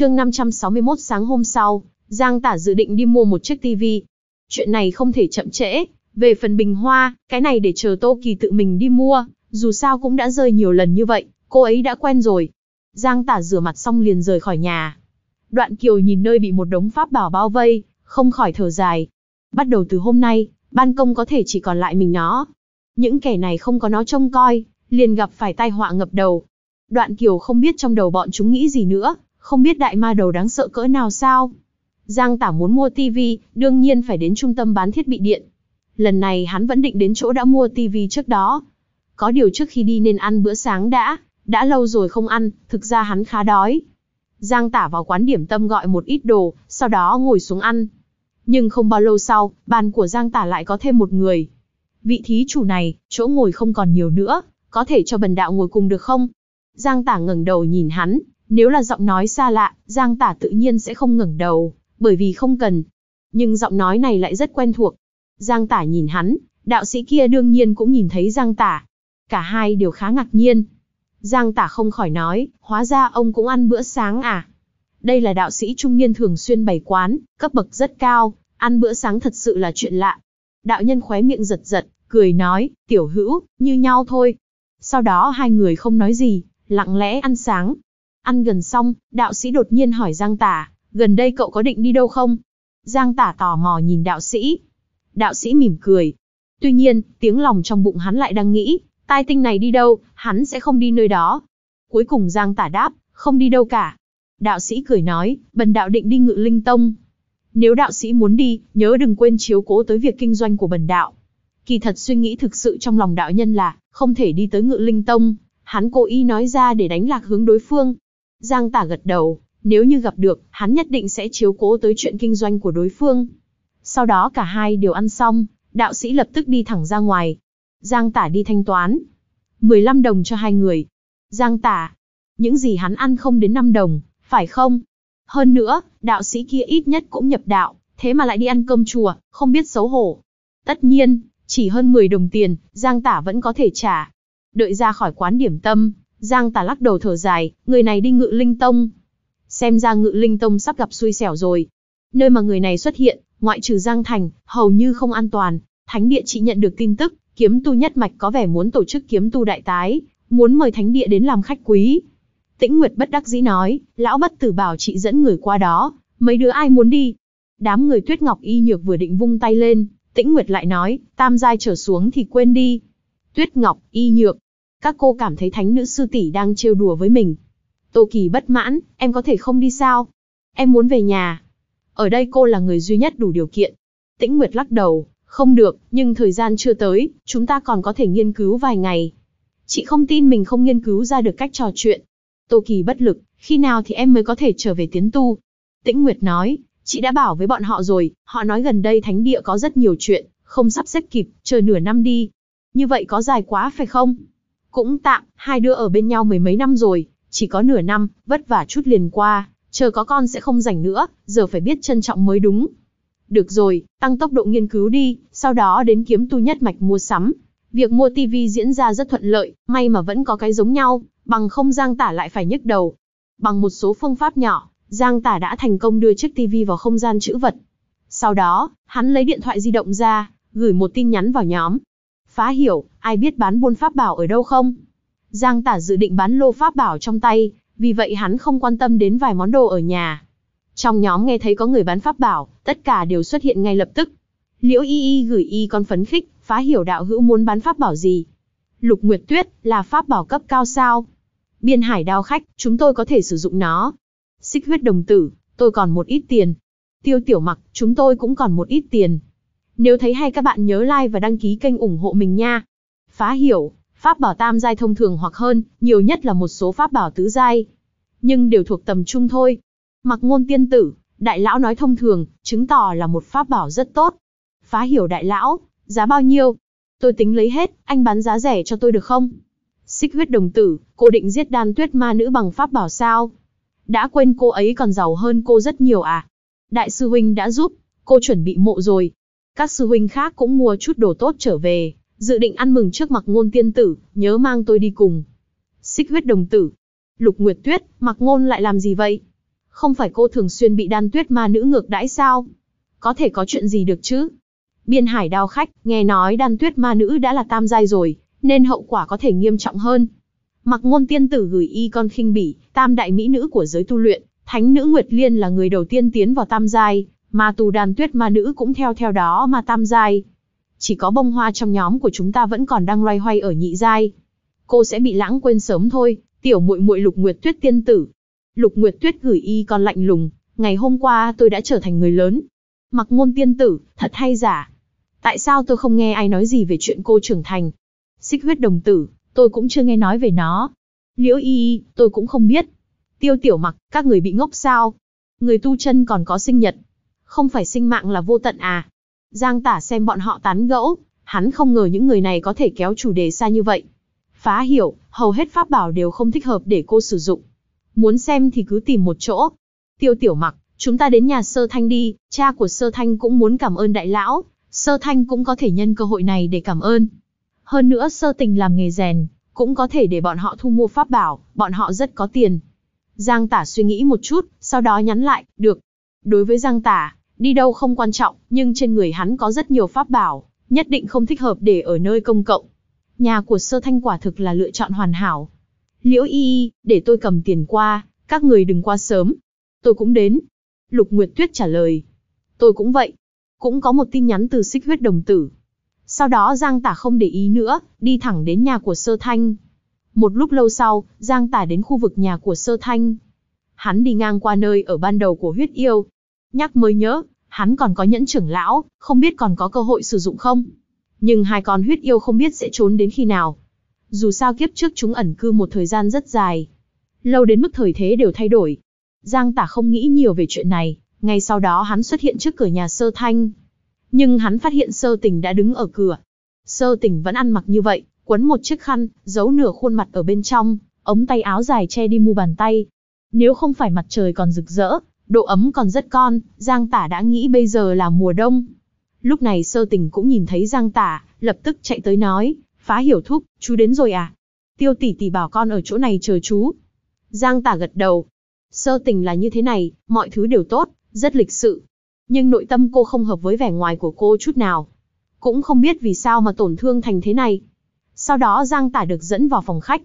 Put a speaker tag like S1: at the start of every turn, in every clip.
S1: Chương 561 sáng hôm sau, Giang Tả dự định đi mua một chiếc tivi. Chuyện này không thể chậm trễ, về phần bình hoa, cái này để chờ Tô Kỳ tự mình đi mua, dù sao cũng đã rơi nhiều lần như vậy, cô ấy đã quen rồi. Giang Tả rửa mặt xong liền rời khỏi nhà. Đoạn Kiều nhìn nơi bị một đống pháp bảo bao vây, không khỏi thở dài. Bắt đầu từ hôm nay, ban công có thể chỉ còn lại mình nó. Những kẻ này không có nó trông coi, liền gặp phải tai họa ngập đầu. Đoạn Kiều không biết trong đầu bọn chúng nghĩ gì nữa, không biết đại ma đầu đáng sợ cỡ nào sao? Giang Tả muốn mua tivi, đương nhiên phải đến trung tâm bán thiết bị điện. Lần này hắn vẫn định đến chỗ đã mua tivi trước đó. Có điều trước khi đi nên ăn bữa sáng đã, đã lâu rồi không ăn, thực ra hắn khá đói. Giang Tả vào quán điểm tâm gọi một ít đồ, sau đó ngồi xuống ăn. Nhưng không bao lâu sau, bàn của Giang Tả lại có thêm một người. Vị thí chủ này, chỗ ngồi không còn nhiều nữa, có thể cho bần đạo ngồi cùng được không? Giang Tả ngẩng đầu nhìn hắn, nếu là giọng nói xa lạ, Giang Tả tự nhiên sẽ không ngẩng đầu, bởi vì không cần. Nhưng giọng nói này lại rất quen thuộc. Giang Tả nhìn hắn, đạo sĩ kia đương nhiên cũng nhìn thấy Giang Tả. Cả hai đều khá ngạc nhiên. Giang Tả không khỏi nói, hóa ra ông cũng ăn bữa sáng à. Đây là đạo sĩ trung niên thường xuyên bày quán, cấp bậc rất cao, ăn bữa sáng thật sự là chuyện lạ. Đạo nhân khóe miệng giật giật, cười nói, tiểu hữu, như nhau thôi. Sau đó hai người không nói gì, lặng lẽ ăn sáng, Ăn gần xong, đạo sĩ đột nhiên hỏi Giang Tả, gần đây cậu có định đi đâu không? Giang Tả tò mò nhìn đạo sĩ. Đạo sĩ mỉm cười. Tuy nhiên, tiếng lòng trong bụng hắn lại đang nghĩ, tai tinh này đi đâu, hắn sẽ không đi nơi đó. Cuối cùng Giang Tả đáp, không đi đâu cả. Đạo sĩ cười nói, bần đạo định đi ngự linh tông. Nếu đạo sĩ muốn đi, nhớ đừng quên chiếu cố tới việc kinh doanh của bần đạo. Kỳ thật suy nghĩ thực sự trong lòng đạo nhân là, không thể đi tới ngự linh tông. Hắn cố ý nói ra để đánh lạc hướng đối phương, Giang Tả gật đầu, nếu như gặp được, hắn nhất định sẽ chiếu cố tới chuyện kinh doanh của đối phương. Sau đó cả hai đều ăn xong, đạo sĩ lập tức đi thẳng ra ngoài. Giang Tả đi thanh toán. 15 đồng cho hai người. Giang Tả, những gì hắn ăn không đến 5 đồng, phải không? Hơn nữa, đạo sĩ kia ít nhất cũng nhập đạo, thế mà lại đi ăn cơm chùa, không biết xấu hổ. Tất nhiên, chỉ hơn 10 đồng tiền, Giang Tả vẫn có thể trả. Đợi ra khỏi quán điểm tâm, Giang Tà lắc đầu thở dài, người này đi ngự linh tông. Xem ra ngự linh tông sắp gặp xui xẻo rồi. Nơi mà người này xuất hiện, ngoại trừ Giang Thành, hầu như không an toàn. Thánh địa chỉ nhận được tin tức, kiếm tu nhất mạch có vẻ muốn tổ chức kiếm tu đại tái, muốn mời thánh địa đến làm khách quý. Tĩnh Nguyệt bất đắc dĩ nói, lão bất tử bảo chị dẫn người qua đó, mấy đứa ai muốn đi. Đám người tuyết ngọc y nhược vừa định vung tay lên, Tĩnh Nguyệt lại nói, tam giai trở xuống thì quên đi. Tuyết ngọc, y nhược, các cô cảm thấy thánh nữ sư tỷ đang trêu đùa với mình. Tô Kỳ bất mãn, em có thể không đi sao? Em muốn về nhà. Ở đây cô là người duy nhất đủ điều kiện. Tĩnh Nguyệt lắc đầu, không được, nhưng thời gian chưa tới, chúng ta còn có thể nghiên cứu vài ngày. Chị không tin mình không nghiên cứu ra được cách trò chuyện. Tô Kỳ bất lực, khi nào thì em mới có thể trở về tiến tu? Tĩnh Nguyệt nói, chị đã bảo với bọn họ rồi, họ nói gần đây thánh địa có rất nhiều chuyện, không sắp xếp kịp, chờ nửa năm đi. Như vậy có dài quá phải không? Cũng tạm, hai đứa ở bên nhau mấy mấy năm rồi, chỉ có nửa năm, vất vả chút liền qua, chờ có con sẽ không rảnh nữa, giờ phải biết trân trọng mới đúng. Được rồi, tăng tốc độ nghiên cứu đi, sau đó đến kiếm tu nhất mạch mua sắm. Việc mua TV diễn ra rất thuận lợi, may mà vẫn có cái giống nhau, bằng không Giang Tả lại phải nhức đầu. Bằng một số phương pháp nhỏ, Giang Tả đã thành công đưa chiếc TV vào không gian chữ vật. Sau đó, hắn lấy điện thoại di động ra, gửi một tin nhắn vào nhóm, Phá hiểu, ai biết bán buôn pháp bảo ở đâu không? Giang tả dự định bán lô pháp bảo trong tay, vì vậy hắn không quan tâm đến vài món đồ ở nhà. Trong nhóm nghe thấy có người bán pháp bảo, tất cả đều xuất hiện ngay lập tức. Liễu Y Y gửi y con phấn khích, phá hiểu đạo hữu muốn bán pháp bảo gì. Lục Nguyệt Tuyết, là pháp bảo cấp cao sao? Biên hải đao khách, chúng tôi có thể sử dụng nó. Xích huyết đồng tử, tôi còn một ít tiền. Tiêu tiểu mặc, chúng tôi cũng còn một ít tiền. Nếu thấy hay các bạn nhớ like và đăng ký kênh ủng hộ mình nha. Phá hiểu, pháp bảo tam giai thông thường hoặc hơn, nhiều nhất là một số pháp bảo tứ giai, nhưng đều thuộc tầm trung thôi. Mặc ngôn tiên tử, đại lão nói thông thường, chứng tỏ là một pháp bảo rất tốt. Phá hiểu đại lão, giá bao nhiêu? Tôi tính lấy hết, anh bán giá rẻ cho tôi được không? Xích huyết đồng tử, cô định giết đan tuyết ma nữ bằng pháp bảo sao? Đã quên cô ấy còn giàu hơn cô rất nhiều à? Đại sư huynh đã giúp, cô chuẩn bị mộ rồi, các sư huynh khác cũng mua chút đồ tốt trở về, dự định ăn mừng trước mặt ngôn tiên tử, nhớ mang tôi đi cùng. Xích huyết đồng tử. Lục Nguyệt Tuyết, mặc ngôn lại làm gì vậy? Không phải cô thường xuyên bị đan tuyết ma nữ ngược đãi sao? Có thể có chuyện gì được chứ? Biên hải đao khách, nghe nói đan tuyết ma nữ đã là tam giai rồi, nên hậu quả có thể nghiêm trọng hơn. Mặc ngôn tiên tử gửi y con khinh bỉ, tam đại mỹ nữ của giới tu luyện, thánh nữ Nguyệt Liên là người đầu tiên tiến vào tam giai, Ma tu đàn tuyết ma nữ cũng theo theo đó mà tam giai. Chỉ có bông hoa trong nhóm của chúng ta vẫn còn đang loay hoay ở nhị giai. Cô sẽ bị lãng quên sớm thôi, tiểu muội muội Lục Nguyệt Tuyết tiên tử. Lục Nguyệt Tuyết gửi y còn lạnh lùng, ngày hôm qua tôi đã trở thành người lớn. Mặc ngôn tiên tử, thật hay giả? Tại sao tôi không nghe ai nói gì về chuyện cô trưởng thành? Xích huyết đồng tử, tôi cũng chưa nghe nói về nó. Liễu y, tôi cũng không biết. Tiêu tiểu mặc, các người bị ngốc sao? Người tu chân còn có sinh nhật, không phải sinh mạng là vô tận à. Giang tả xem bọn họ tán gẫu, hắn không ngờ những người này có thể kéo chủ đề xa như vậy. Phá hiểu, hầu hết pháp bảo đều không thích hợp để cô sử dụng. Muốn xem thì cứ tìm một chỗ. Tiêu tiểu mặc, chúng ta đến nhà sơ thanh đi, cha của sơ thanh cũng muốn cảm ơn đại lão, sơ thanh cũng có thể nhân cơ hội này để cảm ơn. Hơn nữa sơ tình làm nghề rèn, cũng có thể để bọn họ thu mua pháp bảo, bọn họ rất có tiền. Giang tả suy nghĩ một chút, sau đó nhắn lại, được. Đối với Giang tả, đi đâu không quan trọng, nhưng trên người hắn có rất nhiều pháp bảo, nhất định không thích hợp để ở nơi công cộng. Nhà của sơ thanh quả thực là lựa chọn hoàn hảo. Liễu y y, để tôi cầm tiền qua, các người đừng qua sớm. Tôi cũng đến. Lục Nguyệt Tuyết trả lời. Tôi cũng vậy. Cũng có một tin nhắn từ xích huyết đồng tử. Sau đó Giang Tả không để ý nữa, đi thẳng đến nhà của Sơ Thanh. Một lúc lâu sau, Giang Tả đến khu vực nhà của Sơ Thanh. Hắn đi ngang qua nơi ở ban đầu của huyết yêu. Nhắc mới nhớ, hắn còn có nhẫn trưởng lão, không biết còn có cơ hội sử dụng không. Nhưng hai con huyết yêu không biết sẽ trốn đến khi nào. Dù sao kiếp trước chúng ẩn cư một thời gian rất dài. Lâu đến mức thời thế đều thay đổi. Giang tả không nghĩ nhiều về chuyện này, ngay sau đó hắn xuất hiện trước cửa nhà sơ thanh. Nhưng hắn phát hiện sơ tình đã đứng ở cửa. Sơ tình vẫn ăn mặc như vậy, quấn một chiếc khăn, giấu nửa khuôn mặt ở bên trong, ống tay áo dài che đi mu bàn tay. Nếu không phải mặt trời còn rực rỡ, độ ấm còn rất con, Giang Tả đã nghĩ bây giờ là mùa đông. Lúc này sơ tình cũng nhìn thấy Giang Tả, lập tức chạy tới nói, phá hiểu thúc, chú đến rồi à? Tiêu tỷ tỷ bảo con ở chỗ này chờ chú. Giang Tả gật đầu. Sơ tình là như thế này, mọi thứ đều tốt, rất lịch sự. Nhưng nội tâm cô không hợp với vẻ ngoài của cô chút nào. Cũng không biết vì sao mà tổn thương thành thế này. Sau đó Giang Tả được dẫn vào phòng khách.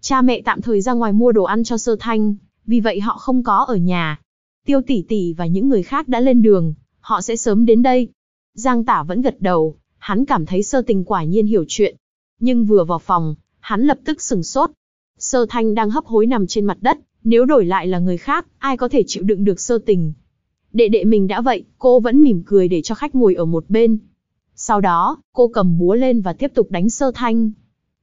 S1: Cha mẹ tạm thời ra ngoài mua đồ ăn cho Sơ Thanh, vì vậy họ không có ở nhà, Tiêu tỷ tỷ và những người khác đã lên đường, họ sẽ sớm đến đây. Giang tả vẫn gật đầu, hắn cảm thấy sơ tình quả nhiên hiểu chuyện. Nhưng vừa vào phòng, hắn lập tức sừng sốt. Sơ thanh đang hấp hối nằm trên mặt đất, nếu đổi lại là người khác, ai có thể chịu đựng được sơ tình. Đệ đệ mình đã vậy, cô vẫn mỉm cười để cho khách ngồi ở một bên. Sau đó, cô cầm búa lên và tiếp tục đánh sơ thanh.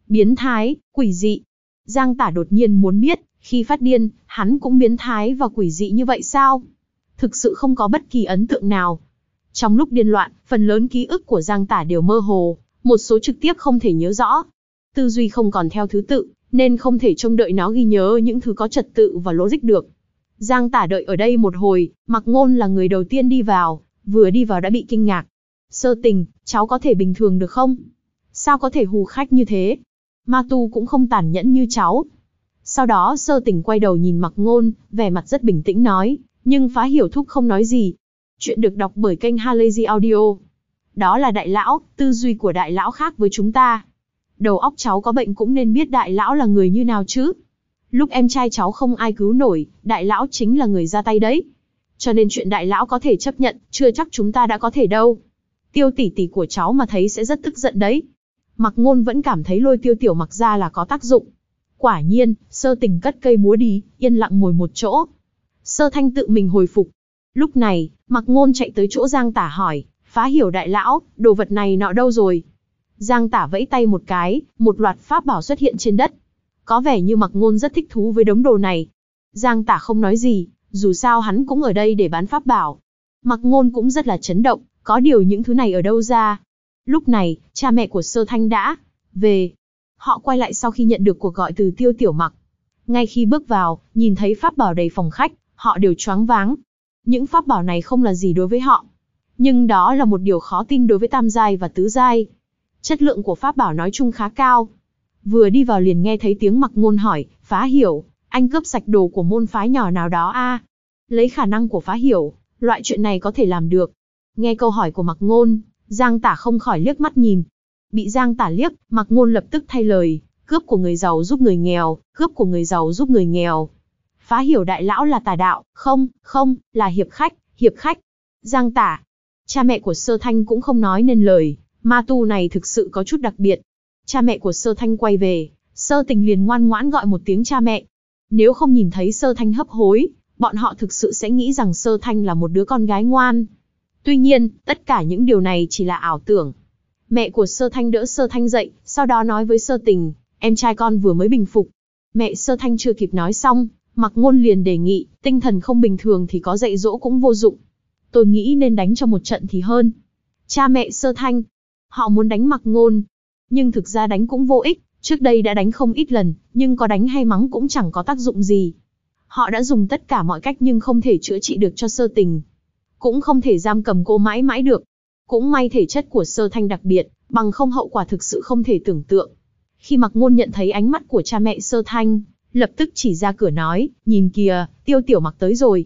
S1: Biến thái, quỷ dị. Giang tả đột nhiên muốn biết, khi phát điên, hắn cũng biến thái và quỷ dị như vậy sao? Thực sự không có bất kỳ ấn tượng nào. Trong lúc điên loạn, phần lớn ký ức của Giang Tả đều mơ hồ, một số trực tiếp không thể nhớ rõ. Tư duy không còn theo thứ tự, nên không thể trông đợi nó ghi nhớ những thứ có trật tự và logic được. Giang Tả đợi ở đây một hồi, Mặc Ngôn là người đầu tiên đi vào, vừa đi vào đã bị kinh ngạc. Sơ tình, cháu có thể bình thường được không? Sao có thể hù khách như thế? Ma tu cũng không tàn nhẫn như cháu, sau đó sơ tỉnh quay đầu nhìn mặc ngôn, vẻ mặt rất bình tĩnh nói, nhưng phá hiểu thúc không nói gì. Chuyện được đọc bởi kênh Halazy Audio. Đó là đại lão, tư duy của đại lão khác với chúng ta. Đầu óc cháu có bệnh cũng nên biết đại lão là người như nào chứ. Lúc em trai cháu không ai cứu nổi, đại lão chính là người ra tay đấy. Cho nên chuyện đại lão có thể chấp nhận, chưa chắc chúng ta đã có thể đâu. Tiêu tỷ tỷ của cháu mà thấy sẽ rất tức giận đấy. Mặc ngôn vẫn cảm thấy lôi tiêu tiểu mặc ra là có tác dụng. Quả nhiên, sơ tình cất cây búa đi, yên lặng ngồi một chỗ. Sơ thanh tự mình hồi phục. Lúc này, mặc ngôn chạy tới chỗ Giang tả hỏi, phá hiểu đại lão, đồ vật này nọ đâu rồi? Giang tả vẫy tay một cái, một loạt pháp bảo xuất hiện trên đất. Có vẻ như mặc ngôn rất thích thú với đống đồ này. Giang tả không nói gì, dù sao hắn cũng ở đây để bán pháp bảo. Mặc ngôn cũng rất là chấn động, có điều những thứ này ở đâu ra. Lúc này, cha mẹ của sơ thanh đã về, họ quay lại sau khi nhận được cuộc gọi từ tiêu tiểu mặc. Ngay khi bước vào, nhìn thấy pháp bảo đầy phòng khách, họ đều choáng váng. Những pháp bảo này không là gì đối với họ. Nhưng đó là một điều khó tin đối với tam giai và tứ giai. Chất lượng của pháp bảo nói chung khá cao. Vừa đi vào liền nghe thấy tiếng mặc ngôn hỏi, phá hiểu, anh cướp sạch đồ của môn phái nhỏ nào đó a à? Lấy khả năng của phá hiểu, loại chuyện này có thể làm được. Nghe câu hỏi của mặc ngôn, Giang tả không khỏi liếc mắt nhìn, Bị Giang Tả liếc, Mạc Ngôn lập tức thay lời, cướp của người giàu giúp người nghèo, cướp của người giàu giúp người nghèo. Phá hiểu đại lão là tà đạo, không, không, là hiệp khách, hiệp khách. Giang Tả, cha mẹ của Sơ Thanh cũng không nói nên lời, ma tu này thực sự có chút đặc biệt. Cha mẹ của Sơ Thanh quay về, Sơ Tình liền ngoan ngoãn gọi một tiếng cha mẹ. Nếu không nhìn thấy Sơ Thanh hấp hối, bọn họ thực sự sẽ nghĩ rằng Sơ Thanh là một đứa con gái ngoan. Tuy nhiên, tất cả những điều này chỉ là ảo tưởng, Mẹ của Sơ Thanh đỡ Sơ Thanh dậy, sau đó nói với Sơ Tình, em trai con vừa mới bình phục. Mẹ Sơ Thanh chưa kịp nói xong, mặc ngôn liền đề nghị, tinh thần không bình thường thì có dạy dỗ cũng vô dụng. Tôi nghĩ nên đánh cho một trận thì hơn. Cha mẹ Sơ Thanh, họ muốn đánh mặc ngôn, nhưng thực ra đánh cũng vô ích, trước đây đã đánh không ít lần, nhưng có đánh hay mắng cũng chẳng có tác dụng gì. Họ đã dùng tất cả mọi cách nhưng không thể chữa trị được cho Sơ Tình. Cũng không thể giam cầm cô mãi mãi được. Cũng may thể chất của sơ thanh đặc biệt, bằng không hậu quả thực sự không thể tưởng tượng. Khi mặc ngôn nhận thấy ánh mắt của cha mẹ sơ thanh, lập tức chỉ ra cửa nói, nhìn kìa, tiêu tiểu mặc tới rồi.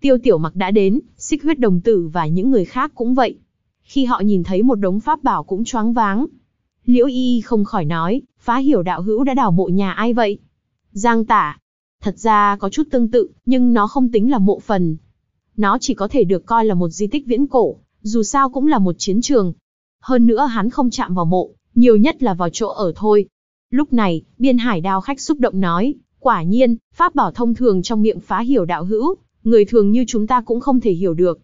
S1: Tiêu tiểu mặc đã đến, xích huyết đồng tử và những người khác cũng vậy. Khi họ nhìn thấy một đống pháp bảo cũng choáng váng. Liễu y không khỏi nói, phá hiểu đạo hữu đã đào mộ nhà ai vậy? Giang tả. Thật ra có chút tương tự, nhưng nó không tính là mộ phần. Nó chỉ có thể được coi là một di tích viễn cổ, dù sao cũng là một chiến trường. Hơn nữa hắn không chạm vào mộ, nhiều nhất là vào chỗ ở thôi. Lúc này, biên hải đao khách xúc động nói, quả nhiên, pháp bảo thông thường trong miệng phá hiểu đạo hữu, người thường như chúng ta cũng không thể hiểu được.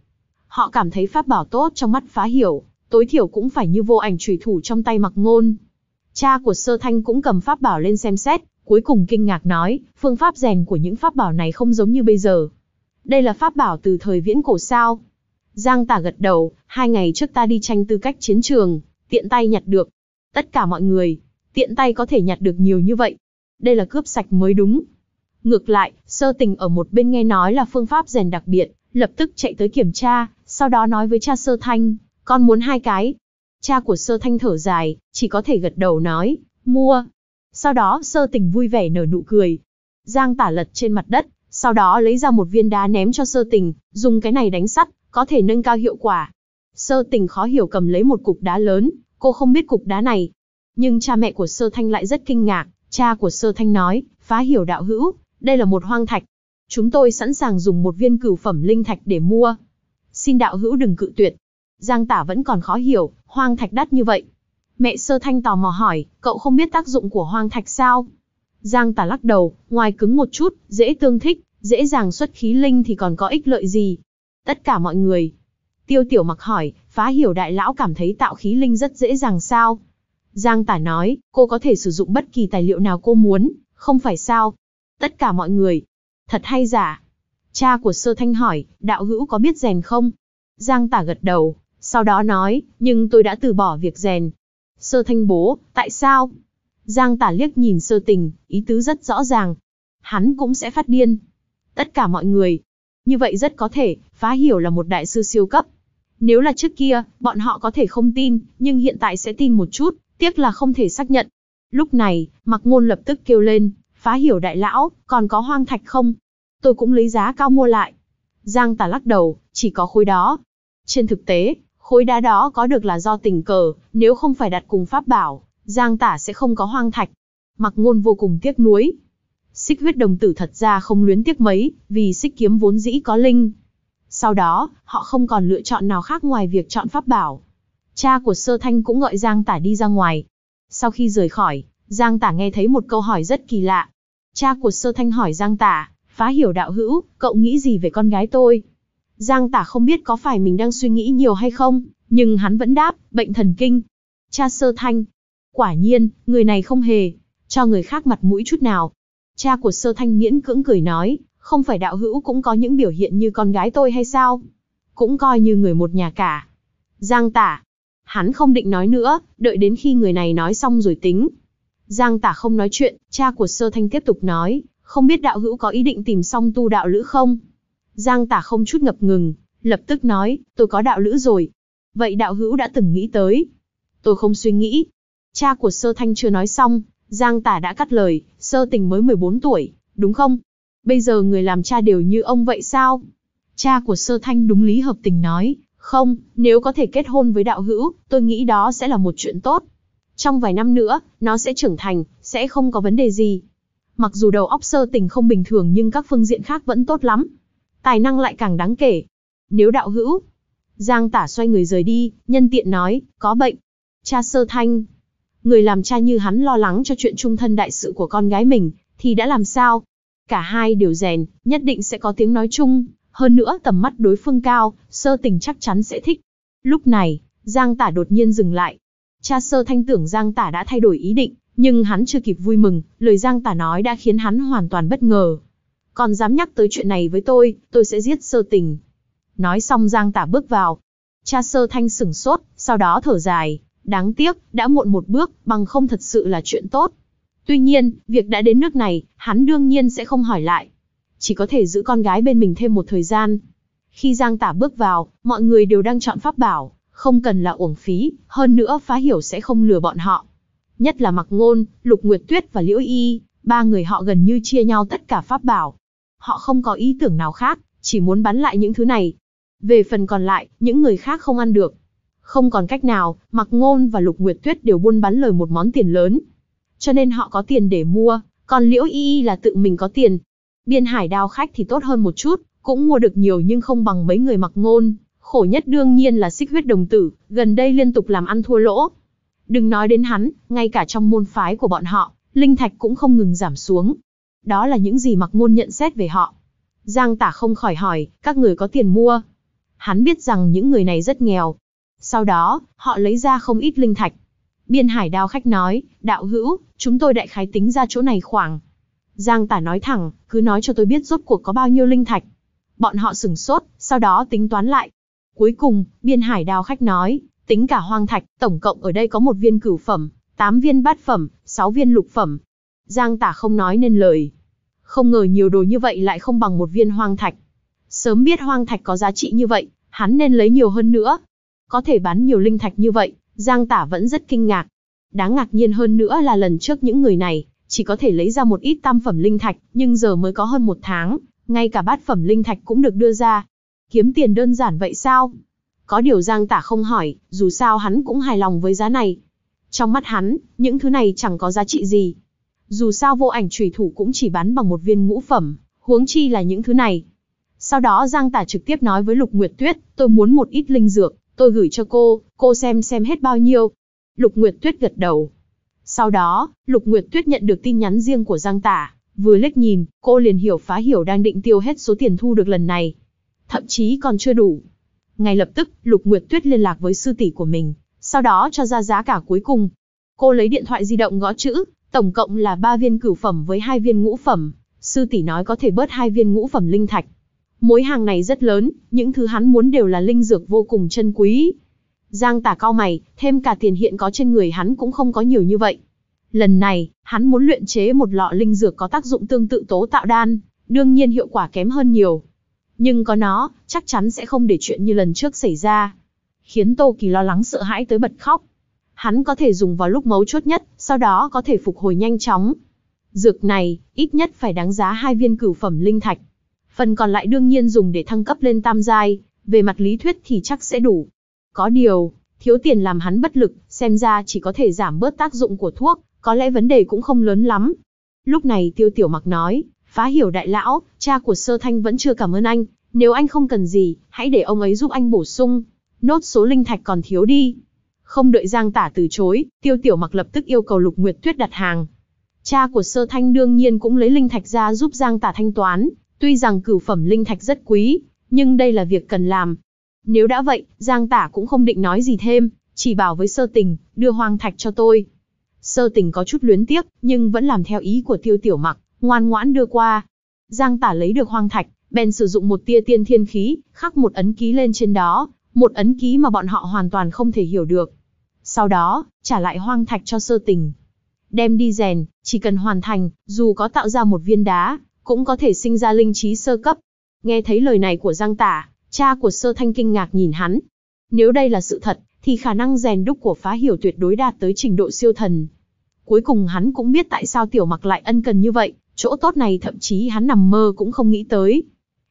S1: Họ cảm thấy pháp bảo tốt trong mắt phá hiểu, tối thiểu cũng phải như vô ảnh trùy thủ trong tay mặc ngôn. Cha của sơ thanh cũng cầm pháp bảo lên xem xét, cuối cùng kinh ngạc nói, phương pháp rèn của những pháp bảo này không giống như bây giờ. Đây là pháp bảo từ thời viễn cổ sao. Giang tả gật đầu, hai ngày trước ta đi tranh tư cách chiến trường, tiện tay nhặt được. Tất cả mọi người, tiện tay có thể nhặt được nhiều như vậy. Đây là cướp sạch mới đúng. Ngược lại, sơ tình ở một bên nghe nói là phương pháp rèn đặc biệt, lập tức chạy tới kiểm tra, sau đó nói với cha sơ thanh, con muốn hai cái. Cha của sơ thanh thở dài, chỉ có thể gật đầu nói, mua. Sau đó sơ tình vui vẻ nở nụ cười. Giang tả lật trên mặt đất, sau đó lấy ra một viên đá ném cho sơ tình, dùng cái này đánh sắt, có thể nâng cao hiệu quả. Sơ tình khó hiểu cầm lấy một cục đá lớn, cô không biết cục đá này. Nhưng cha mẹ của Sơ Thanh lại rất kinh ngạc, cha của Sơ Thanh nói, phá hiểu đạo hữu, đây là một hoang thạch. Chúng tôi sẵn sàng dùng một viên cửu phẩm linh thạch để mua. Xin đạo hữu đừng cự tuyệt. Giang tả vẫn còn khó hiểu, hoang thạch đắt như vậy. Mẹ Sơ Thanh tò mò hỏi, cậu không biết tác dụng của hoang thạch sao? Giang tả lắc đầu, ngoài cứng một chút, dễ tương thích, dễ dàng xuất khí linh thì còn có ích lợi gì tất cả mọi người. Tiêu tiểu mặc hỏi, phá hiểu đại lão cảm thấy tạo khí linh rất dễ dàng sao? Giang tả nói, cô có thể sử dụng bất kỳ tài liệu nào cô muốn, không phải sao? Tất cả mọi người. Thật hay giả? Cha của sơ thanh hỏi, đạo hữu có biết rèn không? Giang tả gật đầu, sau đó nói, nhưng tôi đã từ bỏ việc rèn. Sơ thanh bố, tại sao? Giang tả liếc nhìn sơ tình, ý tứ rất rõ ràng. Hắn cũng sẽ phát điên. Tất cả mọi người, như vậy rất có thể, phá hiểu là một đại sư siêu cấp. Nếu là trước kia, bọn họ có thể không tin, nhưng hiện tại sẽ tin một chút, tiếc là không thể xác nhận. Lúc này, mặc ngôn lập tức kêu lên, phá hiểu đại lão, còn có hoang thạch không? Tôi cũng lấy giá cao mua lại. Giang tả lắc đầu, chỉ có khối đó. Trên thực tế, khối đá đó có được là do tình cờ, nếu không phải đặt cùng pháp bảo, Giang tả sẽ không có hoang thạch. Mặc ngôn vô cùng tiếc nuối, Xích huyết đồng tử thật ra không luyến tiếc mấy, vì xích kiếm vốn dĩ có linh. Sau đó, họ không còn lựa chọn nào khác ngoài việc chọn pháp bảo. Cha của Sơ Thanh cũng gọi Giang Tả đi ra ngoài. Sau khi rời khỏi, Giang Tả nghe thấy một câu hỏi rất kỳ lạ. Cha của Sơ Thanh hỏi Giang Tả, phá hiểu đạo hữu, cậu nghĩ gì về con gái tôi? Giang Tả không biết có phải mình đang suy nghĩ nhiều hay không, nhưng hắn vẫn đáp, bệnh thần kinh. Cha Sơ Thanh, quả nhiên, người này không hề cho người khác mặt mũi chút nào. Cha của sơ thanh miễn cưỡng cười nói, không phải đạo hữu cũng có những biểu hiện như con gái tôi hay sao? Cũng coi như người một nhà cả. Giang tả. Hắn không định nói nữa, đợi đến khi người này nói xong rồi tính. Giang tả không nói chuyện, cha của sơ thanh tiếp tục nói, không biết đạo hữu có ý định tìm xong tu đạo lữ không? Giang tả không chút ngập ngừng, lập tức nói, tôi có đạo lữ rồi. Vậy đạo hữu đã từng nghĩ tới? Tôi không suy nghĩ. Cha của sơ thanh chưa nói xong, Giang Tả đã cắt lời, sơ tình mới 14 tuổi, đúng không? Bây giờ người làm cha đều như ông vậy sao? Cha của sơ thanh đúng lý hợp tình nói, không, nếu có thể kết hôn với đạo hữu, tôi nghĩ đó sẽ là một chuyện tốt. Trong vài năm nữa, nó sẽ trưởng thành, sẽ không có vấn đề gì. Mặc dù đầu óc sơ tình không bình thường nhưng các phương diện khác vẫn tốt lắm. Tài năng lại càng đáng kể. Nếu đạo hữu, Giang tả xoay người rời đi, nhân tiện nói, có bệnh. Cha sơ thanh, Người làm cha như hắn lo lắng cho chuyện trung thân đại sự của con gái mình, thì đã làm sao? Cả hai đều rèn, nhất định sẽ có tiếng nói chung, hơn nữa tầm mắt đối phương cao, sơ tình chắc chắn sẽ thích. Lúc này, Giang Tả đột nhiên dừng lại. Cha sơ thanh tưởng Giang Tả đã thay đổi ý định, nhưng hắn chưa kịp vui mừng, lời Giang Tả nói đã khiến hắn hoàn toàn bất ngờ. Còn dám nhắc tới chuyện này với tôi, tôi sẽ giết sơ tình. Nói xong Giang Tả bước vào. Cha sơ thanh sửng sốt, sau đó thở dài, Đáng tiếc, đã muộn một bước, bằng không thật sự là chuyện tốt. Tuy nhiên, việc đã đến nước này, hắn đương nhiên sẽ không hỏi lại. Chỉ có thể giữ con gái bên mình thêm một thời gian. Khi Giang Tả bước vào, mọi người đều đang chọn pháp bảo, không cần là uổng phí, hơn nữa phá hiểu sẽ không lừa bọn họ. Nhất là Mặc Ngôn, Lục Nguyệt Tuyết và Liễu Y, ba người họ gần như chia nhau tất cả pháp bảo. Họ không có ý tưởng nào khác, chỉ muốn bắn lại những thứ này. Về phần còn lại, những người khác không ăn được, không còn cách nào, Mặc Ngôn và Lục Nguyệt Tuyết đều buôn bán lời một món tiền lớn. Cho nên họ có tiền để mua, còn Liễu Y Y là tự mình có tiền. Biên hải đao khách thì tốt hơn một chút, cũng mua được nhiều nhưng không bằng mấy người Mặc Ngôn. Khổ nhất đương nhiên là xích huyết đồng tử, gần đây liên tục làm ăn thua lỗ. Đừng nói đến hắn, ngay cả trong môn phái của bọn họ, linh thạch cũng không ngừng giảm xuống. Đó là những gì Mặc Ngôn nhận xét về họ. Giang Tả không khỏi hỏi, các người có tiền mua. Hắn biết rằng những người này rất nghèo, sau đó, họ lấy ra không ít linh thạch. Biên hải đao khách nói, đạo hữu, chúng tôi đại khái tính ra chỗ này khoảng. Giang tả nói thẳng, cứ nói cho tôi biết rốt cuộc có bao nhiêu linh thạch. Bọn họ sửng sốt, sau đó tính toán lại. Cuối cùng, biên hải đao khách nói, tính cả hoang thạch, tổng cộng ở đây có một viên cửu phẩm, 8 viên bát phẩm, 6 viên lục phẩm. Giang tả không nói nên lời. Không ngờ nhiều đồ như vậy lại không bằng một viên hoang thạch. Sớm biết hoang thạch có giá trị như vậy, hắn nên lấy nhiều hơn nữa, có thể bán nhiều linh thạch như vậy, Giang Tả vẫn rất kinh ngạc. Đáng ngạc nhiên hơn nữa là lần trước những người này, chỉ có thể lấy ra một ít tam phẩm linh thạch, nhưng giờ mới có hơn một tháng, ngay cả bát phẩm linh thạch cũng được đưa ra. Kiếm tiền đơn giản vậy sao? Có điều Giang Tả không hỏi, dù sao hắn cũng hài lòng với giá này. Trong mắt hắn, những thứ này chẳng có giá trị gì. Dù sao vô ảnh trùy thủ cũng chỉ bán bằng một viên ngũ phẩm, huống chi là những thứ này. Sau đó Giang Tả trực tiếp nói với Lục Nguyệt Tuyết, tôi muốn một ít linh dược tôi gửi cho cô, cô xem xem hết bao nhiêu. Lục Nguyệt Tuyết gật đầu. Sau đó, Lục Nguyệt Tuyết nhận được tin nhắn riêng của Giang Tả, vừa liếc nhìn, cô liền hiểu phá hiểu đang định tiêu hết số tiền thu được lần này. Thậm chí còn chưa đủ. Ngay lập tức, Lục Nguyệt Tuyết liên lạc với sư tỷ của mình, sau đó cho ra giá cả cuối cùng. Cô lấy điện thoại di động gõ chữ, tổng cộng là 3 viên cửu phẩm với hai viên ngũ phẩm. Sư tỷ nói có thể bớt hai viên ngũ phẩm linh thạch, Mối hàng này rất lớn, những thứ hắn muốn đều là linh dược vô cùng chân quý. Giang tả cao mày, thêm cả tiền hiện có trên người hắn cũng không có nhiều như vậy. Lần này, hắn muốn luyện chế một lọ linh dược có tác dụng tương tự tố tạo đan, đương nhiên hiệu quả kém hơn nhiều. Nhưng có nó, chắc chắn sẽ không để chuyện như lần trước xảy ra. Khiến Tô Kỳ lo lắng sợ hãi tới bật khóc. Hắn có thể dùng vào lúc mấu chốt nhất, sau đó có thể phục hồi nhanh chóng. Dược này, ít nhất phải đáng giá hai viên cửu phẩm linh thạch. Phần còn lại đương nhiên dùng để thăng cấp lên tam giai, về mặt lý thuyết thì chắc sẽ đủ. Có điều, thiếu tiền làm hắn bất lực, xem ra chỉ có thể giảm bớt tác dụng của thuốc, có lẽ vấn đề cũng không lớn lắm. Lúc này tiêu tiểu mặc nói, phá hiểu đại lão, cha của sơ thanh vẫn chưa cảm ơn anh, nếu anh không cần gì, hãy để ông ấy giúp anh bổ sung, nốt số linh thạch còn thiếu đi. Không đợi Giang Tả từ chối, Tiêu Tiểu Mặc lập tức yêu cầu Lục Nguyệt Tuyết đặt hàng. Cha của Sơ Thanh đương nhiên cũng lấy linh thạch ra giúp Giang Tả thanh toán, Tuy rằng cửu phẩm linh thạch rất quý, nhưng đây là việc cần làm. Nếu đã vậy, Giang Tả cũng không định nói gì thêm, chỉ bảo với sơ tình, đưa hoang thạch cho tôi. Sơ tình có chút luyến tiếc, nhưng vẫn làm theo ý của tiêu tiểu mặc, ngoan ngoãn đưa qua. Giang Tả lấy được hoang thạch, bèn sử dụng một tia tiên thiên khí, khắc một ấn ký lên trên đó, một ấn ký mà bọn họ hoàn toàn không thể hiểu được. Sau đó, trả lại hoang thạch cho sơ tình. Đem đi rèn, chỉ cần hoàn thành, dù có tạo ra một viên đá, cũng có thể sinh ra linh trí sơ cấp. Nghe thấy lời này của Giang Tả, cha của Sơ Thanh kinh ngạc nhìn hắn. Nếu đây là sự thật, thì khả năng rèn đúc của phá hiểu tuyệt đối đạt tới trình độ siêu thần. Cuối cùng hắn cũng biết tại sao tiểu mặc lại ân cần như vậy, chỗ tốt này thậm chí hắn nằm mơ cũng không nghĩ tới.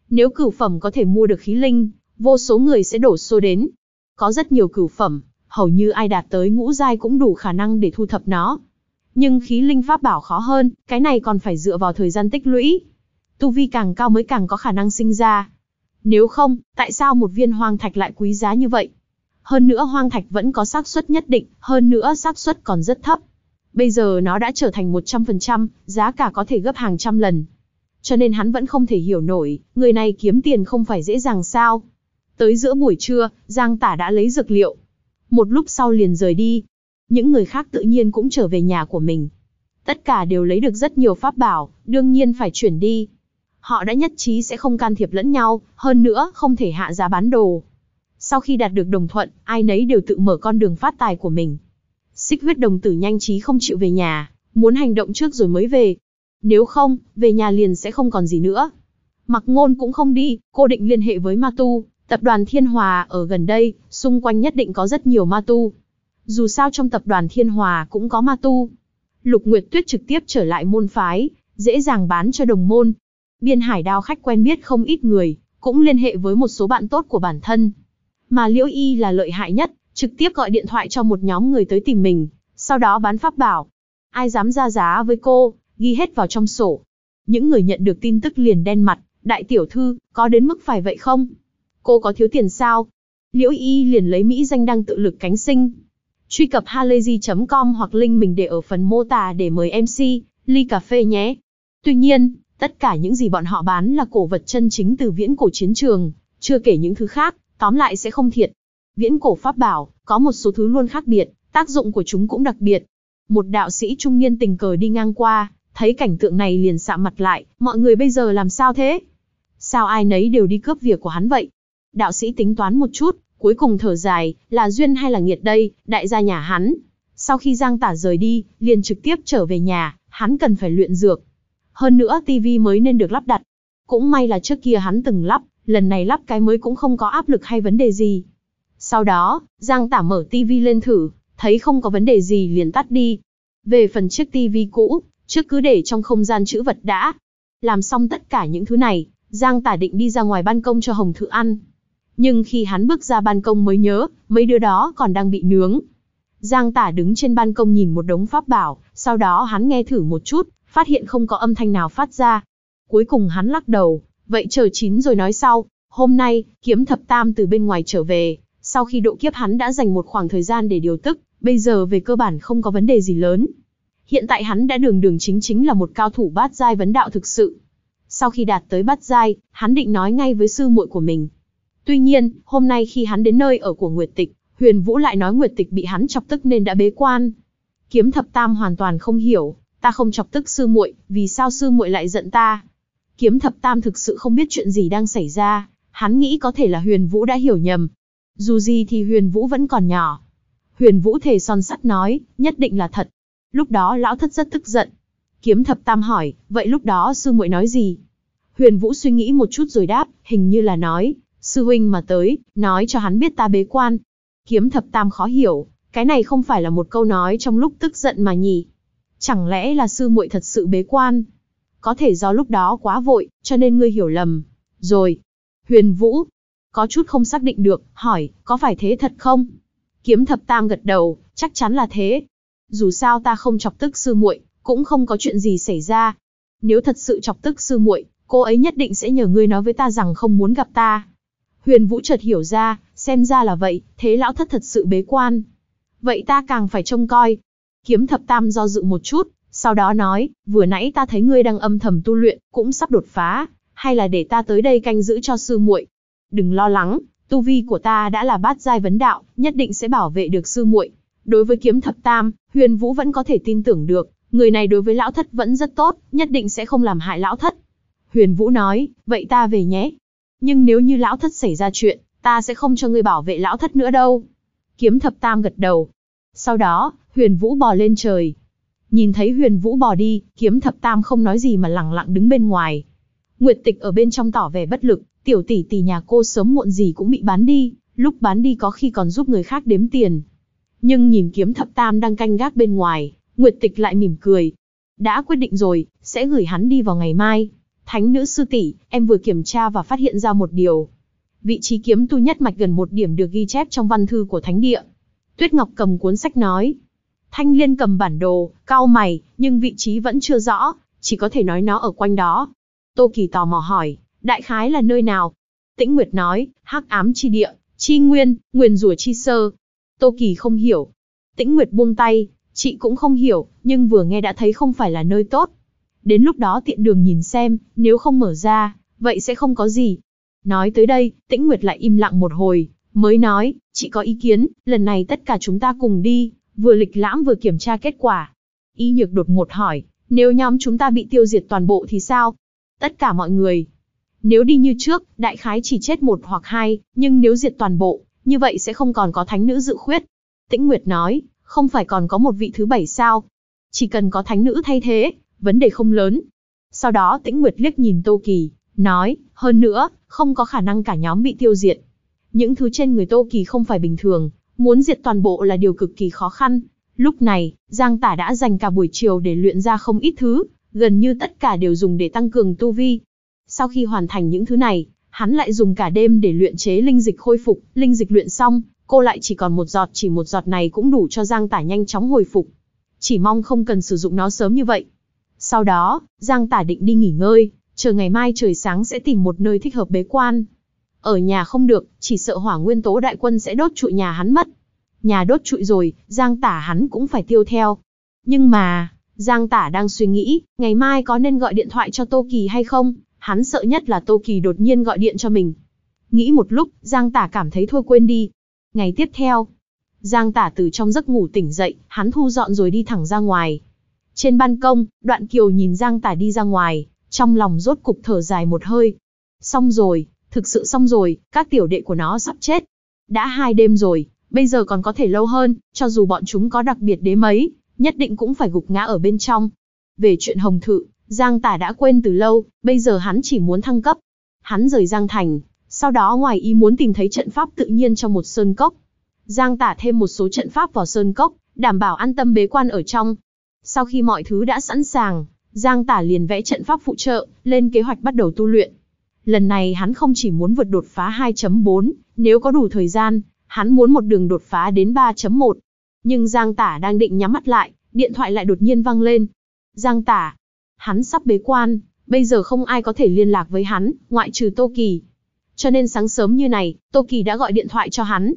S1: Nếu cửu phẩm có thể mua được khí linh, vô số người sẽ đổ xô đến. Có rất nhiều cửu phẩm, hầu như ai đạt tới ngũ giai cũng đủ khả năng để thu thập nó nhưng khí linh pháp bảo khó hơn, cái này còn phải dựa vào thời gian tích lũy. Tu vi càng cao mới càng có khả năng sinh ra. Nếu không, tại sao một viên hoang thạch lại quý giá như vậy? Hơn nữa hoang thạch vẫn có xác suất nhất định, hơn nữa xác suất còn rất thấp. Bây giờ nó đã trở thành 100%, giá cả có thể gấp hàng trăm lần. Cho nên hắn vẫn không thể hiểu nổi, người này kiếm tiền không phải dễ dàng sao. Tới giữa buổi trưa, Giang Tả đã lấy dược liệu. Một lúc sau liền rời đi, những người khác tự nhiên cũng trở về nhà của mình. Tất cả đều lấy được rất nhiều pháp bảo, đương nhiên phải chuyển đi. Họ đã nhất trí sẽ không can thiệp lẫn nhau, hơn nữa không thể hạ giá bán đồ. Sau khi đạt được đồng thuận, ai nấy đều tự mở con đường phát tài của mình. Xích huyết đồng tử nhanh trí không chịu về nhà, muốn hành động trước rồi mới về. Nếu không, về nhà liền sẽ không còn gì nữa. Mặc ngôn cũng không đi, cô định liên hệ với ma tu, tập đoàn Thiên Hòa ở gần đây, xung quanh nhất định có rất nhiều ma tu. Dù sao trong tập đoàn Thiên Hòa cũng có ma tu. Lục Nguyệt Tuyết trực tiếp trở lại môn phái, dễ dàng bán cho đồng môn. Biên hải đao khách quen biết không ít người, cũng liên hệ với một số bạn tốt của bản thân. Mà Liễu Y là lợi hại nhất, trực tiếp gọi điện thoại cho một nhóm người tới tìm mình, sau đó bán pháp bảo. Ai dám ra giá với cô, ghi hết vào trong sổ. Những người nhận được tin tức liền đen mặt, đại tiểu thư, có đến mức phải vậy không? Cô có thiếu tiền sao? Liễu Y liền lấy Mỹ danh đang tự lực cánh sinh. Truy cập halayzi.com hoặc link mình để ở phần mô tả để mời MC, ly cà phê nhé. Tuy nhiên, tất cả những gì bọn họ bán là cổ vật chân chính từ viễn cổ chiến trường, chưa kể những thứ khác, tóm lại sẽ không thiệt. Viễn cổ pháp bảo, có một số thứ luôn khác biệt, tác dụng của chúng cũng đặc biệt. Một đạo sĩ trung niên tình cờ đi ngang qua, thấy cảnh tượng này liền sạm mặt lại, mọi người bây giờ làm sao thế? Sao ai nấy đều đi cướp việc của hắn vậy? Đạo sĩ tính toán một chút, cuối cùng thở dài, là duyên hay là nghiệt đây, đại gia nhà hắn. Sau khi Giang Tả rời đi, liền trực tiếp trở về nhà, hắn cần phải luyện dược. Hơn nữa TV mới nên được lắp đặt. Cũng may là trước kia hắn từng lắp, lần này lắp cái mới cũng không có áp lực hay vấn đề gì. Sau đó, Giang Tả mở TV lên thử, thấy không có vấn đề gì liền tắt đi. Về phần chiếc TV cũ, trước cứ để trong không gian chữ vật đã. Làm xong tất cả những thứ này, Giang Tả định đi ra ngoài ban công cho Hồng Thự ăn. Nhưng khi hắn bước ra ban công mới nhớ, mấy đứa đó còn đang bị nướng. Giang tả đứng trên ban công nhìn một đống pháp bảo, sau đó hắn nghe thử một chút, phát hiện không có âm thanh nào phát ra. Cuối cùng hắn lắc đầu, vậy chờ chín rồi nói sau. Hôm nay, kiếm thập tam từ bên ngoài trở về, sau khi độ kiếp hắn đã dành một khoảng thời gian để điều tức, bây giờ về cơ bản không có vấn đề gì lớn. Hiện tại hắn đã đường đường chính chính là một cao thủ bát giai vấn đạo thực sự. Sau khi đạt tới bát giai, hắn định nói ngay với sư muội của mình, Tuy nhiên, hôm nay khi hắn đến nơi ở của Nguyệt Tịch, Huyền Vũ lại nói Nguyệt Tịch bị hắn chọc tức nên đã bế quan. Kiếm thập tam hoàn toàn không hiểu, ta không chọc tức sư muội, vì sao sư muội lại giận ta? Kiếm thập tam thực sự không biết chuyện gì đang xảy ra, hắn nghĩ có thể là Huyền Vũ đã hiểu nhầm. Dù gì thì Huyền Vũ vẫn còn nhỏ. Huyền Vũ thề son sắt nói, nhất định là thật. Lúc đó lão thất rất tức giận. Kiếm thập tam hỏi, vậy lúc đó sư muội nói gì? Huyền Vũ suy nghĩ một chút rồi đáp, hình như là nói, Sư huynh mà tới, nói cho hắn biết ta bế quan. Kiếm thập tam khó hiểu, cái này không phải là một câu nói trong lúc tức giận mà nhỉ. Chẳng lẽ là sư muội thật sự bế quan? Có thể do lúc đó quá vội, cho nên ngươi hiểu lầm. Rồi. Huyền Vũ. Có chút không xác định được, hỏi, có phải thế thật không? Kiếm thập tam gật đầu, chắc chắn là thế. Dù sao ta không chọc tức sư muội, cũng không có chuyện gì xảy ra. Nếu thật sự chọc tức sư muội, cô ấy nhất định sẽ nhờ ngươi nói với ta rằng không muốn gặp ta. Huyền Vũ chợt hiểu ra, xem ra là vậy, thế lão thất thật sự bế quan. Vậy ta càng phải trông coi. Kiếm thập tam do dự một chút, sau đó nói, vừa nãy ta thấy ngươi đang âm thầm tu luyện, cũng sắp đột phá, hay là để ta tới đây canh giữ cho sư muội. Đừng lo lắng, tu vi của ta đã là bát giai vấn đạo, nhất định sẽ bảo vệ được sư muội. Đối với kiếm thập tam, Huyền Vũ vẫn có thể tin tưởng được, người này đối với lão thất vẫn rất tốt, nhất định sẽ không làm hại lão thất. Huyền Vũ nói, vậy ta về nhé, nhưng nếu như lão thất xảy ra chuyện, ta sẽ không cho ngươi bảo vệ lão thất nữa đâu. Kiếm thập tam gật đầu. Sau đó, huyền vũ bò lên trời. Nhìn thấy huyền vũ bò đi, kiếm thập tam không nói gì mà lặng lặng đứng bên ngoài. Nguyệt tịch ở bên trong tỏ vẻ bất lực, tiểu tỷ tỷ nhà cô sớm muộn gì cũng bị bán đi, lúc bán đi có khi còn giúp người khác đếm tiền. Nhưng nhìn kiếm thập tam đang canh gác bên ngoài, Nguyệt tịch lại mỉm cười. Đã quyết định rồi, sẽ gửi hắn đi vào ngày mai. Thánh nữ sư tỷ, em vừa kiểm tra và phát hiện ra một điều. Vị trí kiếm tu nhất mạch gần một điểm được ghi chép trong văn thư của thánh địa. Tuyết Ngọc cầm cuốn sách nói. Thanh Liên cầm bản đồ, cao mày, nhưng vị trí vẫn chưa rõ, chỉ có thể nói nó ở quanh đó. Tô Kỳ tò mò hỏi, đại khái là nơi nào? Tĩnh Nguyệt nói, hắc ám chi địa, chi nguyên, nguyền rủa chi sơ. Tô Kỳ không hiểu. Tĩnh Nguyệt buông tay, chị cũng không hiểu, nhưng vừa nghe đã thấy không phải là nơi tốt đến lúc đó tiện đường nhìn xem, nếu không mở ra, vậy sẽ không có gì. Nói tới đây, Tĩnh Nguyệt lại im lặng một hồi, mới nói, chị có ý kiến, lần này tất cả chúng ta cùng đi, vừa lịch lãm vừa kiểm tra kết quả. Y nhược đột ngột hỏi, nếu nhóm chúng ta bị tiêu diệt toàn bộ thì sao? Tất cả mọi người. Nếu đi như trước, đại khái chỉ chết một hoặc hai, nhưng nếu diệt toàn bộ, như vậy sẽ không còn có thánh nữ dự khuyết. Tĩnh Nguyệt nói, không phải còn có một vị thứ bảy sao? Chỉ cần có thánh nữ thay thế, vấn đề không lớn. Sau đó Tĩnh Nguyệt liếc nhìn Tô Kỳ, nói, hơn nữa, không có khả năng cả nhóm bị tiêu diệt. Những thứ trên người Tô Kỳ không phải bình thường, muốn diệt toàn bộ là điều cực kỳ khó khăn. Lúc này, Giang Tả đã dành cả buổi chiều để luyện ra không ít thứ, gần như tất cả đều dùng để tăng cường tu vi. Sau khi hoàn thành những thứ này, hắn lại dùng cả đêm để luyện chế linh dịch khôi phục, linh dịch luyện xong, cô lại chỉ còn một giọt, chỉ một giọt này cũng đủ cho Giang Tả nhanh chóng hồi phục. Chỉ mong không cần sử dụng nó sớm như vậy. Sau đó, Giang Tả định đi nghỉ ngơi, chờ ngày mai trời sáng sẽ tìm một nơi thích hợp bế quan. Ở nhà không được, chỉ sợ hỏa nguyên tố đại quân sẽ đốt trụi nhà hắn mất. Nhà đốt trụi rồi, Giang Tả hắn cũng phải tiêu theo. Nhưng mà, Giang Tả đang suy nghĩ, ngày mai có nên gọi điện thoại cho Tô Kỳ hay không? Hắn sợ nhất là Tô Kỳ đột nhiên gọi điện cho mình. Nghĩ một lúc, Giang Tả cảm thấy thôi quên đi. Ngày tiếp theo, Giang Tả từ trong giấc ngủ tỉnh dậy, hắn thu dọn rồi đi thẳng ra ngoài, trên ban công, đoạn kiều nhìn Giang Tả đi ra ngoài, trong lòng rốt cục thở dài một hơi. Xong rồi, thực sự xong rồi, các tiểu đệ của nó sắp chết. Đã hai đêm rồi, bây giờ còn có thể lâu hơn, cho dù bọn chúng có đặc biệt đế mấy, nhất định cũng phải gục ngã ở bên trong. Về chuyện hồng thự, Giang Tả đã quên từ lâu, bây giờ hắn chỉ muốn thăng cấp. Hắn rời Giang Thành, sau đó ngoài ý muốn tìm thấy trận pháp tự nhiên trong một sơn cốc. Giang Tả thêm một số trận pháp vào sơn cốc, đảm bảo an tâm bế quan ở trong, sau khi mọi thứ đã sẵn sàng, Giang Tả liền vẽ trận pháp phụ trợ, lên kế hoạch bắt đầu tu luyện. Lần này hắn không chỉ muốn vượt đột phá 2.4, nếu có đủ thời gian, hắn muốn một đường đột phá đến 3.1. Nhưng Giang Tả đang định nhắm mắt lại, điện thoại lại đột nhiên vang lên. Giang Tả, hắn sắp bế quan, bây giờ không ai có thể liên lạc với hắn, ngoại trừ Tô Kỳ. Cho nên sáng sớm như này, Tô Kỳ đã gọi điện thoại cho hắn.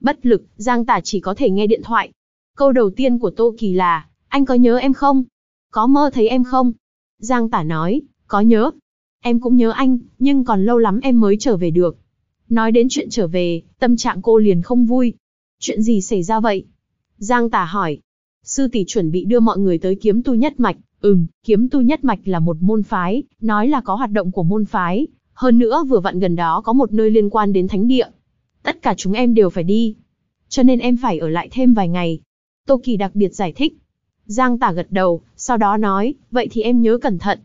S1: Bất lực, Giang Tả chỉ có thể nghe điện thoại. Câu đầu tiên của Tô Kỳ là, anh có nhớ em không? Có mơ thấy em không? Giang tả nói, có nhớ. Em cũng nhớ anh, nhưng còn lâu lắm em mới trở về được. Nói đến chuyện trở về, tâm trạng cô liền không vui. Chuyện gì xảy ra vậy? Giang tả hỏi. Sư tỷ chuẩn bị đưa mọi người tới kiếm tu nhất mạch. Ừm, kiếm tu nhất mạch là một môn phái, nói là có hoạt động của môn phái. Hơn nữa vừa vặn gần đó có một nơi liên quan đến thánh địa. Tất cả chúng em đều phải đi. Cho nên em phải ở lại thêm vài ngày. Tô Kỳ đặc biệt giải thích. Giang tả gật đầu, sau đó nói, vậy thì em nhớ cẩn thận.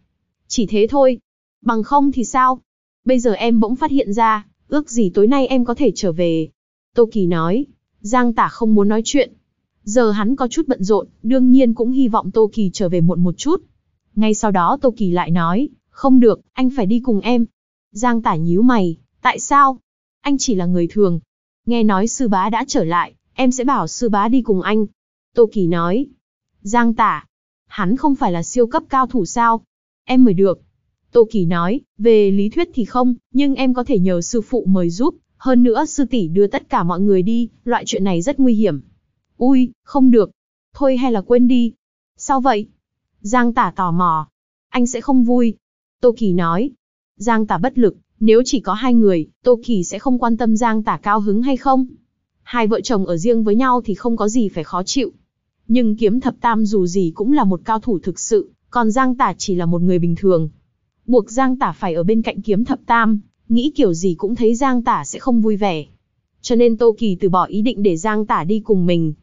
S1: Chỉ thế thôi. Bằng không thì sao? Bây giờ em bỗng phát hiện ra, ước gì tối nay em có thể trở về. Tô Kỳ nói, Giang tả không muốn nói chuyện. Giờ hắn có chút bận rộn, đương nhiên cũng hy vọng Tô Kỳ trở về muộn một chút. Ngay sau đó Tô Kỳ lại nói, không được, anh phải đi cùng em. Giang tả nhíu mày, tại sao? Anh chỉ là người thường. Nghe nói sư bá đã trở lại, em sẽ bảo sư bá đi cùng anh. Tô Kỳ nói, Giang tả, hắn không phải là siêu cấp cao thủ sao? Em mới được. Tô Kỳ nói, về lý thuyết thì không, nhưng em có thể nhờ sư phụ mời giúp, hơn nữa sư tỷ đưa tất cả mọi người đi, loại chuyện này rất nguy hiểm. Ui, không được. Thôi hay là quên đi. Sao vậy? Giang tả tò mò. Anh sẽ không vui. Tô Kỳ nói. Giang tả bất lực, nếu chỉ có hai người, Tô Kỳ sẽ không quan tâm Giang tả cao hứng hay không. Hai vợ chồng ở riêng với nhau thì không có gì phải khó chịu, nhưng kiếm thập tam dù gì cũng là một cao thủ thực sự, còn Giang Tả chỉ là một người bình thường. Buộc Giang Tả phải ở bên cạnh kiếm thập tam, nghĩ kiểu gì cũng thấy Giang Tả sẽ không vui vẻ. Cho nên Tô Kỳ từ bỏ ý định để Giang Tả đi cùng mình.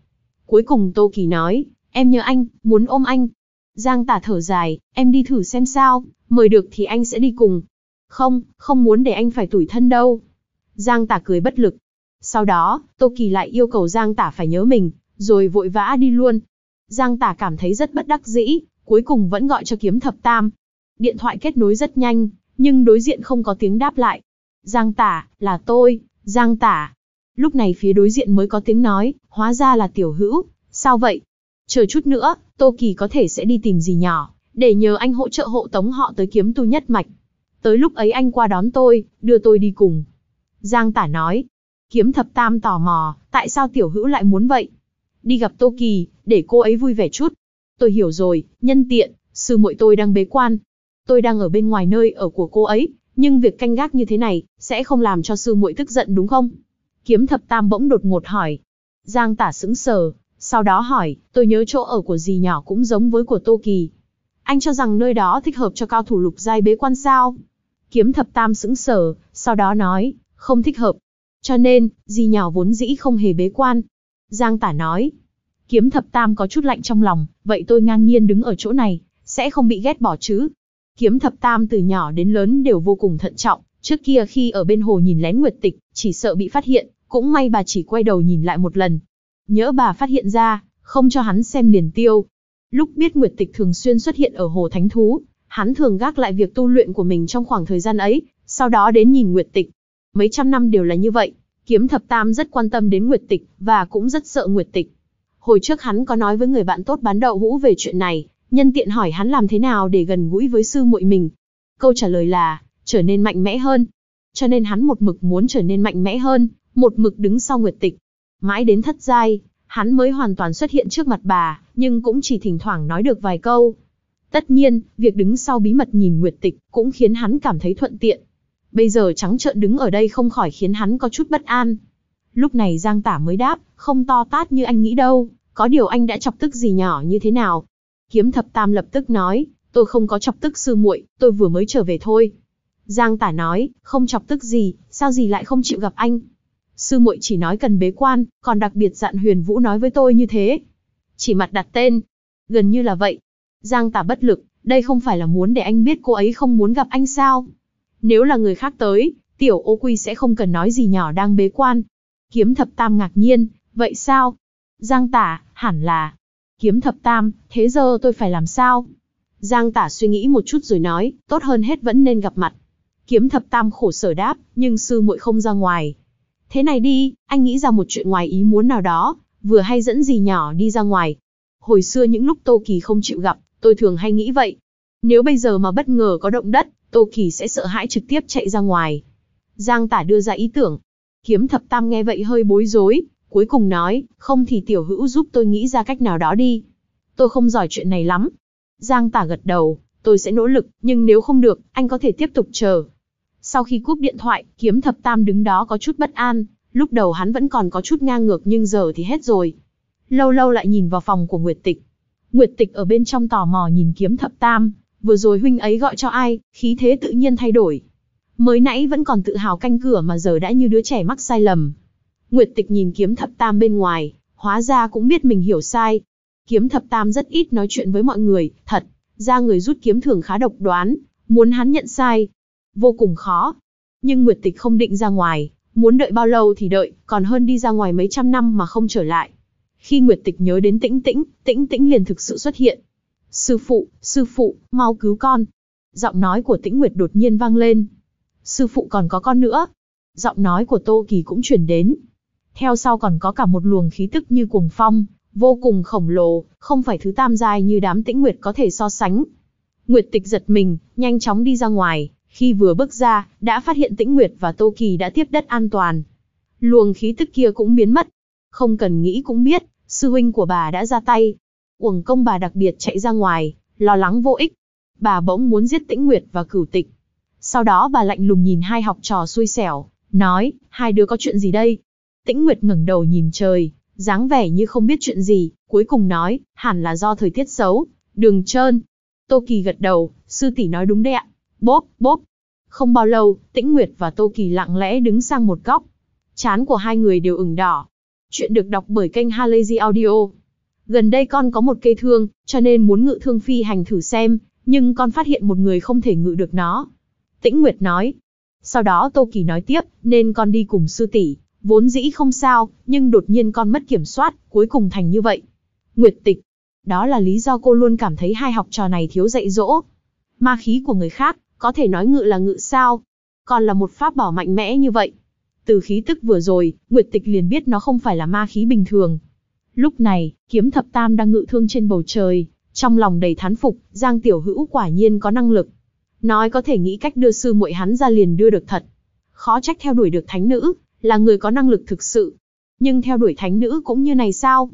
S1: Cuối cùng Tô Kỳ nói, em nhớ anh, muốn ôm anh. Giang Tả thở dài, em đi thử xem sao, mời được thì anh sẽ đi cùng. Không, không muốn để anh phải tủi thân đâu. Giang Tả cười bất lực. Sau đó, Tô Kỳ lại yêu cầu Giang Tả phải nhớ mình, rồi vội vã đi luôn. Giang tả cảm thấy rất bất đắc dĩ, cuối cùng vẫn gọi cho kiếm thập tam. Điện thoại kết nối rất nhanh, nhưng đối diện không có tiếng đáp lại. Giang tả, là tôi, Giang tả. Lúc này phía đối diện mới có tiếng nói, hóa ra là tiểu hữu, sao vậy? Chờ chút nữa, Tô Kỳ có thể sẽ đi tìm gì nhỏ, để nhờ anh hỗ trợ hộ tống họ tới kiếm tu nhất mạch. Tới lúc ấy anh qua đón tôi, đưa tôi đi cùng. Giang tả nói, kiếm thập tam tò mò, tại sao tiểu hữu lại muốn vậy? đi gặp Tô Kỳ, để cô ấy vui vẻ chút. Tôi hiểu rồi, nhân tiện, sư muội tôi đang bế quan. Tôi đang ở bên ngoài nơi ở của cô ấy, nhưng việc canh gác như thế này, sẽ không làm cho sư muội tức giận đúng không? Kiếm thập tam bỗng đột ngột hỏi. Giang tả sững sờ, sau đó hỏi, tôi nhớ chỗ ở của dì nhỏ cũng giống với của Tô Kỳ. Anh cho rằng nơi đó thích hợp cho cao thủ lục giai bế quan sao? Kiếm thập tam sững sờ, sau đó nói, không thích hợp. Cho nên, dì nhỏ vốn dĩ không hề bế quan, Giang tả nói. Kiếm thập tam có chút lạnh trong lòng, vậy tôi ngang nhiên đứng ở chỗ này, sẽ không bị ghét bỏ chứ. Kiếm thập tam từ nhỏ đến lớn đều vô cùng thận trọng, trước kia khi ở bên hồ nhìn lén nguyệt tịch, chỉ sợ bị phát hiện, cũng may bà chỉ quay đầu nhìn lại một lần. Nhớ bà phát hiện ra, không cho hắn xem liền tiêu. Lúc biết nguyệt tịch thường xuyên xuất hiện ở hồ thánh thú, hắn thường gác lại việc tu luyện của mình trong khoảng thời gian ấy, sau đó đến nhìn nguyệt tịch. Mấy trăm năm đều là như vậy, Kiếm thập tam rất quan tâm đến Nguyệt Tịch, và cũng rất sợ Nguyệt Tịch. Hồi trước hắn có nói với người bạn tốt bán đậu hũ về chuyện này, nhân tiện hỏi hắn làm thế nào để gần gũi với sư muội mình. Câu trả lời là, trở nên mạnh mẽ hơn. Cho nên hắn một mực muốn trở nên mạnh mẽ hơn, một mực đứng sau Nguyệt Tịch. Mãi đến thất giai, hắn mới hoàn toàn xuất hiện trước mặt bà, nhưng cũng chỉ thỉnh thoảng nói được vài câu. Tất nhiên, việc đứng sau bí mật nhìn Nguyệt Tịch cũng khiến hắn cảm thấy thuận tiện bây giờ trắng trợn đứng ở đây không khỏi khiến hắn có chút bất an. Lúc này Giang Tả mới đáp, không to tát như anh nghĩ đâu, có điều anh đã chọc tức gì nhỏ như thế nào. Kiếm thập tam lập tức nói, tôi không có chọc tức sư muội, tôi vừa mới trở về thôi. Giang Tả nói, không chọc tức gì, sao gì lại không chịu gặp anh. Sư muội chỉ nói cần bế quan, còn đặc biệt dặn Huyền Vũ nói với tôi như thế. Chỉ mặt đặt tên, gần như là vậy. Giang Tả bất lực, đây không phải là muốn để anh biết cô ấy không muốn gặp anh sao? Nếu là người khác tới, tiểu ô quy sẽ không cần nói gì nhỏ đang bế quan. Kiếm thập tam ngạc nhiên, vậy sao? Giang tả, hẳn là. Kiếm thập tam, thế giờ tôi phải làm sao? Giang tả suy nghĩ một chút rồi nói, tốt hơn hết vẫn nên gặp mặt. Kiếm thập tam khổ sở đáp, nhưng sư muội không ra ngoài. Thế này đi, anh nghĩ ra một chuyện ngoài ý muốn nào đó, vừa hay dẫn gì nhỏ đi ra ngoài. Hồi xưa những lúc Tô Kỳ không chịu gặp, tôi thường hay nghĩ vậy, nếu bây giờ mà bất ngờ có động đất, Tô Kỳ sẽ sợ hãi trực tiếp chạy ra ngoài. Giang Tả đưa ra ý tưởng. Kiếm thập tam nghe vậy hơi bối rối, cuối cùng nói, không thì tiểu hữu giúp tôi nghĩ ra cách nào đó đi. Tôi không giỏi chuyện này lắm. Giang Tả gật đầu, tôi sẽ nỗ lực, nhưng nếu không được, anh có thể tiếp tục chờ. Sau khi cúp điện thoại, kiếm thập tam đứng đó có chút bất an, lúc đầu hắn vẫn còn có chút ngang ngược nhưng giờ thì hết rồi. Lâu lâu lại nhìn vào phòng của Nguyệt Tịch. Nguyệt Tịch ở bên trong tò mò nhìn kiếm thập tam, vừa rồi huynh ấy gọi cho ai, khí thế tự nhiên thay đổi. Mới nãy vẫn còn tự hào canh cửa mà giờ đã như đứa trẻ mắc sai lầm. Nguyệt tịch nhìn kiếm thập tam bên ngoài, hóa ra cũng biết mình hiểu sai. Kiếm thập tam rất ít nói chuyện với mọi người, thật, ra người rút kiếm thường khá độc đoán, muốn hắn nhận sai. Vô cùng khó. Nhưng Nguyệt tịch không định ra ngoài, muốn đợi bao lâu thì đợi, còn hơn đi ra ngoài mấy trăm năm mà không trở lại. Khi Nguyệt Tịch nhớ đến Tĩnh Tĩnh, Tĩnh Tĩnh liền thực sự xuất hiện, Sư phụ, sư phụ, mau cứu con. Giọng nói của tĩnh nguyệt đột nhiên vang lên. Sư phụ còn có con nữa. Giọng nói của Tô Kỳ cũng chuyển đến. Theo sau còn có cả một luồng khí tức như cuồng phong, vô cùng khổng lồ, không phải thứ tam giai như đám tĩnh nguyệt có thể so sánh. Nguyệt tịch giật mình, nhanh chóng đi ra ngoài, khi vừa bước ra, đã phát hiện tĩnh nguyệt và Tô Kỳ đã tiếp đất an toàn. Luồng khí tức kia cũng biến mất. Không cần nghĩ cũng biết, sư huynh của bà đã ra tay, Uổng công bà đặc biệt chạy ra ngoài, lo lắng vô ích. Bà bỗng muốn giết Tĩnh Nguyệt và Cửu Tịch. Sau đó bà lạnh lùng nhìn hai học trò xui xẻo, nói, hai đứa có chuyện gì đây? Tĩnh Nguyệt ngẩng đầu nhìn trời, dáng vẻ như không biết chuyện gì, cuối cùng nói, hẳn là do thời tiết xấu, đường trơn. Tô Kỳ gật đầu, sư tỷ nói đúng đấy ạ. Bốp, bốp. Không bao lâu, Tĩnh Nguyệt và Tô Kỳ lặng lẽ đứng sang một góc. Chán của hai người đều ửng đỏ. Chuyện được đọc bởi kênh Halazy Audio. Gần đây con có một cây thương, cho nên muốn ngự thương phi hành thử xem, nhưng con phát hiện một người không thể ngự được nó. Tĩnh Nguyệt nói. Sau đó Tô Kỳ nói tiếp, nên con đi cùng sư tỷ, vốn dĩ không sao, nhưng đột nhiên con mất kiểm soát, cuối cùng thành như vậy. Nguyệt tịch. Đó là lý do cô luôn cảm thấy hai học trò này thiếu dạy dỗ. Ma khí của người khác, có thể nói ngự là ngự sao. Còn là một pháp bảo mạnh mẽ như vậy. Từ khí tức vừa rồi, Nguyệt tịch liền biết nó không phải là ma khí bình thường, Lúc này, kiếm thập tam đang ngự thương trên bầu trời, trong lòng đầy thán phục, Giang Tiểu Hữu quả nhiên có năng lực. Nói có thể nghĩ cách đưa sư muội hắn ra liền đưa được thật. Khó trách theo đuổi được thánh nữ, là người có năng lực thực sự. Nhưng theo đuổi thánh nữ cũng như này sao?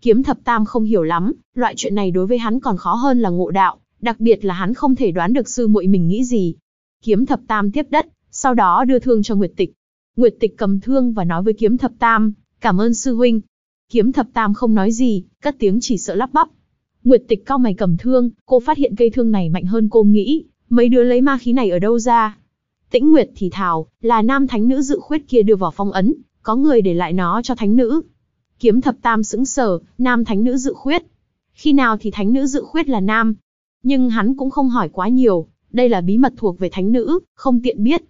S1: Kiếm thập tam không hiểu lắm, loại chuyện này đối với hắn còn khó hơn là ngộ đạo, đặc biệt là hắn không thể đoán được sư muội mình nghĩ gì. Kiếm thập tam tiếp đất, sau đó đưa thương cho Nguyệt Tịch. Nguyệt Tịch cầm thương và nói với kiếm thập tam, cảm ơn sư huynh, Kiếm thập tam không nói gì, cất tiếng chỉ sợ lắp bắp. Nguyệt tịch cao mày cầm thương, cô phát hiện cây thương này mạnh hơn cô nghĩ, mấy đứa lấy ma khí này ở đâu ra. Tĩnh Nguyệt thì thào, là nam thánh nữ dự khuyết kia đưa vào phong ấn, có người để lại nó cho thánh nữ. Kiếm thập tam sững sờ, nam thánh nữ dự khuyết. Khi nào thì thánh nữ dự khuyết là nam? Nhưng hắn cũng không hỏi quá nhiều, đây là bí mật thuộc về thánh nữ, không tiện biết.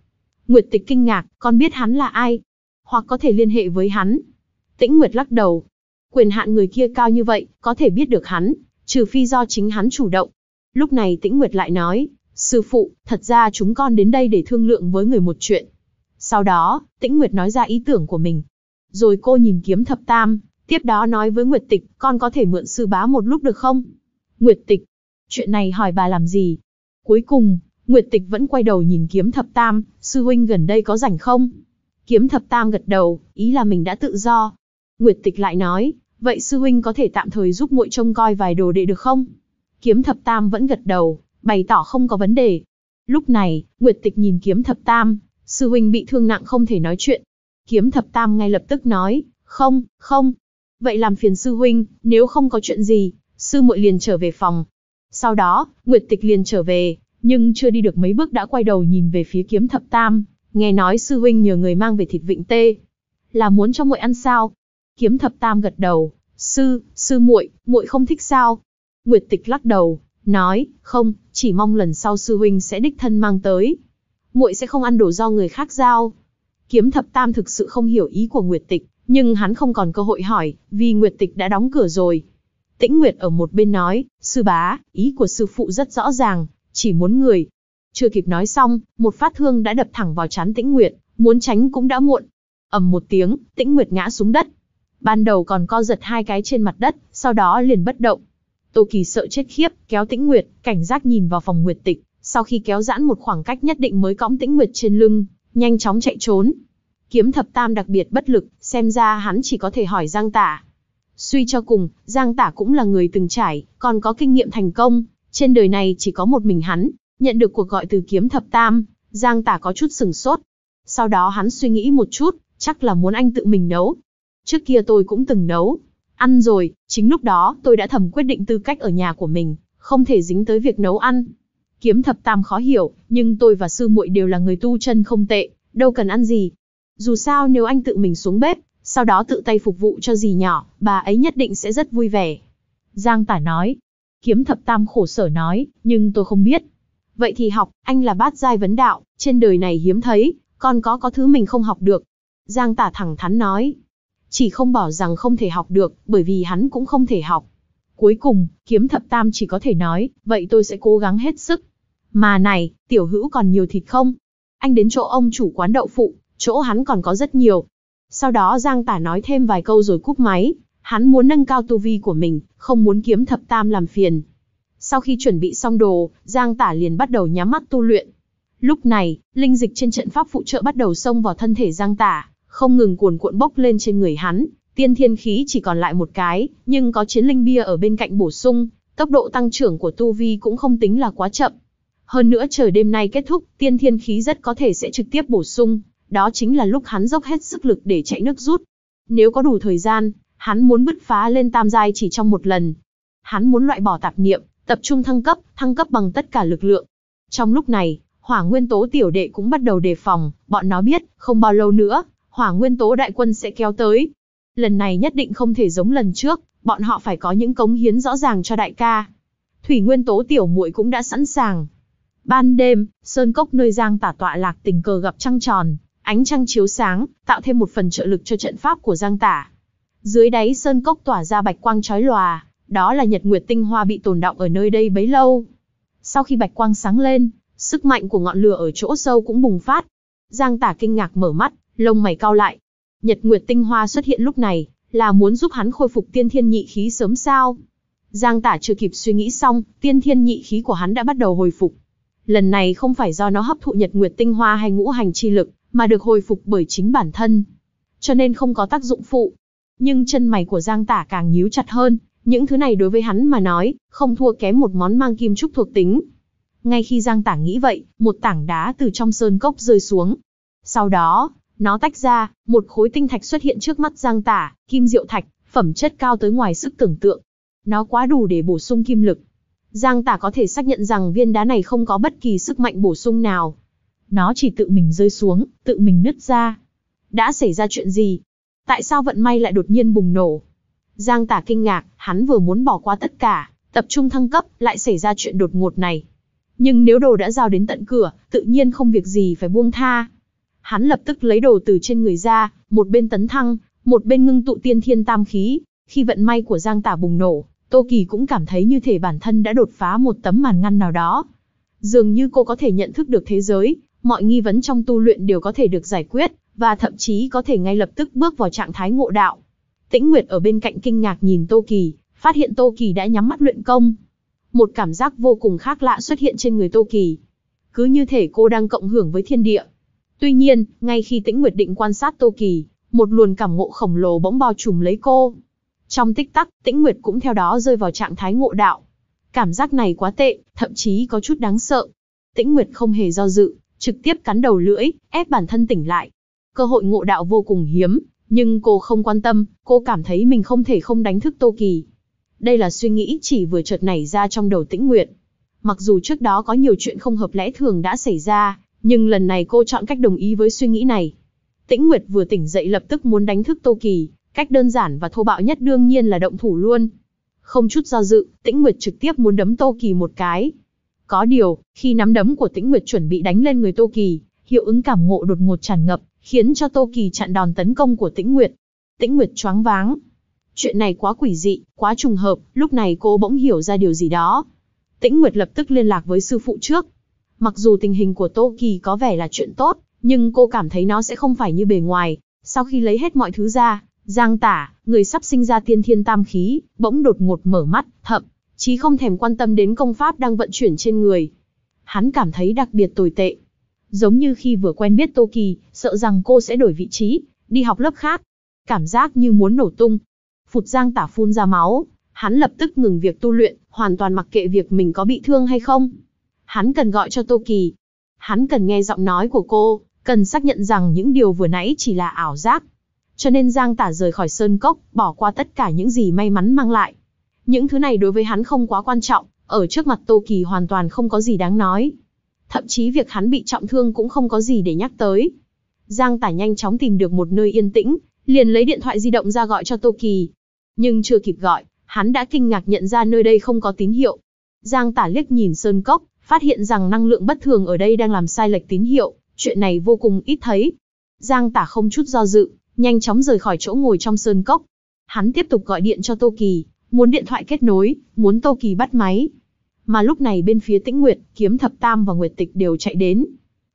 S1: Nguyệt tịch kinh ngạc, con biết hắn là ai? Hoặc có thể liên hệ với hắn, Tĩnh Nguyệt lắc đầu. Quyền hạn người kia cao như vậy, có thể biết được hắn, trừ phi do chính hắn chủ động. Lúc này Tĩnh Nguyệt lại nói, sư phụ, thật ra chúng con đến đây để thương lượng với người một chuyện. Sau đó, Tĩnh Nguyệt nói ra ý tưởng của mình. Rồi cô nhìn kiếm thập tam, tiếp đó nói với Nguyệt Tịch, con có thể mượn sư bá một lúc được không? Nguyệt Tịch, chuyện này hỏi bà làm gì? Cuối cùng, Nguyệt Tịch vẫn quay đầu nhìn kiếm thập tam, sư huynh gần đây có rảnh không? Kiếm thập tam gật đầu, ý là mình đã tự do, Nguyệt Tịch lại nói, vậy sư huynh có thể tạm thời giúp muội trông coi vài đồ đệ được không? Kiếm thập tam vẫn gật đầu, bày tỏ không có vấn đề. Lúc này, Nguyệt Tịch nhìn kiếm thập tam, sư huynh bị thương nặng không thể nói chuyện. Kiếm thập tam ngay lập tức nói, không, không. Vậy làm phiền sư huynh, nếu không có chuyện gì, sư muội liền trở về phòng. Sau đó, Nguyệt Tịch liền trở về, nhưng chưa đi được mấy bước đã quay đầu nhìn về phía kiếm thập tam, nghe nói sư huynh nhờ người mang về thịt vịnh tê. Là muốn cho muội ăn sao? Kiếm thập tam gật đầu, sư, sư muội, muội không thích sao? Nguyệt tịch lắc đầu, nói, không, chỉ mong lần sau sư huynh sẽ đích thân mang tới. Muội sẽ không ăn đồ do người khác giao. Kiếm thập tam thực sự không hiểu ý của Nguyệt tịch, nhưng hắn không còn cơ hội hỏi, vì Nguyệt tịch đã đóng cửa rồi. Tĩnh Nguyệt ở một bên nói, sư bá, ý của sư phụ rất rõ ràng, chỉ muốn người. Chưa kịp nói xong, một phát thương đã đập thẳng vào chán Tĩnh Nguyệt, muốn tránh cũng đã muộn. ầm một tiếng, Tĩnh Nguyệt ngã xuống đất ban đầu còn co giật hai cái trên mặt đất, sau đó liền bất động. Tô Kỳ sợ chết khiếp, kéo Tĩnh Nguyệt, cảnh giác nhìn vào phòng Nguyệt Tịch, sau khi kéo giãn một khoảng cách nhất định mới cõng Tĩnh Nguyệt trên lưng, nhanh chóng chạy trốn. Kiếm thập tam đặc biệt bất lực, xem ra hắn chỉ có thể hỏi Giang Tả. Suy cho cùng, Giang Tả cũng là người từng trải, còn có kinh nghiệm thành công, trên đời này chỉ có một mình hắn. Nhận được cuộc gọi từ kiếm thập tam, Giang Tả có chút sừng sốt. Sau đó hắn suy nghĩ một chút, chắc là muốn anh tự mình nấu, trước kia tôi cũng từng nấu. Ăn rồi, chính lúc đó, tôi đã thầm quyết định tư cách ở nhà của mình, không thể dính tới việc nấu ăn. Kiếm thập tam khó hiểu, nhưng tôi và sư muội đều là người tu chân không tệ, đâu cần ăn gì. Dù sao nếu anh tự mình xuống bếp, sau đó tự tay phục vụ cho dì nhỏ, bà ấy nhất định sẽ rất vui vẻ. Giang tả nói, kiếm thập tam khổ sở nói, nhưng tôi không biết. Vậy thì học, anh là bát giai vấn đạo, trên đời này hiếm thấy, còn có có thứ mình không học được. Giang tả thẳng thắn nói, chỉ không bảo rằng không thể học được, bởi vì hắn cũng không thể học. Cuối cùng, kiếm thập tam chỉ có thể nói, vậy tôi sẽ cố gắng hết sức. Mà này, tiểu hữu còn nhiều thịt không? Anh đến chỗ ông chủ quán đậu phụ, chỗ hắn còn có rất nhiều. Sau đó Giang Tả nói thêm vài câu rồi cúp máy, hắn muốn nâng cao tu vi của mình, không muốn kiếm thập tam làm phiền. Sau khi chuẩn bị xong đồ, Giang Tả liền bắt đầu nhắm mắt tu luyện. Lúc này, linh dịch trên trận pháp phụ trợ bắt đầu xông vào thân thể Giang Tả không ngừng cuồn cuộn bốc lên trên người hắn, tiên thiên khí chỉ còn lại một cái, nhưng có chiến linh bia ở bên cạnh bổ sung, tốc độ tăng trưởng của tu vi cũng không tính là quá chậm. Hơn nữa trời đêm nay kết thúc, tiên thiên khí rất có thể sẽ trực tiếp bổ sung, đó chính là lúc hắn dốc hết sức lực để chạy nước rút. Nếu có đủ thời gian, hắn muốn bứt phá lên tam giai chỉ trong một lần. Hắn muốn loại bỏ tạp niệm, tập trung thăng cấp, thăng cấp bằng tất cả lực lượng. Trong lúc này, hỏa nguyên tố tiểu đệ cũng bắt đầu đề phòng, bọn nó biết, không bao lâu nữa, hỏa nguyên tố đại quân sẽ kéo tới. Lần này nhất định không thể giống lần trước, bọn họ phải có những cống hiến rõ ràng cho đại ca. Thủy nguyên tố tiểu muội cũng đã sẵn sàng. Ban đêm, sơn cốc nơi giang tả tọa lạc tình cờ gặp trăng tròn, ánh trăng chiếu sáng, tạo thêm một phần trợ lực cho trận pháp của giang tả. Dưới đáy sơn cốc tỏa ra bạch quang chói lòa, đó là nhật nguyệt tinh hoa bị tồn động ở nơi đây bấy lâu. Sau khi bạch quang sáng lên, sức mạnh của ngọn lửa ở chỗ sâu cũng bùng phát. Giang tả kinh ngạc mở mắt, lông mày cau lại. Nhật Nguyệt tinh hoa xuất hiện lúc này, là muốn giúp hắn khôi phục tiên thiên nhị khí sớm sao? Giang Tả chưa kịp suy nghĩ xong, tiên thiên nhị khí của hắn đã bắt đầu hồi phục. Lần này không phải do nó hấp thụ Nhật Nguyệt tinh hoa hay ngũ hành chi lực, mà được hồi phục bởi chính bản thân. Cho nên không có tác dụng phụ. Nhưng chân mày của Giang Tả càng nhíu chặt hơn, những thứ này đối với hắn mà nói, không thua kém một món mang kim trúc thuộc tính. Ngay khi Giang Tả nghĩ vậy, một tảng đá từ trong sơn cốc rơi xuống. Sau đó, nó tách ra, một khối tinh thạch xuất hiện trước mắt Giang Tả, kim diệu thạch, phẩm chất cao tới ngoài sức tưởng tượng. Nó quá đủ để bổ sung kim lực. Giang Tả có thể xác nhận rằng viên đá này không có bất kỳ sức mạnh bổ sung nào. Nó chỉ tự mình rơi xuống, tự mình nứt ra. Đã xảy ra chuyện gì? Tại sao vận may lại đột nhiên bùng nổ? Giang Tả kinh ngạc, hắn vừa muốn bỏ qua tất cả, tập trung thăng cấp, lại xảy ra chuyện đột ngột này. Nhưng nếu đồ đã giao đến tận cửa, tự nhiên không việc gì phải buông tha. Hắn lập tức lấy đồ từ trên người ra, một bên tấn thăng, một bên ngưng tụ tiên thiên tam khí. Khi vận may của Giang Tả bùng nổ, Tô Kỳ cũng cảm thấy như thể bản thân đã đột phá một tấm màn ngăn nào đó. Dường như cô có thể nhận thức được thế giới, mọi nghi vấn trong tu luyện đều có thể được giải quyết, và thậm chí có thể ngay lập tức bước vào trạng thái ngộ đạo. Tĩnh Nguyệt ở bên cạnh kinh ngạc nhìn Tô Kỳ, phát hiện Tô Kỳ đã nhắm mắt luyện công. Một cảm giác vô cùng khác lạ xuất hiện trên người Tô Kỳ. Cứ như thể cô đang cộng hưởng với thiên địa, Tuy nhiên, ngay khi Tĩnh Nguyệt định quan sát Tô Kỳ, một luồn cảm ngộ khổng lồ bỗng bao trùm lấy cô. Trong tích tắc, Tĩnh Nguyệt cũng theo đó rơi vào trạng thái ngộ đạo. Cảm giác này quá tệ, thậm chí có chút đáng sợ. Tĩnh Nguyệt không hề do dự, trực tiếp cắn đầu lưỡi, ép bản thân tỉnh lại. Cơ hội ngộ đạo vô cùng hiếm, nhưng cô không quan tâm, cô cảm thấy mình không thể không đánh thức Tô Kỳ. Đây là suy nghĩ chỉ vừa chợt nảy ra trong đầu Tĩnh Nguyệt. Mặc dù trước đó có nhiều chuyện không hợp lẽ thường đã xảy ra, nhưng lần này cô chọn cách đồng ý với suy nghĩ này. Tĩnh Nguyệt vừa tỉnh dậy lập tức muốn đánh thức Tô Kỳ, cách đơn giản và thô bạo nhất đương nhiên là động thủ luôn. Không chút do dự, Tĩnh Nguyệt trực tiếp muốn đấm Tô Kỳ một cái. Có điều, khi nắm đấm của Tĩnh Nguyệt chuẩn bị đánh lên người Tô Kỳ, hiệu ứng cảm ngộ đột ngột tràn ngập, khiến cho Tô Kỳ chặn đòn tấn công của Tĩnh Nguyệt. Tĩnh Nguyệt choáng váng. Chuyện này quá quỷ dị, quá trùng hợp, lúc này cô bỗng hiểu ra điều gì đó. Tĩnh Nguyệt lập tức liên lạc với sư phụ trước, Mặc dù tình hình của Tô Kỳ có vẻ là chuyện tốt, nhưng cô cảm thấy nó sẽ không phải như bề ngoài. Sau khi lấy hết mọi thứ ra, Giang Tả, người sắp sinh ra tiên thiên tam khí, bỗng đột ngột mở mắt, thậm chí không thèm quan tâm đến công pháp đang vận chuyển trên người. Hắn cảm thấy đặc biệt tồi tệ. Giống như khi vừa quen biết Tô Kỳ, sợ rằng cô sẽ đổi vị trí, đi học lớp khác. Cảm giác như muốn nổ tung. Phụt Giang Tả phun ra máu, hắn lập tức ngừng việc tu luyện, hoàn toàn mặc kệ việc mình có bị thương hay không. Hắn cần gọi cho Tô Kỳ. Hắn cần nghe giọng nói của cô, cần xác nhận rằng những điều vừa nãy chỉ là ảo giác. Cho nên Giang Tả rời khỏi Sơn Cốc, bỏ qua tất cả những gì may mắn mang lại. Những thứ này đối với hắn không quá quan trọng, ở trước mặt Tô Kỳ hoàn toàn không có gì đáng nói. Thậm chí việc hắn bị trọng thương cũng không có gì để nhắc tới. Giang Tả nhanh chóng tìm được một nơi yên tĩnh, liền lấy điện thoại di động ra gọi cho Tô Kỳ. Nhưng chưa kịp gọi, hắn đã kinh ngạc nhận ra nơi đây không có tín hiệu. Giang Tả liếc nhìn Sơn Cốc, phát hiện rằng năng lượng bất thường ở đây đang làm sai lệch tín hiệu, chuyện này vô cùng ít thấy. Giang Tả không chút do dự, nhanh chóng rời khỏi chỗ ngồi trong sơn cốc. Hắn tiếp tục gọi điện cho Tô Kỳ, muốn điện thoại kết nối, muốn Tô Kỳ bắt máy. Mà lúc này bên phía Tĩnh Nguyệt, Kiếm Thập Tam và Nguyệt Tịch đều chạy đến.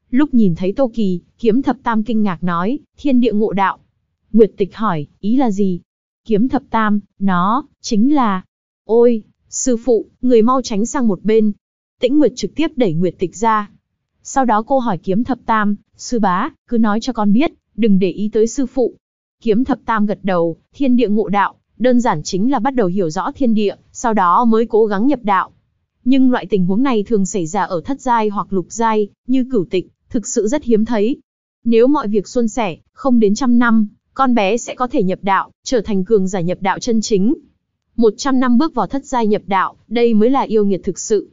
S1: Lúc nhìn thấy Tô Kỳ, Kiếm Thập Tam kinh ngạc nói, thiên địa ngộ đạo. Nguyệt Tịch hỏi, ý là gì? Kiếm Thập Tam, nó, chính là... Ôi, sư phụ, người mau tránh sang một bên, Tĩnh Nguyệt trực tiếp đẩy Nguyệt Tịch ra. Sau đó cô hỏi Kiếm Thập Tam, sư bá, cứ nói cho con biết, đừng để ý tới sư phụ. Kiếm Thập Tam gật đầu, thiên địa ngộ đạo, đơn giản chính là bắt đầu hiểu rõ thiên địa, sau đó mới cố gắng nhập đạo. Nhưng loại tình huống này thường xảy ra ở thất giai hoặc lục giai, như cửu tịch, thực sự rất hiếm thấy. Nếu mọi việc xuân sẻ, không đến trăm năm, con bé sẽ có thể nhập đạo, trở thành cường giả nhập đạo chân chính. một trăm năm bước vào thất giai nhập đạo, đây mới là yêu nghiệt thực sự.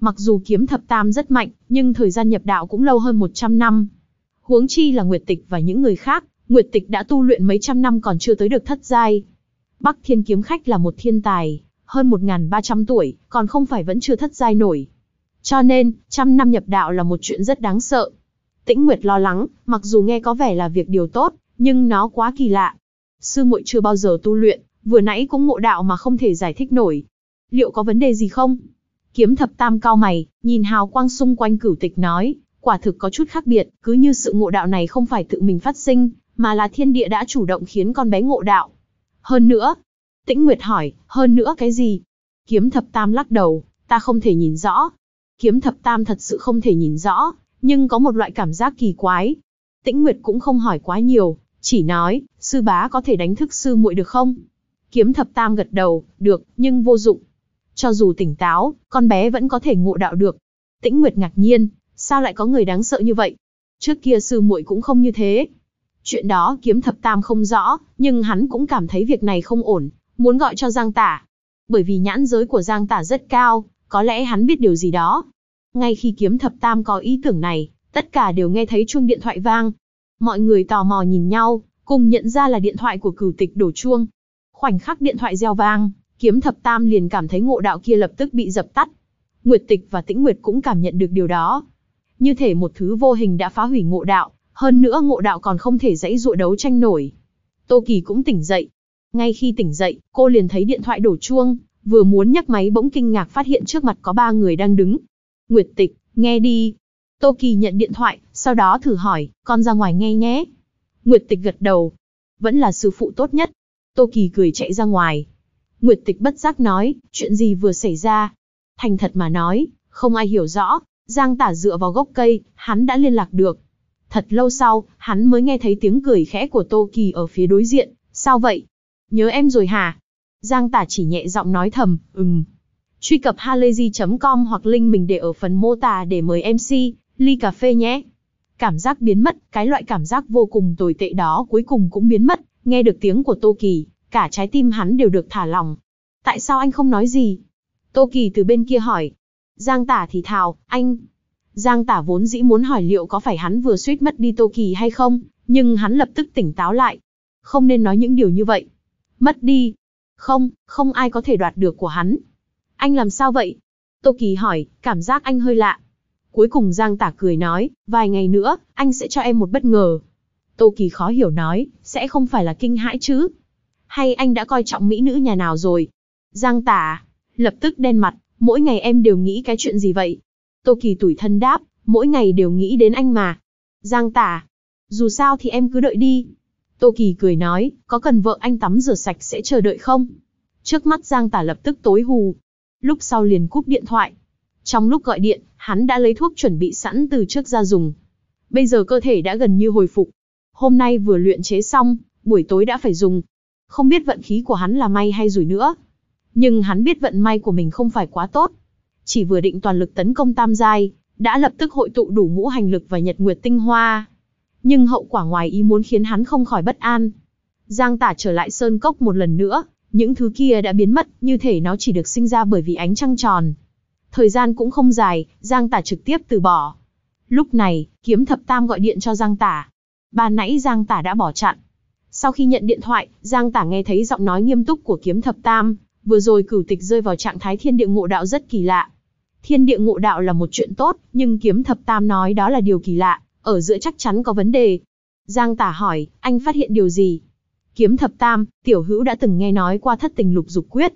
S1: Mặc dù kiếm thập tam rất mạnh, nhưng thời gian nhập đạo cũng lâu hơn 100 năm. Huống chi là Nguyệt Tịch và những người khác, Nguyệt Tịch đã tu luyện mấy trăm năm còn chưa tới được thất giai. Bắc Thiên kiếm khách là một thiên tài, hơn 1.300 tuổi, còn không phải vẫn chưa thất giai nổi. Cho nên, trăm năm nhập đạo là một chuyện rất đáng sợ. Tĩnh Nguyệt lo lắng, mặc dù nghe có vẻ là việc điều tốt, nhưng nó quá kỳ lạ. Sư muội chưa bao giờ tu luyện, vừa nãy cũng ngộ đạo mà không thể giải thích nổi. Liệu có vấn đề gì không? Kiếm thập tam cao mày, nhìn hào quang xung quanh cửu tịch nói, quả thực có chút khác biệt, cứ như sự ngộ đạo này không phải tự mình phát sinh, mà là thiên địa đã chủ động khiến con bé ngộ đạo. Hơn nữa, Tĩnh Nguyệt hỏi, hơn nữa cái gì? Kiếm thập tam lắc đầu, ta không thể nhìn rõ. Kiếm thập tam thật sự không thể nhìn rõ, nhưng có một loại cảm giác kỳ quái. Tĩnh Nguyệt cũng không hỏi quá nhiều, chỉ nói, sư bá có thể đánh thức sư muội được không? Kiếm thập tam gật đầu, được, nhưng vô dụng. Cho dù tỉnh táo, con bé vẫn có thể ngộ đạo được. Tĩnh Nguyệt ngạc nhiên, sao lại có người đáng sợ như vậy? Trước kia sư muội cũng không như thế. Chuyện đó kiếm thập tam không rõ, nhưng hắn cũng cảm thấy việc này không ổn, muốn gọi cho Giang Tả. Bởi vì nhãn giới của Giang Tả rất cao, có lẽ hắn biết điều gì đó. Ngay khi kiếm thập tam có ý tưởng này, tất cả đều nghe thấy chuông điện thoại vang. Mọi người tò mò nhìn nhau, cùng nhận ra là điện thoại của cửu tịch đổ chuông. Khoảnh khắc điện thoại reo vang, kiếm thập tam liền cảm thấy ngộ đạo kia lập tức bị dập tắt. Nguyệt Tịch và Tĩnh Nguyệt cũng cảm nhận được điều đó. Như thể một thứ vô hình đã phá hủy ngộ đạo, hơn nữa ngộ đạo còn không thể dãy dụa đấu tranh nổi. Tô Kỳ cũng tỉnh dậy. Ngay khi tỉnh dậy, cô liền thấy điện thoại đổ chuông, vừa muốn nhấc máy bỗng kinh ngạc phát hiện trước mặt có ba người đang đứng. Nguyệt Tịch, nghe đi. Tô Kỳ nhận điện thoại, sau đó thử hỏi, con ra ngoài nghe nhé. Nguyệt Tịch gật đầu. Vẫn là sư phụ tốt nhất. Tô Kỳ cười chạy ra ngoài, Nguyệt Tịch bất giác nói, chuyện gì vừa xảy ra? Thành thật mà nói, không ai hiểu rõ, Giang Tả dựa vào gốc cây, hắn đã liên lạc được. Thật lâu sau, hắn mới nghe thấy tiếng cười khẽ của Tô Kỳ ở phía đối diện, sao vậy? Nhớ em rồi hả? Giang Tả chỉ nhẹ giọng nói thầm, ừm. Truy cập halayzi.com hoặc link mình để ở phần mô tả để mời MC, ly cà phê nhé. Cảm giác biến mất, cái loại cảm giác vô cùng tồi tệ đó cuối cùng cũng biến mất, nghe được tiếng của Tô Kỳ, Cả trái tim hắn đều được thả lòng. Tại sao anh không nói gì? Tô Kỳ từ bên kia hỏi. Giang tả thì thào, anh. Giang tả vốn dĩ muốn hỏi liệu có phải hắn vừa suýt mất đi Tô Kỳ hay không, nhưng hắn lập tức tỉnh táo lại. Không nên nói những điều như vậy. Mất đi. Không, không ai có thể đoạt được của hắn. Anh làm sao vậy? Tô Kỳ hỏi, cảm giác anh hơi lạ. Cuối cùng Giang Tả cười nói, vài ngày nữa, anh sẽ cho em một bất ngờ. Tô Kỳ khó hiểu nói, sẽ không phải là kinh hãi chứ hay anh đã coi trọng mỹ nữ nhà nào rồi? Giang tả, lập tức đen mặt, mỗi ngày em đều nghĩ cái chuyện gì vậy? Tô Kỳ tủi thân đáp, mỗi ngày đều nghĩ đến anh mà. Giang tả, dù sao thì em cứ đợi đi. Tô Kỳ cười nói, có cần vợ anh tắm rửa sạch sẽ chờ đợi không? Trước mắt Giang tả lập tức tối hù. Lúc sau liền cúp điện thoại. Trong lúc gọi điện, hắn đã lấy thuốc chuẩn bị sẵn từ trước ra dùng. Bây giờ cơ thể đã gần như hồi phục. Hôm nay vừa luyện chế xong, buổi tối đã phải dùng, không biết vận khí của hắn là may hay rủi nữa. Nhưng hắn biết vận may của mình không phải quá tốt. Chỉ vừa định toàn lực tấn công tam giai, đã lập tức hội tụ đủ ngũ hành lực và nhật nguyệt tinh hoa. Nhưng hậu quả ngoài ý muốn khiến hắn không khỏi bất an. Giang tả trở lại sơn cốc một lần nữa, những thứ kia đã biến mất, như thể nó chỉ được sinh ra bởi vì ánh trăng tròn. Thời gian cũng không dài, Giang tả trực tiếp từ bỏ. Lúc này, kiếm thập tam gọi điện cho Giang tả. Ban nãy Giang tả đã bỏ chặn, sau khi nhận điện thoại, Giang Tả nghe thấy giọng nói nghiêm túc của kiếm thập tam, vừa rồi cửu tịch rơi vào trạng thái thiên địa ngộ đạo rất kỳ lạ. Thiên địa ngộ đạo là một chuyện tốt, nhưng kiếm thập tam nói đó là điều kỳ lạ, ở giữa chắc chắn có vấn đề. Giang Tả hỏi, anh phát hiện điều gì? Kiếm thập tam, tiểu hữu đã từng nghe nói qua thất tình lục dục quyết.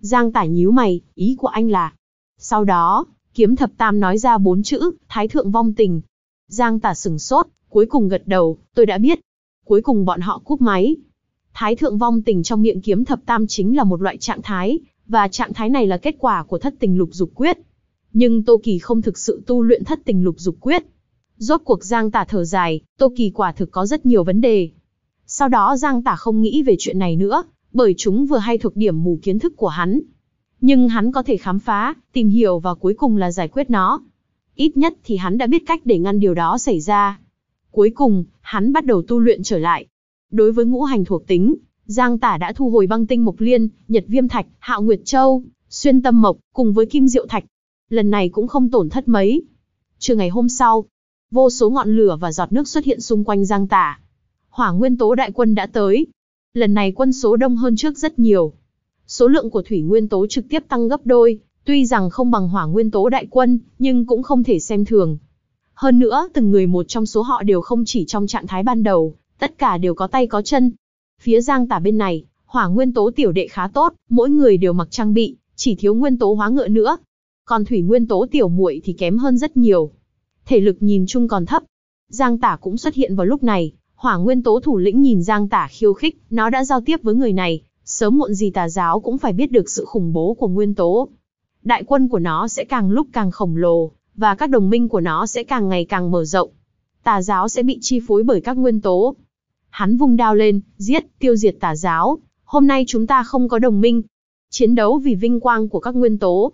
S1: Giang Tả nhíu mày, ý của anh là. Sau đó, kiếm thập tam nói ra bốn chữ, thái thượng vong tình. Giang Tả sừng sốt, cuối cùng gật đầu, tôi đã biết, cuối cùng bọn họ cúp máy. Thái thượng vong tình trong miệng kiếm thập tam chính là một loại trạng thái, và trạng thái này là kết quả của thất tình lục dục quyết. Nhưng Tô Kỳ không thực sự tu luyện thất tình lục dục quyết. Rốt cuộc Giang Tả thở dài, Tô Kỳ quả thực có rất nhiều vấn đề. Sau đó Giang Tả không nghĩ về chuyện này nữa, bởi chúng vừa hay thuộc điểm mù kiến thức của hắn. Nhưng hắn có thể khám phá, tìm hiểu và cuối cùng là giải quyết nó. Ít nhất thì hắn đã biết cách để ngăn điều đó xảy ra. Cuối cùng, hắn bắt đầu tu luyện trở lại. Đối với ngũ hành thuộc tính, Giang Tả đã thu hồi băng tinh mộc liên, nhật viêm thạch, hạo nguyệt châu, xuyên tâm mộc, cùng với kim diệu thạch. Lần này cũng không tổn thất mấy. Trưa ngày hôm sau, vô số ngọn lửa và giọt nước xuất hiện xung quanh Giang Tả. Hỏa nguyên tố đại quân đã tới. Lần này quân số đông hơn trước rất nhiều. Số lượng của thủy nguyên tố trực tiếp tăng gấp đôi, tuy rằng không bằng hỏa nguyên tố đại quân, nhưng cũng không thể xem thường. Hơn nữa, từng người một trong số họ đều không chỉ trong trạng thái ban đầu, tất cả đều có tay có chân. Phía giang tả bên này, hỏa nguyên tố tiểu đệ khá tốt, mỗi người đều mặc trang bị, chỉ thiếu nguyên tố hóa ngựa nữa. Còn thủy nguyên tố tiểu muội thì kém hơn rất nhiều. Thể lực nhìn chung còn thấp. Giang tả cũng xuất hiện vào lúc này, hỏa nguyên tố thủ lĩnh nhìn giang tả khiêu khích, nó đã giao tiếp với người này, sớm muộn gì tà giáo cũng phải biết được sự khủng bố của nguyên tố. Đại quân của nó sẽ càng lúc càng khổng lồ, và các đồng minh của nó sẽ càng ngày càng mở rộng. Tà giáo sẽ bị chi phối bởi các nguyên tố. Hắn vung đao lên, giết, tiêu diệt tà giáo. Hôm nay chúng ta không có đồng minh. Chiến đấu vì vinh quang của các nguyên tố.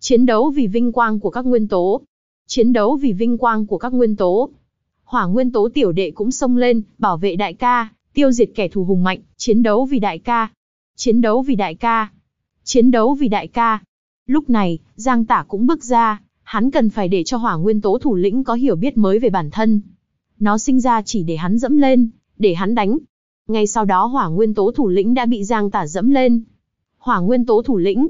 S1: Chiến đấu vì vinh quang của các nguyên tố. Chiến đấu vì vinh quang của các nguyên tố. Hỏa nguyên tố tiểu đệ cũng xông lên, bảo vệ đại ca, tiêu diệt kẻ thù hùng mạnh, chiến đấu vì đại ca. Chiến đấu vì đại ca. Chiến đấu vì đại ca. Lúc này, Giang Tả cũng bước ra, hắn cần phải để cho hỏa nguyên tố thủ lĩnh có hiểu biết mới về bản thân. Nó sinh ra chỉ để hắn dẫm lên, để hắn đánh. Ngay sau đó hỏa nguyên tố thủ lĩnh đã bị giang tả dẫm lên. Hỏa nguyên tố thủ lĩnh.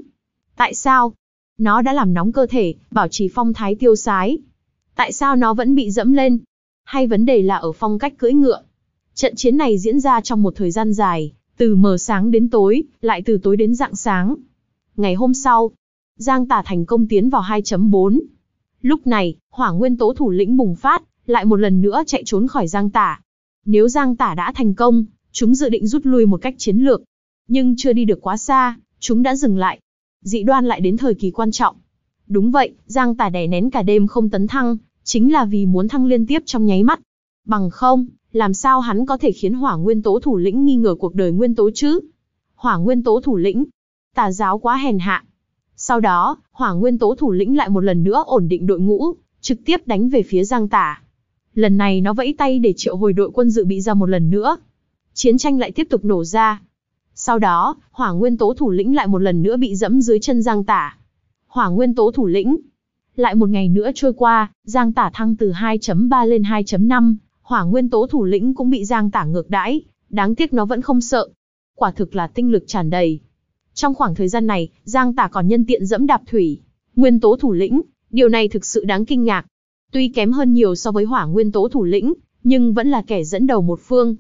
S1: Tại sao? Nó đã làm nóng cơ thể, bảo trì phong thái tiêu sái. Tại sao nó vẫn bị dẫm lên? Hay vấn đề là ở phong cách cưỡi ngựa? Trận chiến này diễn ra trong một thời gian dài, từ mờ sáng đến tối, lại từ tối đến rạng sáng. Ngày hôm sau, Giang Tả thành công tiến vào 2.4, Lúc này, hỏa nguyên tố thủ lĩnh bùng phát, lại một lần nữa chạy trốn khỏi Giang Tả. Nếu Giang Tả đã thành công, chúng dự định rút lui một cách chiến lược. Nhưng chưa đi được quá xa, chúng đã dừng lại. Dị đoan lại đến thời kỳ quan trọng. Đúng vậy, Giang Tả đè nén cả đêm không tấn thăng, chính là vì muốn thăng liên tiếp trong nháy mắt. Bằng không, làm sao hắn có thể khiến hỏa nguyên tố thủ lĩnh nghi ngờ cuộc đời nguyên tố chứ? Hỏa nguyên tố thủ lĩnh, tà giáo quá hèn hạ, sau đó, hỏa nguyên tố thủ lĩnh lại một lần nữa ổn định đội ngũ, trực tiếp đánh về phía Giang Tả. Lần này nó vẫy tay để triệu hồi đội quân dự bị ra một lần nữa. Chiến tranh lại tiếp tục nổ ra. Sau đó, hỏa nguyên tố thủ lĩnh lại một lần nữa bị dẫm dưới chân Giang Tả. Hỏa nguyên tố thủ lĩnh. Lại một ngày nữa trôi qua, Giang Tả thăng từ 2.3 lên 2.5, hỏa nguyên tố thủ lĩnh cũng bị Giang Tả ngược đãi, đáng tiếc nó vẫn không sợ. Quả thực là tinh lực tràn đầy, trong khoảng thời gian này, Giang Tả còn nhân tiện dẫm đạp thủy, nguyên tố thủ lĩnh, điều này thực sự đáng kinh ngạc. Tuy kém hơn nhiều so với hỏa nguyên tố thủ lĩnh, nhưng vẫn là kẻ dẫn đầu một phương.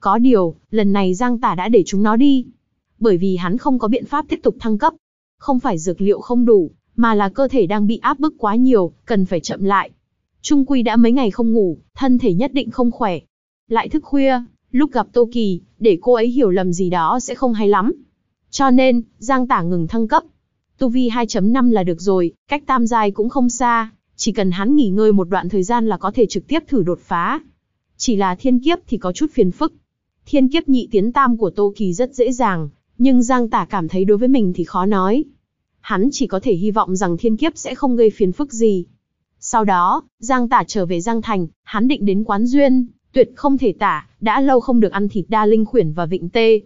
S1: Có điều, lần này Giang Tả đã để chúng nó đi, bởi vì hắn không có biện pháp tiếp tục thăng cấp. Không phải dược liệu không đủ, mà là cơ thể đang bị áp bức quá nhiều, cần phải chậm lại. Trung Quy đã mấy ngày không ngủ, thân thể nhất định không khỏe. Lại thức khuya, lúc gặp Tô Kỳ, để cô ấy hiểu lầm gì đó sẽ không hay lắm. Cho nên, Giang Tả ngừng thăng cấp. Tu vi 2.5 là được rồi, cách tam giai cũng không xa, chỉ cần hắn nghỉ ngơi một đoạn thời gian là có thể trực tiếp thử đột phá. Chỉ là thiên kiếp thì có chút phiền phức. Thiên kiếp nhị tiến tam của Tô Kỳ rất dễ dàng, nhưng Giang Tả cảm thấy đối với mình thì khó nói. Hắn chỉ có thể hy vọng rằng thiên kiếp sẽ không gây phiền phức gì. Sau đó, Giang Tả trở về Giang Thành, hắn định đến quán duyên, tuyệt không thể tả, đã lâu không được ăn thịt đa linh khuyển và vịnh tê,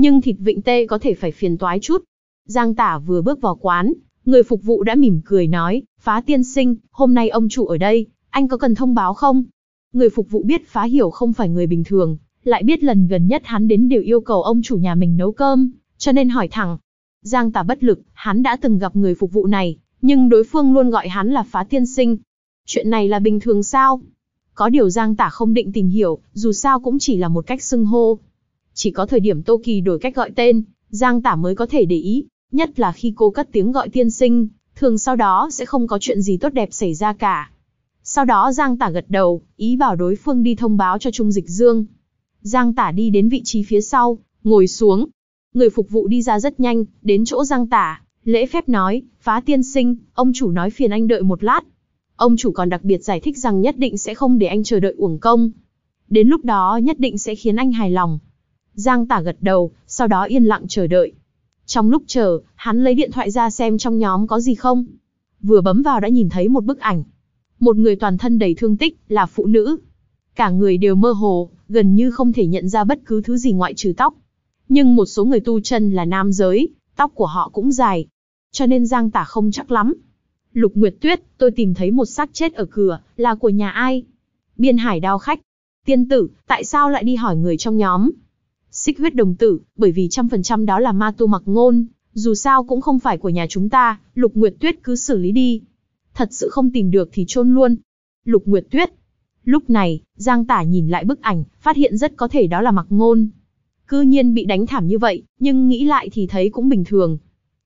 S1: nhưng thịt vịnh tê có thể phải phiền toái chút. Giang tả vừa bước vào quán, người phục vụ đã mỉm cười nói, phá tiên sinh, hôm nay ông chủ ở đây, anh có cần thông báo không? Người phục vụ biết phá hiểu không phải người bình thường, lại biết lần gần nhất hắn đến đều yêu cầu ông chủ nhà mình nấu cơm, cho nên hỏi thẳng. Giang tả bất lực, hắn đã từng gặp người phục vụ này, nhưng đối phương luôn gọi hắn là phá tiên sinh. Chuyện này là bình thường sao? Có điều Giang tả không định tìm hiểu, dù sao cũng chỉ là một cách xưng hô, chỉ có thời điểm Tô Kỳ đổi cách gọi tên, Giang Tả mới có thể để ý, nhất là khi cô cất tiếng gọi tiên sinh, thường sau đó sẽ không có chuyện gì tốt đẹp xảy ra cả. Sau đó Giang Tả gật đầu, ý bảo đối phương đi thông báo cho Trung Dịch Dương. Giang Tả đi đến vị trí phía sau, ngồi xuống. Người phục vụ đi ra rất nhanh, đến chỗ Giang Tả, lễ phép nói, phá tiên sinh, ông chủ nói phiền anh đợi một lát. Ông chủ còn đặc biệt giải thích rằng nhất định sẽ không để anh chờ đợi uổng công. Đến lúc đó nhất định sẽ khiến anh hài lòng, Giang tả gật đầu, sau đó yên lặng chờ đợi. Trong lúc chờ, hắn lấy điện thoại ra xem trong nhóm có gì không. Vừa bấm vào đã nhìn thấy một bức ảnh. Một người toàn thân đầy thương tích, là phụ nữ. Cả người đều mơ hồ, gần như không thể nhận ra bất cứ thứ gì ngoại trừ tóc. Nhưng một số người tu chân là nam giới, tóc của họ cũng dài. Cho nên Giang tả không chắc lắm. Lục Nguyệt Tuyết, tôi tìm thấy một xác chết ở cửa, là của nhà ai? Biên hải đao khách. Tiên tử, tại sao lại đi hỏi người trong nhóm? Xích huyết đồng tử, bởi vì trăm phần trăm đó là ma tu mặc ngôn, dù sao cũng không phải của nhà chúng ta, Lục Nguyệt Tuyết cứ xử lý đi. Thật sự không tìm được thì chôn luôn. Lục Nguyệt Tuyết. Lúc này, Giang Tả nhìn lại bức ảnh, phát hiện rất có thể đó là mặc ngôn. Cư nhiên bị đánh thảm như vậy, nhưng nghĩ lại thì thấy cũng bình thường.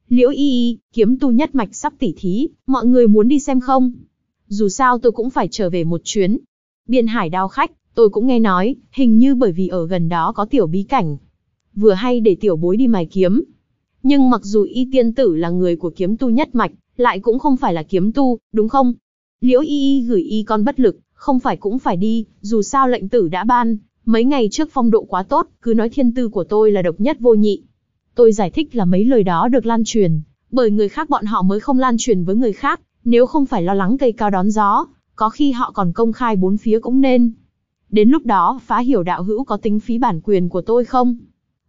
S1: Liễu y y, kiếm tu nhất mạch sắp tỉ thí, mọi người muốn đi xem không? Dù sao tôi cũng phải trở về một chuyến. Biên hải đao khách, Tôi cũng nghe nói, hình như bởi vì ở gần đó có tiểu bí cảnh. Vừa hay để tiểu bối đi mài kiếm. Nhưng mặc dù y tiên tử là người của kiếm tu nhất mạch, lại cũng không phải là kiếm tu, đúng không? Liễu y y gửi y con bất lực, không phải cũng phải đi, dù sao lệnh tử đã ban. Mấy ngày trước phong độ quá tốt, cứ nói thiên tư của tôi là độc nhất vô nhị. Tôi giải thích là mấy lời đó được lan truyền, bởi người khác bọn họ mới không lan truyền với người khác, nếu không phải lo lắng cây cao đón gió, có khi họ còn công khai bốn phía cũng nên, Đến lúc đó, phá hiểu đạo hữu có tính phí bản quyền của tôi không?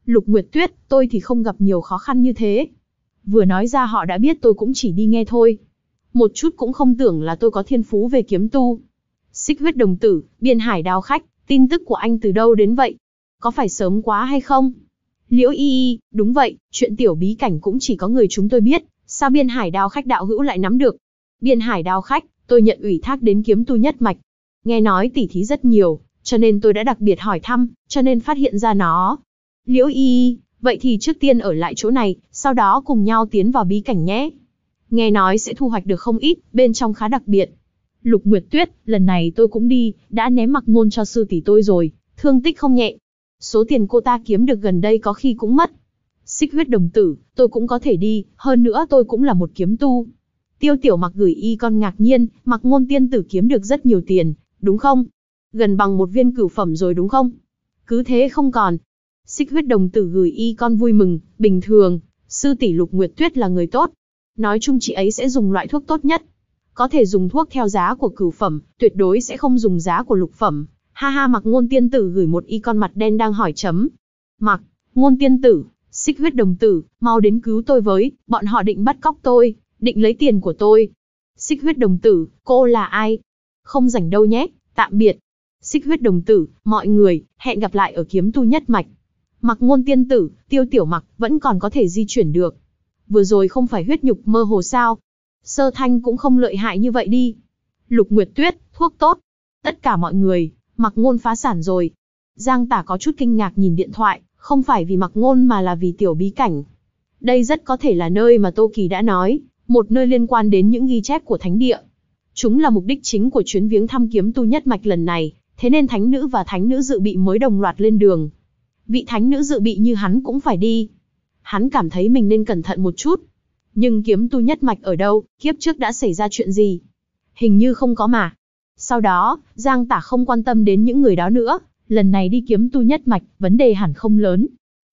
S1: Lục Nguyệt Tuyết, tôi thì không gặp nhiều khó khăn như thế. Vừa nói ra họ đã biết tôi cũng chỉ đi nghe thôi. Một chút cũng không tưởng là tôi có thiên phú về kiếm tu. Xích huyết đồng tử, biên hải đào khách, tin tức của anh từ đâu đến vậy? Có phải sớm quá hay không? Liễu y y, đúng vậy, chuyện tiểu bí cảnh cũng chỉ có người chúng tôi biết, sao biên hải đào khách đạo hữu lại nắm được? Biên hải đào khách, tôi nhận ủy thác đến kiếm tu nhất mạch. Nghe nói tỉ thí rất nhiều, cho nên tôi đã đặc biệt hỏi thăm, cho nên phát hiện ra nó. Liễu y, vậy thì trước tiên ở lại chỗ này, sau đó cùng nhau tiến vào bí cảnh nhé. Nghe nói sẽ thu hoạch được không ít, bên trong khá đặc biệt. Lục Nguyệt Tuyết, lần này tôi cũng đi, đã ném mặc ngôn cho sư tỷ tôi rồi, thương tích không nhẹ. Số tiền cô ta kiếm được gần đây có khi cũng mất. Xích huyết đồng tử, tôi cũng có thể đi, hơn nữa tôi cũng là một kiếm tu. Tiêu tiểu mặc gửi y con ngạc nhiên, mặc ngôn tiên tử kiếm được rất nhiều tiền, đúng không? gần bằng một viên cửu phẩm rồi đúng không? Cứ thế không còn. Xích huyết đồng tử gửi y con vui mừng, bình thường, sư tỷ lục nguyệt tuyết là người tốt. Nói chung chị ấy sẽ dùng loại thuốc tốt nhất. Có thể dùng thuốc theo giá của cửu phẩm, tuyệt đối sẽ không dùng giá của lục phẩm. Ha ha mặc ngôn tiên tử gửi một y con mặt đen đang hỏi chấm. Mặc, ngôn tiên tử, xích huyết đồng tử, mau đến cứu tôi với, bọn họ định bắt cóc tôi, định lấy tiền của tôi. Xích huyết đồng tử, cô là ai? Không rảnh đâu nhé, tạm biệt xích huyết đồng tử, mọi người, hẹn gặp lại ở kiếm tu nhất mạch. Mặc ngôn tiên tử, tiêu tiểu mặc, vẫn còn có thể di chuyển được. Vừa rồi không phải huyết nhục mơ hồ sao. Sơ thanh cũng không lợi hại như vậy đi. Lục Nguyệt Tuyết, thuốc tốt. Tất cả mọi người, mặc ngôn phá sản rồi. Giang tả có chút kinh ngạc nhìn điện thoại, không phải vì mặc ngôn mà là vì tiểu bí cảnh. Đây rất có thể là nơi mà Tô Kỳ đã nói, một nơi liên quan đến những ghi chép của thánh địa. Chúng là mục đích chính của chuyến viếng thăm kiếm tu nhất mạch lần này, thế nên thánh nữ và thánh nữ dự bị mới đồng loạt lên đường. Vị thánh nữ dự bị như hắn cũng phải đi. Hắn cảm thấy mình nên cẩn thận một chút. Nhưng kiếm tu nhất mạch ở đâu, kiếp trước đã xảy ra chuyện gì? Hình như không có mà. Sau đó, Giang Tả không quan tâm đến những người đó nữa, lần này đi kiếm tu nhất mạch, vấn đề hẳn không lớn.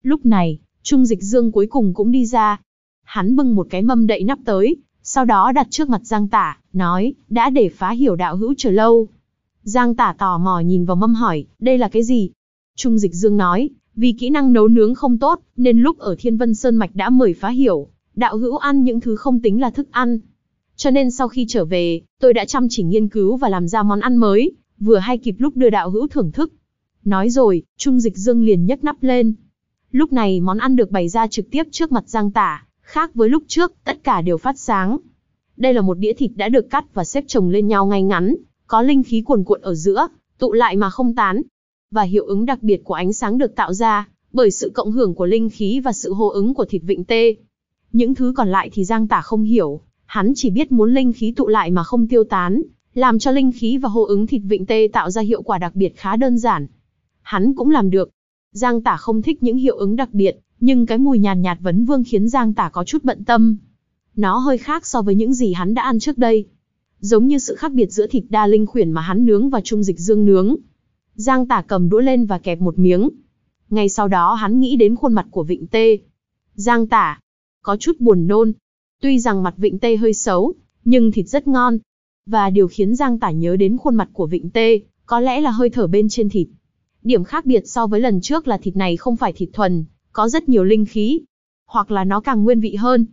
S1: Lúc này, Trung Dịch Dương cuối cùng cũng đi ra. Hắn bưng một cái mâm đậy nắp tới, sau đó đặt trước mặt Giang Tả, nói, đã để phá hiểu đạo hữu chờ lâu, Giang tả tò mò nhìn vào mâm hỏi, đây là cái gì? Trung Dịch Dương nói, vì kỹ năng nấu nướng không tốt, nên lúc ở Thiên Vân Sơn Mạch đã mời phá hiểu, đạo hữu ăn những thứ không tính là thức ăn. Cho nên sau khi trở về, tôi đã chăm chỉ nghiên cứu và làm ra món ăn mới, vừa hay kịp lúc đưa đạo hữu thưởng thức. Nói rồi, Trung Dịch Dương liền nhấc nắp lên. Lúc này món ăn được bày ra trực tiếp trước mặt Giang Tả, khác với lúc trước, tất cả đều phát sáng. Đây là một đĩa thịt đã được cắt và xếp chồng lên nhau ngay ngắn, có linh khí cuồn cuộn ở giữa, tụ lại mà không tán. Và hiệu ứng đặc biệt của ánh sáng được tạo ra bởi sự cộng hưởng của linh khí và sự hô ứng của thịt vịnh tê. Những thứ còn lại thì Giang Tả không hiểu, hắn chỉ biết muốn linh khí tụ lại mà không tiêu tán, làm cho linh khí và hô ứng thịt vịnh tê tạo ra hiệu quả đặc biệt khá đơn giản. Hắn cũng làm được. Giang Tả không thích những hiệu ứng đặc biệt, nhưng cái mùi nhàn nhạt, nhạt vấn vương khiến Giang Tả có chút bận tâm. Nó hơi khác so với những gì hắn đã ăn trước đây giống như sự khác biệt giữa thịt đa linh khuyển mà hắn nướng và trung dịch dương nướng. Giang tả cầm đũa lên và kẹp một miếng. Ngay sau đó hắn nghĩ đến khuôn mặt của Vịnh Tê. Giang tả, có chút buồn nôn. Tuy rằng mặt Vịnh Tê hơi xấu, nhưng thịt rất ngon. Và điều khiến Giang tả nhớ đến khuôn mặt của Vịnh Tê, có lẽ là hơi thở bên trên thịt. Điểm khác biệt so với lần trước là thịt này không phải thịt thuần, có rất nhiều linh khí. Hoặc là nó càng nguyên vị hơn,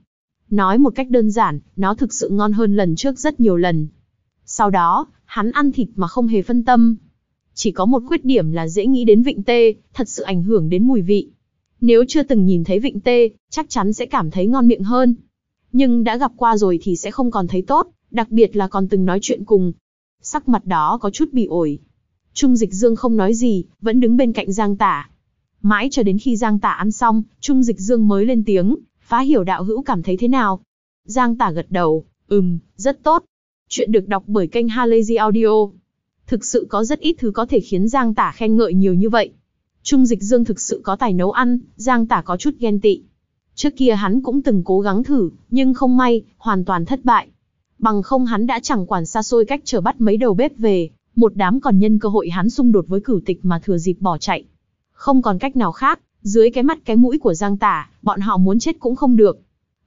S1: Nói một cách đơn giản, nó thực sự ngon hơn lần trước rất nhiều lần. Sau đó, hắn ăn thịt mà không hề phân tâm. Chỉ có một khuyết điểm là dễ nghĩ đến vịnh tê, thật sự ảnh hưởng đến mùi vị. Nếu chưa từng nhìn thấy vịnh tê, chắc chắn sẽ cảm thấy ngon miệng hơn. Nhưng đã gặp qua rồi thì sẽ không còn thấy tốt, đặc biệt là còn từng nói chuyện cùng. Sắc mặt đó có chút bị ổi. Trung Dịch Dương không nói gì, vẫn đứng bên cạnh Giang Tả. Mãi cho đến khi Giang Tả ăn xong, Trung Dịch Dương mới lên tiếng, phá hiểu đạo hữu cảm thấy thế nào? Giang tả gật đầu, ừm, rất tốt. Chuyện được đọc bởi kênh Halazy Audio. Thực sự có rất ít thứ có thể khiến Giang tả khen ngợi nhiều như vậy. Trung dịch dương thực sự có tài nấu ăn, Giang tả có chút ghen tị. Trước kia hắn cũng từng cố gắng thử, nhưng không may, hoàn toàn thất bại. Bằng không hắn đã chẳng quản xa xôi cách chờ bắt mấy đầu bếp về, một đám còn nhân cơ hội hắn xung đột với cửu tịch mà thừa dịp bỏ chạy. Không còn cách nào khác, dưới cái mắt cái mũi của Giang Tả, bọn họ muốn chết cũng không được.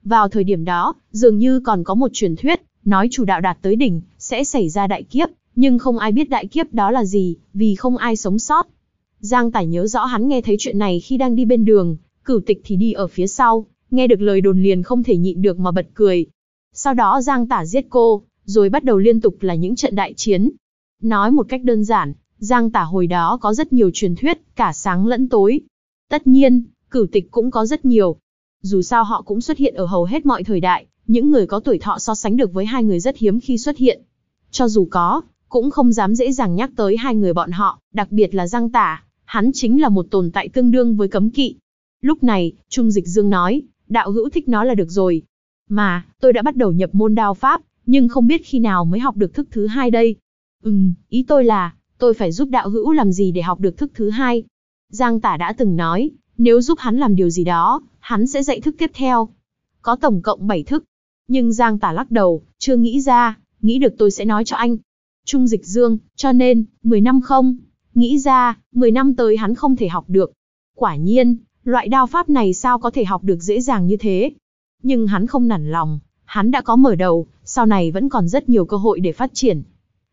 S1: Vào thời điểm đó, dường như còn có một truyền thuyết, nói chủ đạo đạt tới đỉnh, sẽ xảy ra đại kiếp, nhưng không ai biết đại kiếp đó là gì, vì không ai sống sót. Giang Tả nhớ rõ hắn nghe thấy chuyện này khi đang đi bên đường, cửu tịch thì đi ở phía sau, nghe được lời đồn liền không thể nhịn được mà bật cười. Sau đó Giang Tả giết cô, rồi bắt đầu liên tục là những trận đại chiến. Nói một cách đơn giản, Giang Tả hồi đó có rất nhiều truyền thuyết, cả sáng lẫn tối, Tất nhiên, cửu tịch cũng có rất nhiều. Dù sao họ cũng xuất hiện ở hầu hết mọi thời đại, những người có tuổi thọ so sánh được với hai người rất hiếm khi xuất hiện. Cho dù có, cũng không dám dễ dàng nhắc tới hai người bọn họ, đặc biệt là Giang Tả, hắn chính là một tồn tại tương đương với cấm kỵ. Lúc này, Trung Dịch Dương nói, đạo hữu thích nó là được rồi. Mà, tôi đã bắt đầu nhập môn đao pháp, nhưng không biết khi nào mới học được thức thứ hai đây. Ừm, ý tôi là, tôi phải giúp đạo hữu làm gì để học được thức thứ hai. Giang Tả đã từng nói, nếu giúp hắn làm điều gì đó, hắn sẽ dạy thức tiếp theo. Có tổng cộng 7 thức. Nhưng Giang Tả lắc đầu, chưa nghĩ ra, nghĩ được tôi sẽ nói cho anh. Trung Dịch Dương, cho nên, 10 năm không. Nghĩ ra, 10 năm tới hắn không thể học được. Quả nhiên, loại đao pháp này sao có thể học được dễ dàng như thế. Nhưng hắn không nản lòng, hắn đã có mở đầu, sau này vẫn còn rất nhiều cơ hội để phát triển.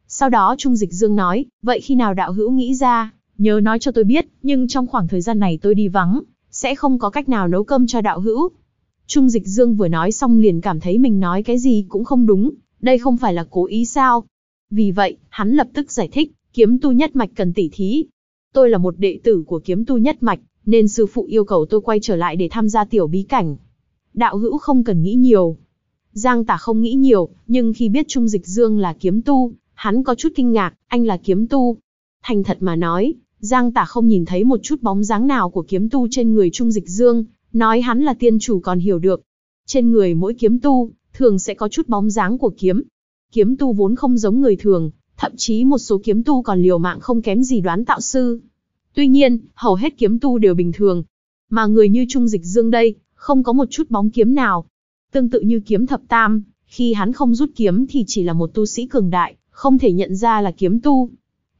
S1: Sau đó Trung Dịch Dương nói, vậy khi nào đạo hữu nghĩ ra, nhớ nói cho tôi biết, nhưng trong khoảng thời gian này tôi đi vắng, sẽ không có cách nào nấu cơm cho đạo hữu. Trung Dịch Dương vừa nói xong liền cảm thấy mình nói cái gì cũng không đúng, đây không phải là cố ý sao. Vì vậy, hắn lập tức giải thích, kiếm tu nhất mạch cần tỉ thí. Tôi là một đệ tử của kiếm tu nhất mạch, nên sư phụ yêu cầu tôi quay trở lại để tham gia tiểu bí cảnh. Đạo hữu không cần nghĩ nhiều. Giang tả không nghĩ nhiều, nhưng khi biết Trung Dịch Dương là kiếm tu, hắn có chút kinh ngạc, anh là kiếm tu. Thành thật mà nói, Giang tả không nhìn thấy một chút bóng dáng nào của kiếm tu trên người Trung Dịch Dương, nói hắn là tiên chủ còn hiểu được. Trên người mỗi kiếm tu, thường sẽ có chút bóng dáng của kiếm. Kiếm tu vốn không giống người thường, thậm chí một số kiếm tu còn liều mạng không kém gì đoán tạo sư. Tuy nhiên, hầu hết kiếm tu đều bình thường. Mà người như Trung Dịch Dương đây, không có một chút bóng kiếm nào. Tương tự như kiếm thập tam, khi hắn không rút kiếm thì chỉ là một tu sĩ cường đại, không thể nhận ra là kiếm tu,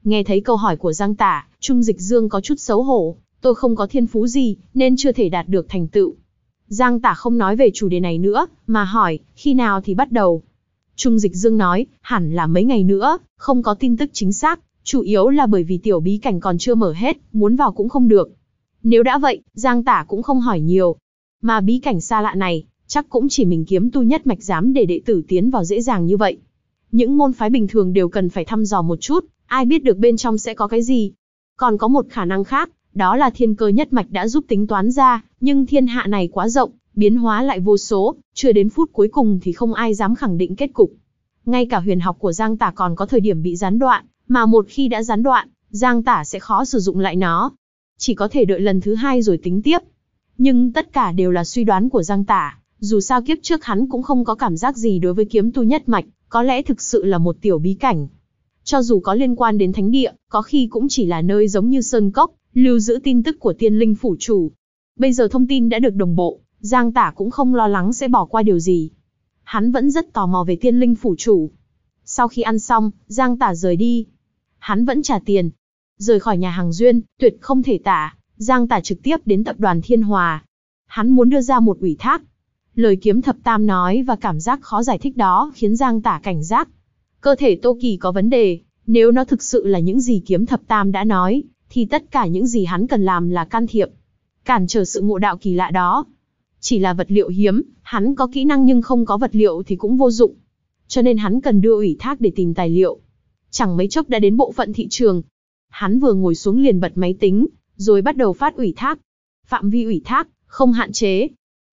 S1: Nghe thấy câu hỏi của Giang Tả, Trung Dịch Dương có chút xấu hổ, tôi không có thiên phú gì, nên chưa thể đạt được thành tựu. Giang Tả không nói về chủ đề này nữa, mà hỏi, khi nào thì bắt đầu? Trung Dịch Dương nói, hẳn là mấy ngày nữa, không có tin tức chính xác, chủ yếu là bởi vì tiểu bí cảnh còn chưa mở hết, muốn vào cũng không được. Nếu đã vậy, Giang Tả cũng không hỏi nhiều. Mà bí cảnh xa lạ này, chắc cũng chỉ mình kiếm tu nhất mạch dám để đệ tử tiến vào dễ dàng như vậy những môn phái bình thường đều cần phải thăm dò một chút, ai biết được bên trong sẽ có cái gì. Còn có một khả năng khác, đó là thiên cơ nhất mạch đã giúp tính toán ra, nhưng thiên hạ này quá rộng, biến hóa lại vô số, chưa đến phút cuối cùng thì không ai dám khẳng định kết cục. Ngay cả huyền học của Giang Tả còn có thời điểm bị gián đoạn, mà một khi đã gián đoạn, Giang Tả sẽ khó sử dụng lại nó. Chỉ có thể đợi lần thứ hai rồi tính tiếp. Nhưng tất cả đều là suy đoán của Giang Tả, dù sao kiếp trước hắn cũng không có cảm giác gì đối với kiếm tu nhất mạch, có lẽ thực sự là một tiểu bí cảnh. Cho dù có liên quan đến thánh địa, có khi cũng chỉ là nơi giống như sơn cốc, lưu giữ tin tức của tiên linh phủ chủ. Bây giờ thông tin đã được đồng bộ, Giang Tả cũng không lo lắng sẽ bỏ qua điều gì. Hắn vẫn rất tò mò về tiên linh phủ chủ. Sau khi ăn xong, Giang Tả rời đi. Hắn vẫn trả tiền. Rời khỏi nhà hàng duyên, tuyệt không thể tả. Giang Tả trực tiếp đến tập đoàn Thiên Hòa. Hắn muốn đưa ra một ủy thác, Lời kiếm thập tam nói và cảm giác khó giải thích đó khiến Giang tả cảnh giác. Cơ thể Tô Kỳ có vấn đề, nếu nó thực sự là những gì kiếm thập tam đã nói, thì tất cả những gì hắn cần làm là can thiệp. Cản trở sự ngộ đạo kỳ lạ đó. Chỉ là vật liệu hiếm, hắn có kỹ năng nhưng không có vật liệu thì cũng vô dụng. Cho nên hắn cần đưa ủy thác để tìm tài liệu. Chẳng mấy chốc đã đến bộ phận thị trường. Hắn vừa ngồi xuống liền bật máy tính, rồi bắt đầu phát ủy thác. Phạm vi ủy thác, không hạn chế,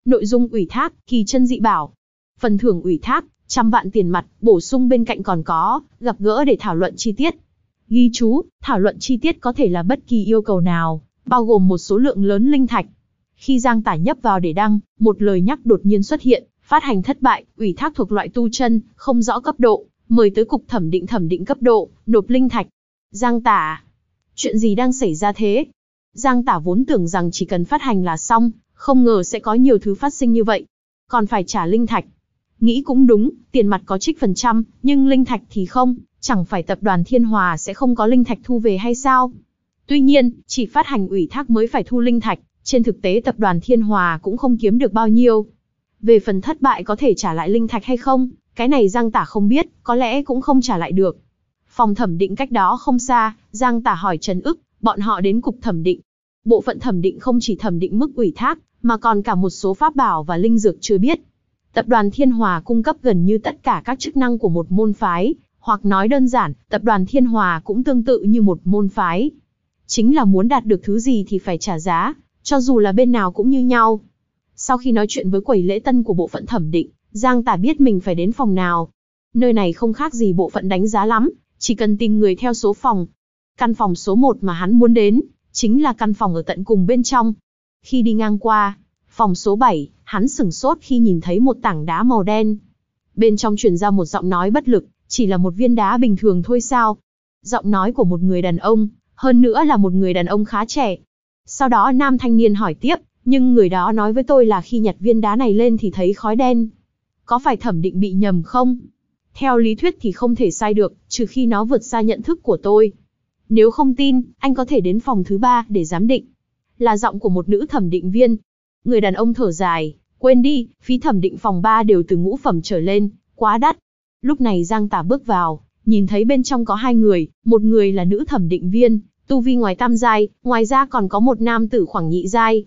S1: Nội dung ủy thác, kỳ chân dị bảo. Phần thưởng ủy thác, trăm vạn tiền mặt, bổ sung bên cạnh còn có, gặp gỡ để thảo luận chi tiết. Ghi chú, thảo luận chi tiết có thể là bất kỳ yêu cầu nào, bao gồm một số lượng lớn linh thạch. Khi Giang Tải nhấp vào để đăng, một lời nhắc đột nhiên xuất hiện, phát hành thất bại, ủy thác thuộc loại tu chân, không rõ cấp độ, mời tới cục thẩm định thẩm định cấp độ, nộp linh thạch. Giang Tả, chuyện gì đang xảy ra thế? Giang Tả vốn tưởng rằng chỉ cần phát hành là xong, không ngờ sẽ có nhiều thứ phát sinh như vậy. Còn phải trả linh thạch. Nghĩ cũng đúng, tiền mặt có trích phần trăm, nhưng linh thạch thì không, chẳng phải tập đoàn Thiên Hòa sẽ không có linh thạch thu về hay sao? Tuy nhiên, chỉ phát hành ủy thác mới phải thu linh thạch, trên thực tế tập đoàn Thiên Hòa cũng không kiếm được bao nhiêu. Về phần thất bại có thể trả lại linh thạch hay không, cái này Giang Tả không biết, có lẽ cũng không trả lại được. Phòng thẩm định cách đó không xa, Giang Tả hỏi Trần ức, bọn họ đến cục thẩm định, bộ phận thẩm định không chỉ thẩm định mức ủy thác, mà còn cả một số pháp bảo và linh dược chưa biết. Tập đoàn Thiên Hòa cung cấp gần như tất cả các chức năng của một môn phái, hoặc nói đơn giản, tập đoàn Thiên Hòa cũng tương tự như một môn phái. Chính là muốn đạt được thứ gì thì phải trả giá, cho dù là bên nào cũng như nhau. Sau khi nói chuyện với quầy lễ tân của bộ phận thẩm định, Giang Tả biết mình phải đến phòng nào. Nơi này không khác gì bộ phận đánh giá lắm, chỉ cần tìm người theo số phòng. Căn phòng số 1 mà hắn muốn đến chính là căn phòng ở tận cùng bên trong. Khi đi ngang qua, phòng số 7, hắn sửng sốt khi nhìn thấy một tảng đá màu đen. Bên trong truyền ra một giọng nói bất lực, chỉ là một viên đá bình thường thôi sao. Giọng nói của một người đàn ông, hơn nữa là một người đàn ông khá trẻ. Sau đó nam thanh niên hỏi tiếp, nhưng người đó nói với tôi là khi nhặt viên đá này lên thì thấy khói đen. Có phải thẩm định bị nhầm không? Theo lý thuyết thì không thể sai được, trừ khi nó vượt xa nhận thức của tôi nếu không tin, anh có thể đến phòng thứ ba để giám định. Là giọng của một nữ thẩm định viên. Người đàn ông thở dài, quên đi, phí thẩm định phòng ba đều từ ngũ phẩm trở lên, quá đắt. Lúc này Giang Tả bước vào, nhìn thấy bên trong có hai người, một người là nữ thẩm định viên, tu vi ngoài tam giai, ngoài ra còn có một nam tử khoảng nhị giai.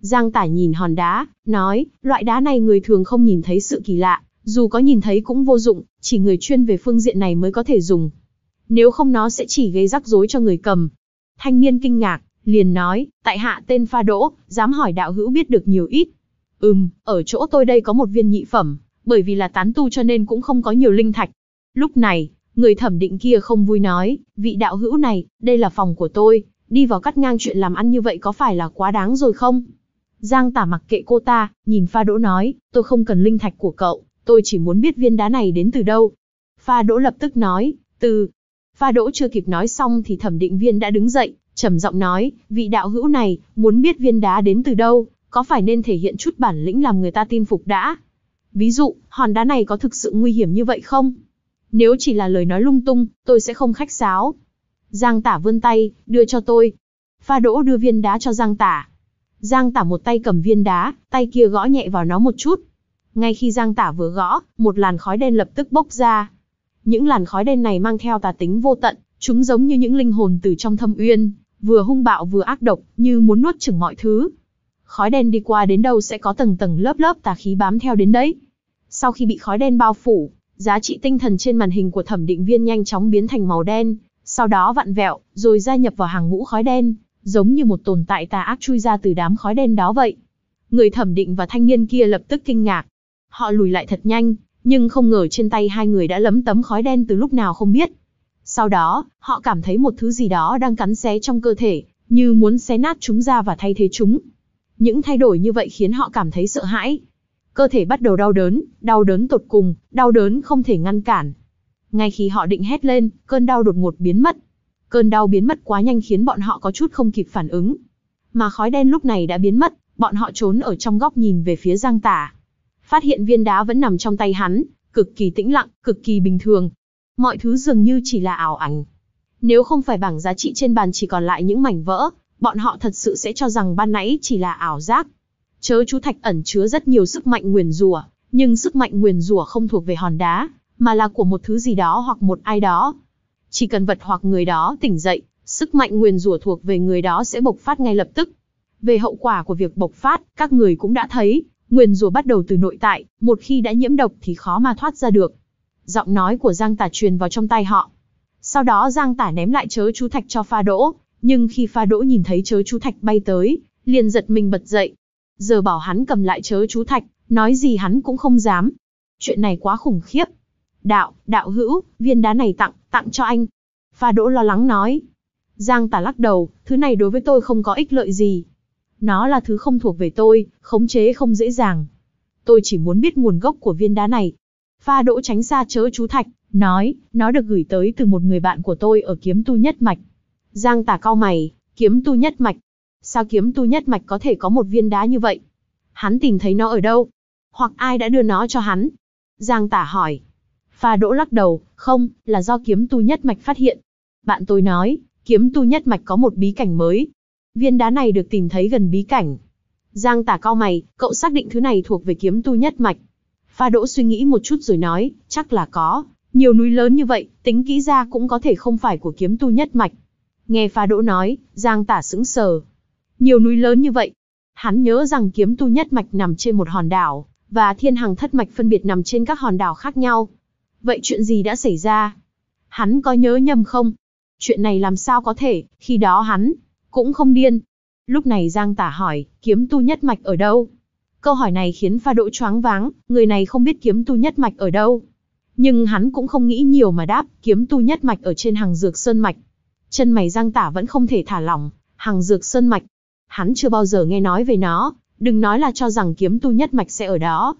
S1: Giang Tả nhìn hòn đá, nói, loại đá này người thường không nhìn thấy sự kỳ lạ, dù có nhìn thấy cũng vô dụng, chỉ người chuyên về phương diện này mới có thể dùng nếu không nó sẽ chỉ gây rắc rối cho người cầm. Thanh niên kinh ngạc, liền nói, tại hạ tên pha đỗ, dám hỏi đạo hữu biết được nhiều ít. Ừm, ở chỗ tôi đây có một viên nhị phẩm, bởi vì là tán tu cho nên cũng không có nhiều linh thạch. Lúc này, người thẩm định kia không vui nói, vị đạo hữu này, đây là phòng của tôi, đi vào cắt ngang chuyện làm ăn như vậy có phải là quá đáng rồi không? Giang tả mặc kệ cô ta, nhìn pha đỗ nói, tôi không cần linh thạch của cậu, tôi chỉ muốn biết viên đá này đến từ đâu. Pha đỗ lập tức nói, từ, Pha đỗ chưa kịp nói xong thì thẩm định viên đã đứng dậy, trầm giọng nói, vị đạo hữu này, muốn biết viên đá đến từ đâu, có phải nên thể hiện chút bản lĩnh làm người ta tin phục đã? Ví dụ, hòn đá này có thực sự nguy hiểm như vậy không? Nếu chỉ là lời nói lung tung, tôi sẽ không khách sáo. Giang tả vươn tay, đưa cho tôi. Pha đỗ đưa viên đá cho Giang tả. Giang tả một tay cầm viên đá, tay kia gõ nhẹ vào nó một chút. Ngay khi Giang tả vừa gõ, một làn khói đen lập tức bốc ra, những làn khói đen này mang theo tà tính vô tận, chúng giống như những linh hồn từ trong thâm uyên, vừa hung bạo vừa ác độc, như muốn nuốt chửng mọi thứ. Khói đen đi qua đến đâu sẽ có tầng tầng lớp lớp tà khí bám theo đến đấy. Sau khi bị khói đen bao phủ, giá trị tinh thần trên màn hình của thẩm định viên nhanh chóng biến thành màu đen, sau đó vặn vẹo, rồi gia nhập vào hàng ngũ khói đen, giống như một tồn tại tà ác chui ra từ đám khói đen đó vậy. Người thẩm định và thanh niên kia lập tức kinh ngạc. Họ lùi lại thật nhanh, nhưng không ngờ trên tay hai người đã lấm tấm khói đen từ lúc nào không biết. Sau đó, họ cảm thấy một thứ gì đó đang cắn xé trong cơ thể, như muốn xé nát chúng ra và thay thế chúng. Những thay đổi như vậy khiến họ cảm thấy sợ hãi. Cơ thể bắt đầu đau đớn, đau đớn tột cùng, đau đớn không thể ngăn cản. Ngay khi họ định hét lên, cơn đau đột ngột biến mất. Cơn đau biến mất quá nhanh khiến bọn họ có chút không kịp phản ứng. Mà khói đen lúc này đã biến mất, bọn họ trốn ở trong góc nhìn về phía Giang Tả phát hiện viên đá vẫn nằm trong tay hắn, cực kỳ tĩnh lặng, cực kỳ bình thường. Mọi thứ dường như chỉ là ảo ảnh. Nếu không phải bảng giá trị trên bàn chỉ còn lại những mảnh vỡ, bọn họ thật sự sẽ cho rằng ban nãy chỉ là ảo giác. Chớ chú thạch ẩn chứa rất nhiều sức mạnh nguyền rủa, nhưng sức mạnh nguyền rủa không thuộc về hòn đá, mà là của một thứ gì đó hoặc một ai đó. Chỉ cần vật hoặc người đó tỉnh dậy, sức mạnh nguyền rủa thuộc về người đó sẽ bộc phát ngay lập tức. Về hậu quả của việc bộc phát, các người cũng đã thấy, Nguyền rủa bắt đầu từ nội tại, một khi đã nhiễm độc thì khó mà thoát ra được. Giọng nói của Giang Tả truyền vào trong tay họ. Sau đó Giang Tả ném lại chớ chú thạch cho pha đỗ, nhưng khi pha đỗ nhìn thấy chớ chú thạch bay tới, liền giật mình bật dậy. Giờ bảo hắn cầm lại chớ chú thạch, nói gì hắn cũng không dám. Chuyện này quá khủng khiếp. Đạo, đạo hữu, viên đá này tặng, tặng cho anh. Pha đỗ lo lắng nói. Giang tả lắc đầu, thứ này đối với tôi không có ích lợi gì, nó là thứ không thuộc về tôi, khống chế không dễ dàng. Tôi chỉ muốn biết nguồn gốc của viên đá này. Pha đỗ tránh xa chớ chú Thạch, nói, nó được gửi tới từ một người bạn của tôi ở kiếm tu nhất mạch. Giang tả cao mày, kiếm tu nhất mạch. Sao kiếm tu nhất mạch có thể có một viên đá như vậy? Hắn tìm thấy nó ở đâu? Hoặc ai đã đưa nó cho hắn? Giang tả hỏi. Pha đỗ lắc đầu, không, là do kiếm tu nhất mạch phát hiện. Bạn tôi nói, kiếm tu nhất mạch có một bí cảnh mới, Viên đá này được tìm thấy gần bí cảnh. Giang tả cao mày, cậu xác định thứ này thuộc về kiếm tu nhất mạch. Pha đỗ suy nghĩ một chút rồi nói, chắc là có. Nhiều núi lớn như vậy, tính kỹ ra cũng có thể không phải của kiếm tu nhất mạch. Nghe pha đỗ nói, Giang tả sững sờ. Nhiều núi lớn như vậy. Hắn nhớ rằng kiếm tu nhất mạch nằm trên một hòn đảo, và thiên Hằng thất mạch phân biệt nằm trên các hòn đảo khác nhau. Vậy chuyện gì đã xảy ra? Hắn có nhớ nhầm không? Chuyện này làm sao có thể, khi đó hắn cũng không điên. Lúc này Giang Tả hỏi, kiếm tu nhất mạch ở đâu? Câu hỏi này khiến pha đỗ choáng váng, người này không biết kiếm tu nhất mạch ở đâu. Nhưng hắn cũng không nghĩ nhiều mà đáp, kiếm tu nhất mạch ở trên hàng dược sơn mạch. Chân mày Giang Tả vẫn không thể thả lỏng, hàng dược sơn mạch. Hắn chưa bao giờ nghe nói về nó, đừng nói là cho rằng kiếm tu nhất mạch sẽ ở đó.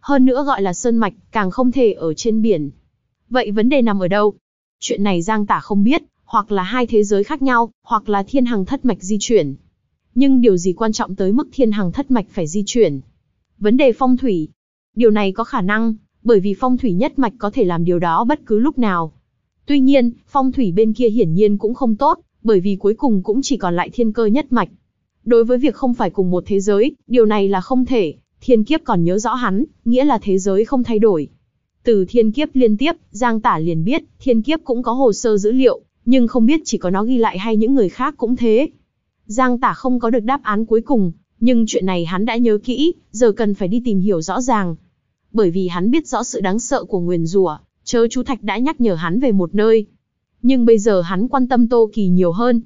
S1: Hơn nữa gọi là sơn mạch, càng không thể ở trên biển. Vậy vấn đề nằm ở đâu? Chuyện này Giang Tả không biết, hoặc là hai thế giới khác nhau, hoặc là thiên hằng thất mạch di chuyển. Nhưng điều gì quan trọng tới mức thiên hằng thất mạch phải di chuyển? Vấn đề phong thủy. Điều này có khả năng, bởi vì phong thủy nhất mạch có thể làm điều đó bất cứ lúc nào. Tuy nhiên, phong thủy bên kia hiển nhiên cũng không tốt, bởi vì cuối cùng cũng chỉ còn lại thiên cơ nhất mạch. Đối với việc không phải cùng một thế giới, điều này là không thể, thiên kiếp còn nhớ rõ hắn, nghĩa là thế giới không thay đổi. Từ thiên kiếp liên tiếp, Giang Tả liền biết, thiên kiếp cũng có hồ sơ dữ liệu, nhưng không biết chỉ có nó ghi lại hay những người khác cũng thế. Giang tả không có được đáp án cuối cùng, nhưng chuyện này hắn đã nhớ kỹ, giờ cần phải đi tìm hiểu rõ ràng. Bởi vì hắn biết rõ sự đáng sợ của nguyền rủa, chớ chú Thạch đã nhắc nhở hắn về một nơi. Nhưng bây giờ hắn quan tâm Tô Kỳ nhiều hơn.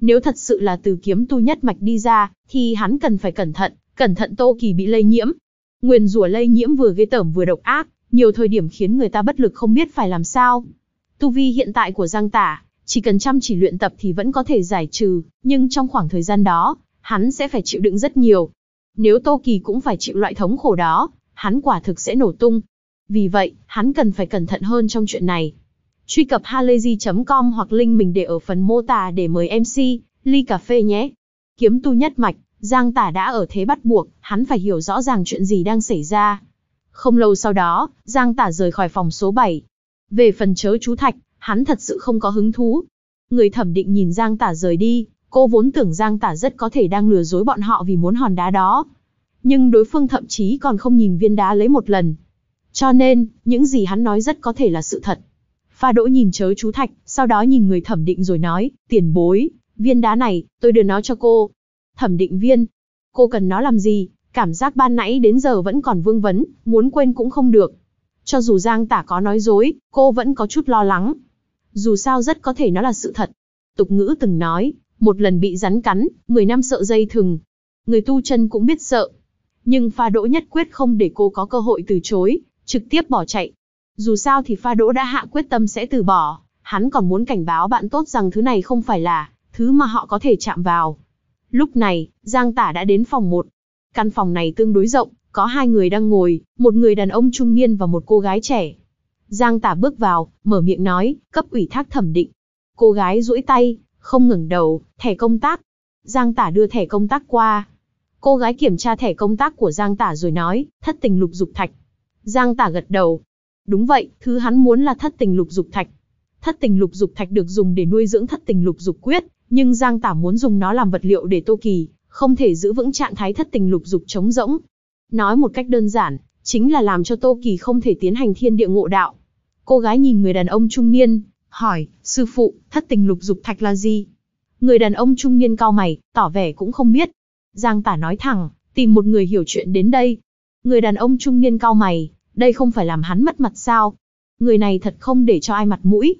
S1: Nếu thật sự là từ kiếm tu nhất mạch đi ra, thì hắn cần phải cẩn thận, cẩn thận Tô Kỳ bị lây nhiễm. Nguyền rủa lây nhiễm vừa ghê tởm vừa độc ác, nhiều thời điểm khiến người ta bất lực không biết phải làm sao. Tu vi hiện tại của Giang Tả, chỉ cần chăm chỉ luyện tập thì vẫn có thể giải trừ, nhưng trong khoảng thời gian đó, hắn sẽ phải chịu đựng rất nhiều. Nếu Tô Kỳ cũng phải chịu loại thống khổ đó, hắn quả thực sẽ nổ tung. Vì vậy, hắn cần phải cẩn thận hơn trong chuyện này. Truy cập halayzi.com hoặc link mình để ở phần mô tả để mời MC, ly cà phê nhé. Kiếm tu nhất mạch, Giang Tả đã ở thế bắt buộc, hắn phải hiểu rõ ràng chuyện gì đang xảy ra. Không lâu sau đó, Giang Tả rời khỏi phòng số 7. Về phần chớ chú Thạch, hắn thật sự không có hứng thú. Người thẩm định nhìn Giang Tả rời đi, cô vốn tưởng Giang Tả rất có thể đang lừa dối bọn họ vì muốn hòn đá đó. Nhưng đối phương thậm chí còn không nhìn viên đá lấy một lần. Cho nên, những gì hắn nói rất có thể là sự thật. Pha đỗ nhìn chớ chú Thạch, sau đó nhìn người thẩm định rồi nói, tiền bối, viên đá này, tôi đưa nó cho cô. Thẩm định viên, cô cần nó làm gì, cảm giác ban nãy đến giờ vẫn còn vương vấn, muốn quên cũng không được. Cho dù Giang Tả có nói dối, cô vẫn có chút lo lắng. Dù sao rất có thể nó là sự thật. Tục ngữ từng nói, một lần bị rắn cắn, 10 năm sợ dây thừng. Người tu chân cũng biết sợ. Nhưng pha đỗ nhất quyết không để cô có cơ hội từ chối, trực tiếp bỏ chạy. Dù sao thì pha đỗ đã hạ quyết tâm sẽ từ bỏ, hắn còn muốn cảnh báo bạn tốt rằng thứ này không phải là thứ mà họ có thể chạm vào. Lúc này, Giang Tả đã đến phòng 1. Căn phòng này tương đối rộng, có hai người đang ngồi, một người đàn ông trung niên và một cô gái trẻ. Giang tả bước vào, mở miệng nói, cấp ủy thác thẩm định. Cô gái duỗi tay, không ngừng đầu, thẻ công tác. Giang tả đưa thẻ công tác qua. Cô gái kiểm tra thẻ công tác của Giang tả rồi nói, thất tình lục dục thạch. Giang tả gật đầu. Đúng vậy, thứ hắn muốn là thất tình lục dục thạch. Thất tình lục dục thạch được dùng để nuôi dưỡng thất tình lục dục quyết, nhưng Giang tả muốn dùng nó làm vật liệu để tô kỳ, không thể giữ vững trạng thái thất tình lục dục trống rỗng. Nói một cách đơn giản, chính là làm cho Tô Kỳ không thể tiến hành thiên địa ngộ đạo. Cô gái nhìn người đàn ông trung niên, hỏi, sư phụ, thất tình lục dục thạch là gì? Người đàn ông trung niên cao mày, tỏ vẻ cũng không biết. Giang tả nói thẳng, tìm một người hiểu chuyện đến đây. Người đàn ông trung niên cao mày, đây không phải làm hắn mất mặt sao? Người này thật không để cho ai mặt mũi.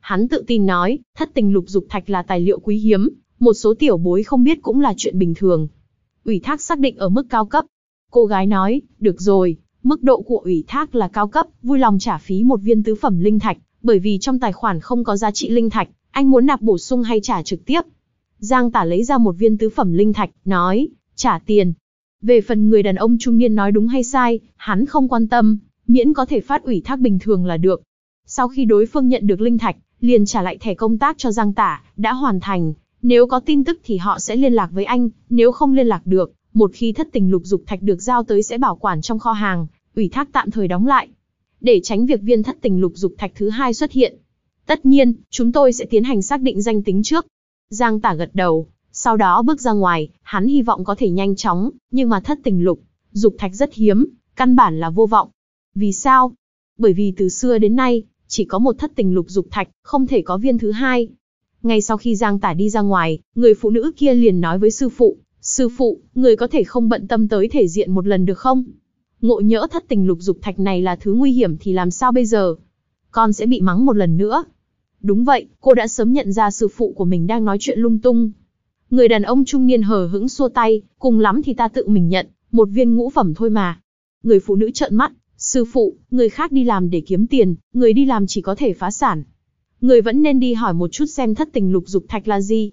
S1: Hắn tự tin nói, thất tình lục dục thạch là tài liệu quý hiếm, một số tiểu bối không biết cũng là chuyện bình thường. Ủy thác xác định ở mức cao cấp, Cô gái nói, được rồi, mức độ của ủy thác là cao cấp, vui lòng trả phí một viên tứ phẩm linh thạch, bởi vì trong tài khoản không có giá trị linh thạch, anh muốn nạp bổ sung hay trả trực tiếp. Giang tả lấy ra một viên tứ phẩm linh thạch, nói, trả tiền. Về phần người đàn ông trung niên nói đúng hay sai, hắn không quan tâm, miễn có thể phát ủy thác bình thường là được. Sau khi đối phương nhận được linh thạch, liền trả lại thẻ công tác cho Giang tả, đã hoàn thành. Nếu có tin tức thì họ sẽ liên lạc với anh, nếu không liên lạc được, một khi thất tình lục dục thạch được giao tới sẽ bảo quản trong kho hàng, ủy thác tạm thời đóng lại, để tránh việc viên thất tình lục dục thạch thứ hai xuất hiện. Tất nhiên, chúng tôi sẽ tiến hành xác định danh tính trước. Giang Tả gật đầu, sau đó bước ra ngoài, hắn hy vọng có thể nhanh chóng, nhưng mà thất tình lục, dục thạch rất hiếm, căn bản là vô vọng. Vì sao? Bởi vì từ xưa đến nay, chỉ có một thất tình lục dục thạch, không thể có viên thứ hai. Ngay sau khi Giang Tả đi ra ngoài, người phụ nữ kia liền nói với sư phụ, Sư phụ, người có thể không bận tâm tới thể diện một lần được không? Ngộ nhỡ thất tình lục dục thạch này là thứ nguy hiểm thì làm sao bây giờ? Con sẽ bị mắng một lần nữa. Đúng vậy, cô đã sớm nhận ra sư phụ của mình đang nói chuyện lung tung. Người đàn ông trung niên hờ hững xua tay, cùng lắm thì ta tự mình nhận, một viên ngũ phẩm thôi mà. Người phụ nữ trợn mắt, sư phụ, người khác đi làm để kiếm tiền, người đi làm chỉ có thể phá sản. Người vẫn nên đi hỏi một chút xem thất tình lục dục thạch là gì,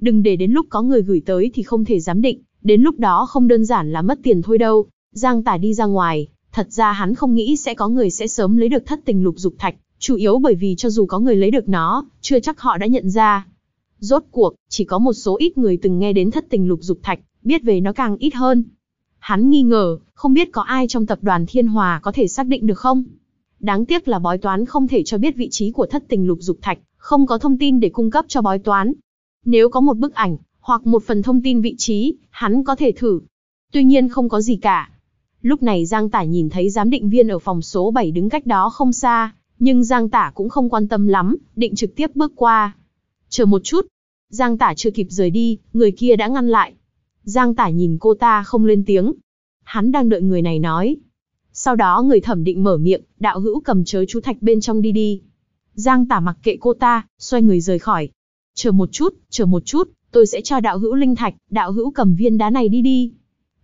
S1: đừng để đến lúc có người gửi tới thì không thể giám định, đến lúc đó không đơn giản là mất tiền thôi đâu. Giang Tả đi ra ngoài, thật ra hắn không nghĩ sẽ có người sẽ sớm lấy được thất tình lục dục thạch, chủ yếu bởi vì cho dù có người lấy được nó, chưa chắc họ đã nhận ra. Rốt cuộc, chỉ có một số ít người từng nghe đến thất tình lục dục thạch, biết về nó càng ít hơn. Hắn nghi ngờ, không biết có ai trong tập đoàn Thiên Hòa có thể xác định được không? Đáng tiếc là bói toán không thể cho biết vị trí của thất tình lục dục thạch, không có thông tin để cung cấp cho bói toán, nếu có một bức ảnh, hoặc một phần thông tin vị trí, hắn có thể thử. Tuy nhiên không có gì cả. Lúc này Giang Tả nhìn thấy giám định viên ở phòng số 7 đứng cách đó không xa, nhưng Giang Tả cũng không quan tâm lắm, định trực tiếp bước qua. Chờ một chút. Giang Tả chưa kịp rời đi, người kia đã ngăn lại. Giang Tả nhìn cô ta không lên tiếng. Hắn đang đợi người này nói. Sau đó người thẩm định mở miệng, đạo hữu cầm chớ chú thạch bên trong đi đi. Giang Tả mặc kệ cô ta, xoay người rời khỏi. Chờ một chút, chờ một chút, tôi sẽ cho đạo hữu linh thạch, đạo hữu cầm viên đá này đi đi.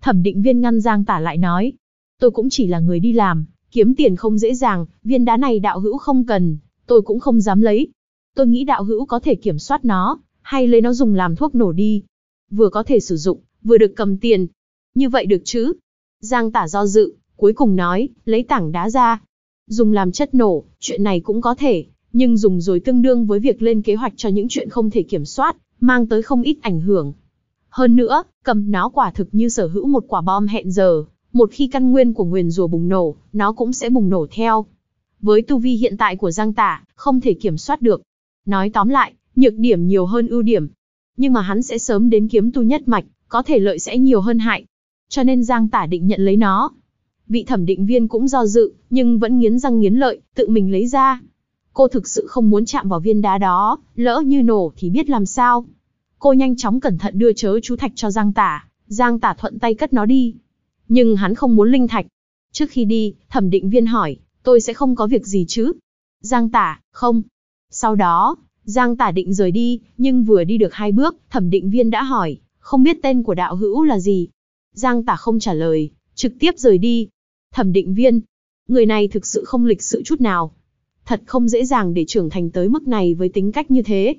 S1: Thẩm định viên ngăn Giang Tả lại nói. Tôi cũng chỉ là người đi làm, kiếm tiền không dễ dàng, viên đá này đạo hữu không cần, tôi cũng không dám lấy. Tôi nghĩ đạo hữu có thể kiểm soát nó, hay lấy nó dùng làm thuốc nổ đi. Vừa có thể sử dụng, vừa được cầm tiền. Như vậy được chứ? Giang tả do dự, cuối cùng nói, lấy tảng đá ra. Dùng làm chất nổ, chuyện này cũng có thể, nhưng dùng rồi tương đương với việc lên kế hoạch cho những chuyện không thể kiểm soát, mang tới không ít ảnh hưởng. Hơn nữa, cầm nó quả thực như sở hữu một quả bom hẹn giờ, một khi căn nguyên của nguyền rùa bùng nổ, nó cũng sẽ bùng nổ theo. Với tu vi hiện tại của Giang Tả, không thể kiểm soát được. Nói tóm lại, nhược điểm nhiều hơn ưu điểm. Nhưng mà hắn sẽ sớm đến kiếm tu nhất mạch, có thể lợi sẽ nhiều hơn hại. Cho nên Giang Tả định nhận lấy nó. Vị thẩm định viên cũng do dự, nhưng vẫn nghiến răng nghiến lợi, tự mình lấy ra. Cô thực sự không muốn chạm vào viên đá đó, lỡ như nổ thì biết làm sao. Cô nhanh chóng cẩn thận đưa chớ chú thạch cho Giang Tả, Giang Tả thuận tay cất nó đi. Nhưng hắn không muốn linh thạch. Trước khi đi, thẩm định viên hỏi, tôi sẽ không có việc gì chứ? Giang Tả, không. Sau đó, Giang Tả định rời đi, nhưng vừa đi được hai bước, thẩm định viên đã hỏi, không biết tên của đạo hữu là gì? Giang Tả không trả lời, trực tiếp rời đi. Thẩm định viên, người này thực sự không lịch sự chút nào, thật không dễ dàng để trưởng thành tới mức này với tính cách như thế.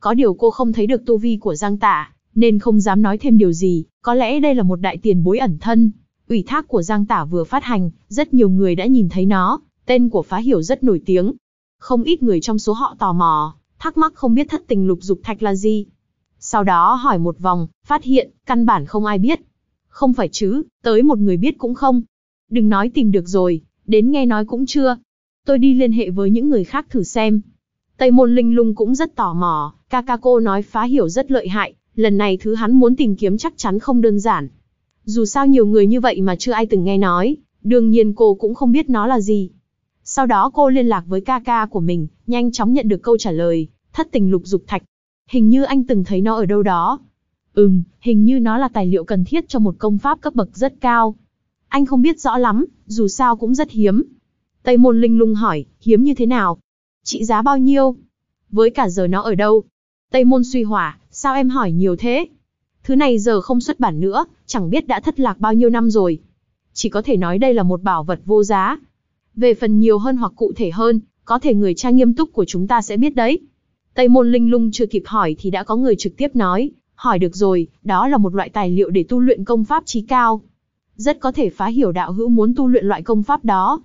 S1: Có điều cô không thấy được tu vi của Giang Tả, nên không dám nói thêm điều gì, có lẽ đây là một đại tiền bối ẩn thân. Ủy thác của Giang Tả vừa phát hành, rất nhiều người đã nhìn thấy nó, tên của phá hiểu rất nổi tiếng. Không ít người trong số họ tò mò, thắc mắc không biết thất tình lục dục thạch là gì. Sau đó hỏi một vòng, phát hiện, căn bản không ai biết. Không phải chứ, tới một người biết cũng không. Đừng nói tìm được rồi, đến nghe nói cũng chưa, tôi đi liên hệ với những người khác thử xem. Tây môn linh lung cũng rất tò mò, Kakako nói phá hiểu rất lợi hại, lần này thứ hắn muốn tìm kiếm chắc chắn không đơn giản. Dù sao nhiều người như vậy mà chưa ai từng nghe nói, đương nhiên cô cũng không biết nó là gì. Sau đó cô liên lạc với Kaka của mình, nhanh chóng nhận được câu trả lời, thất tình lục dục thạch. Hình như anh từng thấy nó ở đâu đó. Ừm, hình như nó là tài liệu cần thiết cho một công pháp cấp bậc rất cao. Anh không biết rõ lắm, dù sao cũng rất hiếm. Tây môn linh lung hỏi, hiếm như thế nào? Trị giá bao nhiêu? Với cả giờ nó ở đâu? Tây môn suy hỏa, sao em hỏi nhiều thế? Thứ này giờ không xuất bản nữa, chẳng biết đã thất lạc bao nhiêu năm rồi. Chỉ có thể nói đây là một bảo vật vô giá. Về phần nhiều hơn hoặc cụ thể hơn, có thể người cha nghiêm túc của chúng ta sẽ biết đấy. Tây môn linh lung chưa kịp hỏi thì đã có người trực tiếp nói, hỏi được rồi, đó là một loại tài liệu để tu luyện công pháp trí cao. Rất có thể phá hiểu đạo hữu muốn tu luyện loại công pháp đó,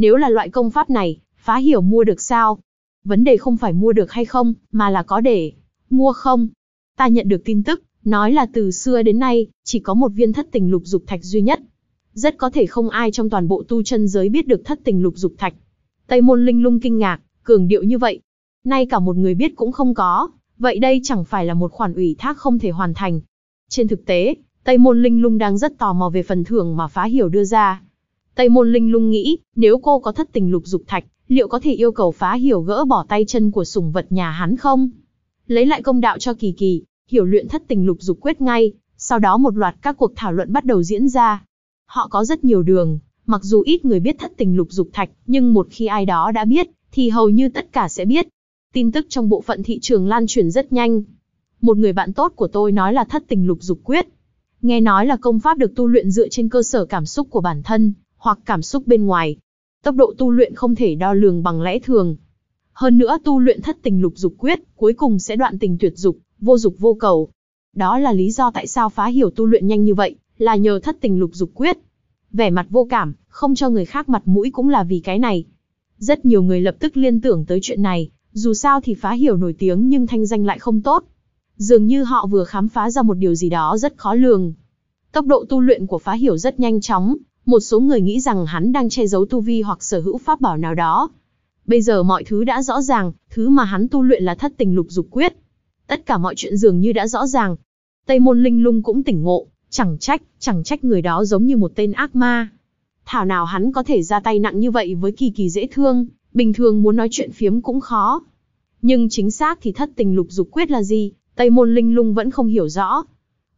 S1: nếu là loại công pháp này, phá hiểu mua được sao? Vấn đề không phải mua được hay không, mà là có để mua không. Ta nhận được tin tức, nói là từ xưa đến nay, chỉ có một viên thất tình lục dục thạch duy nhất. Rất có thể không ai trong toàn bộ tu chân giới biết được thất tình lục dục thạch. Tây môn linh lung kinh ngạc, cường điệu như vậy. Nay cả một người biết cũng không có, vậy đây chẳng phải là một khoản ủy thác không thể hoàn thành. Trên thực tế, Tây môn linh lung đang rất tò mò về phần thưởng mà phá hiểu đưa ra. Tây môn linh lung nghĩ, nếu cô có thất tình lục dục thạch, liệu có thể yêu cầu phá hiểu gỡ bỏ tay chân của sùng vật nhà hắn không? Lấy lại công đạo cho kỳ kỳ, hiểu luyện thất tình lục dục quyết ngay, sau đó một loạt các cuộc thảo luận bắt đầu diễn ra. Họ có rất nhiều đường, mặc dù ít người biết thất tình lục dục thạch, nhưng một khi ai đó đã biết, thì hầu như tất cả sẽ biết. Tin tức trong bộ phận thị trường lan truyền rất nhanh. Một người bạn tốt của tôi nói là thất tình lục dục quyết. Nghe nói là công pháp được tu luyện dựa trên cơ sở cảm xúc của bản thân, hoặc cảm xúc bên ngoài. Tốc độ tu luyện không thể đo lường bằng lẽ thường. Hơn nữa tu luyện thất tình lục dục quyết, cuối cùng sẽ đoạn tình tuyệt dục, vô dục vô cầu. Đó là lý do tại sao phá hiểu tu luyện nhanh như vậy, là nhờ thất tình lục dục quyết. Vẻ mặt vô cảm, không cho người khác mặt mũi cũng là vì cái này. Rất nhiều người lập tức liên tưởng tới chuyện này, dù sao thì phá hiểu nổi tiếng nhưng thanh danh lại không tốt. Dường như họ vừa khám phá ra một điều gì đó rất khó lường. Tốc độ tu luyện của phá hiểu rất nhanh chóng, một số người nghĩ rằng hắn đang che giấu tu vi hoặc sở hữu pháp bảo nào đó. Bây giờ mọi thứ đã rõ ràng, thứ mà hắn tu luyện là thất tình lục dục quyết. Tất cả mọi chuyện dường như đã rõ ràng. Tây môn linh lung cũng tỉnh ngộ, chẳng trách, chẳng trách người đó giống như một tên ác ma. Thảo nào hắn có thể ra tay nặng như vậy với kỳ kỳ dễ thương, bình thường muốn nói chuyện phiếm cũng khó. Nhưng chính xác thì thất tình lục dục quyết là gì, Tây môn linh lung vẫn không hiểu rõ.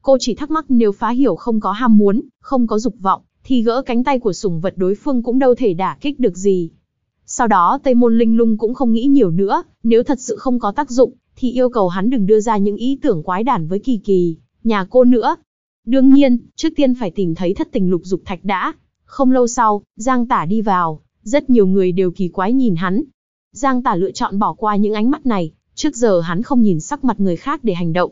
S1: Cô chỉ thắc mắc nếu phá hiểu không có ham muốn, không có dục vọng, thì gỡ cánh tay của sủng vật đối phương cũng đâu thể đả kích được gì. Sau đó Tây Môn Linh Lung cũng không nghĩ nhiều nữa, nếu thật sự không có tác dụng, thì yêu cầu hắn đừng đưa ra những ý tưởng quái đản với Kỳ Kỳ, nhà cô nữa. Đương nhiên, trước tiên phải tìm thấy thất tình lục dục thạch đã. Không lâu sau, Giang Tả đi vào, rất nhiều người đều kỳ quái nhìn hắn. Giang Tả lựa chọn bỏ qua những ánh mắt này, trước giờ hắn không nhìn sắc mặt người khác để hành động.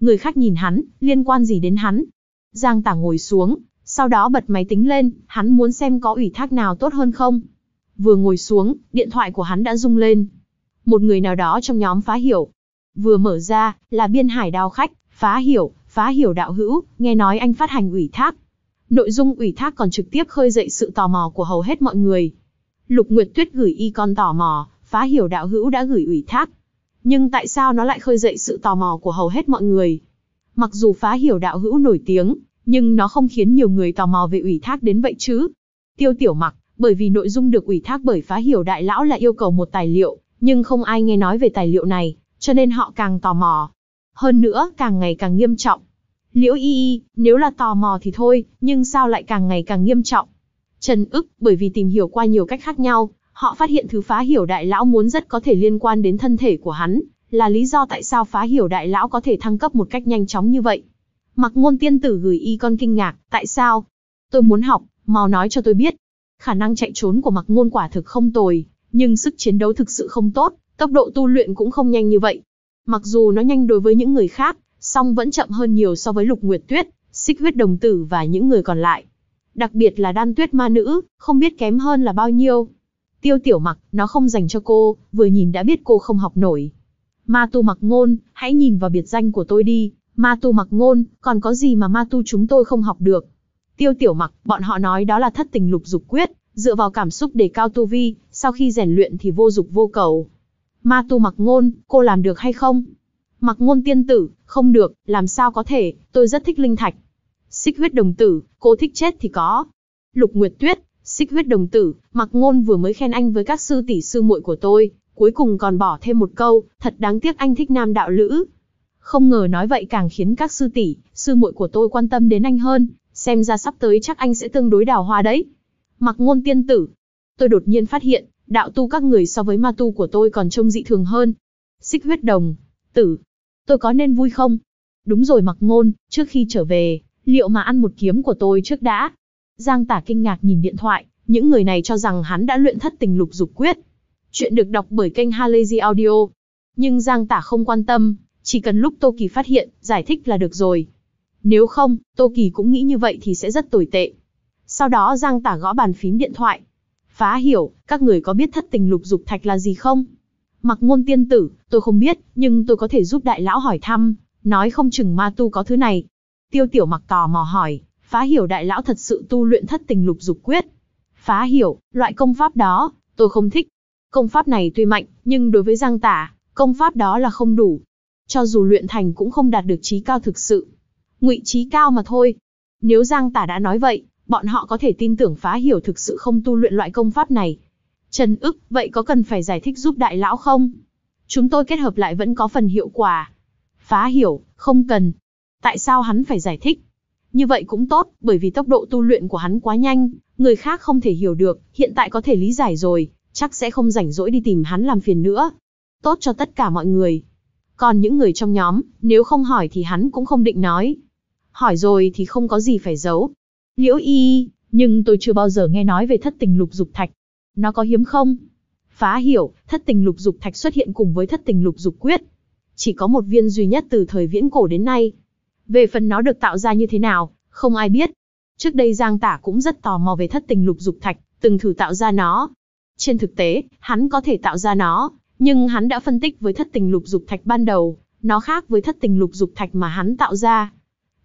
S1: Người khác nhìn hắn, liên quan gì đến hắn? Giang Tả ngồi xuống, sau đó bật máy tính lên, hắn muốn xem có ủy thác nào tốt hơn không. Vừa ngồi xuống, điện thoại của hắn đã rung lên. Một người nào đó trong nhóm phá hiểu. Vừa mở ra, là biên hải đào khách, phá hiểu, phá hiểu đạo hữu, nghe nói anh phát hành ủy thác. Nội dung ủy thác còn trực tiếp khơi dậy sự tò mò của hầu hết mọi người. Lục Nguyệt Tuyết gửi y con tò mò, phá hiểu đạo hữu đã gửi ủy thác. Nhưng tại sao nó lại khơi dậy sự tò mò của hầu hết mọi người? Mặc dù phá hiểu đạo hữu nổi tiếng, nhưng nó không khiến nhiều người tò mò về ủy thác đến vậy chứ. Tiêu Tiểu Mặc, bởi vì nội dung được ủy thác bởi phá hiểu đại lão là yêu cầu một tài liệu, nhưng không ai nghe nói về tài liệu này, cho nên họ càng tò mò. Hơn nữa, càng ngày càng nghiêm trọng. Liễu Y Y, nếu là tò mò thì thôi, nhưng sao lại càng ngày càng nghiêm trọng? Trần ức, bởi vì tìm hiểu qua nhiều cách khác nhau, họ phát hiện thứ phá hiểu đại lão muốn rất có thể liên quan đến thân thể của hắn, là lý do tại sao phá hiểu đại lão có thể thăng cấp một cách nhanh chóng như vậy. Mặc ngôn tiên tử gửi y con kinh ngạc, tại sao? Tôi muốn học, mau nói cho tôi biết. Khả năng chạy trốn của mặc ngôn quả thực không tồi, nhưng sức chiến đấu thực sự không tốt, tốc độ tu luyện cũng không nhanh như vậy. Mặc dù nó nhanh đối với những người khác, song vẫn chậm hơn nhiều so với lục nguyệt tuyết, xích huyết đồng tử và những người còn lại. Đặc biệt là đan tuyết ma nữ, không biết kém hơn là bao nhiêu. Tiêu tiểu mặc, nó không dành cho cô, vừa nhìn đã biết cô không học nổi. Ma tu mặc ngôn, hãy nhìn vào biệt danh của tôi đi, Ma tu mặc ngôn, còn có gì mà ma tu chúng tôi không học được? Tiêu tiểu mặc, bọn họ nói đó là thất tình lục dục quyết, dựa vào cảm xúc để cao tu vi, sau khi rèn luyện thì vô dục vô cầu. Ma tu mặc ngôn, cô làm được hay không? Mặc ngôn tiên tử, không được, làm sao có thể, tôi rất thích linh thạch. Xích huyết đồng tử, cô thích chết thì có. Lục Nguyệt Tuyết, xích huyết đồng tử, mặc ngôn vừa mới khen anh với các sư tỷ sư muội của tôi, cuối cùng còn bỏ thêm một câu, thật đáng tiếc anh thích nam đạo lữ. Không ngờ nói vậy càng khiến các sư tỷ, sư muội của tôi quan tâm đến anh hơn, xem ra sắp tới chắc anh sẽ tương đối đào hoa đấy. Mặc ngôn tiên tử, tôi đột nhiên phát hiện, đạo tu các người so với ma tu của tôi còn trông dị thường hơn. Xích huyết đồng, tử, tôi có nên vui không? Đúng rồi mặc ngôn, trước khi trở về, liệu mà ăn một kiếm của tôi trước đã? Giang tả kinh ngạc nhìn điện thoại, những người này cho rằng hắn đã luyện thất tình lục dục quyết. Chuyện được đọc bởi kênh Halazy Audio. Nhưng Giang tả không quan tâm, chỉ cần lúc Tô Kỳ phát hiện, giải thích là được rồi. Nếu không, Tô Kỳ cũng nghĩ như vậy thì sẽ rất tồi tệ. Sau đó Giang Tả gõ bàn phím điện thoại. Phá hiểu, các người có biết thất tình lục dục thạch là gì không? Mặc ngôn tiên tử, tôi không biết, nhưng tôi có thể giúp đại lão hỏi thăm, nói không chừng ma tu có thứ này. Tiêu tiểu mặc tò mò hỏi, phá hiểu đại lão thật sự tu luyện thất tình lục dục quyết. Phá hiểu, loại công pháp đó, tôi không thích. Công pháp này tuy mạnh, nhưng đối với Giang Tả, công pháp đó là không đủ, cho dù luyện thành cũng không đạt được trí cao thực sự. Ngụy trí cao mà thôi. Nếu Giang Tả đã nói vậy, bọn họ có thể tin tưởng phá hiểu thực sự không tu luyện loại công pháp này. Trần ức, vậy có cần phải giải thích giúp đại lão không? Chúng tôi kết hợp lại vẫn có phần hiệu quả. Phá hiểu, không cần. Tại sao hắn phải giải thích? Như vậy cũng tốt, bởi vì tốc độ tu luyện của hắn quá nhanh, người khác không thể hiểu được, hiện tại có thể lý giải rồi, chắc sẽ không rảnh rỗi đi tìm hắn làm phiền nữa. Tốt cho tất cả mọi người. Còn những người trong nhóm, nếu không hỏi thì hắn cũng không định nói. Hỏi rồi thì không có gì phải giấu. Liễu y, nhưng tôi chưa bao giờ nghe nói về thất tình lục dục thạch. Nó có hiếm không? Phá hiểu, thất tình lục dục thạch xuất hiện cùng với thất tình lục dục quyết. Chỉ có một viên duy nhất từ thời viễn cổ đến nay. Về phần nó được tạo ra như thế nào, không ai biết. Trước đây Giang Tả cũng rất tò mò về thất tình lục dục thạch, từng thử tạo ra nó. Trên thực tế, hắn có thể tạo ra nó, nhưng hắn đã phân tích với thất tình lục dục thạch ban đầu, nó khác với thất tình lục dục thạch mà hắn tạo ra.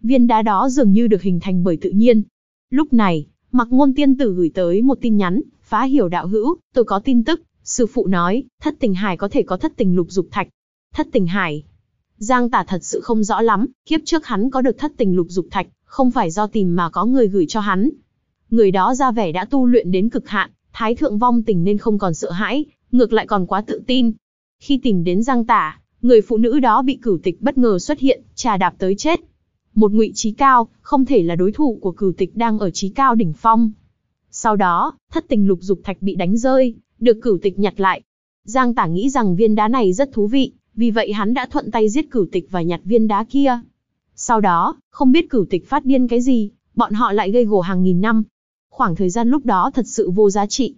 S1: Viên đá đó dường như được hình thành bởi tự nhiên. Lúc này, mặc ngôn tiên tử gửi tới một tin nhắn, phá hiểu đạo hữu, tôi có tin tức, sư phụ nói, thất tình hải có thể có thất tình lục dục thạch. Thất tình hải. Giang tả thật sự không rõ lắm, kiếp trước hắn có được thất tình lục dục thạch, không phải do tìm mà có người gửi cho hắn. Người đó ra vẻ đã tu luyện đến cực hạn, thái thượng vong tình nên không còn sợ hãi, ngược lại còn quá tự tin. Khi tìm đến Giang Tả, người phụ nữ đó bị cửu tịch bất ngờ xuất hiện, trà đạp tới chết. Một ngụy trí cao, không thể là đối thủ của cửu tịch đang ở trí cao đỉnh phong. Sau đó, thất tình lục dục thạch bị đánh rơi, được cửu tịch nhặt lại. Giang Tả nghĩ rằng viên đá này rất thú vị, vì vậy hắn đã thuận tay giết cửu tịch và nhặt viên đá kia. Sau đó, không biết cửu tịch phát điên cái gì, bọn họ lại gây gổ hàng nghìn năm. Khoảng thời gian lúc đó thật sự vô giá trị.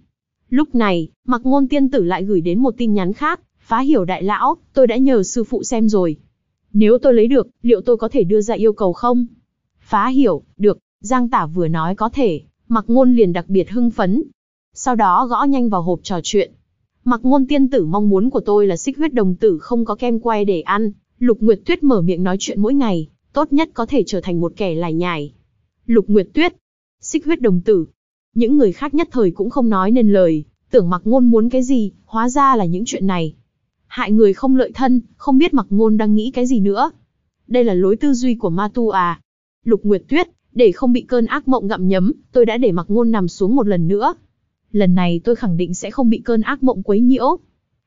S1: Lúc này, mặc ngôn tiên tử lại gửi đến một tin nhắn khác, phá hiểu đại lão, tôi đã nhờ sư phụ xem rồi. Nếu tôi lấy được, liệu tôi có thể đưa ra yêu cầu không? Phá hiểu, được, Giang Tả vừa nói có thể, mặc ngôn liền đặc biệt hưng phấn. Sau đó gõ nhanh vào hộp trò chuyện. Mặc ngôn tiên tử mong muốn của tôi là xích huyết đồng tử không có kem quay để ăn. Lục Nguyệt Tuyết mở miệng nói chuyện mỗi ngày, tốt nhất có thể trở thành một kẻ lải nhải. Lục Nguyệt Tuyết, xích huyết đồng tử, những người khác nhất thời cũng không nói nên lời, tưởng mặc ngôn muốn cái gì, hóa ra là những chuyện này. Hại người không lợi thân, không biết mặc ngôn đang nghĩ cái gì nữa. Đây là lối tư duy của ma tu à. Lục Nguyệt Tuyết, để không bị cơn ác mộng gặm nhấm, tôi đã để mặc ngôn nằm xuống một lần nữa. Lần này tôi khẳng định sẽ không bị cơn ác mộng quấy nhiễu.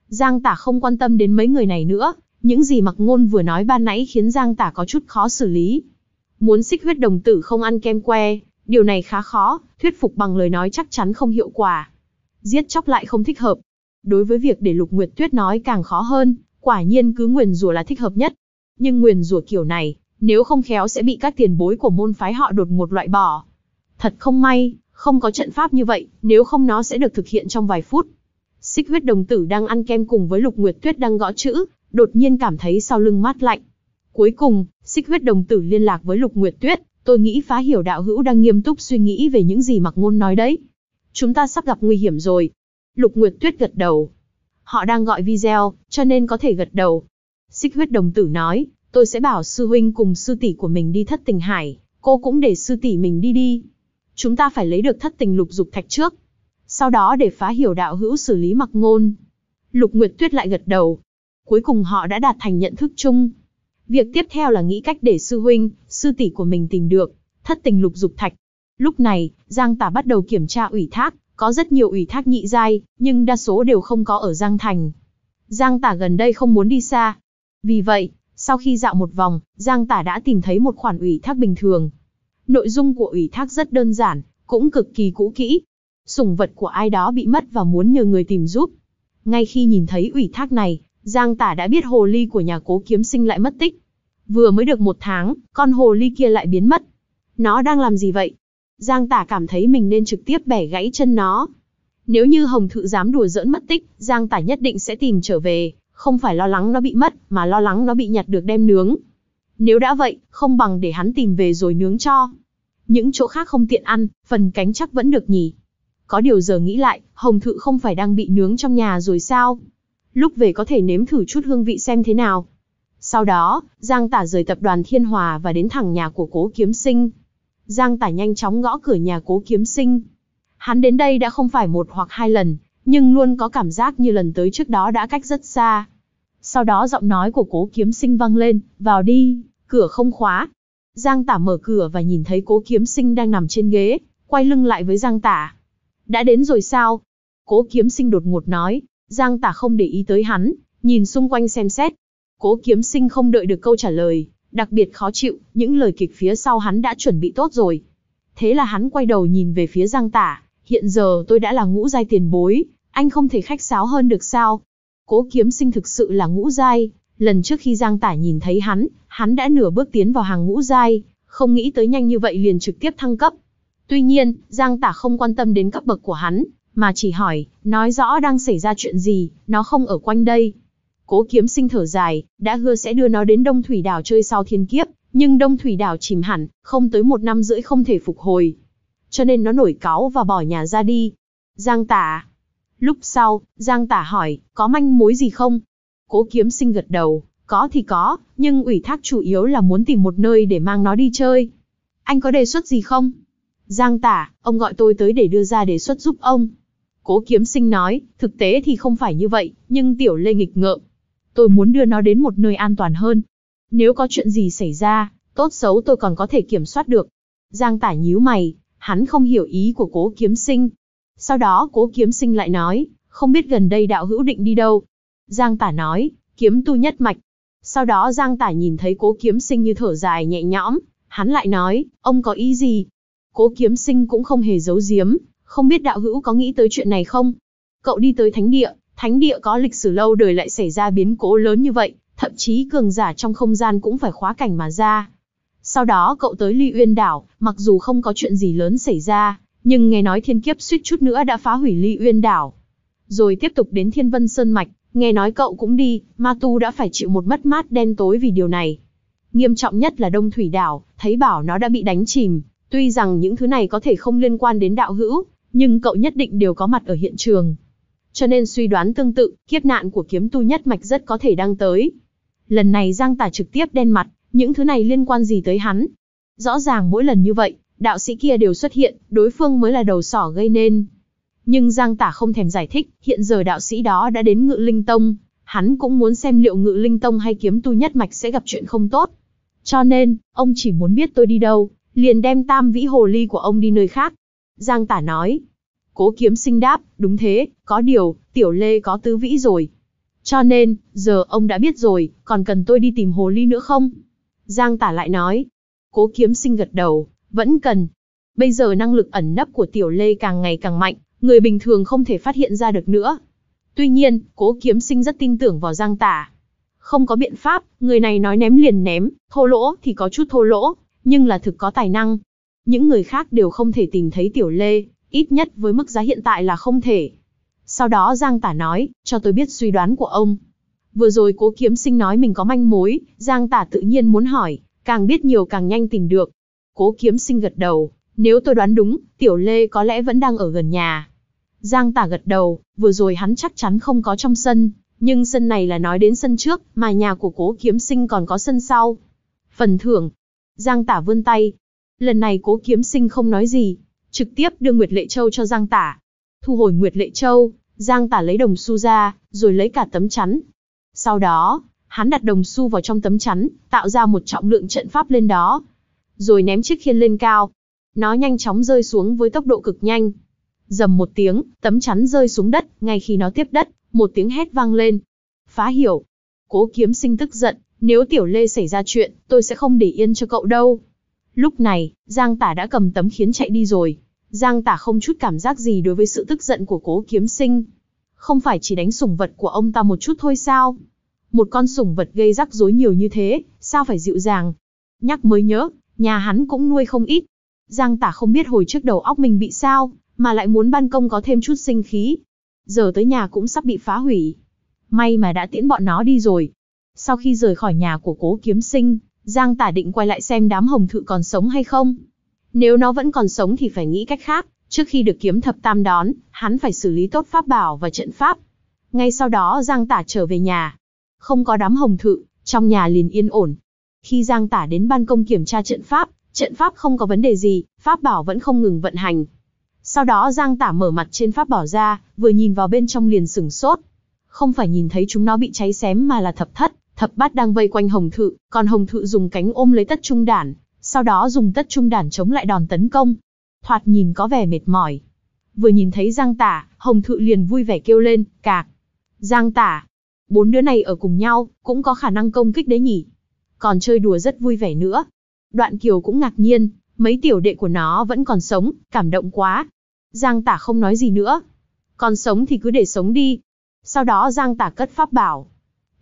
S1: Giang tả không quan tâm đến mấy người này nữa, những gì mặc ngôn vừa nói ban nãy khiến Giang tả có chút khó xử lý. Muốn xích huyết đồng tử không ăn kem que, Điều này khá khó, thuyết phục bằng lời nói chắc chắn không hiệu quả. Giết chóc lại không thích hợp. Đối với việc để Lục Nguyệt Tuyết nói càng khó hơn, quả nhiên cứ nguyền rủa là thích hợp nhất. Nhưng nguyền rủa kiểu này, nếu không khéo sẽ bị các tiền bối của môn phái họ đột ngột loại bỏ. Thật không may, không có trận pháp như vậy, nếu không nó sẽ được thực hiện trong vài phút. Xích huyết đồng tử đang ăn kem cùng với Lục Nguyệt Tuyết đang gõ chữ, đột nhiên cảm thấy sau lưng mát lạnh. Cuối cùng, xích huyết đồng tử liên lạc với Lục Nguyệt Tuyết, Tôi nghĩ phá hiểu đạo hữu đang nghiêm túc suy nghĩ về những gì mặc ngôn nói đấy. Chúng ta sắp gặp nguy hiểm rồi. Lục Nguyệt Tuyết gật đầu. Họ đang gọi video, cho nên có thể gật đầu. Xích huyết đồng tử nói, tôi sẽ bảo sư huynh cùng sư tỷ của mình đi thất tình hải, cô cũng để sư tỷ mình đi đi. Chúng ta phải lấy được thất tình lục dục thạch trước. Sau đó để phá hiểu đạo hữu xử lý mặc ngôn. Lục Nguyệt Tuyết lại gật đầu. Cuối cùng họ đã đạt thành nhận thức chung, Việc tiếp theo là nghĩ cách để sư huynh, sư tỷ của mình tìm được, thất tình lục dục thạch. Lúc này, Giang Tả bắt đầu kiểm tra ủy thác, có rất nhiều ủy thác nhị giai, nhưng đa số đều không có ở Giang Thành. Giang Tả gần đây không muốn đi xa. Vì vậy, sau khi dạo một vòng, Giang Tả đã tìm thấy một khoản ủy thác bình thường. Nội dung của ủy thác rất đơn giản, cũng cực kỳ cũ kỹ. Sùng vật của ai đó bị mất và muốn nhờ người tìm giúp. Ngay khi nhìn thấy ủy thác này, Giang Tả đã biết hồ ly của nhà cố kiếm sinh lại mất tích. Vừa mới được một tháng, con hồ ly kia lại biến mất. Nó đang làm gì vậy? Giang Tả cảm thấy mình nên trực tiếp bẻ gãy chân nó. Nếu như Hồng Thự dám đùa giỡn mất tích, Giang Tả nhất định sẽ tìm trở về, không phải lo lắng nó bị mất, mà lo lắng nó bị nhặt được đem nướng. Nếu đã vậy, không bằng để hắn tìm về rồi nướng cho. Những chỗ khác không tiện ăn, phần cánh chắc vẫn được nhỉ. Có điều giờ nghĩ lại, Hồng Thự không phải đang bị nướng trong nhà rồi sao? lúc về có thể nếm thử chút hương vị xem thế nào. Sau đó, Giang Tả rời tập đoàn Thiên Hòa và đến thẳng nhà của Cố Kiếm Sinh. Giang Tả nhanh chóng gõ cửa nhà Cố Kiếm Sinh. Hắn đến đây đã không phải một hoặc hai lần, nhưng luôn có cảm giác như lần tới trước đó đã cách rất xa. Sau đó giọng nói của Cố Kiếm Sinh vang lên, vào đi, cửa không khóa. Giang Tả mở cửa và nhìn thấy Cố Kiếm Sinh đang nằm trên ghế, quay lưng lại với Giang Tả. Đã đến rồi sao? Cố Kiếm Sinh đột ngột nói, Giang tả không để ý tới hắn, nhìn xung quanh xem xét. Cố kiếm sinh không đợi được câu trả lời, đặc biệt khó chịu, những lời kịch phía sau hắn đã chuẩn bị tốt rồi. Thế là hắn quay đầu nhìn về phía Giang tả, hiện giờ tôi đã là ngũ giai tiền bối, anh không thể khách sáo hơn được sao? Cố kiếm sinh thực sự là ngũ giai, lần trước khi Giang tả nhìn thấy hắn, hắn đã nửa bước tiến vào hàng ngũ giai, không nghĩ tới nhanh như vậy liền trực tiếp thăng cấp. Tuy nhiên, Giang Tả không quan tâm đến cấp bậc của hắn, mà chỉ hỏi, nói rõ đang xảy ra chuyện gì, nó không ở quanh đây. Cố kiếm sinh thở dài, đã hứa sẽ đưa nó đến Đông Thủy Đảo chơi sau thiên kiếp, nhưng Đông Thủy Đảo chìm hẳn, không tới một năm rưỡi không thể phục hồi. Cho nên nó nổi cáo và bỏ nhà ra đi. Giang tả. Lúc sau, Giang tả hỏi, có manh mối gì không? Cố kiếm sinh gật đầu, có thì có, nhưng ủy thác chủ yếu là muốn tìm một nơi để mang nó đi chơi. Anh có đề xuất gì không? Giang tả, ông gọi tôi tới để đưa ra đề xuất giúp ông. Cố kiếm sinh nói, thực tế thì không phải như vậy, nhưng tiểu lê nghịch ngợm. Tôi muốn đưa nó đến một nơi an toàn hơn. Nếu có chuyện gì xảy ra, tốt xấu tôi còn có thể kiểm soát được. Giang tả nhíu mày, hắn không hiểu ý của cố kiếm sinh. Sau đó cố kiếm sinh lại nói, không biết gần đây đạo hữu định đi đâu. Giang tả nói, kiếm tu nhất mạch. Sau đó Giang tả nhìn thấy cố kiếm sinh như thở dài nhẹ nhõm, hắn lại nói, ông có ý gì? Cố kiếm sinh cũng không hề giấu giếm, không biết đạo hữu có nghĩ tới chuyện này không? Cậu đi tới thánh địa, thánh địa có lịch sử lâu đời lại xảy ra biến cố lớn như vậy, thậm chí cường giả trong không gian cũng phải khóa cảnh mà ra. Sau đó cậu tới Ly Uyên đảo, mặc dù không có chuyện gì lớn xảy ra, nhưng nghe nói thiên kiếp suýt chút nữa đã phá hủy Ly Uyên đảo. Rồi tiếp tục đến Thiên Vân Sơn Mạch, nghe nói cậu cũng đi, Ma Tu đã phải chịu một mất mát đen tối vì điều này. Nghiêm trọng nhất là Đông Thủy đảo, thấy bảo nó đã bị đánh chìm, tuy rằng những thứ này có thể không liên quan đến đạo hữu, nhưng cậu nhất định đều có mặt ở hiện trường. Cho nên suy đoán tương tự, kiếp nạn của kiếm tu nhất mạch rất có thể đang tới. Lần này Giang Tà trực tiếp đen mặt, những thứ này liên quan gì tới hắn? Rõ ràng mỗi lần như vậy, đạo sĩ kia đều xuất hiện, đối phương mới là đầu sỏ gây nên. Nhưng Giang Tà không thèm giải thích, hiện giờ đạo sĩ đó đã đến Ngự Linh Tông, hắn cũng muốn xem liệu Ngự Linh Tông hay kiếm tu nhất mạch sẽ gặp chuyện không tốt. Cho nên, ông chỉ muốn biết tôi đi đâu, liền đem tam vĩ hồ ly của ông đi nơi khác, Giang tả nói. Cố kiếm sinh đáp, đúng thế, có điều, tiểu lê có tứ vĩ rồi. Cho nên, giờ ông đã biết rồi, còn cần tôi đi tìm hồ ly nữa không? Giang tả lại nói. Cố kiếm sinh gật đầu, vẫn cần. Bây giờ năng lực ẩn nấp của tiểu lê càng ngày càng mạnh, người bình thường không thể phát hiện ra được nữa. Tuy nhiên, cố kiếm sinh rất tin tưởng vào giang tả. Không có biện pháp, người này nói ném liền ném, thô lỗ thì có chút thô lỗ, nhưng là thực có tài năng, những người khác đều không thể tìm thấy Tiểu Lê, ít nhất với mức giá hiện tại là không thể. Sau đó Giang Tả nói, cho tôi biết suy đoán của ông. Vừa rồi cố kiếm sinh nói mình có manh mối, Giang Tả tự nhiên muốn hỏi, càng biết nhiều càng nhanh tìm được. Cố kiếm sinh gật đầu, nếu tôi đoán đúng, Tiểu Lê có lẽ vẫn đang ở gần nhà. Giang Tả gật đầu, vừa rồi hắn chắc chắn không có trong sân, nhưng sân này là nói đến sân trước, mà nhà của cố kiếm sinh còn có sân sau. Phần thưởng. Giang Tả vươn tay, Lần này cố kiếm sinh không nói gì, trực tiếp đưa Nguyệt Lệ Châu cho Giang Tả. Thu hồi Nguyệt Lệ Châu, Giang Tả lấy đồng xu ra, rồi lấy cả tấm chắn. Sau đó, hắn đặt đồng xu vào trong tấm chắn, tạo ra một trọng lượng trận pháp lên đó, rồi ném chiếc khiên lên cao. Nó nhanh chóng rơi xuống với tốc độ cực nhanh. Dầm một tiếng, tấm chắn rơi xuống đất, ngay khi nó tiếp đất, một tiếng hét vang lên. Phá hiểu. Cố kiếm sinh tức giận, nếu tiểu lê xảy ra chuyện, tôi sẽ không để yên cho cậu đâu. Lúc này, Giang Tả đã cầm tấm khiến chạy đi rồi. Giang Tả không chút cảm giác gì đối với sự tức giận của cố kiếm sinh. Không phải chỉ đánh sủng vật của ông ta một chút thôi sao? Một con sủng vật gây rắc rối nhiều như thế, sao phải dịu dàng? Nhắc mới nhớ, nhà hắn cũng nuôi không ít. Giang Tả không biết hồi trước đầu óc mình bị sao, mà lại muốn ban công có thêm chút sinh khí. Giờ tới nhà cũng sắp bị phá hủy. May mà đã tiễn bọn nó đi rồi. Sau khi rời khỏi nhà của cố kiếm sinh, Giang tả định quay lại xem đám hồng thự còn sống hay không. Nếu nó vẫn còn sống thì phải nghĩ cách khác, trước khi được kiếm thập tam đón, hắn phải xử lý tốt pháp bảo và trận pháp. Ngay sau đó Giang tả trở về nhà. Không có đám hồng thự, trong nhà liền yên ổn. Khi Giang tả đến ban công kiểm tra trận pháp, trận pháp không có vấn đề gì, pháp bảo vẫn không ngừng vận hành. Sau đó Giang tả mở mặt trên pháp bảo ra, vừa nhìn vào bên trong liền sửng sốt. Không phải nhìn thấy chúng nó bị cháy xém mà là thập thất, thập bát đang vây quanh hồng thự, còn hồng thự dùng cánh ôm lấy tất trung đản, sau đó dùng tất trung đản chống lại đòn tấn công. Thoạt nhìn có vẻ mệt mỏi. Vừa nhìn thấy Giang Tả, hồng thự liền vui vẻ kêu lên, cạc. Giang Tả, bốn đứa này ở cùng nhau, cũng có khả năng công kích đấy nhỉ. Còn chơi đùa rất vui vẻ nữa. Đoạn Kiều cũng ngạc nhiên, mấy tiểu đệ của nó vẫn còn sống, cảm động quá. Giang Tả không nói gì nữa. Còn sống thì cứ để sống đi. Sau đó Giang Tả cất pháp bảo,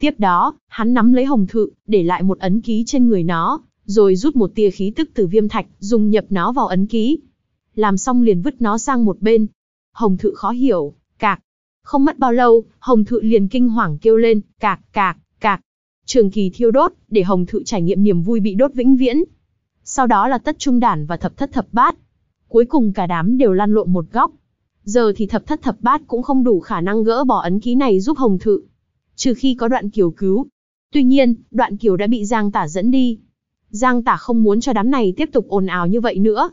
S1: Tiếp đó, hắn nắm lấy hồng thự, để lại một ấn ký trên người nó, rồi rút một tia khí tức từ viêm thạch, dùng nhập nó vào ấn ký. Làm xong liền vứt nó sang một bên. Hồng thự khó hiểu, cạc. Không mất bao lâu, hồng thự liền kinh hoàng kêu lên, cạc, cạc, cạc. Trường kỳ thiêu đốt, để hồng thự trải nghiệm niềm vui bị đốt vĩnh viễn. Sau đó là tất trung đản và thập thất thập bát. Cuối cùng cả đám đều lan lộn một góc. Giờ thì thập thất thập bát cũng không đủ khả năng gỡ bỏ ấn ký này giúp hồng thự, trừ khi có đoạn kiều cứu. Tuy nhiên, đoạn kiều đã bị Giang Tả dẫn đi. Giang Tả không muốn cho đám này tiếp tục ồn ào như vậy nữa.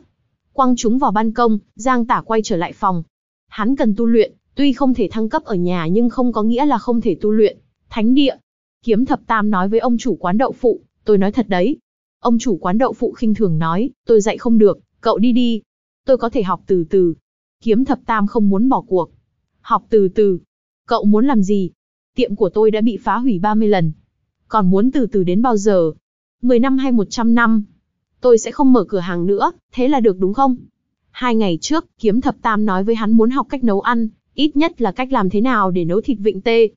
S1: Quăng chúng vào ban công, Giang Tả quay trở lại phòng. Hắn cần tu luyện, tuy không thể thăng cấp ở nhà nhưng không có nghĩa là không thể tu luyện. Thánh địa. Kiếm thập tam nói với ông chủ quán đậu phụ, tôi nói thật đấy. Ông chủ quán đậu phụ khinh thường nói, tôi dạy không được, cậu đi đi. Tôi có thể học từ từ. Kiếm thập tam không muốn bỏ cuộc. Học từ từ. Cậu muốn làm gì? tiệm của tôi đã bị phá hủy 30 lần. Còn muốn từ từ đến bao giờ? 10 năm hay 100 năm? Tôi sẽ không mở cửa hàng nữa, thế là được đúng không? Hai ngày trước, Kiếm Thập Tam nói với hắn muốn học cách nấu ăn, ít nhất là cách làm thế nào để nấu thịt vịnh tê.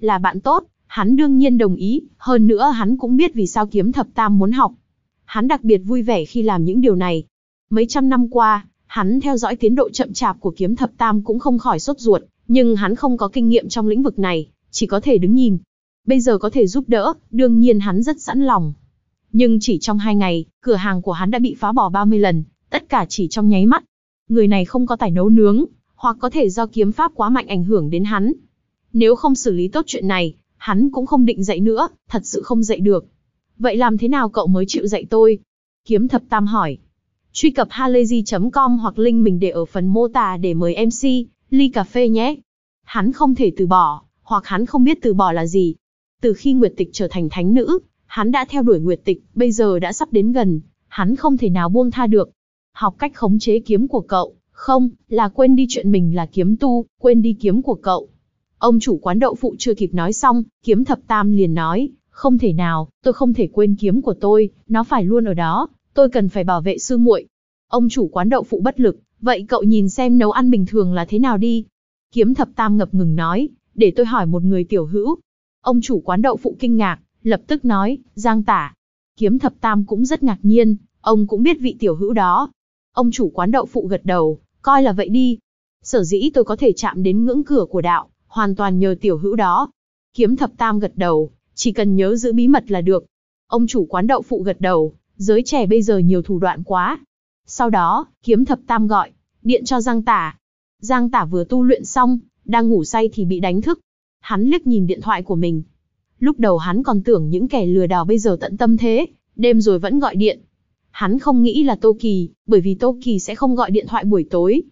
S1: Là bạn tốt, hắn đương nhiên đồng ý, hơn nữa hắn cũng biết vì sao Kiếm Thập Tam muốn học. Hắn đặc biệt vui vẻ khi làm những điều này. Mấy trăm năm qua, hắn theo dõi tiến độ chậm chạp của Kiếm Thập Tam cũng không khỏi sốt ruột, nhưng hắn không có kinh nghiệm trong lĩnh vực này, chỉ có thể đứng nhìn. Bây giờ có thể giúp đỡ, đương nhiên hắn rất sẵn lòng. Nhưng chỉ trong hai ngày, cửa hàng của hắn đã bị phá bỏ 30 lần, tất cả chỉ trong nháy mắt. Người này không có tài nấu nướng, hoặc có thể do kiếm pháp quá mạnh ảnh hưởng đến hắn. Nếu không xử lý tốt chuyện này, hắn cũng không định dạy nữa, thật sự không dạy được. Vậy làm thế nào cậu mới chịu dạy tôi? Kiếm thập tam hỏi. Truy cập halayzi.com hoặc link mình để ở phần mô tả để mời MC, ly cà phê nhé. Hắn không thể từ bỏ hoặc hắn không biết từ bỏ là gì. Từ khi Nguyệt Tịch trở thành thánh nữ, hắn đã theo đuổi Nguyệt Tịch, bây giờ đã sắp đến gần, hắn không thể nào buông tha được. Học cách khống chế kiếm của cậu, không, là quên đi chuyện mình là kiếm tu, quên đi kiếm của cậu. Ông chủ quán đậu phụ chưa kịp nói xong, kiếm thập tam liền nói, không thể nào, tôi không thể quên kiếm của tôi, nó phải luôn ở đó, tôi cần phải bảo vệ sư muội. Ông chủ quán đậu phụ bất lực, vậy cậu nhìn xem nấu ăn bình thường là thế nào đi. Kiếm thập tam ngập ngừng nói, để tôi hỏi một người tiểu hữu. Ông chủ quán đậu phụ kinh ngạc, lập tức nói, Giang tả. Kiếm thập tam cũng rất ngạc nhiên, ông cũng biết vị tiểu hữu đó. Ông chủ quán đậu phụ gật đầu, coi là vậy đi. Sở dĩ tôi có thể chạm đến ngưỡng cửa của đạo, hoàn toàn nhờ tiểu hữu đó. Kiếm thập tam gật đầu, chỉ cần nhớ giữ bí mật là được. Ông chủ quán đậu phụ gật đầu, giới trẻ bây giờ nhiều thủ đoạn quá. Sau đó, kiếm thập tam gọi, điện cho Giang Tả. Giang Tả vừa tu luyện xong, đang ngủ say thì bị đánh thức. Hắn liếc nhìn điện thoại của mình. Lúc đầu hắn còn tưởng những kẻ lừa đảo bây giờ tận tâm thế, đêm rồi vẫn gọi điện. Hắn không nghĩ là Tô Kỳ, bởi vì Tô Kỳ sẽ không gọi điện thoại buổi tối.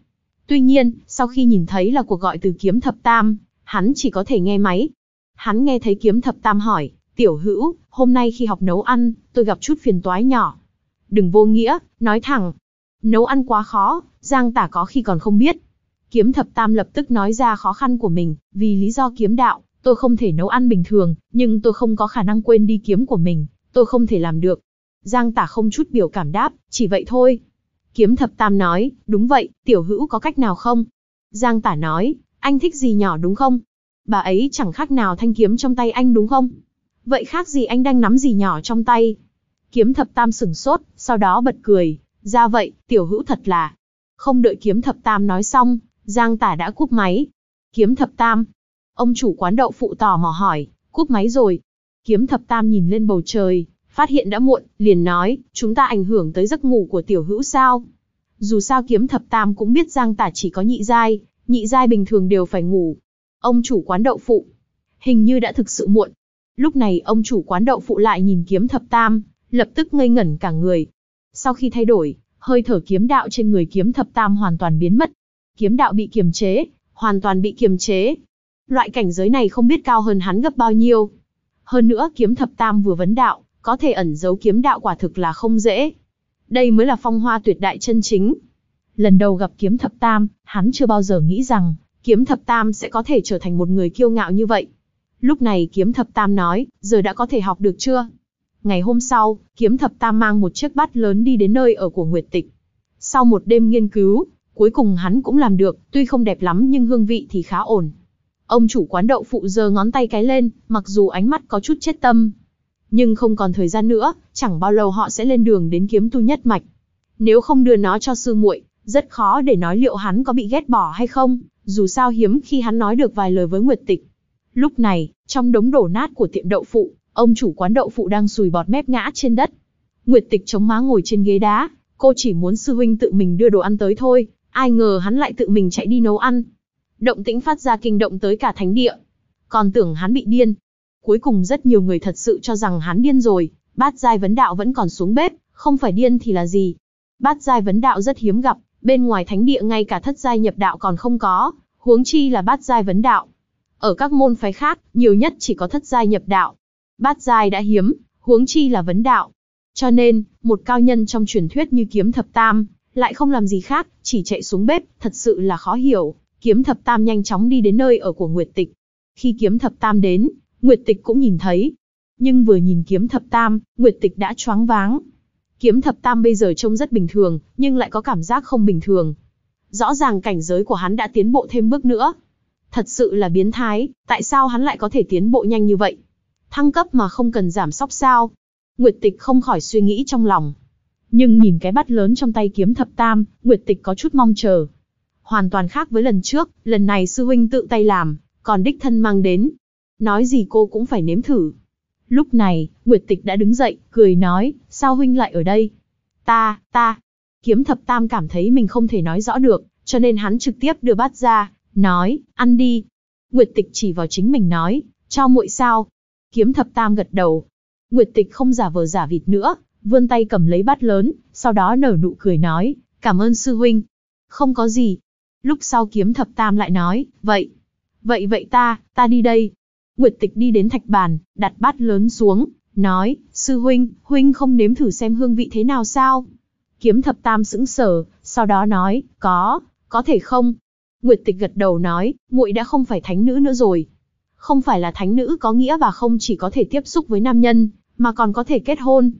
S1: Tuy nhiên, sau khi nhìn thấy là cuộc gọi từ kiếm thập tam, hắn chỉ có thể nghe máy. Hắn nghe thấy kiếm thập tam hỏi, tiểu hữu, hôm nay khi học nấu ăn, tôi gặp chút phiền toái nhỏ. Đừng vô nghĩa, nói thẳng. Nấu ăn quá khó, Giang tả có khi còn không biết, Kiếm thập tam lập tức nói ra khó khăn của mình, vì lý do kiếm đạo, tôi không thể nấu ăn bình thường, nhưng tôi không có khả năng quên đi kiếm của mình, tôi không thể làm được. Giang tả không chút biểu cảm đáp, chỉ vậy thôi. Kiếm thập tam nói, đúng vậy, tiểu hữu có cách nào không? Giang tả nói, anh thích gì nhỏ đúng không? Bà ấy chẳng khác nào thanh kiếm trong tay anh đúng không? Vậy khác gì anh đang nắm gì nhỏ trong tay? Kiếm thập tam sửng sốt, sau đó bật cười, ra vậy, tiểu hữu thật là. Không đợi kiếm thập tam nói xong, Giang tả đã cúp máy. Kiếm thập tam. Ông chủ quán đậu phụ tò mò hỏi, cúp máy rồi. Kiếm thập tam nhìn lên bầu trời, phát hiện đã muộn, liền nói, chúng ta ảnh hưởng tới giấc ngủ của tiểu hữu sao. Dù sao kiếm thập tam cũng biết Giang tả chỉ có nhị giai, nhị giai bình thường đều phải ngủ. Ông chủ quán đậu phụ. Hình như đã thực sự muộn. Lúc này ông chủ quán đậu phụ lại nhìn kiếm thập tam, lập tức ngây ngẩn cả người. Sau khi thay đổi, hơi thở kiếm đạo trên người kiếm thập tam hoàn toàn biến mất, kiếm đạo bị kiềm chế, hoàn toàn bị kiềm chế. Loại cảnh giới này không biết cao hơn hắn gấp bao nhiêu. Hơn nữa kiếm thập tam vừa vấn đạo, có thể ẩn giấu kiếm đạo quả thực là không dễ. Đây mới là phong hoa tuyệt đại chân chính. Lần đầu gặp kiếm thập tam, hắn chưa bao giờ nghĩ rằng, kiếm thập tam sẽ có thể trở thành một người kiêu ngạo như vậy. Lúc này kiếm thập tam nói, giờ đã có thể học được chưa? Ngày hôm sau, kiếm thập tam mang một chiếc bát lớn đi đến nơi ở của Nguyệt Tịch. Sau một đêm nghiên cứu, Cuối cùng hắn cũng làm được, tuy không đẹp lắm nhưng hương vị thì khá ổn. Ông chủ quán đậu phụ giơ ngón tay cái lên, mặc dù ánh mắt có chút chết tâm. Nhưng không còn thời gian nữa, chẳng bao lâu họ sẽ lên đường đến kiếm tu nhất mạch. Nếu không đưa nó cho sư muội, rất khó để nói liệu hắn có bị ghét bỏ hay không, dù sao hiếm khi hắn nói được vài lời với Nguyệt Tịch. Lúc này, trong đống đổ nát của tiệm đậu phụ, ông chủ quán đậu phụ đang sùi bọt mép ngã trên đất. Nguyệt Tịch chống má ngồi trên ghế đá, cô chỉ muốn sư huynh tự mình đưa đồ ăn tới thôi, ai ngờ hắn lại tự mình chạy đi nấu ăn. Động tĩnh phát ra kinh động tới cả thánh địa. Còn tưởng hắn bị điên. Cuối cùng rất nhiều người thật sự cho rằng hắn điên rồi, bát giai vấn đạo vẫn còn xuống bếp, không phải điên thì là gì. Bát giai vấn đạo rất hiếm gặp, bên ngoài thánh địa ngay cả thất giai nhập đạo còn không có, huống chi là bát giai vấn đạo. Ở các môn phái khác, nhiều nhất chỉ có thất giai nhập đạo. Bát giai đã hiếm, huống chi là vấn đạo. Cho nên, một cao nhân trong truyền thuyết như kiếm thập tam, lại không làm gì khác, chỉ chạy xuống bếp, thật sự là khó hiểu. Kiếm thập tam nhanh chóng đi đến nơi ở của Nguyệt Tịch. Khi kiếm thập tam đến, Nguyệt Tịch cũng nhìn thấy. Nhưng vừa nhìn kiếm thập tam, Nguyệt Tịch đã choáng váng. Kiếm thập tam bây giờ trông rất bình thường, nhưng lại có cảm giác không bình thường. Rõ ràng cảnh giới của hắn đã tiến bộ thêm bước nữa. Thật sự là biến thái, tại sao hắn lại có thể tiến bộ nhanh như vậy? Thăng cấp mà không cần giảm sóc sao? Nguyệt Tịch không khỏi suy nghĩ trong lòng nhưng nhìn cái bát lớn trong tay kiếm thập tam, Nguyệt Tịch có chút mong chờ. Hoàn toàn khác với lần trước, lần này sư huynh tự tay làm, còn đích thân mang đến. Nói gì cô cũng phải nếm thử. Lúc này, Nguyệt Tịch đã đứng dậy, cười nói, sao huynh lại ở đây? Ta, ta. Kiếm thập tam cảm thấy mình không thể nói rõ được, cho nên hắn trực tiếp đưa bát ra, nói, ăn đi. Nguyệt Tịch chỉ vào chính mình nói, cho muội sao? Kiếm thập tam gật đầu. Nguyệt Tịch không giả vờ giả vịt nữa, vươn tay cầm lấy bát lớn, sau đó nở nụ cười nói, cảm ơn sư huynh. Không có gì. Lúc sau kiếm thập tam lại nói, vậy, vậy vậy ta, ta đi đây. Nguyệt tịch đi đến thạch bàn, đặt bát lớn xuống, nói, sư huynh, huynh không nếm thử xem hương vị thế nào sao? Kiếm thập tam sững sờ, sau đó nói, có, có thể không? Nguyệt tịch gật đầu nói, muội đã không phải thánh nữ nữa rồi. Không phải là thánh nữ có nghĩa và không chỉ có thể tiếp xúc với nam nhân, mà còn có thể kết hôn.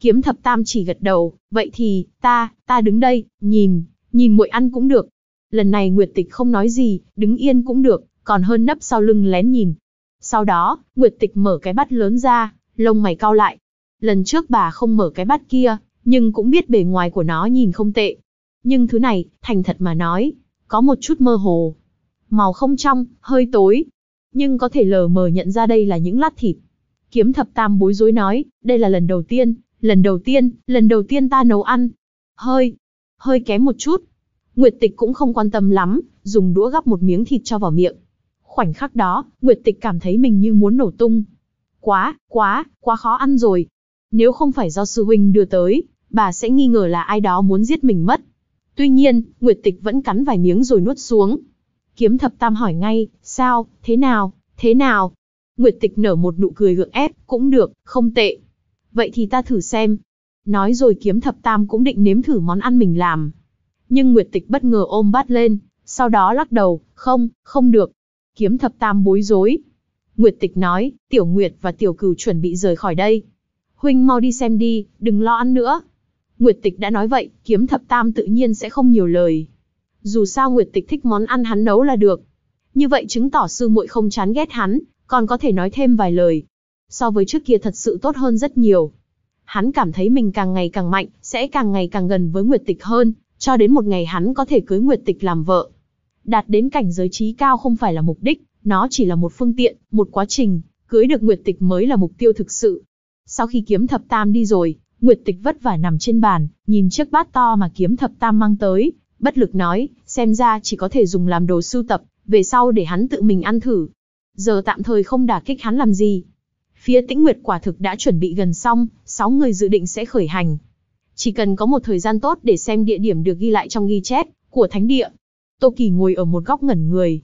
S1: Kiếm thập tam chỉ gật đầu, vậy thì, ta, ta đứng đây, nhìn, nhìn muội ăn cũng được. Lần này Nguyệt Tịch không nói gì, đứng yên cũng được, còn hơn nấp sau lưng lén nhìn. Sau đó, Nguyệt Tịch mở cái bát lớn ra, lông mày cao lại. Lần trước bà không mở cái bát kia, nhưng cũng biết bề ngoài của nó nhìn không tệ. Nhưng thứ này, thành thật mà nói, có một chút mơ hồ. Màu không trong, hơi tối. Nhưng có thể lờ mờ nhận ra đây là những lát thịt. Kiếm thập tam bối rối nói, đây là lần đầu tiên, lần đầu tiên, lần đầu tiên ta nấu ăn. Hơi, hơi kém một chút. Nguyệt Tịch cũng không quan tâm lắm, dùng đũa gắp một miếng thịt cho vào miệng. Khoảnh khắc đó, Nguyệt Tịch cảm thấy mình như muốn nổ tung. Quá, quá, quá khó ăn rồi. Nếu không phải do sư huynh đưa tới, bà sẽ nghi ngờ là ai đó muốn giết mình mất. Tuy nhiên, Nguyệt Tịch vẫn cắn vài miếng rồi nuốt xuống. Kiếm thập tam hỏi ngay, sao, thế nào, thế nào? Nguyệt Tịch nở một nụ cười gượng ép, cũng được, không tệ. Vậy thì ta thử xem. Nói rồi kiếm thập tam cũng định nếm thử món ăn mình làm. Nhưng Nguyệt Tịch bất ngờ ôm bát lên, sau đó lắc đầu, không, không được. Kiếm thập tam bối rối. Nguyệt Tịch nói, Tiểu Nguyệt và Tiểu cửu chuẩn bị rời khỏi đây. Huynh mau đi xem đi, đừng lo ăn nữa. Nguyệt Tịch đã nói vậy, kiếm thập tam tự nhiên sẽ không nhiều lời. Dù sao Nguyệt Tịch thích món ăn hắn nấu là được. Như vậy chứng tỏ sư muội không chán ghét hắn, còn có thể nói thêm vài lời, so với trước kia thật sự tốt hơn rất nhiều. Hắn cảm thấy mình càng ngày càng mạnh, sẽ càng ngày càng gần với Nguyệt Tịch hơn, cho đến một ngày hắn có thể cưới Nguyệt Tịch làm vợ. Đạt đến cảnh giới trí cao không phải là mục đích, nó chỉ là một phương tiện, một quá trình, cưới được Nguyệt Tịch mới là mục tiêu thực sự. Sau khi kiếm thập tam đi rồi, Nguyệt Tịch vất vả nằm trên bàn, nhìn chiếc bát to mà kiếm thập tam mang tới, bất lực nói, xem ra chỉ có thể dùng làm đồ sưu tập, về sau để hắn tự mình ăn thử. Giờ tạm thời không đả kích hắn làm gì, Phía Tĩnh Nguyệt quả thực đã chuẩn bị gần xong, 6 người dự định sẽ khởi hành. Chỉ cần có một thời gian tốt để xem địa điểm được ghi lại trong ghi chép của thánh địa. Tô Kỳ ngồi ở một góc ngẩn người.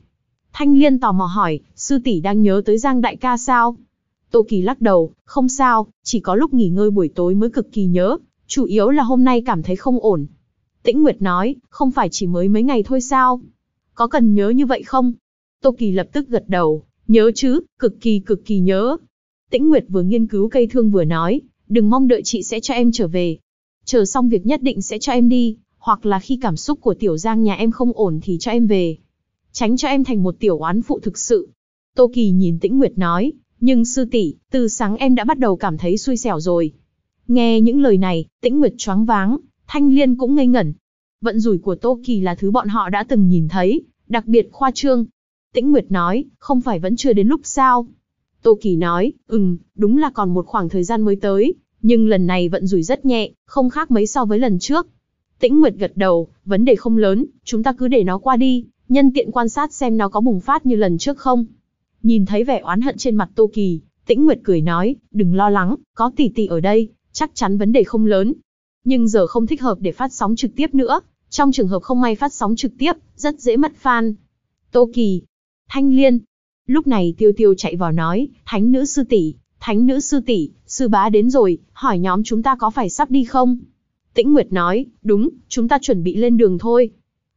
S1: Thanh Liên tò mò hỏi, sư tỷ đang nhớ tới Giang Đại ca sao? Tô Kỳ lắc đầu, không sao, chỉ có lúc nghỉ ngơi buổi tối mới cực kỳ nhớ, chủ yếu là hôm nay cảm thấy không ổn. Tĩnh Nguyệt nói, không phải chỉ mới mấy ngày thôi sao? Có cần nhớ như vậy không? Tô Kỳ lập tức gật đầu, nhớ chứ, cực kỳ cực kỳ nhớ, Tĩnh Nguyệt vừa nghiên cứu cây thương vừa nói, đừng mong đợi chị sẽ cho em trở về. Chờ xong việc nhất định sẽ cho em đi, hoặc là khi cảm xúc của tiểu giang nhà em không ổn thì cho em về. Tránh cho em thành một tiểu oán phụ thực sự. Tô Kỳ nhìn Tĩnh Nguyệt nói, nhưng sư tỷ, từ sáng em đã bắt đầu cảm thấy xui xẻo rồi. Nghe những lời này, Tĩnh Nguyệt choáng váng, Thanh Liên cũng ngây ngẩn. Vận rủi của Tô Kỳ là thứ bọn họ đã từng nhìn thấy, đặc biệt khoa trương. Tĩnh Nguyệt nói, không phải vẫn chưa đến lúc sao? Tô Kỳ nói, ừm, đúng là còn một khoảng thời gian mới tới, nhưng lần này vận rủi rất nhẹ, không khác mấy so với lần trước. Tĩnh Nguyệt gật đầu, vấn đề không lớn, chúng ta cứ để nó qua đi, nhân tiện quan sát xem nó có bùng phát như lần trước không. Nhìn thấy vẻ oán hận trên mặt Tô Kỳ, Tĩnh Nguyệt cười nói, đừng lo lắng, có tỷ tỷ ở đây, chắc chắn vấn đề không lớn. Nhưng giờ không thích hợp để phát sóng trực tiếp nữa, trong trường hợp không may phát sóng trực tiếp, rất dễ mất fan. Tô Kỳ, Thanh Liên, Lúc này tiêu tiêu chạy vào nói, thánh nữ sư tỷ, thánh nữ sư tỷ, sư bá đến rồi, hỏi nhóm chúng ta có phải sắp đi không? Tĩnh Nguyệt nói, đúng, chúng ta chuẩn bị lên đường thôi.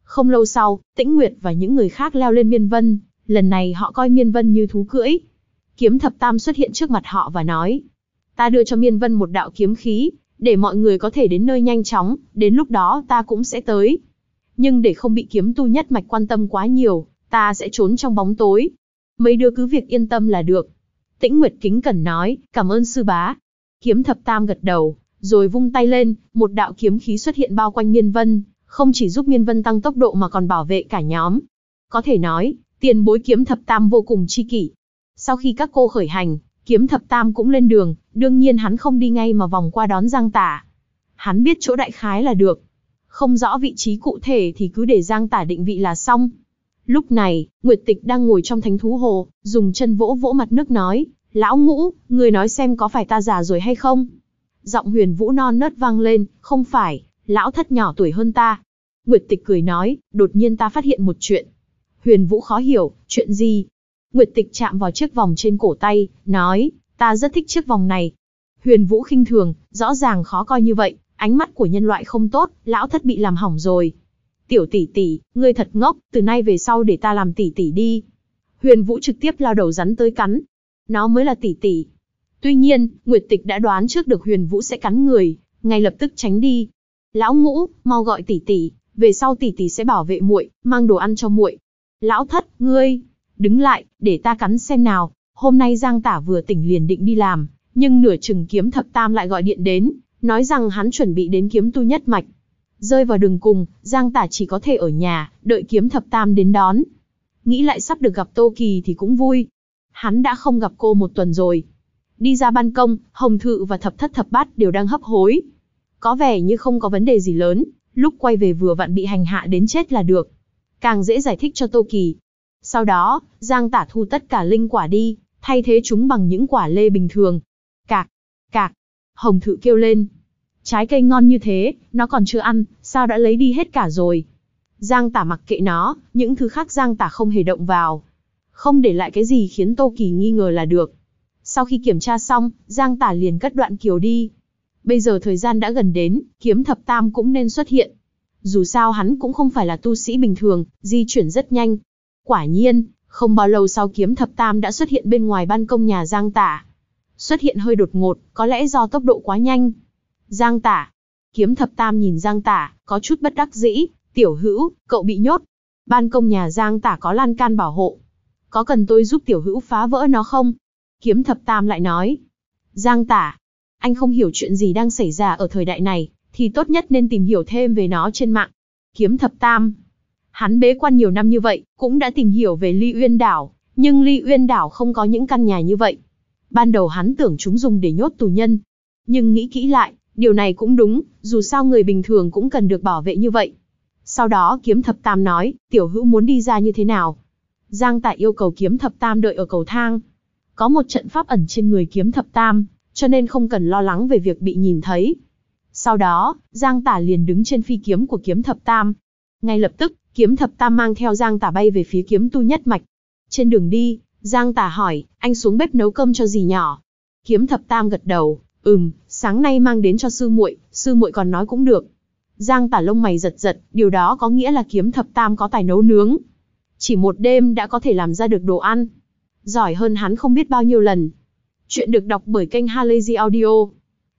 S1: Không lâu sau, Tĩnh Nguyệt và những người khác leo lên miên vân, lần này họ coi miên vân như thú cưỡi. Kiếm thập tam xuất hiện trước mặt họ và nói, ta đưa cho miên vân một đạo kiếm khí, để mọi người có thể đến nơi nhanh chóng, đến lúc đó ta cũng sẽ tới. Nhưng để không bị kiếm tu nhất mạch quan tâm quá nhiều, ta sẽ trốn trong bóng tối, Mấy đứa cứ việc yên tâm là được. Tĩnh Nguyệt kính cần nói, cảm ơn sư bá. Kiếm thập tam gật đầu, rồi vung tay lên, một đạo kiếm khí xuất hiện bao quanh Miên Vân, không chỉ giúp Miên Vân tăng tốc độ mà còn bảo vệ cả nhóm. Có thể nói, tiền bối kiếm thập tam vô cùng chi kỷ. Sau khi các cô khởi hành, kiếm thập tam cũng lên đường, đương nhiên hắn không đi ngay mà vòng qua đón Giang Tả. Hắn biết chỗ đại khái là được. Không rõ vị trí cụ thể thì cứ để Giang Tả định vị là xong. Lúc này, Nguyệt Tịch đang ngồi trong thánh thú hồ, dùng chân vỗ vỗ mặt nước nói, lão ngũ, người nói xem có phải ta già rồi hay không? Giọng huyền vũ non nớt vang lên, không phải, lão thất nhỏ tuổi hơn ta. Nguyệt Tịch cười nói, đột nhiên ta phát hiện một chuyện. Huyền vũ khó hiểu, chuyện gì? Nguyệt Tịch chạm vào chiếc vòng trên cổ tay, nói, ta rất thích chiếc vòng này. Huyền vũ khinh thường, rõ ràng khó coi như vậy, ánh mắt của nhân loại không tốt, lão thất bị làm hỏng rồi tiểu tỷ tỷ, ngươi thật ngốc, từ nay về sau để ta làm tỷ tỷ đi. Huyền Vũ trực tiếp lao đầu rắn tới cắn. Nó mới là tỷ tỷ. Tuy nhiên, Nguyệt Tịch đã đoán trước được Huyền Vũ sẽ cắn người, ngay lập tức tránh đi. Lão Ngũ, mau gọi tỷ tỷ, về sau tỷ tỷ sẽ bảo vệ muội, mang đồ ăn cho muội. Lão Thất, ngươi, đứng lại, để ta cắn xem nào. Hôm nay Giang Tả vừa tỉnh liền định đi làm, nhưng nửa chừng kiếm thập tam lại gọi điện đến, nói rằng hắn chuẩn bị đến kiếm tu nhất mạch, Rơi vào đường cùng, Giang Tả chỉ có thể ở nhà, đợi kiếm thập tam đến đón. Nghĩ lại sắp được gặp Tô Kỳ thì cũng vui. Hắn đã không gặp cô một tuần rồi. Đi ra ban công, Hồng Thự và Thập Thất Thập Bát đều đang hấp hối. Có vẻ như không có vấn đề gì lớn, lúc quay về vừa vặn bị hành hạ đến chết là được. Càng dễ giải thích cho Tô Kỳ. Sau đó, Giang Tả thu tất cả linh quả đi, thay thế chúng bằng những quả lê bình thường. Cạc, cạc, Hồng Thự kêu lên, Trái cây ngon như thế, nó còn chưa ăn, sao đã lấy đi hết cả rồi. Giang tả mặc kệ nó, những thứ khác Giang tả không hề động vào. Không để lại cái gì khiến Tô Kỳ nghi ngờ là được. Sau khi kiểm tra xong, Giang tả liền cất đoạn kiều đi. Bây giờ thời gian đã gần đến, kiếm thập tam cũng nên xuất hiện. Dù sao hắn cũng không phải là tu sĩ bình thường, di chuyển rất nhanh. Quả nhiên, không bao lâu sau kiếm thập tam đã xuất hiện bên ngoài ban công nhà Giang tả. Xuất hiện hơi đột ngột, có lẽ do tốc độ quá nhanh. Giang tả. Kiếm thập tam nhìn Giang tả, có chút bất đắc dĩ, tiểu hữu, cậu bị nhốt. Ban công nhà Giang tả có lan can bảo hộ. Có cần tôi giúp tiểu hữu phá vỡ nó không? Kiếm thập tam lại nói. Giang tả. Anh không hiểu chuyện gì đang xảy ra ở thời đại này, thì tốt nhất nên tìm hiểu thêm về nó trên mạng. Kiếm thập tam. Hắn bế quan nhiều năm như vậy, cũng đã tìm hiểu về Ly Uyên Đảo, nhưng Ly Uyên Đảo không có những căn nhà như vậy. Ban đầu hắn tưởng chúng dùng để nhốt tù nhân. Nhưng nghĩ kỹ lại, Điều này cũng đúng, dù sao người bình thường cũng cần được bảo vệ như vậy. Sau đó kiếm thập tam nói, tiểu hữu muốn đi ra như thế nào? Giang Tại yêu cầu kiếm thập tam đợi ở cầu thang. Có một trận pháp ẩn trên người kiếm thập tam, cho nên không cần lo lắng về việc bị nhìn thấy. Sau đó, Giang Tả liền đứng trên phi kiếm của kiếm thập tam. Ngay lập tức, kiếm thập tam mang theo Giang Tả bay về phía kiếm tu nhất mạch. Trên đường đi, Giang Tả hỏi, anh xuống bếp nấu cơm cho gì nhỏ? Kiếm thập tam gật đầu, ừm, sáng nay mang đến cho sư muội, sư muội còn nói cũng được. Giang tả lông mày giật giật, điều đó có nghĩa là kiếm thập tam có tài nấu nướng. Chỉ một đêm đã có thể làm ra được đồ ăn. Giỏi hơn hắn không biết bao nhiêu lần. Chuyện được đọc bởi kênh Halazy Audio.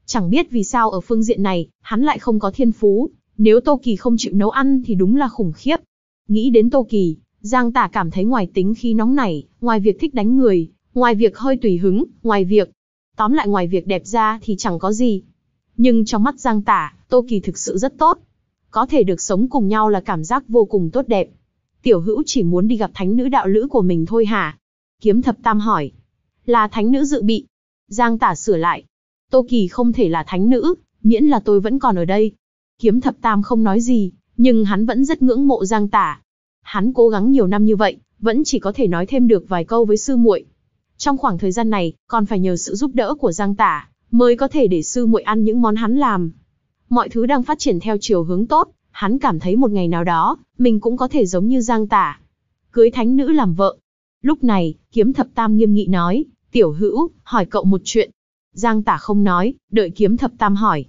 S1: Chẳng biết vì sao ở phương diện này, hắn lại không có thiên phú. Nếu Tô Kỳ không chịu nấu ăn thì đúng là khủng khiếp. Nghĩ đến Tô Kỳ, Giang tả cảm thấy ngoài tính khi nóng nảy, ngoài việc thích đánh người, ngoài việc hơi tùy hứng, ngoài việc Tóm lại ngoài việc đẹp ra thì chẳng có gì. Nhưng trong mắt Giang Tả, Tô Kỳ thực sự rất tốt. Có thể được sống cùng nhau là cảm giác vô cùng tốt đẹp. Tiểu hữu chỉ muốn đi gặp thánh nữ đạo lữ của mình thôi hả? Kiếm thập tam hỏi. Là thánh nữ dự bị. Giang Tả sửa lại. Tô Kỳ không thể là thánh nữ, miễn là tôi vẫn còn ở đây. Kiếm thập tam không nói gì, nhưng hắn vẫn rất ngưỡng mộ Giang Tả. Hắn cố gắng nhiều năm như vậy, vẫn chỉ có thể nói thêm được vài câu với sư muội, trong khoảng thời gian này, còn phải nhờ sự giúp đỡ của Giang Tả, mới có thể để sư muội ăn những món hắn làm. Mọi thứ đang phát triển theo chiều hướng tốt, hắn cảm thấy một ngày nào đó, mình cũng có thể giống như Giang Tả. Cưới thánh nữ làm vợ. Lúc này, kiếm thập tam nghiêm nghị nói, tiểu hữu, hỏi cậu một chuyện. Giang Tả không nói, đợi kiếm thập tam hỏi.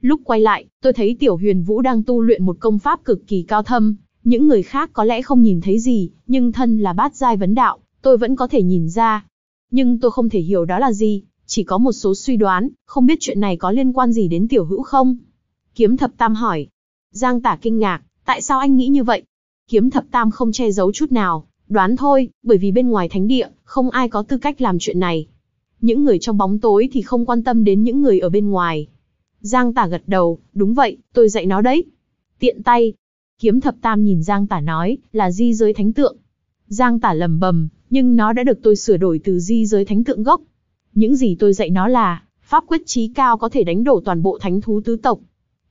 S1: Lúc quay lại, tôi thấy tiểu huyền vũ đang tu luyện một công pháp cực kỳ cao thâm. Những người khác có lẽ không nhìn thấy gì, nhưng thân là bát giai vấn đạo, tôi vẫn có thể nhìn ra, nhưng tôi không thể hiểu đó là gì, chỉ có một số suy đoán, không biết chuyện này có liên quan gì đến tiểu hữu không? Kiếm thập tam hỏi. Giang tả kinh ngạc, tại sao anh nghĩ như vậy? Kiếm thập tam không che giấu chút nào, đoán thôi, bởi vì bên ngoài thánh địa, không ai có tư cách làm chuyện này. Những người trong bóng tối thì không quan tâm đến những người ở bên ngoài. Giang tả gật đầu, đúng vậy, tôi dạy nó đấy. Tiện tay. Kiếm thập tam nhìn Giang tả nói, là di giới thánh tượng. Giang tả lầm bầm, nhưng nó đã được tôi sửa đổi từ di giới thánh tượng gốc. Những gì tôi dạy nó là, pháp quyết trí cao có thể đánh đổ toàn bộ thánh thú tứ tộc.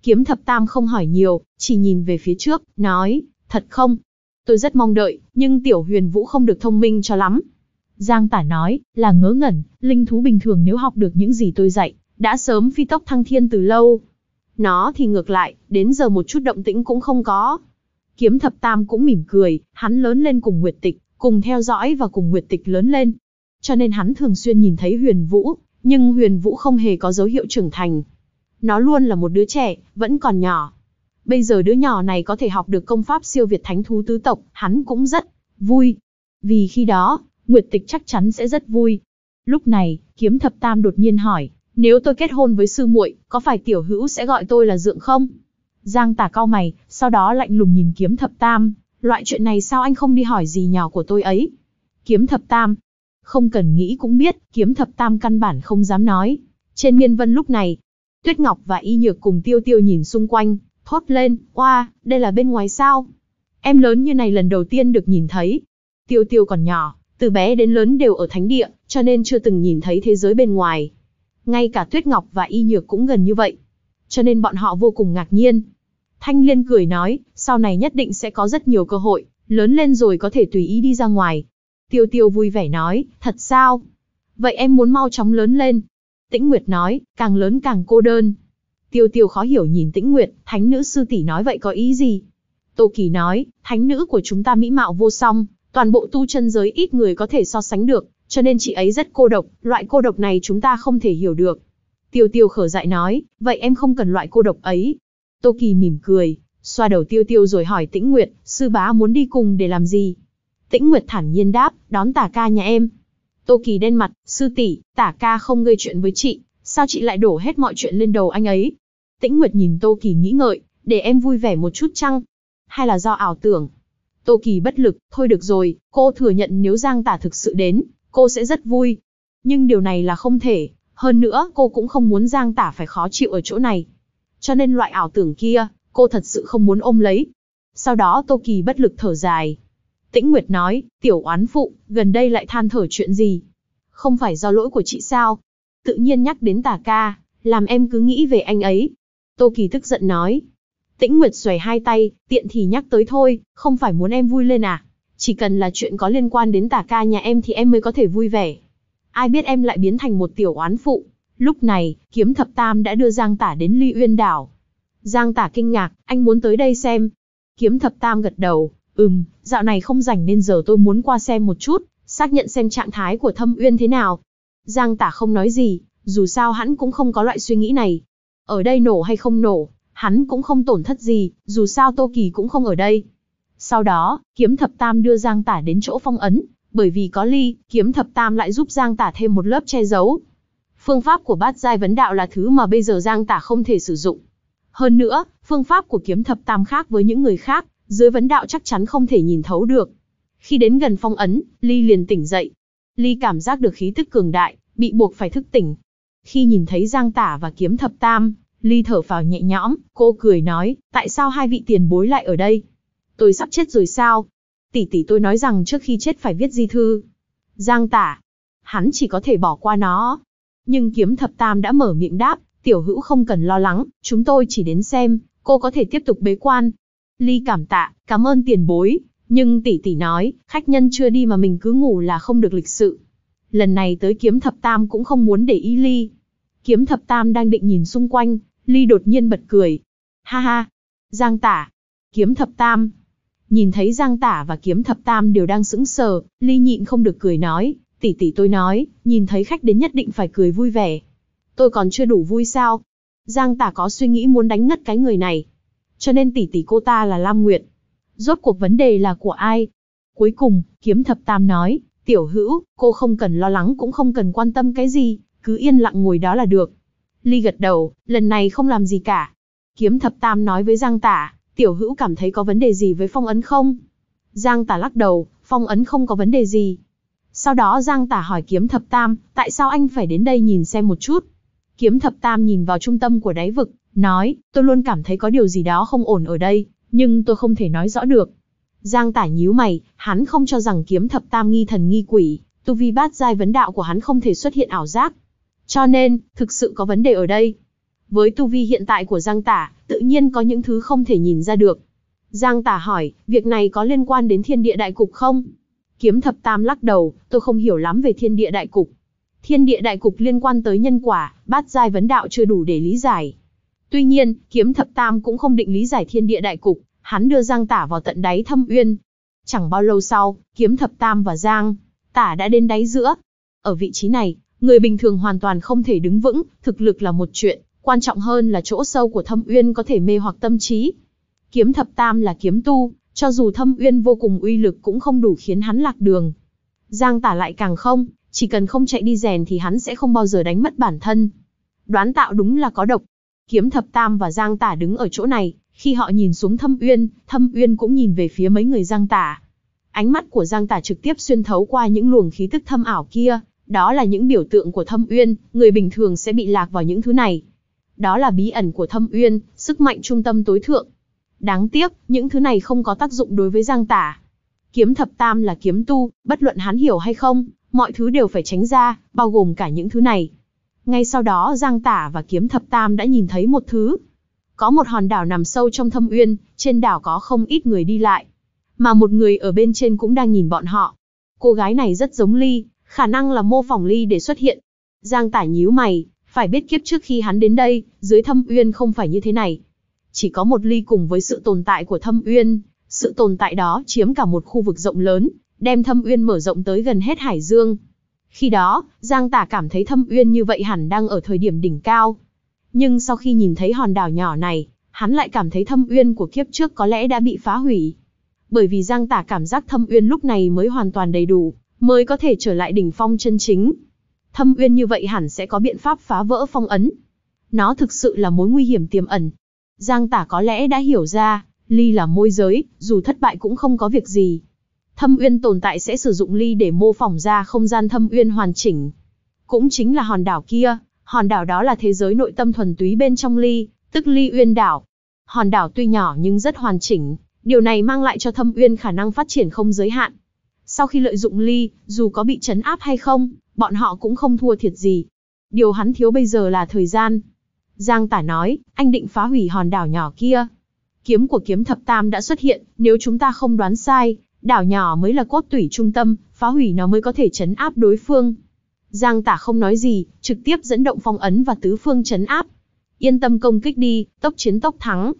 S1: Kiếm thập tam không hỏi nhiều, chỉ nhìn về phía trước, nói, thật không? Tôi rất mong đợi, nhưng tiểu huyền vũ không được thông minh cho lắm. Giang tả nói, là ngớ ngẩn, linh thú bình thường nếu học được những gì tôi dạy, đã sớm phi tốc thăng thiên từ lâu. Nó thì ngược lại, đến giờ một chút động tĩnh cũng không có. Kiếm thập tam cũng mỉm cười, hắn lớn lên cùng Nguyệt Tịch, cùng theo dõi và cùng Nguyệt Tịch lớn lên. Cho nên hắn thường xuyên nhìn thấy Huyền Vũ, nhưng Huyền Vũ không hề có dấu hiệu trưởng thành. Nó luôn là một đứa trẻ, vẫn còn nhỏ. Bây giờ đứa nhỏ này có thể học được công pháp siêu việt thánh thú tứ tộc, hắn cũng rất vui. Vì khi đó, Nguyệt Tịch chắc chắn sẽ rất vui. Lúc này, Kiếm Thập Tam đột nhiên hỏi, nếu tôi kết hôn với sư muội, có phải tiểu hữu sẽ gọi tôi là dượng không? Giang tả cao mày, sau đó lạnh lùng nhìn Kiếm Thập Tam, loại chuyện này sao anh không đi hỏi gì nhỏ của tôi ấy? Kiếm thập tam. Không cần nghĩ cũng biết, kiếm thập tam căn bản không dám nói. Trên miên vân lúc này, Tuyết Ngọc và Y Nhược cùng tiêu tiêu nhìn xung quanh, thốt lên, oa, wow, đây là bên ngoài sao? Em lớn như này lần đầu tiên được nhìn thấy. Tiêu tiêu còn nhỏ, từ bé đến lớn đều ở thánh địa, cho nên chưa từng nhìn thấy thế giới bên ngoài. Ngay cả Tuyết Ngọc và Y Nhược cũng gần như vậy. Cho nên bọn họ vô cùng ngạc nhiên, Thanh Liên cười nói, sau này nhất định sẽ có rất nhiều cơ hội, lớn lên rồi có thể tùy ý đi ra ngoài. Tiêu tiêu vui vẻ nói, thật sao? Vậy em muốn mau chóng lớn lên. Tĩnh Nguyệt nói, càng lớn càng cô đơn. Tiêu tiêu khó hiểu nhìn Tĩnh Nguyệt, thánh nữ sư tỷ nói vậy có ý gì? Tô Kỳ nói, thánh nữ của chúng ta mỹ mạo vô song, toàn bộ tu chân giới ít người có thể so sánh được, cho nên chị ấy rất cô độc, loại cô độc này chúng ta không thể hiểu được. Tiêu tiêu khở dại nói, vậy em không cần loại cô độc ấy, Tô Kỳ mỉm cười, xoa đầu tiêu tiêu rồi hỏi Tĩnh Nguyệt, sư bá muốn đi cùng để làm gì? Tĩnh Nguyệt thản nhiên đáp, đón tả ca nhà em. Tô Kỳ đen mặt, sư tỷ, tả ca không gây chuyện với chị, sao chị lại đổ hết mọi chuyện lên đầu anh ấy? Tĩnh Nguyệt nhìn Tô Kỳ nghĩ ngợi, để em vui vẻ một chút chăng? Hay là do ảo tưởng? Tô Kỳ bất lực, thôi được rồi, cô thừa nhận nếu Giang tả thực sự đến, cô sẽ rất vui. Nhưng điều này là không thể, hơn nữa cô cũng không muốn Giang tả phải khó chịu ở chỗ này. Cho nên loại ảo tưởng kia, cô thật sự không muốn ôm lấy. Sau đó Tô Kỳ bất lực thở dài. Tĩnh Nguyệt nói, tiểu oán phụ, gần đây lại than thở chuyện gì? Không phải do lỗi của chị sao? Tự nhiên nhắc đến tả ca, làm em cứ nghĩ về anh ấy. Tô Kỳ tức giận nói. Tĩnh Nguyệt xòe hai tay, tiện thì nhắc tới thôi, không phải muốn em vui lên à? Chỉ cần là chuyện có liên quan đến tả ca nhà em thì em mới có thể vui vẻ. Ai biết em lại biến thành một tiểu oán phụ, Lúc này, kiếm thập tam đã đưa Giang Tả đến Ly Uyên đảo. Giang Tả kinh ngạc, anh muốn tới đây xem. Kiếm thập tam gật đầu, ừm, dạo này không rảnh nên giờ tôi muốn qua xem một chút, xác nhận xem trạng thái của thâm uyên thế nào. Giang Tả không nói gì, dù sao hắn cũng không có loại suy nghĩ này. Ở đây nổ hay không nổ, hắn cũng không tổn thất gì, dù sao Tô Kỳ cũng không ở đây. Sau đó, kiếm thập tam đưa Giang Tả đến chỗ phong ấn, bởi vì có ly, kiếm thập tam lại giúp Giang Tả thêm một lớp che giấu, phương pháp của bát giai vấn đạo là thứ mà bây giờ Giang Tả không thể sử dụng. Hơn nữa, phương pháp của kiếm thập tam khác với những người khác, dưới vấn đạo chắc chắn không thể nhìn thấu được. Khi đến gần phong ấn, Ly liền tỉnh dậy. Ly cảm giác được khí tức cường đại, bị buộc phải thức tỉnh. Khi nhìn thấy Giang Tả và kiếm thập tam, Ly thở phào nhẹ nhõm, cô cười nói, tại sao hai vị tiền bối lại ở đây? Tôi sắp chết rồi sao? Tỷ tỷ tôi nói rằng trước khi chết phải viết di thư. Giang tả, hắn chỉ có thể bỏ qua nó. Nhưng kiếm thập tam đã mở miệng đáp, tiểu hữu không cần lo lắng, chúng tôi chỉ đến xem, cô có thể tiếp tục bế quan. Ly cảm tạ, cảm ơn tiền bối, nhưng tỷ tỷ nói, khách nhân chưa đi mà mình cứ ngủ là không được lịch sự. Lần này tới kiếm thập tam cũng không muốn để ý Ly. Kiếm thập tam đang định nhìn xung quanh, Ly đột nhiên bật cười. Ha ha, Giang tả, kiếm thập tam. Nhìn thấy Giang tả và kiếm thập tam đều đang sững sờ, Ly nhịn không được cười nói, tỷ tỷ tôi nói, nhìn thấy khách đến nhất định phải cười vui vẻ. Tôi còn chưa đủ vui sao? Giang tả có suy nghĩ muốn đánh ngất cái người này. Cho nên tỷ tỷ cô ta là Lam Nguyệt. Rốt cuộc vấn đề là của ai? Cuối cùng, kiếm thập tam nói, tiểu hữu, cô không cần lo lắng cũng không cần quan tâm cái gì, cứ yên lặng ngồi đó là được. Ly gật đầu, lần này không làm gì cả. Kiếm thập tam nói với Giang tả, tiểu hữu cảm thấy có vấn đề gì với phong ấn không? Giang tả lắc đầu, phong ấn không có vấn đề gì, sau đó Giang Tả hỏi kiếm thập tam, tại sao anh phải đến đây nhìn xem một chút? Kiếm thập tam nhìn vào trung tâm của đáy vực, nói, tôi luôn cảm thấy có điều gì đó không ổn ở đây, nhưng tôi không thể nói rõ được. Giang Tả nhíu mày, hắn không cho rằng kiếm thập tam nghi thần nghi quỷ, tu vi bát giai vấn đạo của hắn không thể xuất hiện ảo giác. Cho nên, thực sự có vấn đề ở đây. Với tu vi hiện tại của Giang Tả, tự nhiên có những thứ không thể nhìn ra được. Giang Tả hỏi, việc này có liên quan đến thiên địa đại cục không? Kiếm thập tam lắc đầu, tôi không hiểu lắm về thiên địa đại cục. Thiên địa đại cục liên quan tới nhân quả, bát giai vấn đạo chưa đủ để lý giải. Tuy nhiên, kiếm thập tam cũng không định lý giải thiên địa đại cục, hắn đưa Giang Tả vào tận đáy thâm uyên. Chẳng bao lâu sau, kiếm thập tam và Giang Tả đã đến đáy giữa. Ở vị trí này, người bình thường hoàn toàn không thể đứng vững, thực lực là một chuyện, quan trọng hơn là chỗ sâu của thâm uyên có thể mê hoặc tâm trí. Kiếm thập tam là kiếm tu, cho dù thâm uyên vô cùng uy lực cũng không đủ khiến hắn lạc đường. Giang tả lại càng không, chỉ cần không chạy đi rèn thì hắn sẽ không bao giờ đánh mất bản thân. Đoán tạo đúng là có độc. Kiếm thập tam và Giang tả đứng ở chỗ này, khi họ nhìn xuống thâm uyên, thâm uyên cũng nhìn về phía mấy người Giang tả. Ánh mắt của Giang tả trực tiếp xuyên thấu qua những luồng khí tức thâm ảo kia, đó là những biểu tượng của thâm uyên, người bình thường sẽ bị lạc vào những thứ này. Đó là bí ẩn của thâm uyên, sức mạnh trung tâm tối thượng, Đáng tiếc, những thứ này không có tác dụng đối với Giang Tả. Kiếm thập tam là kiếm tu, bất luận hắn hiểu hay không, mọi thứ đều phải tránh ra, bao gồm cả những thứ này. Ngay sau đó Giang Tả và kiếm thập tam đã nhìn thấy một thứ. Có một hòn đảo nằm sâu trong thâm uyên, trên đảo có không ít người đi lại. Mà một người ở bên trên cũng đang nhìn bọn họ. Cô gái này rất giống Ly, khả năng là mô phỏng Ly để xuất hiện. Giang Tả nhíu mày, phải biết kiếp trước khi hắn đến đây, dưới thâm uyên không phải như thế này, chỉ có một ly cùng với sự tồn tại của thâm uyên, sự tồn tại đó chiếm cả một khu vực rộng lớn, đem thâm uyên mở rộng tới gần hết hải dương. Khi đó, Giang Tả cảm thấy thâm uyên như vậy hẳn đang ở thời điểm đỉnh cao. Nhưng sau khi nhìn thấy hòn đảo nhỏ này, hắn lại cảm thấy thâm uyên của kiếp trước có lẽ đã bị phá hủy. Bởi vì Giang Tả cảm giác thâm uyên lúc này mới hoàn toàn đầy đủ, mới có thể trở lại đỉnh phong chân chính. Thâm uyên như vậy hẳn sẽ có biện pháp phá vỡ phong ấn. Nó thực sự là mối nguy hiểm tiềm ẩn, Giang tả có lẽ đã hiểu ra, ly là môi giới, dù thất bại cũng không có việc gì. Thâm uyên tồn tại sẽ sử dụng ly để mô phỏng ra không gian thâm uyên hoàn chỉnh. Cũng chính là hòn đảo kia, hòn đảo đó là thế giới nội tâm thuần túy bên trong ly, tức ly uyên đảo. Hòn đảo tuy nhỏ nhưng rất hoàn chỉnh, điều này mang lại cho thâm uyên khả năng phát triển không giới hạn. Sau khi lợi dụng ly, dù có bị chấn áp hay không, bọn họ cũng không thua thiệt gì. Điều hắn thiếu bây giờ là thời gian. Giang Tả nói, anh định phá hủy hòn đảo nhỏ kia. Kiếm của kiếm thập tam đã xuất hiện, nếu chúng ta không đoán sai, đảo nhỏ mới là cốt tủy trung tâm, phá hủy nó mới có thể chấn áp đối phương. Giang Tả không nói gì, trực tiếp dẫn động phong ấn và tứ phương chấn áp. Yên tâm công kích đi, tốc chiến tốc thắng.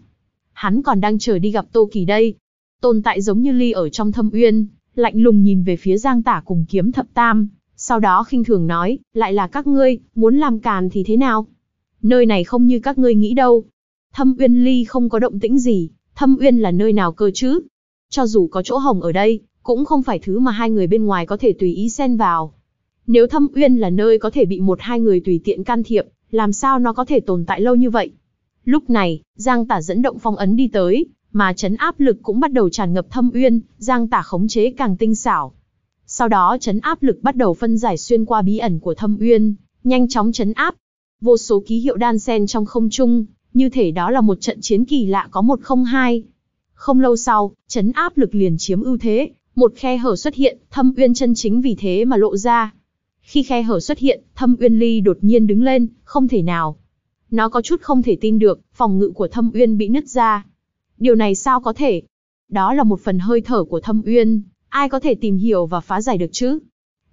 S1: Hắn còn đang chờ đi gặp Tô Kỳ đây. Tồn tại giống như ly ở trong thâm uyên, lạnh lùng nhìn về phía Giang Tả cùng kiếm thập tam, sau đó khinh thường nói, lại là các ngươi, muốn làm càn thì thế nào? Nơi này không như các ngươi nghĩ đâu. Thâm Uyên Ly không có động tĩnh gì, Thâm Uyên là nơi nào cơ chứ? Cho dù có chỗ hồng ở đây, cũng không phải thứ mà hai người bên ngoài có thể tùy ý xen vào. Nếu Thâm Uyên là nơi có thể bị một hai người tùy tiện can thiệp, làm sao nó có thể tồn tại lâu như vậy? Lúc này, Giang Tả dẫn động phong ấn đi tới, mà chấn áp lực cũng bắt đầu tràn ngập Thâm Uyên, Giang Tả khống chế càng tinh xảo. Sau đó chấn áp lực bắt đầu phân giải xuyên qua bí ẩn của Thâm Uyên, nhanh chóng chấn áp, Vô số ký hiệu đan sen trong không trung, như thể đó là một trận chiến kỳ lạ có một không hai. Không lâu sau, chấn áp lực liền chiếm ưu thế, một khe hở xuất hiện, thâm uyên chân chính vì thế mà lộ ra. Khi khe hở xuất hiện, thâm uyên ly đột nhiên đứng lên, không thể nào. Nó có chút không thể tin được, phòng ngự của thâm uyên bị nứt ra. Điều này sao có thể? Đó là một phần hơi thở của thâm uyên, ai có thể tìm hiểu và phá giải được chứ?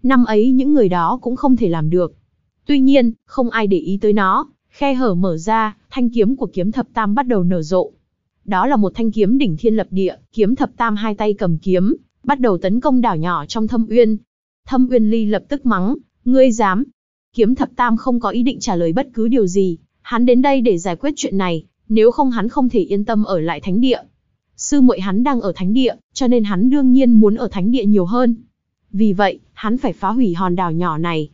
S1: Năm ấy những người đó cũng không thể làm được. Tuy nhiên, không ai để ý tới nó, khe hở mở ra, thanh kiếm của kiếm thập tam bắt đầu nở rộ. Đó là một thanh kiếm đỉnh thiên lập địa, kiếm thập tam hai tay cầm kiếm, bắt đầu tấn công đảo nhỏ trong thâm uyên. Thâm uyên ly lập tức mắng, ngươi dám. Kiếm thập tam không có ý định trả lời bất cứ điều gì, hắn đến đây để giải quyết chuyện này, nếu không hắn không thể yên tâm ở lại thánh địa. Sư muội hắn đang ở thánh địa, cho nên hắn đương nhiên muốn ở thánh địa nhiều hơn. Vì vậy, hắn phải phá hủy hòn đảo nhỏ này,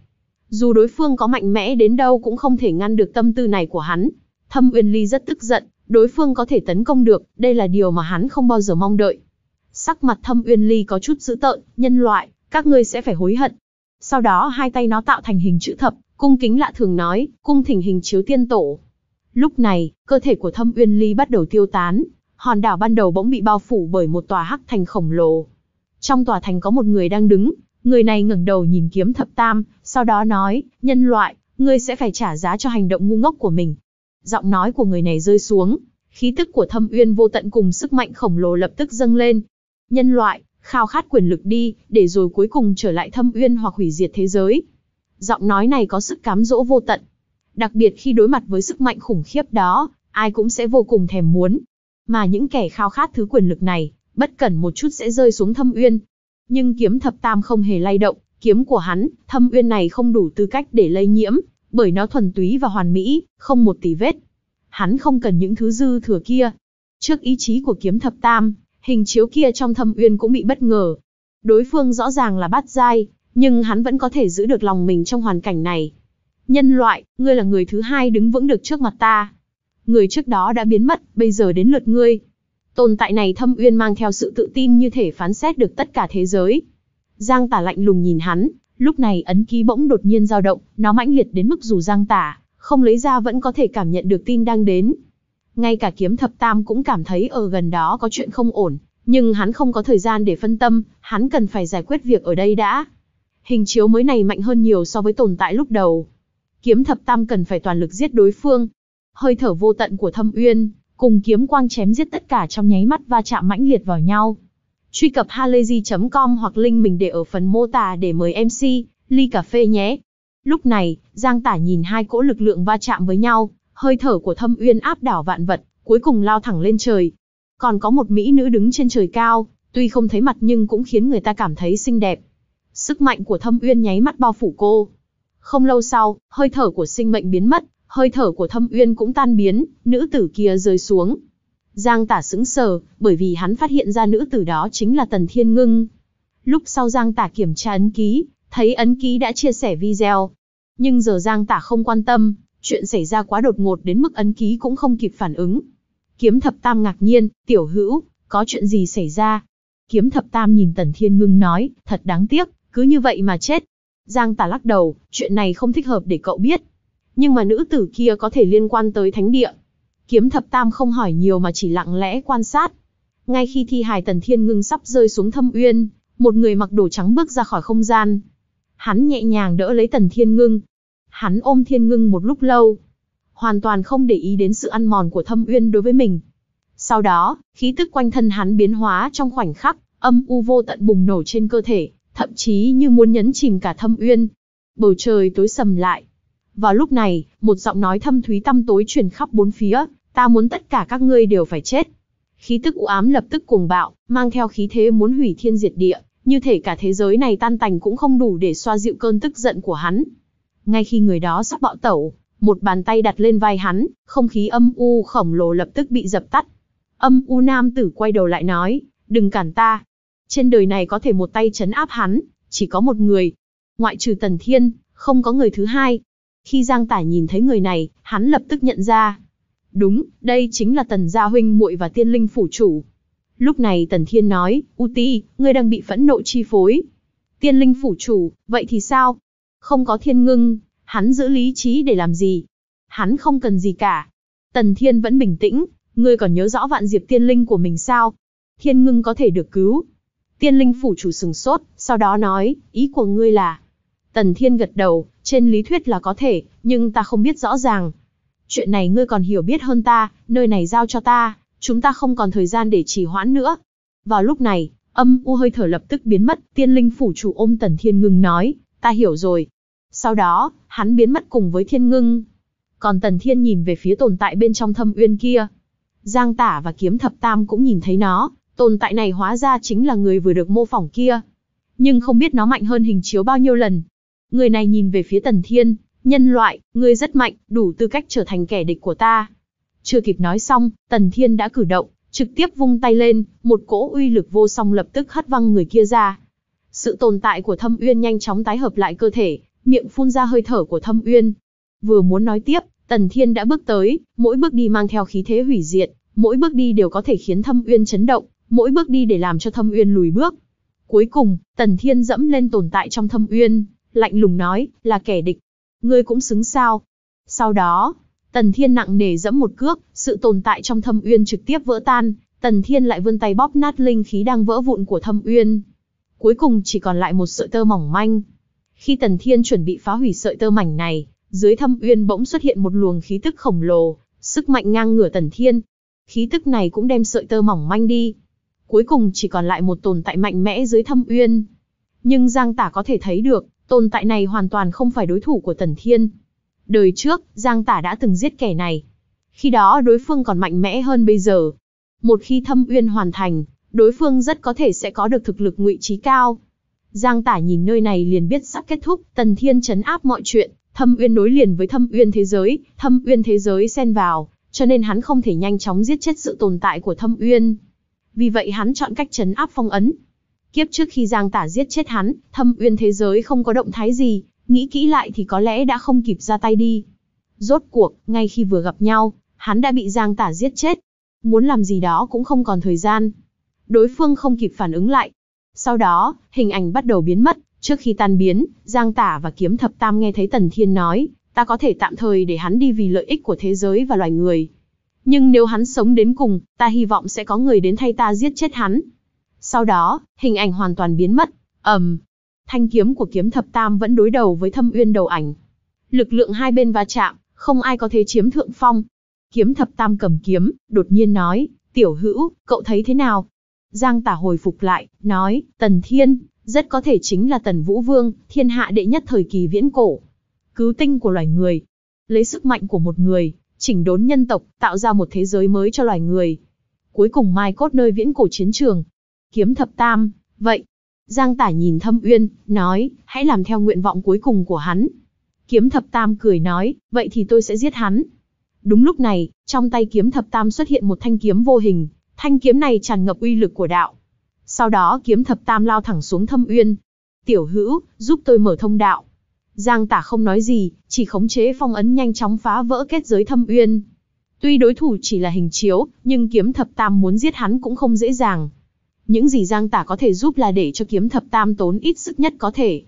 S1: dù đối phương có mạnh mẽ đến đâu cũng không thể ngăn được tâm tư này của hắn. Thâm Uyên Ly rất tức giận, đối phương có thể tấn công được, đây là điều mà hắn không bao giờ mong đợi. Sắc mặt Thâm Uyên Ly có chút dữ tợn, nhân loại, các ngươi sẽ phải hối hận. Sau đó hai tay nó tạo thành hình chữ thập, cung kính lạ thường nói, cung thỉnh hình chiếu tiên tổ. Lúc này, cơ thể của Thâm Uyên Ly bắt đầu tiêu tán, hòn đảo ban đầu bỗng bị bao phủ bởi một tòa hắc thành khổng lồ. Trong tòa thành có một người đang đứng, người này ngẩng đầu nhìn kiếm thập tam, sau đó nói, nhân loại, ngươi sẽ phải trả giá cho hành động ngu ngốc của mình. Giọng nói của người này rơi xuống, khí tức của thâm uyên vô tận cùng sức mạnh khổng lồ lập tức dâng lên. Nhân loại, khao khát quyền lực đi, để rồi cuối cùng trở lại thâm uyên hoặc hủy diệt thế giới. Giọng nói này có sức cám dỗ vô tận. Đặc biệt khi đối mặt với sức mạnh khủng khiếp đó, ai cũng sẽ vô cùng thèm muốn. Mà những kẻ khao khát thứ quyền lực này, bất cẩn một chút sẽ rơi xuống thâm uyên. Nhưng kiếm thập tam không hề lay động, kiếm của hắn, thâm uyên này không đủ tư cách để lây nhiễm, bởi nó thuần túy và hoàn mỹ, không một tì vết. Hắn không cần những thứ dư thừa kia. Trước ý chí của kiếm thập tam, hình chiếu kia trong thâm uyên cũng bị bất ngờ. Đối phương rõ ràng là bát giai, nhưng hắn vẫn có thể giữ được lòng mình trong hoàn cảnh này. Nhân loại, ngươi là người thứ hai đứng vững được trước mặt ta. Người trước đó đã biến mất, bây giờ đến lượt ngươi. Tồn tại này thâm uyên mang theo sự tự tin như thể phán xét được tất cả thế giới, Giang tả lạnh lùng nhìn hắn, lúc này ấn ký bỗng đột nhiên dao động, nó mãnh liệt đến mức dù Giang tả, không lấy ra vẫn có thể cảm nhận được tin đang đến. Ngay cả kiếm thập tam cũng cảm thấy ở gần đó có chuyện không ổn, nhưng hắn không có thời gian để phân tâm, hắn cần phải giải quyết việc ở đây đã. Hình chiếu mới này mạnh hơn nhiều so với tồn tại lúc đầu. Kiếm thập tam cần phải toàn lực giết đối phương. Hơi thở vô tận của thâm uyên, cùng kiếm quang chém giết tất cả trong nháy mắt va chạm mãnh liệt vào nhau. Truy cập halayzi.com hoặc link mình để ở phần mô tả để mời MC, ly cà phê nhé. Lúc này, Giang Tả nhìn hai cỗ lực lượng va chạm với nhau, hơi thở của thâm uyên áp đảo vạn vật, cuối cùng lao thẳng lên trời. Còn có một mỹ nữ đứng trên trời cao, tuy không thấy mặt nhưng cũng khiến người ta cảm thấy xinh đẹp. Sức mạnh của thâm uyên nháy mắt bao phủ cô. Không lâu sau, hơi thở của sinh mệnh biến mất, hơi thở của thâm uyên cũng tan biến, nữ tử kia rơi xuống, Giang Tả sững sờ, bởi vì hắn phát hiện ra nữ tử đó chính là Tần Thiên Ngưng. Lúc sau Giang Tả kiểm tra ấn ký, thấy ấn ký đã chia sẻ video. Nhưng giờ Giang Tả không quan tâm, chuyện xảy ra quá đột ngột đến mức ấn ký cũng không kịp phản ứng. Kiếm Thập Tam ngạc nhiên, "Tiểu Hữu, có chuyện gì xảy ra?" Kiếm Thập Tam nhìn Tần Thiên Ngưng nói, "Thật đáng tiếc, cứ như vậy mà chết." Giang Tả lắc đầu, "Chuyện này không thích hợp để cậu biết." Nhưng mà nữ tử kia có thể liên quan tới thánh địa, Kiếm thập tam không hỏi nhiều mà chỉ lặng lẽ quan sát. Ngay khi thi hài tần thiên ngưng sắp rơi xuống thâm uyên, một người mặc đồ trắng bước ra khỏi không gian. Hắn nhẹ nhàng đỡ lấy tần thiên ngưng. Hắn ôm thiên ngưng một lúc lâu. Hoàn toàn không để ý đến sự ăn mòn của thâm uyên đối với mình. Sau đó, khí tức quanh thân hắn biến hóa trong khoảnh khắc, âm u vô tận bùng nổ trên cơ thể, thậm chí như muốn nhấn chìm cả thâm uyên. Bầu trời tối sầm lại. Vào lúc này, một giọng nói thâm thúy tăm tối truyền khắp bốn phía, ta muốn tất cả các ngươi đều phải chết. Khí tức u ám lập tức cuồng bạo, mang theo khí thế muốn hủy thiên diệt địa, như thể cả thế giới này tan tành cũng không đủ để xoa dịu cơn tức giận của hắn. Ngay khi người đó sắp bạo tẩu, một bàn tay đặt lên vai hắn, không khí âm u khổng lồ lập tức bị dập tắt. Âm u nam tử quay đầu lại nói, đừng cản ta. Trên đời này có thể một tay chấn áp hắn, chỉ có một người. Ngoại trừ tần thiên, không có người thứ hai. Khi Giang Tả nhìn thấy người này, hắn lập tức nhận ra, Đúng, đây chính là Tần Gia Huynh muội và tiên linh phủ chủ. Lúc này Tần Thiên nói, U Ti, ngươi đang bị phẫn nộ chi phối. Tiên linh phủ chủ, vậy thì sao? Không có thiên ngưng, hắn giữ lý trí để làm gì? Hắn không cần gì cả. Tần Thiên vẫn bình tĩnh, ngươi còn nhớ rõ vạn diệp tiên linh của mình sao? Thiên ngưng có thể được cứu. Tiên linh phủ chủ sừng sốt, sau đó nói, ý của ngươi là... Tần Thiên gật đầu, trên lý thuyết là có thể, nhưng ta không biết rõ ràng, Chuyện này ngươi còn hiểu biết hơn ta, nơi này giao cho ta, chúng ta không còn thời gian để trì hoãn nữa. Vào lúc này, âm u hơi thở lập tức biến mất, tiên linh phủ chủ ôm Tần Thiên Ngưng nói, ta hiểu rồi. Sau đó, hắn biến mất cùng với Thiên Ngưng. Còn Tần Thiên nhìn về phía tồn tại bên trong thâm uyên kia. Giang tả và kiếm thập tam cũng nhìn thấy nó, tồn tại này hóa ra chính là người vừa được mô phỏng kia. Nhưng không biết nó mạnh hơn hình chiếu bao nhiêu lần. Người này nhìn về phía Tần Thiên, Nhân loại, ngươi rất mạnh, đủ tư cách trở thành kẻ địch của ta. Chưa kịp nói xong, Tần Thiên đã cử động, trực tiếp vung tay lên, một cỗ uy lực vô song lập tức hất văng người kia ra. Sự tồn tại của Thâm Uyên nhanh chóng tái hợp lại cơ thể, miệng phun ra hơi thở của Thâm Uyên. Vừa muốn nói tiếp, Tần Thiên đã bước tới, mỗi bước đi mang theo khí thế hủy diệt, mỗi bước đi đều có thể khiến Thâm Uyên chấn động, mỗi bước đi để làm cho Thâm Uyên lùi bước. Cuối cùng, Tần Thiên dẫm lên tồn tại trong Thâm Uyên, lạnh lùng nói, là kẻ địch, Ngươi cũng xứng sao? Sau đó, Tần Thiên nặng nề dẫm một cước, sự tồn tại trong Thâm Uyên trực tiếp vỡ tan, Tần Thiên lại vươn tay bóp nát linh khí đang vỡ vụn của Thâm Uyên. Cuối cùng chỉ còn lại một sợi tơ mỏng manh. Khi Tần Thiên chuẩn bị phá hủy sợi tơ mảnh này, dưới Thâm Uyên bỗng xuất hiện một luồng khí tức khổng lồ, sức mạnh ngang ngửa Tần Thiên. Khí tức này cũng đem sợi tơ mỏng manh đi. Cuối cùng chỉ còn lại một tồn tại mạnh mẽ dưới Thâm Uyên. Nhưng Giang Tả có thể thấy được, Tồn tại này hoàn toàn không phải đối thủ của Tần Thiên. Đời trước, Giang Tả đã từng giết kẻ này. Khi đó đối phương còn mạnh mẽ hơn bây giờ. Một khi thâm uyên hoàn thành, đối phương rất có thể sẽ có được thực lực ngụy trí cao. Giang Tả nhìn nơi này liền biết sắp kết thúc, Tần Thiên chấn áp mọi chuyện, thâm uyên nối liền với thâm uyên thế giới, thâm uyên thế giới xen vào, cho nên hắn không thể nhanh chóng giết chết sự tồn tại của thâm uyên. Vì vậy hắn chọn cách chấn áp phong ấn, Kiếp trước khi Giang Tả giết chết hắn, thâm uyên thế giới không có động thái gì, nghĩ kỹ lại thì có lẽ đã không kịp ra tay đi. Rốt cuộc, ngay khi vừa gặp nhau, hắn đã bị Giang Tả giết chết. Muốn làm gì đó cũng không còn thời gian. Đối phương không kịp phản ứng lại. Sau đó, hình ảnh bắt đầu biến mất. Trước khi tan biến, Giang Tả và Kiếm Thập Tam nghe thấy Tần Thiên nói, ta có thể tạm thời để hắn đi vì lợi ích của thế giới và loài người. Nhưng nếu hắn sống đến cùng, ta hy vọng sẽ có người đến thay ta giết chết hắn. Sau đó, hình ảnh hoàn toàn biến mất. Ầm. Um, thanh kiếm của kiếm thập tam vẫn đối đầu với thâm uyên đầu ảnh. Lực lượng hai bên va chạm, không ai có thể chiếm thượng phong. Kiếm thập tam cầm kiếm, đột nhiên nói, tiểu hữu, cậu thấy thế nào? Giang tả hồi phục lại, nói, tần thiên, rất có thể chính là tần vũ vương, thiên hạ đệ nhất thời kỳ viễn cổ. Cứu tinh của loài người. Lấy sức mạnh của một người, chỉnh đốn nhân tộc, tạo ra một thế giới mới cho loài người. Cuối cùng mai cốt nơi viễn cổ chiến trường, kiếm thập tam, vậy. Giang tả nhìn thâm uyên, nói, hãy làm theo nguyện vọng cuối cùng của hắn. Kiếm thập tam cười nói, vậy thì tôi sẽ giết hắn. Đúng lúc này, trong tay kiếm thập tam xuất hiện một thanh kiếm vô hình, thanh kiếm này tràn ngập uy lực của đạo. Sau đó kiếm thập tam lao thẳng xuống thâm uyên. Tiểu hữu, giúp tôi mở thông đạo. Giang tả không nói gì, chỉ khống chế phong ấn nhanh chóng phá vỡ kết giới thâm uyên. Tuy đối thủ chỉ là hình chiếu, nhưng kiếm thập tam muốn giết hắn cũng không dễ dàng. Những gì Giang Tả có thể giúp là để cho kiếm thập tam tốn ít sức nhất có thể.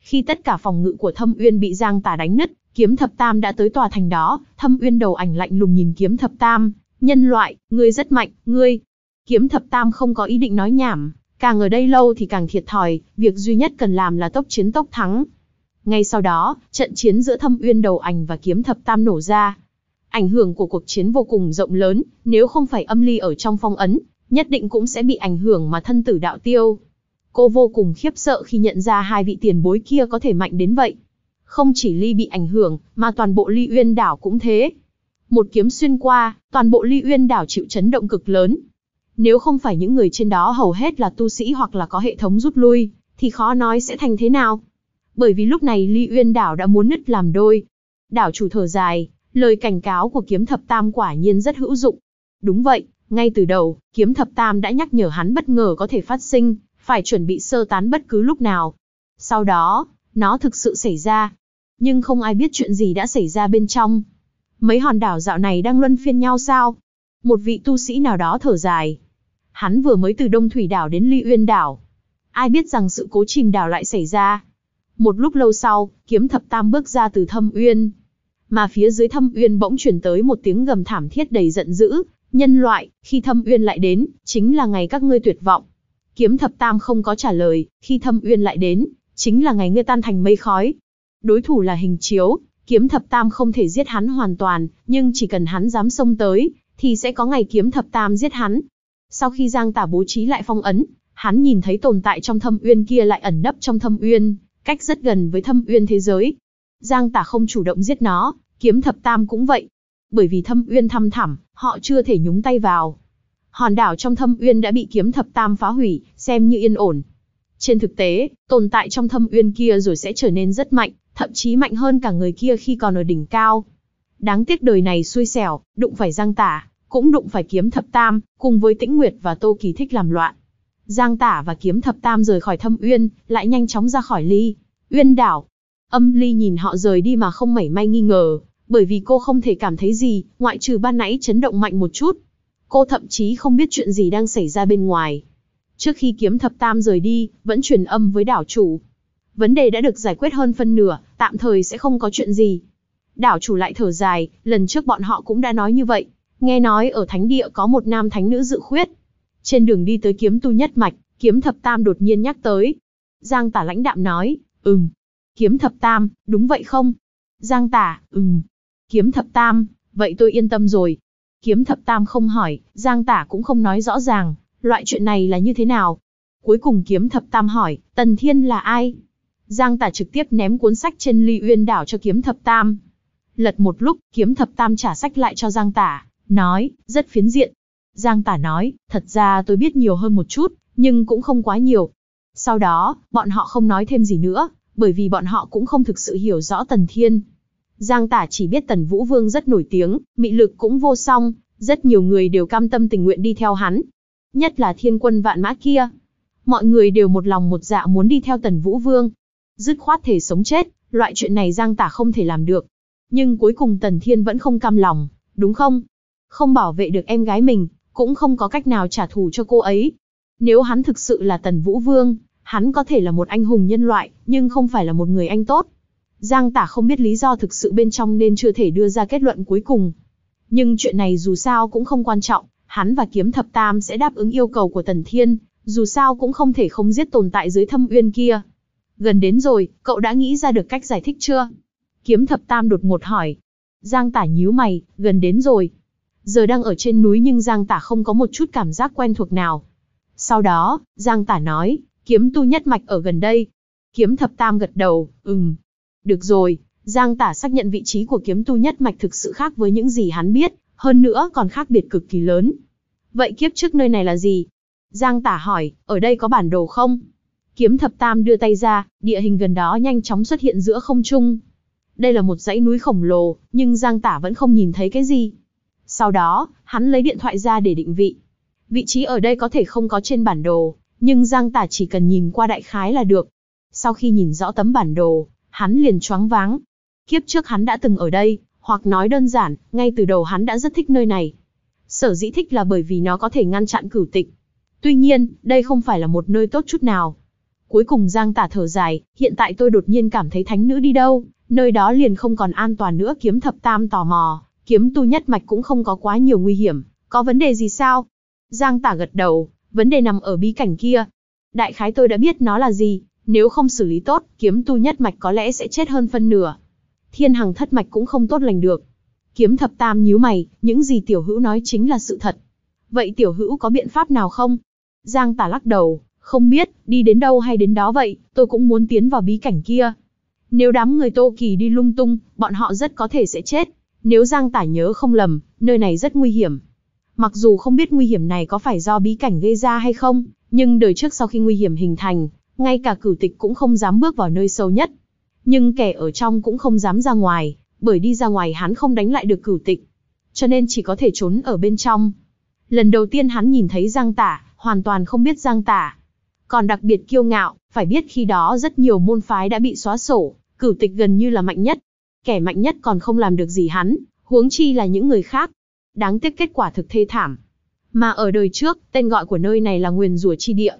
S1: Khi tất cả phòng ngự của Thâm Uyên bị Giang Tả đánh nứt, kiếm thập tam đã tới tòa thành đó, Thâm Uyên đầu ảnh lạnh lùng nhìn kiếm thập tam, nhân loại, ngươi rất mạnh, ngươi. Kiếm thập tam không có ý định nói nhảm, càng ở đây lâu thì càng thiệt thòi, việc duy nhất cần làm là tốc chiến tốc thắng. Ngay sau đó, trận chiến giữa Thâm Uyên đầu ảnh và kiếm thập tam nổ ra. Ảnh hưởng của cuộc chiến vô cùng rộng lớn, nếu không phải âm ly ở trong phong ấn, nhất định cũng sẽ bị ảnh hưởng mà thân tử đạo tiêu. Cô vô cùng khiếp sợ khi nhận ra hai vị tiền bối kia có thể mạnh đến vậy. Không chỉ Ly bị ảnh hưởng, mà toàn bộ Ly Uyên đảo cũng thế. Một kiếm xuyên qua, toàn bộ Ly Uyên đảo chịu chấn động cực lớn. Nếu không phải những người trên đó hầu hết là tu sĩ hoặc là có hệ thống rút lui, thì khó nói sẽ thành thế nào. Bởi vì lúc này Ly Uyên đảo đã muốn nứt làm đôi. Đảo chủ thở dài, lời cảnh cáo của kiếm thập tam quả nhiên rất hữu dụng. Đúng vậy, ngay từ đầu, kiếm thập tam đã nhắc nhở hắn bất ngờ có thể phát sinh, phải chuẩn bị sơ tán bất cứ lúc nào. Sau đó, nó thực sự xảy ra. Nhưng không ai biết chuyện gì đã xảy ra bên trong. Mấy hòn đảo dạo này đang luân phiên nhau sao? Một vị tu sĩ nào đó thở dài. Hắn vừa mới từ Đông Thủy đảo đến Ly Uyên đảo. Ai biết rằng sự cố chìm đảo lại xảy ra. Một lúc lâu sau, kiếm thập tam bước ra từ thâm uyên. Mà phía dưới thâm uyên bỗng chuyển tới một tiếng gầm thảm thiết đầy giận dữ, nhân loại, khi thâm uyên lại đến, chính là ngày các ngươi tuyệt vọng. Kiếm thập tam không có trả lời, khi thâm uyên lại đến, chính là ngày ngươi tan thành mây khói. Đối thủ là hình chiếu, kiếm thập tam không thể giết hắn hoàn toàn, nhưng chỉ cần hắn dám xông tới, thì sẽ có ngày kiếm thập tam giết hắn. Sau khi Giang Tả bố trí lại phong ấn, hắn nhìn thấy tồn tại trong thâm uyên kia lại ẩn nấp trong thâm uyên, cách rất gần với thâm uyên thế giới. Giang Tả không chủ động giết nó, kiếm thập tam cũng vậy, bởi vì thâm uyên thăm thẳm, họ chưa thể nhúng tay vào. Hòn đảo trong thâm uyên đã bị kiếm thập tam phá hủy, xem như yên ổn. Trên thực tế, tồn tại trong thâm uyên kia rồi sẽ trở nên rất mạnh, thậm chí mạnh hơn cả người kia khi còn ở đỉnh cao. Đáng tiếc đời này xui xẻo, đụng phải Giang Tả, cũng đụng phải Kiếm Thập Tam, cùng với Tĩnh Nguyệt và Tô Kỳ thích làm loạn. Giang Tả và Kiếm Thập Tam rời khỏi Thâm Uyên, lại nhanh chóng ra khỏi Ly, Uyên đảo. Âm Ly nhìn họ rời đi mà không mảy may nghi ngờ, bởi vì cô không thể cảm thấy gì, ngoại trừ ban nãy chấn động mạnh một chút. Cô thậm chí không biết chuyện gì đang xảy ra bên ngoài. Trước khi kiếm thập tam rời đi, vẫn truyền âm với đảo chủ. Vấn đề đã được giải quyết hơn phân nửa, tạm thời sẽ không có chuyện gì. Đảo chủ lại thở dài, lần trước bọn họ cũng đã nói như vậy. Nghe nói ở thánh địa có một nam thánh nữ dự khuyết. Trên đường đi tới kiếm tu nhất mạch, kiếm thập tam đột nhiên nhắc tới. Giang tả lãnh đạm nói, ừm. Kiếm thập tam, đúng vậy không? Giang tả, ừm, Kiếm thập tam, vậy tôi yên tâm rồi. Kiếm thập tam không hỏi, Giang Tả cũng không nói rõ ràng, loại chuyện này là như thế nào. Cuối cùng kiếm thập tam hỏi, Tần Thiên là ai? Giang Tả trực tiếp ném cuốn sách trên ly uyên đảo cho kiếm thập tam. Lật một lúc, kiếm thập tam trả sách lại cho Giang Tả, nói, rất phiến diện. Giang Tả nói, thật ra tôi biết nhiều hơn một chút, nhưng cũng không quá nhiều. Sau đó, bọn họ không nói thêm gì nữa, bởi vì bọn họ cũng không thực sự hiểu rõ Tần Thiên, Giang Tả chỉ biết Tần Vũ Vương rất nổi tiếng, mị lực cũng vô song, rất nhiều người đều cam tâm tình nguyện đi theo hắn. Nhất là thiên quân vạn mã kia. Mọi người đều một lòng một dạ muốn đi theo Tần Vũ Vương. Dứt khoát thể sống chết, loại chuyện này Giang Tả không thể làm được. Nhưng cuối cùng Tần Thiên vẫn không cam lòng, đúng không? Không bảo vệ được em gái mình, cũng không có cách nào trả thù cho cô ấy. Nếu hắn thực sự là Tần Vũ Vương, hắn có thể là một anh hùng nhân loại, nhưng không phải là một người anh tốt. Giang Tả không biết lý do thực sự bên trong nên chưa thể đưa ra kết luận cuối cùng. Nhưng chuyện này dù sao cũng không quan trọng, hắn và kiếm thập tam sẽ đáp ứng yêu cầu của Tần Thiên, dù sao cũng không thể không giết tồn tại dưới thâm uyên kia. Gần đến rồi, cậu đã nghĩ ra được cách giải thích chưa? Kiếm thập tam đột ngột hỏi. Giang tả nhíu mày, gần đến rồi. Giờ đang ở trên núi nhưng Giang tả không có một chút cảm giác quen thuộc nào. Sau đó, Giang tả nói, kiếm tu nhất mạch ở gần đây. Kiếm thập tam gật đầu, ừm, được rồi, Giang Tả xác nhận vị trí của kiếm tu nhất mạch thực sự khác với những gì hắn biết, hơn nữa còn khác biệt cực kỳ lớn. Vậy kiếp trước nơi này là gì? Giang Tả hỏi, ở đây có bản đồ không? Kiếm thập tam đưa tay ra, địa hình gần đó nhanh chóng xuất hiện giữa không trung. Đây là một dãy núi khổng lồ, nhưng Giang Tả vẫn không nhìn thấy cái gì. Sau đó, hắn lấy điện thoại ra để định vị. Vị trí ở đây có thể không có trên bản đồ, nhưng Giang Tả chỉ cần nhìn qua đại khái là được. Sau khi nhìn rõ tấm bản đồ, hắn liền choáng váng. Kiếp trước hắn đã từng ở đây, hoặc nói đơn giản, ngay từ đầu hắn đã rất thích nơi này. Sở dĩ thích là bởi vì nó có thể ngăn chặn cửu tịch. Tuy nhiên, đây không phải là một nơi tốt chút nào. Cuối cùng Giang Tả thở dài, hiện tại tôi đột nhiên cảm thấy thánh nữ đi đâu, nơi đó liền không còn an toàn nữa kiếm thập tam tò mò, kiếm tu nhất mạch cũng không có quá nhiều nguy hiểm, có vấn đề gì sao? Giang Tả gật đầu, vấn đề nằm ở bí cảnh kia. Đại khái tôi đã biết nó là gì, nếu không xử lý tốt, kiếm tu nhất mạch có lẽ sẽ chết hơn phân nửa. Thiên hằng thất mạch cũng không tốt lành được. Kiếm thập tam nhíu mày, những gì tiểu hữu nói chính là sự thật. Vậy tiểu hữu có biện pháp nào không? Giang tả lắc đầu, không biết, đi đến đâu hay đến đó vậy, tôi cũng muốn tiến vào bí cảnh kia. Nếu đám người Tô Kỳ đi lung tung, bọn họ rất có thể sẽ chết. Nếu Giang tả nhớ không lầm, nơi này rất nguy hiểm. Mặc dù không biết nguy hiểm này có phải do bí cảnh gây ra hay không, nhưng đời trước sau khi nguy hiểm hình thành, ngay cả cửu tịch cũng không dám bước vào nơi sâu nhất. Nhưng kẻ ở trong cũng không dám ra ngoài, bởi đi ra ngoài hắn không đánh lại được cửu tịch. Cho nên chỉ có thể trốn ở bên trong. Lần đầu tiên hắn nhìn thấy Giang Tả, hoàn toàn không biết Giang Tả. Còn đặc biệt kiêu ngạo, phải biết khi đó rất nhiều môn phái đã bị xóa sổ, cửu tịch gần như là mạnh nhất. Kẻ mạnh nhất còn không làm được gì hắn, huống chi là những người khác. Đáng tiếc kết quả thực thê thảm. Mà ở đời trước, tên gọi của nơi này là nguyền rủa chi địa,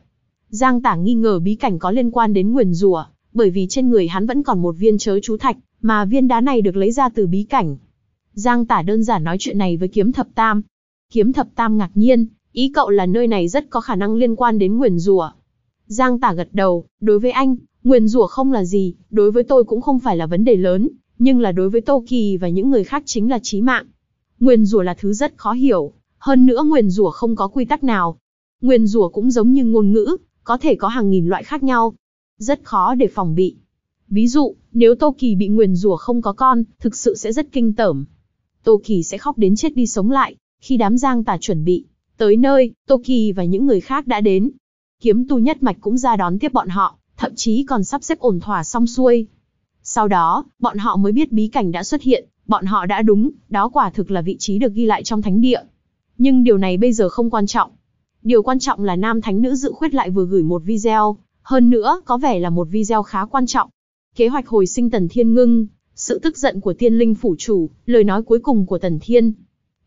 S1: Giang Tả nghi ngờ bí cảnh có liên quan đến nguyền rủa, bởi vì trên người hắn vẫn còn một viên chớ chú thạch, mà viên đá này được lấy ra từ bí cảnh. Giang Tả đơn giản nói chuyện này với Kiếm Thập Tam. Kiếm Thập Tam ngạc nhiên, ý cậu là nơi này rất có khả năng liên quan đến nguyền rủa. Giang Tả gật đầu, đối với anh, nguyền rủa không là gì, đối với tôi cũng không phải là vấn đề lớn, nhưng là đối với Tô Kỳ và những người khác chính là chí mạng. Nguyền rủa là thứ rất khó hiểu, hơn nữa nguyền rủa không có quy tắc nào. Nguyền rủa cũng giống như ngôn ngữ, có thể có hàng nghìn loại khác nhau. Rất khó để phòng bị. Ví dụ, nếu Tô Kỳ bị nguyền rủa không có con, thực sự sẽ rất kinh tởm. Tô Kỳ sẽ khóc đến chết đi sống lại, khi đám giang tà chuẩn bị. Tới nơi, Tô Kỳ và những người khác đã đến. Kiếm tu nhất mạch cũng ra đón tiếp bọn họ, thậm chí còn sắp xếp ổn thỏa xong xuôi. Sau đó, bọn họ mới biết bí cảnh đã xuất hiện, bọn họ đã đúng, đó quả thực là vị trí được ghi lại trong thánh địa. Nhưng điều này bây giờ không quan trọng, Điều quan trọng là nam thánh nữ dự khuyết lại vừa gửi một video, hơn nữa có vẻ là một video khá quan trọng. Kế hoạch hồi sinh Tần Thiên ngưng, sự tức giận của tiên linh phủ chủ, lời nói cuối cùng của Tần Thiên.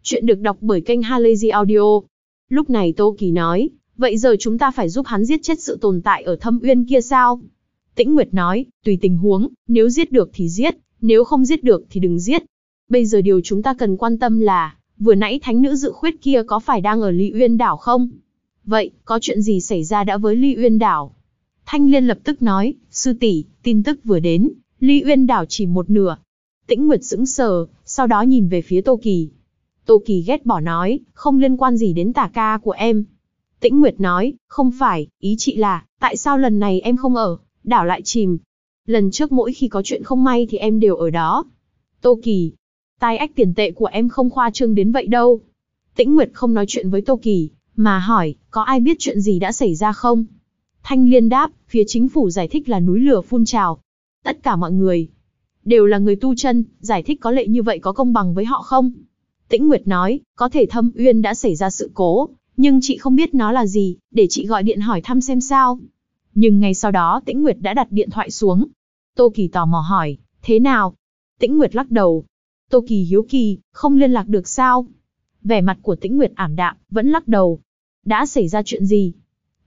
S1: Chuyện được đọc bởi kênh Halazy Audio. Lúc này Tô Kỳ nói, vậy giờ chúng ta phải giúp hắn giết chết sự tồn tại ở thâm uyên kia sao? Tĩnh Nguyệt nói, tùy tình huống, nếu giết được thì giết, nếu không giết được thì đừng giết. Bây giờ điều chúng ta cần quan tâm là, vừa nãy thánh nữ dự khuyết kia có phải đang ở Ly Uyên đảo không? Vậy, có chuyện gì xảy ra đã với Ly Uyên Đảo? Thanh Liên lập tức nói, sư tỷ, tin tức vừa đến, Ly Uyên Đảo chỉ một nửa. Tĩnh Nguyệt sững sờ, sau đó nhìn về phía Tô Kỳ. Tô Kỳ ghét bỏ nói, không liên quan gì đến tả ca của em. Tĩnh Nguyệt nói, không phải, ý chị là, tại sao lần này em không ở, đảo lại chìm. Lần trước mỗi khi có chuyện không may thì em đều ở đó. Tô Kỳ, tai ách tiền tệ của em không khoa trương đến vậy đâu. Tĩnh Nguyệt không nói chuyện với Tô Kỳ, mà hỏi, có ai biết chuyện gì đã xảy ra không? Thanh Liên đáp, phía chính phủ giải thích là núi lửa phun trào. Tất cả mọi người đều là người tu chân, giải thích có lệ như vậy có công bằng với họ không? Tĩnh Nguyệt nói, có thể Thâm Uyên đã xảy ra sự cố, nhưng chị không biết nó là gì, để chị gọi điện hỏi thăm xem sao. Nhưng ngay sau đó Tĩnh Nguyệt đã đặt điện thoại xuống. Tô Kỳ tò mò hỏi, thế nào? Tĩnh Nguyệt lắc đầu. Tô Kỳ hiếu kỳ, không liên lạc được sao? vẻ mặt của Tĩnh Nguyệt ảm đạm, vẫn lắc đầu. Đã xảy ra chuyện gì?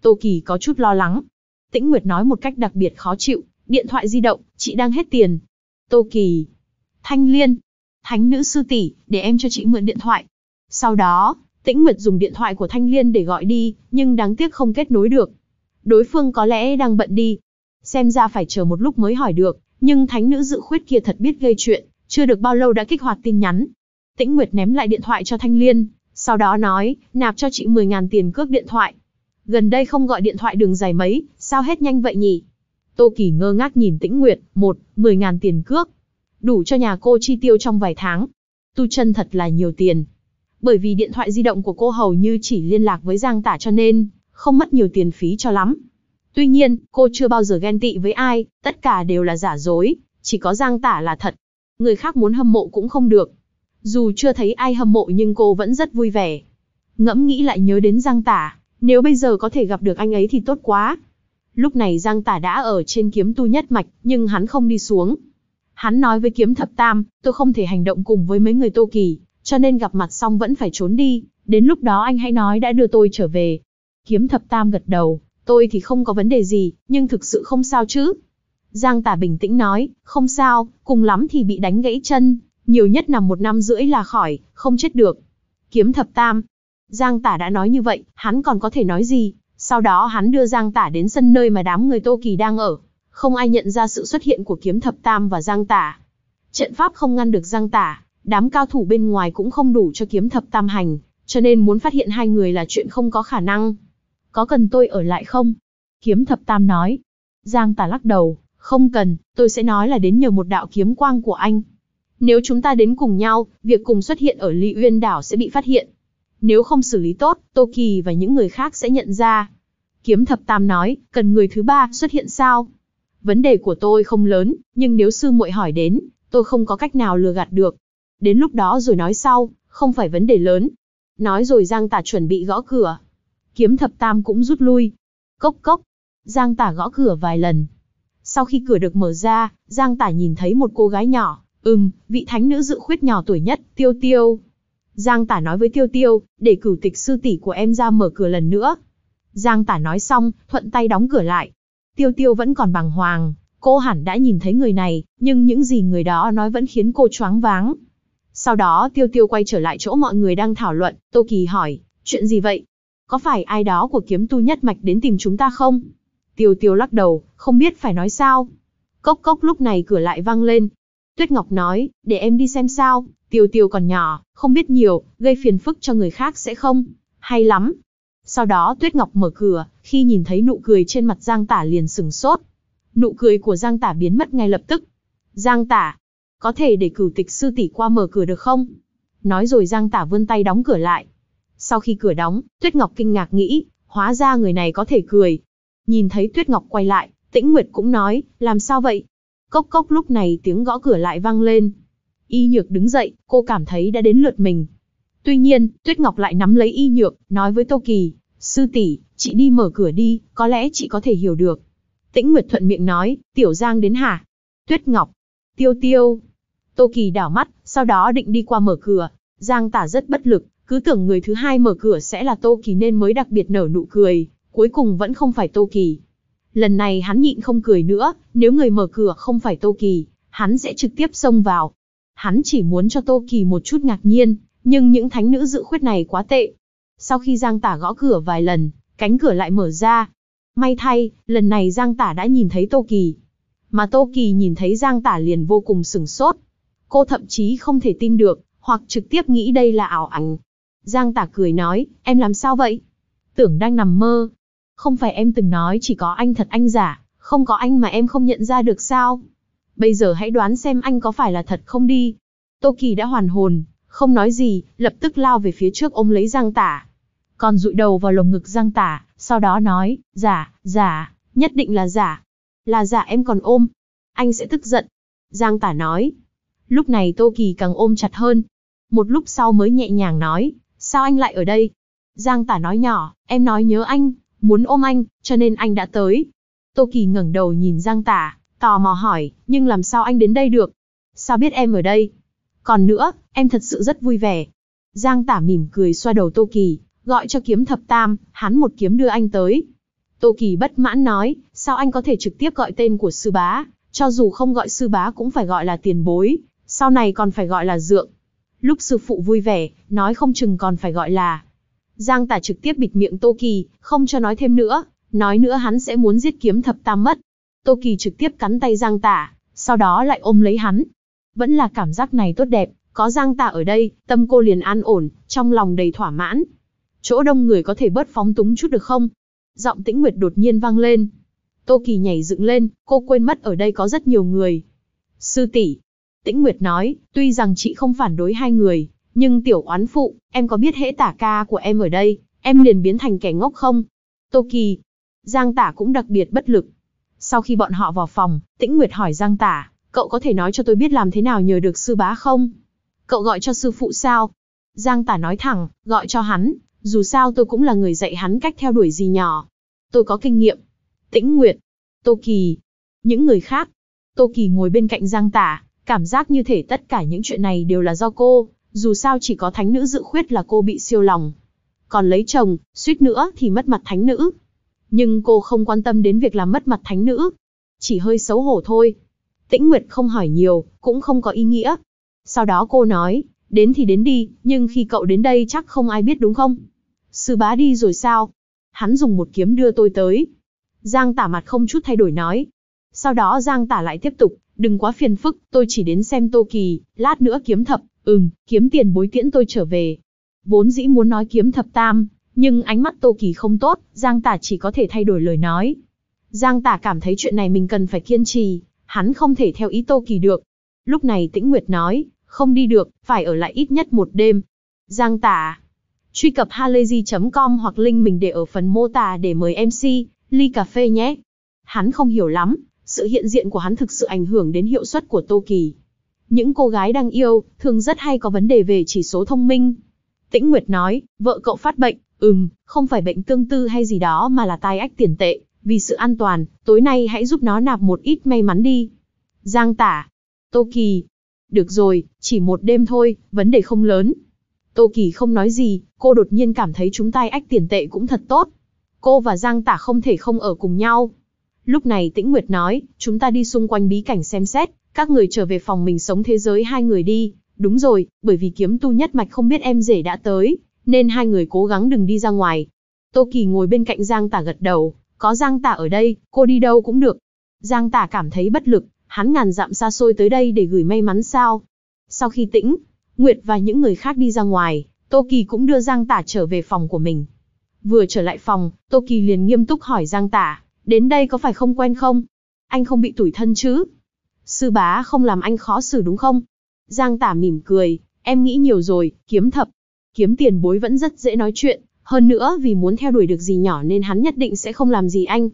S1: Tô Kỳ có chút lo lắng. Tĩnh Nguyệt nói một cách đặc biệt khó chịu, điện thoại di động, chị đang hết tiền. Tô Kỳ, Thanh Liên, Thánh nữ sư tỷ, để em cho chị mượn điện thoại. Sau đó, Tĩnh Nguyệt dùng điện thoại của Thanh Liên để gọi đi, nhưng đáng tiếc không kết nối được. Đối phương có lẽ đang bận đi. Xem ra phải chờ một lúc mới hỏi được, nhưng thánh nữ dự khuyết kia thật biết gây chuyện, chưa được bao lâu đã kích hoạt tin nhắn, Tĩnh Nguyệt ném lại điện thoại cho Thanh Liên, sau đó nói, nạp cho chị 10.000 tiền cước điện thoại. Gần đây không gọi điện thoại đường dài mấy, sao hết nhanh vậy nhỉ? Tô Kỳ ngơ ngác nhìn Tĩnh Nguyệt, một, 10.000 tiền cước. Đủ cho nhà cô chi tiêu trong vài tháng. Tu chân thật là nhiều tiền. Bởi vì điện thoại di động của cô hầu như chỉ liên lạc với Giang Tả cho nên, không mất nhiều tiền phí cho lắm. Tuy nhiên, cô chưa bao giờ ghen tị với ai, tất cả đều là giả dối, chỉ có Giang Tả là thật. Người khác muốn hâm mộ cũng không được. Dù chưa thấy ai hâm mộ nhưng cô vẫn rất vui vẻ. Ngẫm nghĩ lại nhớ đến Giang Tả, nếu bây giờ có thể gặp được anh ấy thì tốt quá. Lúc này Giang Tả đã ở trên kiếm tu nhất mạch, nhưng hắn không đi xuống. Hắn nói với kiếm thập tam, tôi không thể hành động cùng với mấy người Tô Kỳ, cho nên gặp mặt xong vẫn phải trốn đi, đến lúc đó anh hãy nói đã đưa tôi trở về. Kiếm thập tam gật đầu, tôi thì không có vấn đề gì, nhưng thực sự không sao chứ. Giang tả bình tĩnh nói, không sao, cùng lắm thì bị đánh gãy chân, nhiều nhất nằm một năm rưỡi là khỏi, không chết được. Kiếm thập tam. Giang tả đã nói như vậy, hắn còn có thể nói gì, sau đó hắn đưa Giang Tả đến sân nơi mà đám người Tô Kỳ đang ở. Không ai nhận ra sự xuất hiện của kiếm thập tam và Giang Tả. Trận pháp không ngăn được Giang Tả, đám cao thủ bên ngoài cũng không đủ cho kiếm thập tam hành, cho nên muốn phát hiện hai người là chuyện không có khả năng. Có cần tôi ở lại không? Kiếm thập tam nói. Giang Tả lắc đầu, không cần, tôi sẽ nói là đến nhờ một đạo kiếm quang của anh. Nếu chúng ta đến cùng nhau, việc cùng xuất hiện ở Ly Uyên đảo sẽ bị phát hiện. Nếu không xử lý tốt, Tô Kỳ và những người khác sẽ nhận ra. Kiếm thập tam nói, cần người thứ ba xuất hiện sao? Vấn đề của tôi không lớn, nhưng nếu sư muội hỏi đến, tôi không có cách nào lừa gạt được. Đến lúc đó rồi nói sau, không phải vấn đề lớn. Nói rồi Giang Tả chuẩn bị gõ cửa. Kiếm thập tam cũng rút lui. Cốc cốc. Giang Tả gõ cửa vài lần. Sau khi cửa được mở ra, Giang Tả nhìn thấy một cô gái nhỏ, Ừm, vị thánh nữ dự khuyết nhỏ tuổi nhất, Tiêu Tiêu. Giang Tả nói với Tiêu Tiêu, để cửu tịch sư tỷ của em ra mở cửa lần nữa. Giang Tả nói xong, thuận tay đóng cửa lại. Tiêu Tiêu vẫn còn bằng hoàng, cô hẳn đã nhìn thấy người này, nhưng những gì người đó nói vẫn khiến cô choáng váng. Sau đó Tiêu Tiêu quay trở lại chỗ mọi người đang thảo luận, Tô Kỳ hỏi, chuyện gì vậy? Có phải ai đó của kiếm tu nhất mạch đến tìm chúng ta không? Tiêu Tiêu lắc đầu, không biết phải nói sao. Cốc cốc lúc này cửa lại vang lên, Tuyết Ngọc nói, để em đi xem sao, Tiêu Tiêu còn nhỏ, không biết nhiều, gây phiền phức cho người khác sẽ không, hay lắm. Sau đó Tuyết Ngọc mở cửa, khi nhìn thấy nụ cười trên mặt Giang Tả liền sừng sốt. Nụ cười của Giang Tả biến mất ngay lập tức. Giang Tả, có thể để cửu tịch sư tỷ qua mở cửa được không? Nói rồi Giang Tả vươn tay đóng cửa lại. Sau khi cửa đóng, Tuyết Ngọc kinh ngạc nghĩ, hóa ra người này có thể cười. Nhìn thấy Tuyết Ngọc quay lại, Tĩnh Nguyệt cũng nói, làm sao vậy, Cốc cốc lúc này tiếng gõ cửa lại vang lên. Y nhược đứng dậy, cô cảm thấy đã đến lượt mình. Tuy nhiên, Tuyết Ngọc lại nắm lấy y nhược, nói với Tô Kỳ, sư tỷ, chị đi mở cửa đi, có lẽ chị có thể hiểu được. Tĩnh Nguyệt thuận miệng nói, Tiểu Giang đến hả? Tuyết Ngọc, Tiêu Tiêu. Tô Kỳ đảo mắt, sau đó định đi qua mở cửa. Giang tả rất bất lực, cứ tưởng người thứ hai mở cửa sẽ là Tô Kỳ nên mới đặc biệt nở nụ cười, cuối cùng vẫn không phải Tô Kỳ. Lần này hắn nhịn không cười nữa, nếu người mở cửa không phải Tô Kỳ, hắn sẽ trực tiếp xông vào. Hắn chỉ muốn cho Tô Kỳ một chút ngạc nhiên, nhưng những thánh nữ dự khuyết này quá tệ. Sau khi Giang Tả gõ cửa vài lần, cánh cửa lại mở ra. May thay, lần này Giang Tả đã nhìn thấy Tô Kỳ. Mà Tô Kỳ nhìn thấy Giang Tả liền vô cùng sửng sốt. Cô thậm chí không thể tin được, hoặc trực tiếp nghĩ đây là ảo ảnh. Giang Tả cười nói, em làm sao vậy? Tưởng đang nằm mơ, không phải em từng nói chỉ có anh thật anh giả, không có anh mà em không nhận ra được sao? Bây giờ hãy đoán xem anh có phải là thật không đi. Tô Kỳ đã hoàn hồn, không nói gì, lập tức lao về phía trước ôm lấy Giang Tả. Còn dụi đầu vào lồng ngực Giang Tả, sau đó nói, giả, giả, nhất định là giả. Là giả em còn ôm. Anh sẽ tức giận. Giang Tả nói. Lúc này Tô Kỳ càng ôm chặt hơn. Một lúc sau mới nhẹ nhàng nói, sao anh lại ở đây? Giang Tả nói nhỏ, em nói nhớ anh, muốn ôm anh, cho nên anh đã tới. Tô Kỳ ngẩng đầu nhìn Giang Tả, tò mò hỏi, nhưng làm sao anh đến đây được? Sao biết em ở đây? Còn nữa, em thật sự rất vui vẻ. Giang Tả mỉm cười xoa đầu Tô Kỳ, gọi cho kiếm thập tam, hắn một kiếm đưa anh tới. Tô Kỳ bất mãn nói, sao anh có thể trực tiếp gọi tên của sư bá, cho dù không gọi sư bá cũng phải gọi là tiền bối, sau này còn phải gọi là dượng. Lúc sư phụ vui vẻ, nói không chừng còn phải gọi là Giang Tả trực tiếp bịt miệng Tô Kỳ, không cho nói thêm nữa, nói nữa hắn sẽ muốn giết kiếm thập tam mất. Tô Kỳ trực tiếp cắn tay Giang Tả, sau đó lại ôm lấy hắn. Vẫn là cảm giác này tốt đẹp, có Giang Tả ở đây, tâm cô liền an ổn, trong lòng đầy thỏa mãn. Chỗ đông người có thể bớt phóng túng chút được không? Giọng Tĩnh Nguyệt đột nhiên vang lên. Tô Kỳ nhảy dựng lên, cô quên mất ở đây có rất nhiều người. Sư tỷ, Tĩnh Nguyệt nói, tuy rằng chị không phản đối hai người, nhưng tiểu oán phụ, em có biết hễ tả ca của em ở đây, em liền biến thành kẻ ngốc không? Tô Kỳ. Giang tả cũng đặc biệt bất lực. Sau khi bọn họ vào phòng, Tĩnh Nguyệt hỏi Giang tả, cậu có thể nói cho tôi biết làm thế nào nhờ được sư bá không? Cậu gọi cho sư phụ sao? Giang tả nói thẳng, gọi cho hắn, dù sao tôi cũng là người dạy hắn cách theo đuổi gì nhỏ. Tôi có kinh nghiệm. Tĩnh Nguyệt, Tô Kỳ, những người khác. Tô Kỳ ngồi bên cạnh Giang Tả, cảm giác như thể tất cả những chuyện này đều là do cô dù sao chỉ có thánh nữ dự khuyết là cô bị siêu lòng. Còn lấy chồng, suýt nữa thì mất mặt thánh nữ. Nhưng cô không quan tâm đến việc làm mất mặt thánh nữ. Chỉ hơi xấu hổ thôi. Tĩnh Nguyệt không hỏi nhiều, cũng không có ý nghĩa. Sau đó cô nói, đến thì đến đi, nhưng khi cậu đến đây chắc không ai biết đúng không? Sư bá đi rồi sao? Hắn dùng một kiếm đưa tôi tới. Giang tả mặt không chút thay đổi nói. Sau đó Giang tả lại tiếp tục, đừng quá phiền phức, tôi chỉ đến xem Tô Kỳ, lát nữa kiếm thập, Ừm, kiếm tiền bối tiễn tôi trở về. Vốn dĩ muốn nói kiếm thập tam, nhưng ánh mắt Tô Kỳ không tốt, Giang Tả chỉ có thể thay đổi lời nói. Giang Tả cảm thấy chuyện này mình cần phải kiên trì, hắn không thể theo ý Tô Kỳ được. Lúc này Tĩnh Nguyệt nói, không đi được, phải ở lại ít nhất một đêm. Giang Tả, truy cập halayzi.com hoặc link mình để ở phần mô tả để mời MC, ly cà phê nhé. Hắn không hiểu lắm, sự hiện diện của hắn thực sự ảnh hưởng đến hiệu suất của Tô Kỳ những cô gái đang yêu, thường rất hay có vấn đề về chỉ số thông minh. Tĩnh Nguyệt nói, vợ cậu phát bệnh, ừm, không phải bệnh tương tư hay gì đó mà là tai ách tiền tệ, vì sự an toàn, tối nay hãy giúp nó nạp một ít may mắn đi. Giang tả, Tô Kỳ, được rồi, chỉ một đêm thôi, vấn đề không lớn. Tô Kỳ không nói gì, cô đột nhiên cảm thấy chúng tai ách tiền tệ cũng thật tốt. Cô và Giang tả không thể không ở cùng nhau. Lúc này Tĩnh Nguyệt nói, chúng ta đi xung quanh bí cảnh xem xét, các người trở về phòng mình sống thế giới hai người đi, đúng rồi, bởi vì kiếm tu nhất mạch không biết em rể đã tới, nên hai người cố gắng đừng đi ra ngoài. Tô Kỳ ngồi bên cạnh Giang Tả gật đầu, có Giang Tả ở đây, cô đi đâu cũng được. Giang Tả cảm thấy bất lực, hắn ngàn dặm xa xôi tới đây để gửi may mắn sao. Sau khi tĩnh, Nguyệt và những người khác đi ra ngoài, Tô Kỳ cũng đưa Giang Tả trở về phòng của mình. Vừa trở lại phòng, Tô Kỳ liền nghiêm túc hỏi Giang Tả, đến đây có phải không quen không? Anh không bị tủi thân chứ? Sư bá không làm anh khó xử đúng không? Giang tả mỉm cười, em nghĩ nhiều rồi, kiếm thập. Kiếm tiền bối vẫn rất dễ nói chuyện, hơn nữa vì muốn theo đuổi được gì nhỏ nên hắn nhất định sẽ không làm gì anh.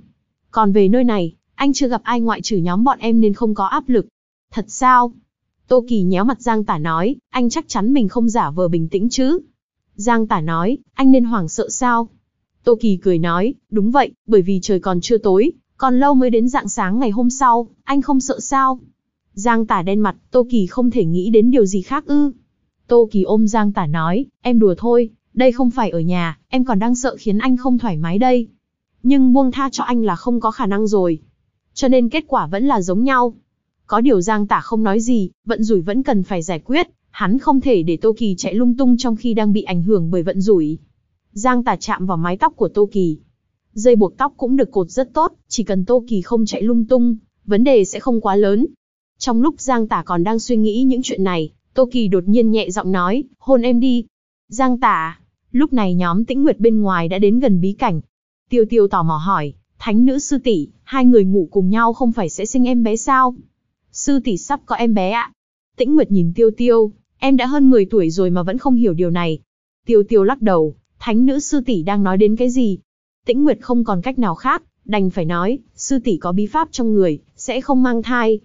S1: Còn về nơi này, anh chưa gặp ai ngoại trừ nhóm bọn em nên không có áp lực. Thật sao? Tô Kỳ nhéo mặt Giang Tả nói, anh chắc chắn mình không giả vờ bình tĩnh chứ. Giang Tả nói, anh nên hoảng sợ sao? Tô Kỳ cười nói, đúng vậy, bởi vì trời còn chưa tối, còn lâu mới đến dạng sáng ngày hôm sau, anh không sợ sao? Giang tả đen mặt, Tô Kỳ không thể nghĩ đến điều gì khác ư. Tô Kỳ ôm Giang tả nói, em đùa thôi, đây không phải ở nhà, em còn đang sợ khiến anh không thoải mái đây. Nhưng buông tha cho anh là không có khả năng rồi. Cho nên kết quả vẫn là giống nhau. Có điều Giang tả không nói gì, vận rủi vẫn cần phải giải quyết, hắn không thể để Tô Kỳ chạy lung tung trong khi đang bị ảnh hưởng bởi vận rủi. Giang tả chạm vào mái tóc của Tô Kỳ, dây buộc tóc cũng được cột rất tốt, chỉ cần Tô Kỳ không chạy lung tung, vấn đề sẽ không quá lớn. Trong lúc Giang Tả còn đang suy nghĩ những chuyện này, Tô Kỳ đột nhiên nhẹ giọng nói, hôn em đi. Giang Tả, lúc này nhóm tĩnh nguyệt bên ngoài đã đến gần bí cảnh. Tiêu tiêu tò mò hỏi, thánh nữ sư tỷ, hai người ngủ cùng nhau không phải sẽ sinh em bé sao? Sư tỷ sắp có em bé ạ. Tĩnh Nguyệt nhìn Tiêu Tiêu, em đã hơn 10 tuổi rồi mà vẫn không hiểu điều này. Tiêu Tiêu lắc đầu, thánh nữ sư tỷ đang nói đến cái gì? Tĩnh Nguyệt không còn cách nào khác, đành phải nói, sư tỷ có bí pháp trong người, sẽ không mang thai.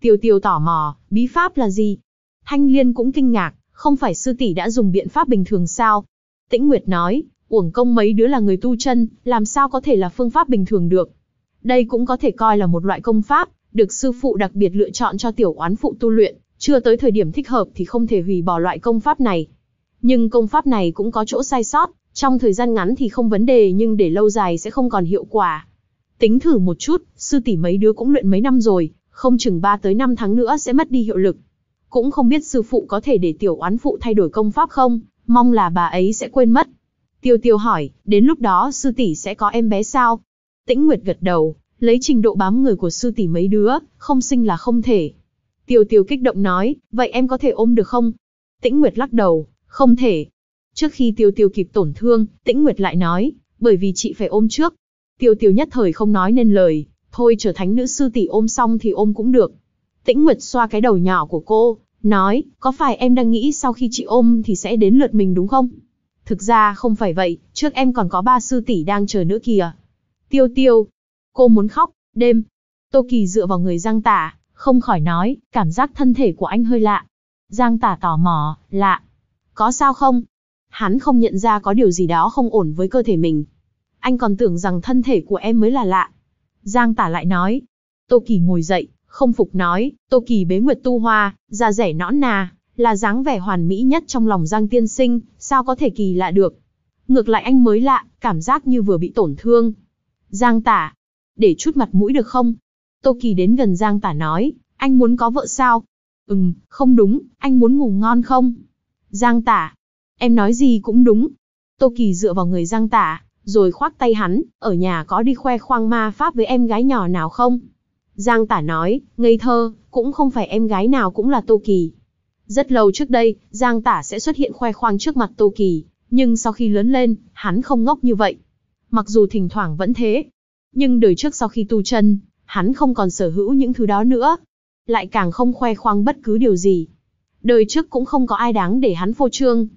S1: Tiêu Tiêu tỏ mò, bí pháp là gì? Thanh Liên cũng kinh ngạc, không phải sư tỷ đã dùng biện pháp bình thường sao? Tĩnh Nguyệt nói, uổng công mấy đứa là người tu chân, làm sao có thể là phương pháp bình thường được. Đây cũng có thể coi là một loại công pháp, được sư phụ đặc biệt lựa chọn cho tiểu oán phụ tu luyện, chưa tới thời điểm thích hợp thì không thể hủy bỏ loại công pháp này. Nhưng công pháp này cũng có chỗ sai sót, trong thời gian ngắn thì không vấn đề nhưng để lâu dài sẽ không còn hiệu quả. Tính thử một chút, sư tỷ mấy đứa cũng luyện mấy năm rồi, không chừng 3 tới 5 tháng nữa sẽ mất đi hiệu lực. Cũng không biết sư phụ có thể để tiểu oán phụ thay đổi công pháp không, mong là bà ấy sẽ quên mất. Tiêu tiêu hỏi, đến lúc đó sư tỷ sẽ có em bé sao? Tĩnh Nguyệt gật đầu, lấy trình độ bám người của sư tỷ mấy đứa, không sinh là không thể. Tiêu tiêu kích động nói, vậy em có thể ôm được không? Tĩnh Nguyệt lắc đầu, không thể, Trước khi Tiêu Tiêu kịp tổn thương, Tĩnh Nguyệt lại nói, bởi vì chị phải ôm trước. Tiêu Tiêu nhất thời không nói nên lời, thôi trở thánh nữ sư tỷ ôm xong thì ôm cũng được. Tĩnh Nguyệt xoa cái đầu nhỏ của cô, nói, có phải em đang nghĩ sau khi chị ôm thì sẽ đến lượt mình đúng không? Thực ra không phải vậy, trước em còn có ba sư tỷ đang chờ nữa kìa. Tiêu tiêu, cô muốn khóc, đêm. Tô Kỳ dựa vào người Giang Tả, không khỏi nói, cảm giác thân thể của anh hơi lạ. Giang Tả tò mò, lạ. Có sao không? Hắn không nhận ra có điều gì đó không ổn với cơ thể mình. Anh còn tưởng rằng thân thể của em mới là lạ. Giang tả lại nói. Tô Kỳ ngồi dậy, không phục nói, Tô Kỳ bế nguyệt tu hoa, da rẻ nõn nà, là dáng vẻ hoàn mỹ nhất trong lòng Giang tiên sinh, sao có thể kỳ lạ được. Ngược lại anh mới lạ, cảm giác như vừa bị tổn thương. Giang tả, để chút mặt mũi được không? Tô Kỳ đến gần Giang tả nói, anh muốn có vợ sao? Ừm, không đúng, anh muốn ngủ ngon không? Giang tả, Em nói gì cũng đúng. Tô Kỳ dựa vào người Giang Tả, rồi khoác tay hắn, ở nhà có đi khoe khoang ma pháp với em gái nhỏ nào không? Giang Tả nói, ngây thơ, cũng không phải em gái nào cũng là Tô Kỳ. Rất lâu trước đây, Giang Tả sẽ xuất hiện khoe khoang trước mặt Tô Kỳ, nhưng sau khi lớn lên, hắn không ngốc như vậy. Mặc dù thỉnh thoảng vẫn thế, nhưng đời trước sau khi tu chân, hắn không còn sở hữu những thứ đó nữa. Lại càng không khoe khoang bất cứ điều gì. Đời trước cũng không có ai đáng để hắn phô trương,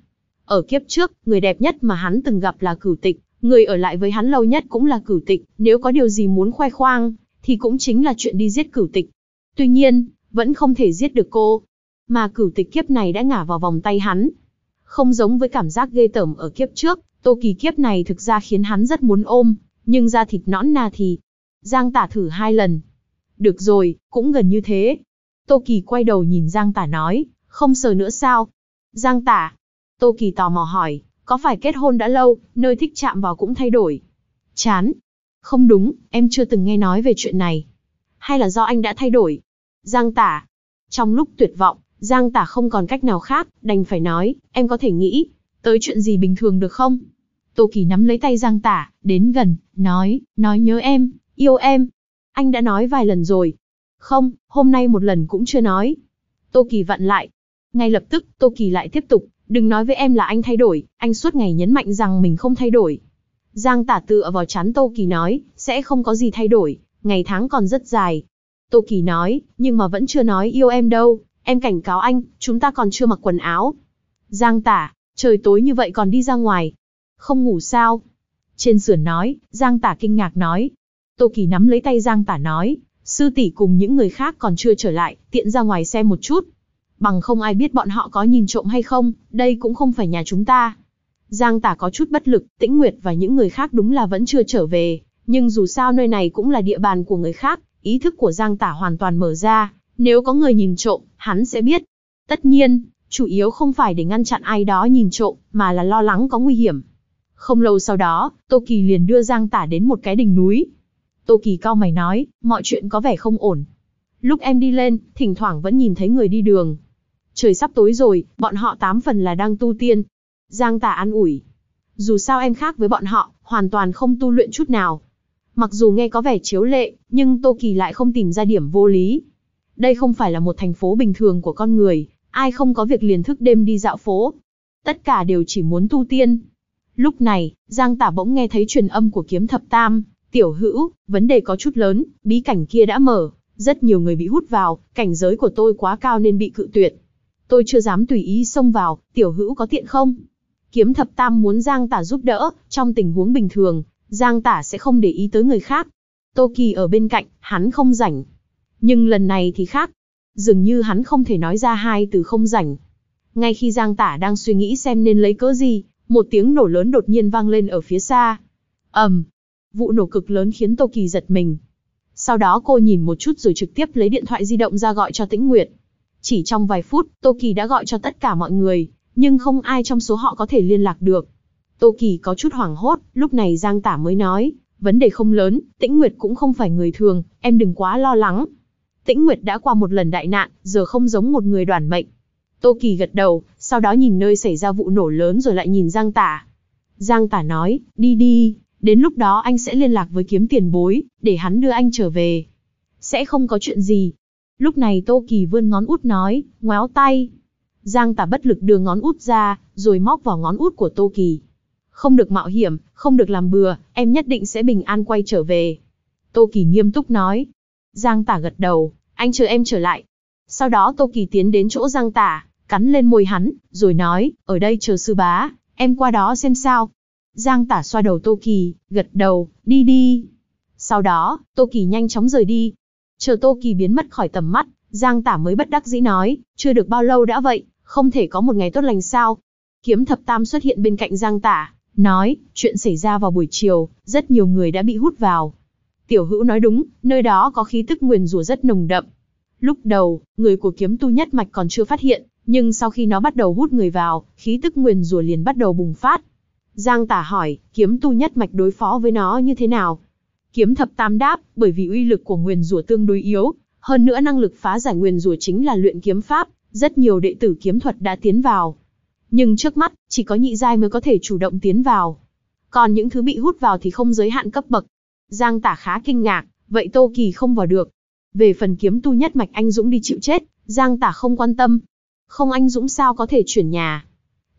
S1: ở kiếp trước, người đẹp nhất mà hắn từng gặp là cửu tịch, người ở lại với hắn lâu nhất cũng là cửu tịch, nếu có điều gì muốn khoe khoang, thì cũng chính là chuyện đi giết cửu tịch. Tuy nhiên, vẫn không thể giết được cô. Mà cửu tịch kiếp này đã ngả vào vòng tay hắn. Không giống với cảm giác ghê tởm ở kiếp trước, tô kỳ kiếp này thực ra khiến hắn rất muốn ôm, nhưng da thịt nõn na thì. Giang tả thử hai lần. Được rồi, cũng gần như thế. Tô kỳ quay đầu nhìn Giang tả nói, không sờ nữa sao. Giang tả, Tô Kỳ tò mò hỏi, có phải kết hôn đã lâu, nơi thích chạm vào cũng thay đổi? Chán. Không đúng, em chưa từng nghe nói về chuyện này. Hay là do anh đã thay đổi? Giang tả. Trong lúc tuyệt vọng, Giang tả không còn cách nào khác, đành phải nói, em có thể nghĩ, tới chuyện gì bình thường được không? Tô Kỳ nắm lấy tay Giang tả, đến gần, nói, nói nhớ em, yêu em. Anh đã nói vài lần rồi. Không, hôm nay một lần cũng chưa nói. Tô Kỳ vặn lại. Ngay lập tức, Tô Kỳ lại tiếp tục, Đừng nói với em là anh thay đổi, anh suốt ngày nhấn mạnh rằng mình không thay đổi. Giang tả tựa vào chán Tô Kỳ nói, sẽ không có gì thay đổi, ngày tháng còn rất dài. Tô Kỳ nói, nhưng mà vẫn chưa nói yêu em đâu, em cảnh cáo anh, chúng ta còn chưa mặc quần áo. Giang tả, trời tối như vậy còn đi ra ngoài. Không ngủ sao? Trên sườn nói, Giang tả kinh ngạc nói. Tô Kỳ nắm lấy tay Giang tả nói, sư tỷ cùng những người khác còn chưa trở lại, tiện ra ngoài xem một chút bằng không ai biết bọn họ có nhìn trộm hay không, đây cũng không phải nhà chúng ta. Giang tả có chút bất lực, tĩnh nguyệt và những người khác đúng là vẫn chưa trở về, nhưng dù sao nơi này cũng là địa bàn của người khác, ý thức của Giang tả hoàn toàn mở ra, nếu có người nhìn trộm, hắn sẽ biết. Tất nhiên, chủ yếu không phải để ngăn chặn ai đó nhìn trộm, mà là lo lắng có nguy hiểm. Không lâu sau đó, Tô Kỳ liền đưa Giang Tả đến một cái đỉnh núi. Tô Kỳ cao mày nói, mọi chuyện có vẻ không ổn. Lúc em đi lên, thỉnh thoảng vẫn nhìn thấy người đi đường, Trời sắp tối rồi, bọn họ tám phần là đang tu tiên. Giang tà an ủi. Dù sao em khác với bọn họ, hoàn toàn không tu luyện chút nào. Mặc dù nghe có vẻ chiếu lệ, nhưng Tô Kỳ lại không tìm ra điểm vô lý. Đây không phải là một thành phố bình thường của con người, ai không có việc liền thức đêm đi dạo phố. Tất cả đều chỉ muốn tu tiên. Lúc này, Giang tả bỗng nghe thấy truyền âm của kiếm thập tam, tiểu hữu, vấn đề có chút lớn, bí cảnh kia đã mở, rất nhiều người bị hút vào, cảnh giới của tôi quá cao nên bị cự tuyệt tôi chưa dám tùy ý xông vào, tiểu hữu có tiện không? Kiếm thập tam muốn Giang tả giúp đỡ, trong tình huống bình thường, Giang tả sẽ không để ý tới người khác. Tô Kỳ ở bên cạnh, hắn không rảnh. Nhưng lần này thì khác. Dường như hắn không thể nói ra hai từ không rảnh. Ngay khi Giang tả đang suy nghĩ xem nên lấy cớ gì, một tiếng nổ lớn đột nhiên vang lên ở phía xa. ầm, Vụ nổ cực lớn khiến Tô Kỳ giật mình. Sau đó cô nhìn một chút rồi trực tiếp lấy điện thoại di động ra gọi cho Tĩnh Nguyệt. Chỉ trong vài phút, Tô Kỳ đã gọi cho tất cả mọi người, nhưng không ai trong số họ có thể liên lạc được. Tô Kỳ có chút hoảng hốt, lúc này Giang Tả mới nói, vấn đề không lớn, Tĩnh Nguyệt cũng không phải người thường, em đừng quá lo lắng. Tĩnh Nguyệt đã qua một lần đại nạn, giờ không giống một người đoàn mệnh. Tô Kỳ gật đầu, sau đó nhìn nơi xảy ra vụ nổ lớn rồi lại nhìn Giang Tả. Giang Tả nói, đi đi, đến lúc đó anh sẽ liên lạc với kiếm tiền bối, để hắn đưa anh trở về. Sẽ không có chuyện gì, Lúc này Tô Kỳ vươn ngón út nói, ngoáo tay. Giang tả bất lực đưa ngón út ra, rồi móc vào ngón út của Tô Kỳ. Không được mạo hiểm, không được làm bừa, em nhất định sẽ bình an quay trở về. Tô Kỳ nghiêm túc nói. Giang tả gật đầu, anh chờ em trở lại. Sau đó Tô Kỳ tiến đến chỗ Giang tả, cắn lên môi hắn, rồi nói, ở đây chờ sư bá, em qua đó xem sao. Giang tả xoa đầu Tô Kỳ, gật đầu, đi đi. Sau đó, Tô Kỳ nhanh chóng rời đi, Chờ Tô Kỳ biến mất khỏi tầm mắt, Giang Tả mới bất đắc dĩ nói, chưa được bao lâu đã vậy, không thể có một ngày tốt lành sao. Kiếm thập tam xuất hiện bên cạnh Giang Tả, nói, chuyện xảy ra vào buổi chiều, rất nhiều người đã bị hút vào. Tiểu hữu nói đúng, nơi đó có khí tức nguyền rủa rất nồng đậm. Lúc đầu, người của kiếm tu nhất mạch còn chưa phát hiện, nhưng sau khi nó bắt đầu hút người vào, khí tức nguyền rủa liền bắt đầu bùng phát. Giang tả hỏi, kiếm tu nhất mạch đối phó với nó như thế nào, Kiếm thập tam đáp, bởi vì uy lực của nguyền rủa tương đối yếu, hơn nữa năng lực phá giải nguyền rủa chính là luyện kiếm pháp, rất nhiều đệ tử kiếm thuật đã tiến vào. Nhưng trước mắt, chỉ có nhị giai mới có thể chủ động tiến vào. Còn những thứ bị hút vào thì không giới hạn cấp bậc. Giang Tả khá kinh ngạc, vậy Tô Kỳ không vào được. Về phần kiếm tu nhất mạch anh Dũng đi chịu chết, Giang Tả không quan tâm. Không anh Dũng sao có thể chuyển nhà.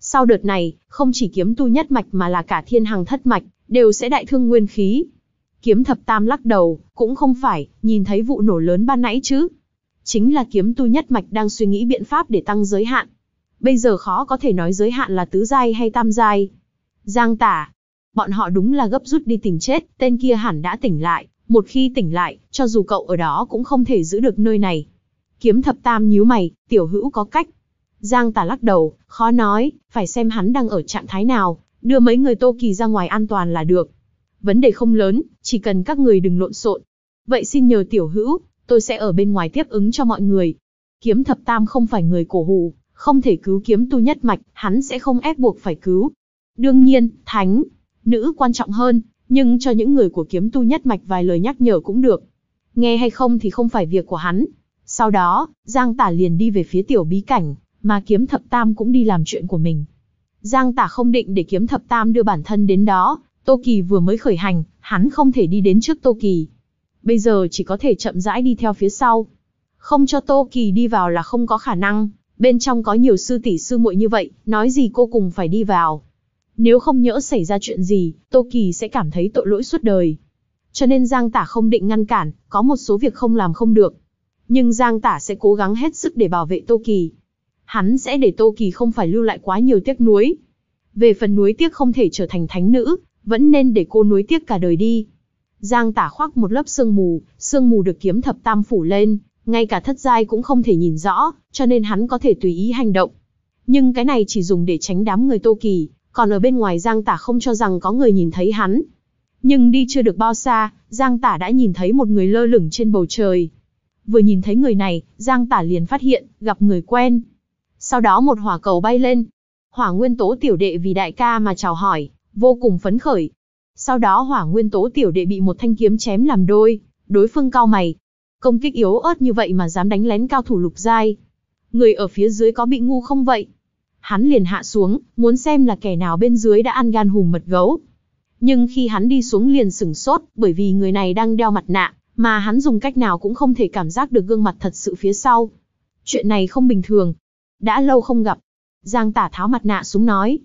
S1: Sau đợt này, không chỉ kiếm tu nhất mạch mà là cả thiên hàng thất mạch, đều sẽ đại thương nguyên khí. Kiếm thập tam lắc đầu, cũng không phải, nhìn thấy vụ nổ lớn ban nãy chứ. Chính là kiếm tu nhất mạch đang suy nghĩ biện pháp để tăng giới hạn. Bây giờ khó có thể nói giới hạn là tứ giai hay tam giai. Giang tả. Bọn họ đúng là gấp rút đi tỉnh chết, tên kia hẳn đã tỉnh lại. Một khi tỉnh lại, cho dù cậu ở đó cũng không thể giữ được nơi này. Kiếm thập tam nhíu mày, tiểu hữu có cách. Giang tả lắc đầu, khó nói, phải xem hắn đang ở trạng thái nào, đưa mấy người Tô Kỳ ra ngoài an toàn là được vấn đề không lớn, chỉ cần các người đừng lộn xộn. Vậy xin nhờ tiểu hữu, tôi sẽ ở bên ngoài tiếp ứng cho mọi người. Kiếm thập tam không phải người cổ hủ, không thể cứu kiếm tu nhất mạch, hắn sẽ không ép buộc phải cứu. Đương nhiên, thánh, nữ quan trọng hơn, nhưng cho những người của kiếm tu nhất mạch vài lời nhắc nhở cũng được. Nghe hay không thì không phải việc của hắn. Sau đó, Giang Tả liền đi về phía tiểu bí cảnh, mà kiếm thập tam cũng đi làm chuyện của mình. Giang Tả không định để kiếm thập tam đưa bản thân đến đó, Tô Kỳ vừa mới khởi hành, hắn không thể đi đến trước Tô Kỳ. Bây giờ chỉ có thể chậm rãi đi theo phía sau. Không cho Tô Kỳ đi vào là không có khả năng, bên trong có nhiều sư tỷ sư muội như vậy, nói gì cô cùng phải đi vào. Nếu không nhỡ xảy ra chuyện gì, Tô Kỳ sẽ cảm thấy tội lỗi suốt đời. Cho nên Giang Tả không định ngăn cản, có một số việc không làm không được. Nhưng Giang Tả sẽ cố gắng hết sức để bảo vệ Tô Kỳ. Hắn sẽ để Tô Kỳ không phải lưu lại quá nhiều tiếc nuối. Về phần núi tiếc không thể trở thành thánh nữ, vẫn nên để cô nuối tiếc cả đời đi. Giang tả khoác một lớp sương mù, sương mù được kiếm thập tam phủ lên, ngay cả thất giai cũng không thể nhìn rõ, cho nên hắn có thể tùy ý hành động. Nhưng cái này chỉ dùng để tránh đám người Tô Kỳ, còn ở bên ngoài Giang tả không cho rằng có người nhìn thấy hắn. Nhưng đi chưa được bao xa, Giang tả đã nhìn thấy một người lơ lửng trên bầu trời. Vừa nhìn thấy người này, Giang tả liền phát hiện, gặp người quen. Sau đó một hỏa cầu bay lên. Hỏa nguyên tố tiểu đệ vì đại ca mà chào hỏi, vô cùng phấn khởi. Sau đó hỏa nguyên tố tiểu đệ bị một thanh kiếm chém làm đôi, đối phương cao mày. Công kích yếu ớt như vậy mà dám đánh lén cao thủ lục giai. Người ở phía dưới có bị ngu không vậy? Hắn liền hạ xuống, muốn xem là kẻ nào bên dưới đã ăn gan hùm mật gấu. Nhưng khi hắn đi xuống liền sửng sốt, bởi vì người này đang đeo mặt nạ, mà hắn dùng cách nào cũng không thể cảm giác được gương mặt thật sự phía sau. Chuyện này không bình thường. Đã lâu không gặp. Giang tả tháo mặt nạ xuống nói.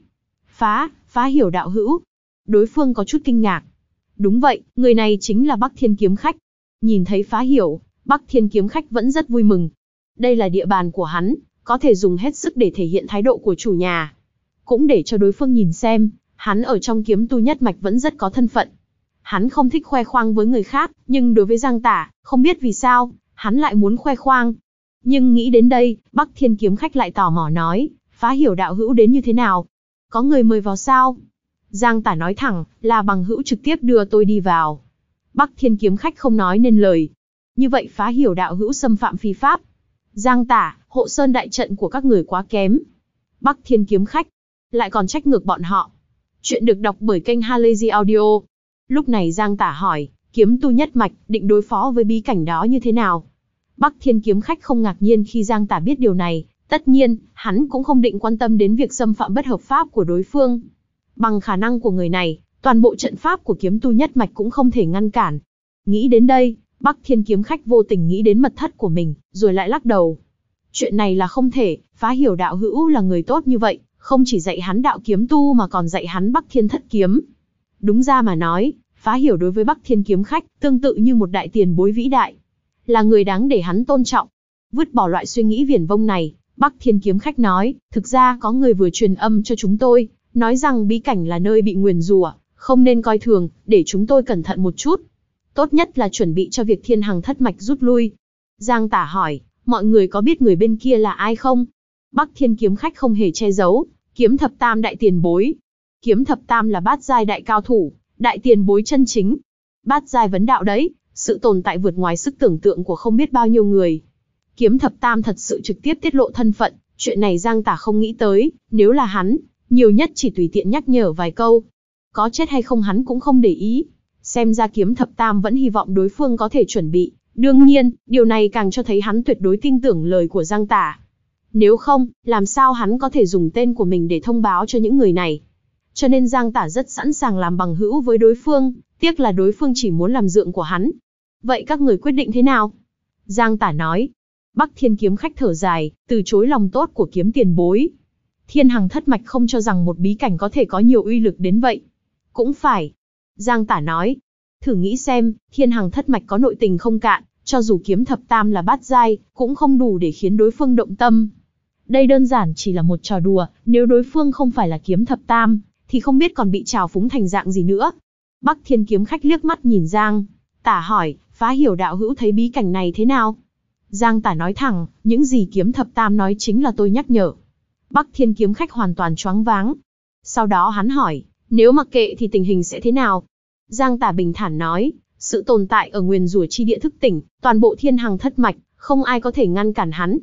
S1: Phá, phá hiểu đạo hữu. Đối phương có chút kinh ngạc. Đúng vậy, người này chính là Bắc Thiên Kiếm Khách. Nhìn thấy phá hiểu, Bắc Thiên Kiếm Khách vẫn rất vui mừng. Đây là địa bàn của hắn, có thể dùng hết sức để thể hiện thái độ của chủ nhà. Cũng để cho đối phương nhìn xem, hắn ở trong kiếm tu nhất mạch vẫn rất có thân phận. Hắn không thích khoe khoang với người khác, nhưng đối với Giang Tả, không biết vì sao, hắn lại muốn khoe khoang. Nhưng nghĩ đến đây, Bắc Thiên Kiếm Khách lại tò mò nói, phá hiểu đạo hữu đến như thế nào, có người mời vào sao? Giang Tả nói thẳng, là bằng hữu trực tiếp đưa tôi đi vào. Bắc Thiên kiếm khách không nói nên lời. Như vậy phá hiểu đạo hữu xâm phạm phi pháp. Giang Tả, hộ sơn đại trận của các người quá kém. Bắc Thiên kiếm khách, lại còn trách ngược bọn họ. Chuyện được đọc bởi kênh Halazy Audio. Lúc này Giang Tả hỏi, kiếm tu nhất mạch, định đối phó với bí cảnh đó như thế nào? Bắc Thiên kiếm khách không ngạc nhiên khi Giang Tả biết điều này, Tất nhiên, hắn cũng không định quan tâm đến việc xâm phạm bất hợp pháp của đối phương. Bằng khả năng của người này, toàn bộ trận pháp của kiếm tu nhất mạch cũng không thể ngăn cản. Nghĩ đến đây, Bắc Thiên kiếm khách vô tình nghĩ đến mật thất của mình, rồi lại lắc đầu. Chuyện này là không thể, phá hiểu đạo hữu là người tốt như vậy, không chỉ dạy hắn đạo kiếm tu mà còn dạy hắn Bắc Thiên thất kiếm. Đúng ra mà nói, phá hiểu đối với Bắc Thiên kiếm khách, tương tự như một đại tiền bối vĩ đại. Là người đáng để hắn tôn trọng. Vứt bỏ loại suy nghĩ viển vông này, Bắc Thiên Kiếm Khách nói, thực ra có người vừa truyền âm cho chúng tôi, nói rằng bí cảnh là nơi bị nguyền rủa, không nên coi thường, để chúng tôi cẩn thận một chút. Tốt nhất là chuẩn bị cho việc thiên Hằng thất mạch rút lui. Giang tả hỏi, mọi người có biết người bên kia là ai không? Bắc Thiên Kiếm Khách không hề che giấu, kiếm thập tam đại tiền bối. Kiếm thập tam là bát giai đại cao thủ, đại tiền bối chân chính. Bát giai vấn đạo đấy, sự tồn tại vượt ngoài sức tưởng tượng của không biết bao nhiêu người, Kiếm thập tam thật sự trực tiếp tiết lộ thân phận, chuyện này Giang Tả không nghĩ tới, nếu là hắn, nhiều nhất chỉ tùy tiện nhắc nhở vài câu. Có chết hay không hắn cũng không để ý. Xem ra kiếm thập tam vẫn hy vọng đối phương có thể chuẩn bị. Đương nhiên, điều này càng cho thấy hắn tuyệt đối tin tưởng lời của Giang Tả. Nếu không, làm sao hắn có thể dùng tên của mình để thông báo cho những người này. Cho nên Giang Tả rất sẵn sàng làm bằng hữu với đối phương, tiếc là đối phương chỉ muốn làm dượng của hắn. Vậy các người quyết định thế nào? Giang Tả nói, Bắc Thiên kiếm khách thở dài, từ chối lòng tốt của kiếm tiền bối. Thiên Hằng thất mạch không cho rằng một bí cảnh có thể có nhiều uy lực đến vậy. Cũng phải. Giang Tả nói. Thử nghĩ xem, Thiên Hằng thất mạch có nội tình không cạn, cho dù kiếm thập tam là bát giai, cũng không đủ để khiến đối phương động tâm. Đây đơn giản chỉ là một trò đùa, nếu đối phương không phải là kiếm thập tam, thì không biết còn bị trào phúng thành dạng gì nữa. Bắc Thiên kiếm khách liếc mắt nhìn Giang, tả hỏi, phá hiểu đạo hữu thấy bí cảnh này thế nào? Giang Tả nói thẳng, những gì kiếm thập tam nói chính là tôi nhắc nhở. Bắc Thiên kiếm khách hoàn toàn choáng váng. Sau đó hắn hỏi, nếu mặc kệ thì tình hình sẽ thế nào? Giang Tả bình thản nói, sự tồn tại ở Nguyên Rùa chi địa thức tỉnh, toàn bộ thiên hàng thất mạch, không ai có thể ngăn cản hắn.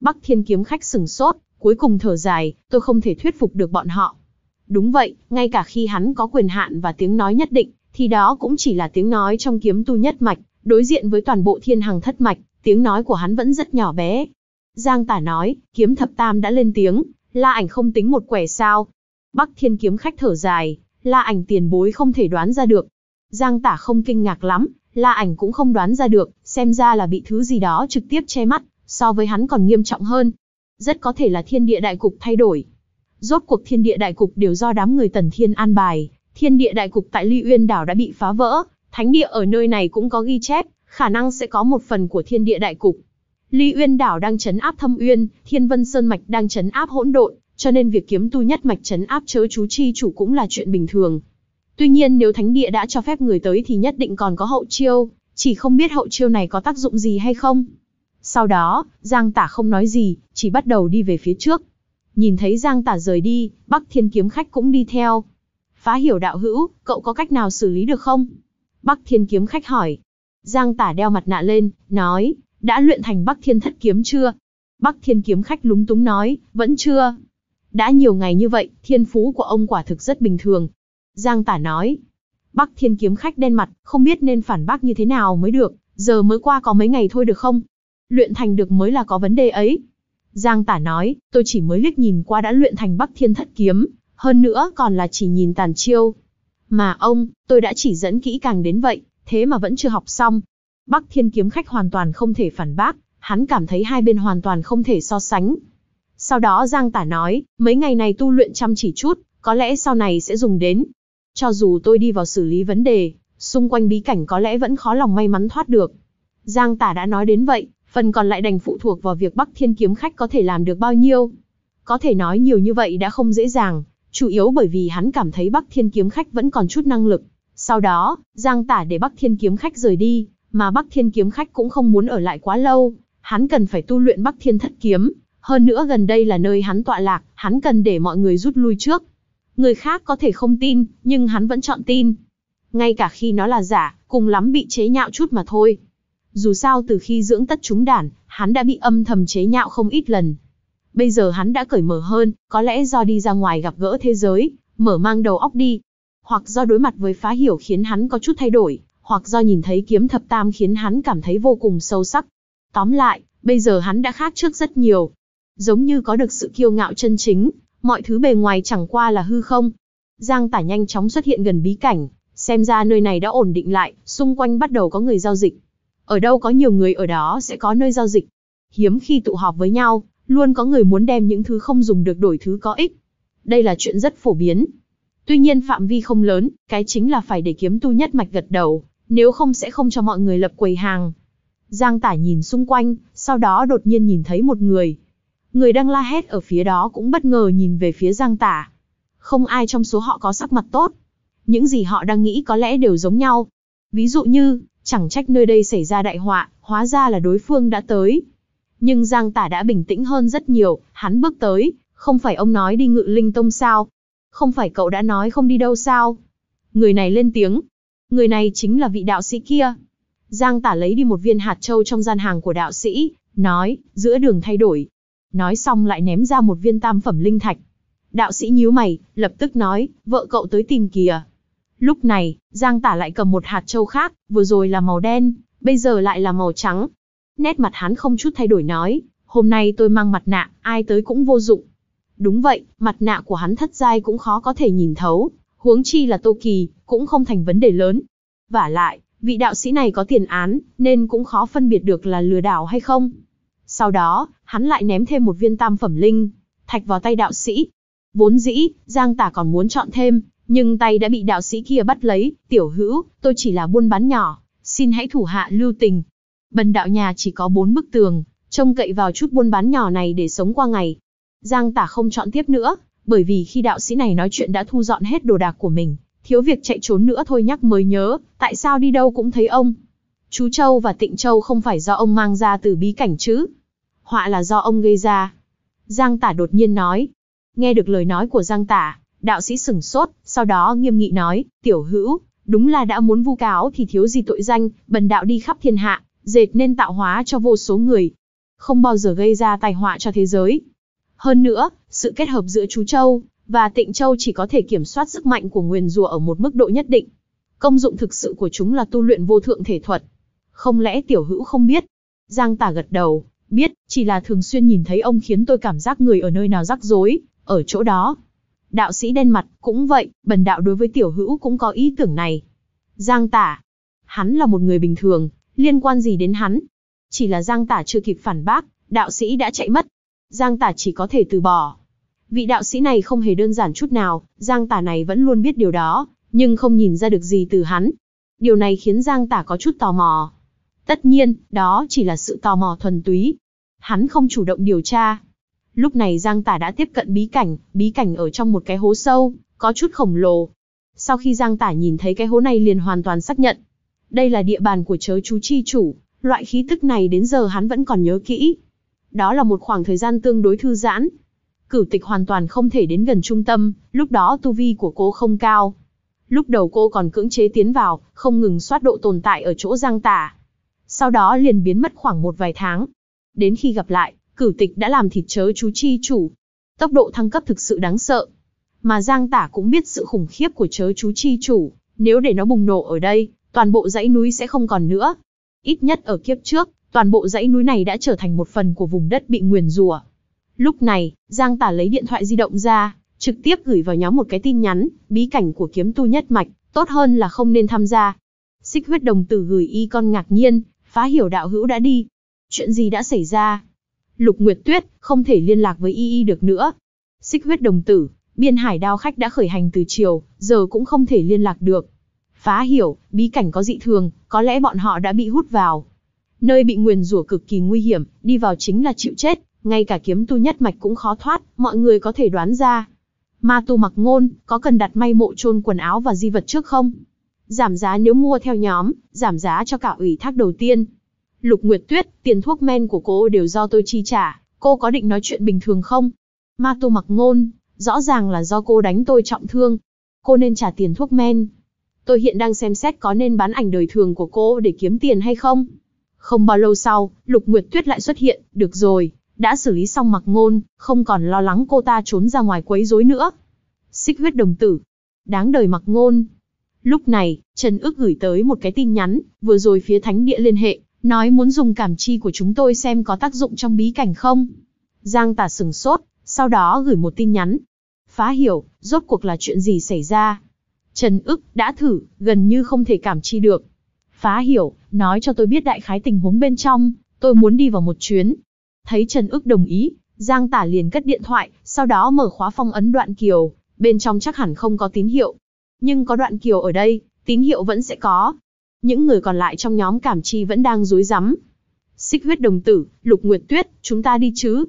S1: Bắc Thiên kiếm khách sừng sốt, cuối cùng thở dài, tôi không thể thuyết phục được bọn họ. Đúng vậy, ngay cả khi hắn có quyền hạn và tiếng nói nhất định, thì đó cũng chỉ là tiếng nói trong kiếm tu nhất mạch, đối diện với toàn bộ thiên hàng thất mạch, tiếng nói của hắn vẫn rất nhỏ bé. Giang tả nói, kiếm thập tam đã lên tiếng, la ảnh không tính một quẻ sao. Bắc thiên kiếm khách thở dài, la ảnh tiền bối không thể đoán ra được. Giang tả không kinh ngạc lắm, la ảnh cũng không đoán ra được, xem ra là bị thứ gì đó trực tiếp che mắt, so với hắn còn nghiêm trọng hơn. Rất có thể là thiên địa đại cục thay đổi. Rốt cuộc thiên địa đại cục đều do đám người tần thiên an bài, thiên địa đại cục tại ly uyên đảo đã bị phá vỡ, thánh địa ở nơi này cũng có ghi chép, khả năng sẽ có một phần của thiên địa đại cục. Ly Uyên đảo đang chấn áp Thâm Uyên, Thiên Vân Sơn mạch đang chấn áp hỗn độn, cho nên việc kiếm tu nhất mạch chấn áp chớ chú chi chủ cũng là chuyện bình thường. Tuy nhiên nếu thánh địa đã cho phép người tới thì nhất định còn có hậu chiêu, chỉ không biết hậu chiêu này có tác dụng gì hay không. Sau đó, Giang Tả không nói gì, chỉ bắt đầu đi về phía trước. Nhìn thấy Giang Tả rời đi, Bắc Thiên kiếm khách cũng đi theo. Phá hiểu đạo hữu, cậu có cách nào xử lý được không? Bắc Thiên kiếm khách hỏi. Giang tả đeo mặt nạ lên, nói, đã luyện thành Bắc Thiên Thất Kiếm chưa? Bắc Thiên Kiếm khách lúng túng nói, vẫn chưa. Đã nhiều ngày như vậy, thiên phú của ông quả thực rất bình thường. Giang tả nói, Bắc Thiên Kiếm khách đen mặt, không biết nên phản bác như thế nào mới được, giờ mới qua có mấy ngày thôi được không? Luyện thành được mới là có vấn đề ấy. Giang tả nói, tôi chỉ mới liếc nhìn qua đã luyện thành Bắc Thiên Thất Kiếm, hơn nữa còn là chỉ nhìn tàn chiêu. Mà ông, tôi đã chỉ dẫn kỹ càng đến vậy, thế mà vẫn chưa học xong. Bắc Thiên kiếm khách hoàn toàn không thể phản bác, hắn cảm thấy hai bên hoàn toàn không thể so sánh. Sau đó Giang Tả nói, mấy ngày này tu luyện chăm chỉ chút, có lẽ sau này sẽ dùng đến. Cho dù tôi đi vào xử lý vấn đề, xung quanh bí cảnh có lẽ vẫn khó lòng may mắn thoát được. Giang Tả đã nói đến vậy, phần còn lại đành phụ thuộc vào việc Bắc Thiên kiếm khách có thể làm được bao nhiêu. Có thể nói nhiều như vậy đã không dễ dàng, chủ yếu bởi vì hắn cảm thấy Bắc Thiên kiếm khách vẫn còn chút năng lực. Sau đó, Giang Tả để Bắc Thiên kiếm khách rời đi, mà Bắc Thiên kiếm khách cũng không muốn ở lại quá lâu, hắn cần phải tu luyện Bắc Thiên thất kiếm, hơn nữa gần đây là nơi hắn tọa lạc, hắn cần để mọi người rút lui trước. Người khác có thể không tin, nhưng hắn vẫn chọn tin. Ngay cả khi nó là giả, cùng lắm bị chế nhạo chút mà thôi. Dù sao từ khi dưỡng tất chúng đản, hắn đã bị âm thầm chế nhạo không ít lần. Bây giờ hắn đã cởi mở hơn, có lẽ do đi ra ngoài gặp gỡ thế giới, mở mang đầu óc đi, hoặc do đối mặt với phá hiểu khiến hắn có chút thay đổi, hoặc do nhìn thấy kiếm thập tam khiến hắn cảm thấy vô cùng sâu sắc. Tóm lại, bây giờ hắn đã khác trước rất nhiều. Giống như có được sự kiêu ngạo chân chính, mọi thứ bề ngoài chẳng qua là hư không. Giang tả nhanh chóng xuất hiện gần bí cảnh, xem ra nơi này đã ổn định lại, xung quanh bắt đầu có người giao dịch. Ở đâu có nhiều người ở đó sẽ có nơi giao dịch. Hiếm khi tụ họp với nhau, luôn có người muốn đem những thứ không dùng được đổi thứ có ích. Đây là chuyện rất phổ biến, Tuy nhiên phạm vi không lớn, cái chính là phải để kiếm tu nhất mạch gật đầu, nếu không sẽ không cho mọi người lập quầy hàng. Giang tả nhìn xung quanh, sau đó đột nhiên nhìn thấy một người. Người đang la hét ở phía đó cũng bất ngờ nhìn về phía Giang tả. Không ai trong số họ có sắc mặt tốt. Những gì họ đang nghĩ có lẽ đều giống nhau. Ví dụ như, chẳng trách nơi đây xảy ra đại họa, hóa ra là đối phương đã tới. Nhưng Giang Tả đã bình tĩnh hơn rất nhiều, hắn bước tới, không phải ông nói đi ngự linh tông sao, không phải cậu đã nói không đi đâu sao? Người này lên tiếng. Người này chính là vị đạo sĩ kia. Giang tả lấy đi một viên hạt châu trong gian hàng của đạo sĩ, nói, giữa đường thay đổi. Nói xong lại ném ra một viên tam phẩm linh thạch. Đạo sĩ nhíu mày, lập tức nói, vợ cậu tới tìm kìa. Lúc này, Giang tả lại cầm một hạt châu khác, vừa rồi là màu đen, bây giờ lại là màu trắng. Nét mặt hắn không chút thay đổi nói, hôm nay tôi mang mặt nạ, ai tới cũng vô dụng. Đúng vậy, mặt nạ của hắn thất giai cũng khó có thể nhìn thấu, huống chi là Tô Kỳ, cũng không thành vấn đề lớn. và lại, vị đạo sĩ này có tiền án, nên cũng khó phân biệt được là lừa đảo hay không. Sau đó, hắn lại ném thêm một viên tam phẩm linh, thạch vào tay đạo sĩ. Vốn dĩ, Giang Tả còn muốn chọn thêm, nhưng tay đã bị đạo sĩ kia bắt lấy, tiểu hữu, tôi chỉ là buôn bán nhỏ, xin hãy thủ hạ lưu tình. Bần đạo nhà chỉ có bốn bức tường, trông cậy vào chút buôn bán nhỏ này để sống qua ngày. Giang Tả không chọn tiếp nữa, bởi vì khi đạo sĩ này nói chuyện đã thu dọn hết đồ đạc của mình, thiếu việc chạy trốn nữa thôi nhắc mới nhớ, tại sao đi đâu cũng thấy ông. Chú Châu và Tịnh Châu không phải do ông mang ra từ bí cảnh chứ. Họa là do ông gây ra. Giang Tả đột nhiên nói. Nghe được lời nói của Giang Tả, đạo sĩ sửng sốt, sau đó nghiêm nghị nói, tiểu hữu, đúng là đã muốn vu cáo thì thiếu gì tội danh, bần đạo đi khắp thiên hạ, dệt nên tạo hóa cho vô số người. Không bao giờ gây ra tai họa cho thế giới, hơn nữa, sự kết hợp giữa chú châu và tịnh châu chỉ có thể kiểm soát sức mạnh của nguyền rùa ở một mức độ nhất định. Công dụng thực sự của chúng là tu luyện vô thượng thể thuật. Không lẽ tiểu hữu không biết? Giang tả gật đầu, biết, chỉ là thường xuyên nhìn thấy ông khiến tôi cảm giác người ở nơi nào rắc rối, ở chỗ đó. Đạo sĩ đen mặt, cũng vậy, bần đạo đối với tiểu hữu cũng có ý tưởng này. Giang tả, hắn là một người bình thường, liên quan gì đến hắn? Chỉ là Giang tả chưa kịp phản bác, đạo sĩ đã chạy mất, Giang Tả chỉ có thể từ bỏ. Vị đạo sĩ này không hề đơn giản chút nào, Giang Tả này vẫn luôn biết điều đó, nhưng không nhìn ra được gì từ hắn. Điều này khiến Giang Tả có chút tò mò. Tất nhiên, đó chỉ là sự tò mò thuần túy. Hắn không chủ động điều tra. Lúc này Giang Tả đã tiếp cận bí cảnh, bí cảnh ở trong một cái hố sâu, có chút khổng lồ. Sau khi Giang Tả nhìn thấy cái hố này liền hoàn toàn xác nhận. Đây là địa bàn của chớ chú chi chủ, loại khí tức này đến giờ hắn vẫn còn nhớ kỹ đó là một khoảng thời gian tương đối thư giãn. Cửu tịch hoàn toàn không thể đến gần trung tâm, lúc đó tu vi của cô không cao. Lúc đầu cô còn cưỡng chế tiến vào, không ngừng soát độ tồn tại ở chỗ giang tả. Sau đó liền biến mất khoảng một vài tháng. Đến khi gặp lại, cửu tịch đã làm thịt chớ chú chi chủ. Tốc độ thăng cấp thực sự đáng sợ. Mà giang tả cũng biết sự khủng khiếp của chớ chú chi chủ. Nếu để nó bùng nổ ở đây, toàn bộ dãy núi sẽ không còn nữa. Ít nhất ở kiếp trước, toàn bộ dãy núi này đã trở thành một phần của vùng đất bị nguyền rủa. Lúc này, Giang Tả lấy điện thoại di động ra, trực tiếp gửi vào nhóm một cái tin nhắn, bí cảnh của kiếm tu nhất mạch, tốt hơn là không nên tham gia. Xích huyết đồng tử gửi y con ngạc nhiên, phá hiểu đạo hữu đã đi. Chuyện gì đã xảy ra? Lục Nguyệt Tuyết, không thể liên lạc với y y được nữa. Xích huyết đồng tử, biên hải đao khách đã khởi hành từ chiều, giờ cũng không thể liên lạc được. Phá hiểu, bí cảnh có dị thường, có lẽ bọn họ đã bị hút vào nơi bị nguyền rủa cực kỳ nguy hiểm, đi vào chính là chịu chết, ngay cả kiếm tu nhất mạch cũng khó thoát, mọi người có thể đoán ra. Ma tu mặc ngôn, có cần đặt may mộ chôn quần áo và di vật trước không? Giảm giá nếu mua theo nhóm, giảm giá cho cả ủy thác đầu tiên. Lục Nguyệt Tuyết, tiền thuốc men của cô đều do tôi chi trả, cô có định nói chuyện bình thường không? Ma tu mặc ngôn, rõ ràng là do cô đánh tôi trọng thương. Cô nên trả tiền thuốc men. Tôi hiện đang xem xét có nên bán ảnh đời thường của cô để kiếm tiền hay không? Không bao lâu sau, Lục Nguyệt Tuyết lại xuất hiện, được rồi, đã xử lý xong mặc ngôn, không còn lo lắng cô ta trốn ra ngoài quấy rối nữa. Xích huyết đồng tử. Đáng đời mặc ngôn. Lúc này, Trần ước gửi tới một cái tin nhắn, vừa rồi phía thánh địa liên hệ, nói muốn dùng cảm chi của chúng tôi xem có tác dụng trong bí cảnh không. Giang tả sừng sốt, sau đó gửi một tin nhắn. Phá hiểu, rốt cuộc là chuyện gì xảy ra. Trần ức đã thử, gần như không thể cảm chi được, phá hiểu, nói cho tôi biết đại khái tình huống bên trong, tôi muốn đi vào một chuyến. Thấy Trần ước đồng ý, Giang tả liền cất điện thoại, sau đó mở khóa phong ấn đoạn kiều, bên trong chắc hẳn không có tín hiệu. Nhưng có đoạn kiều ở đây, tín hiệu vẫn sẽ có. Những người còn lại trong nhóm cảm chi vẫn đang rối rắm. Xích huyết đồng tử, Lục Nguyệt Tuyết, chúng ta đi chứ.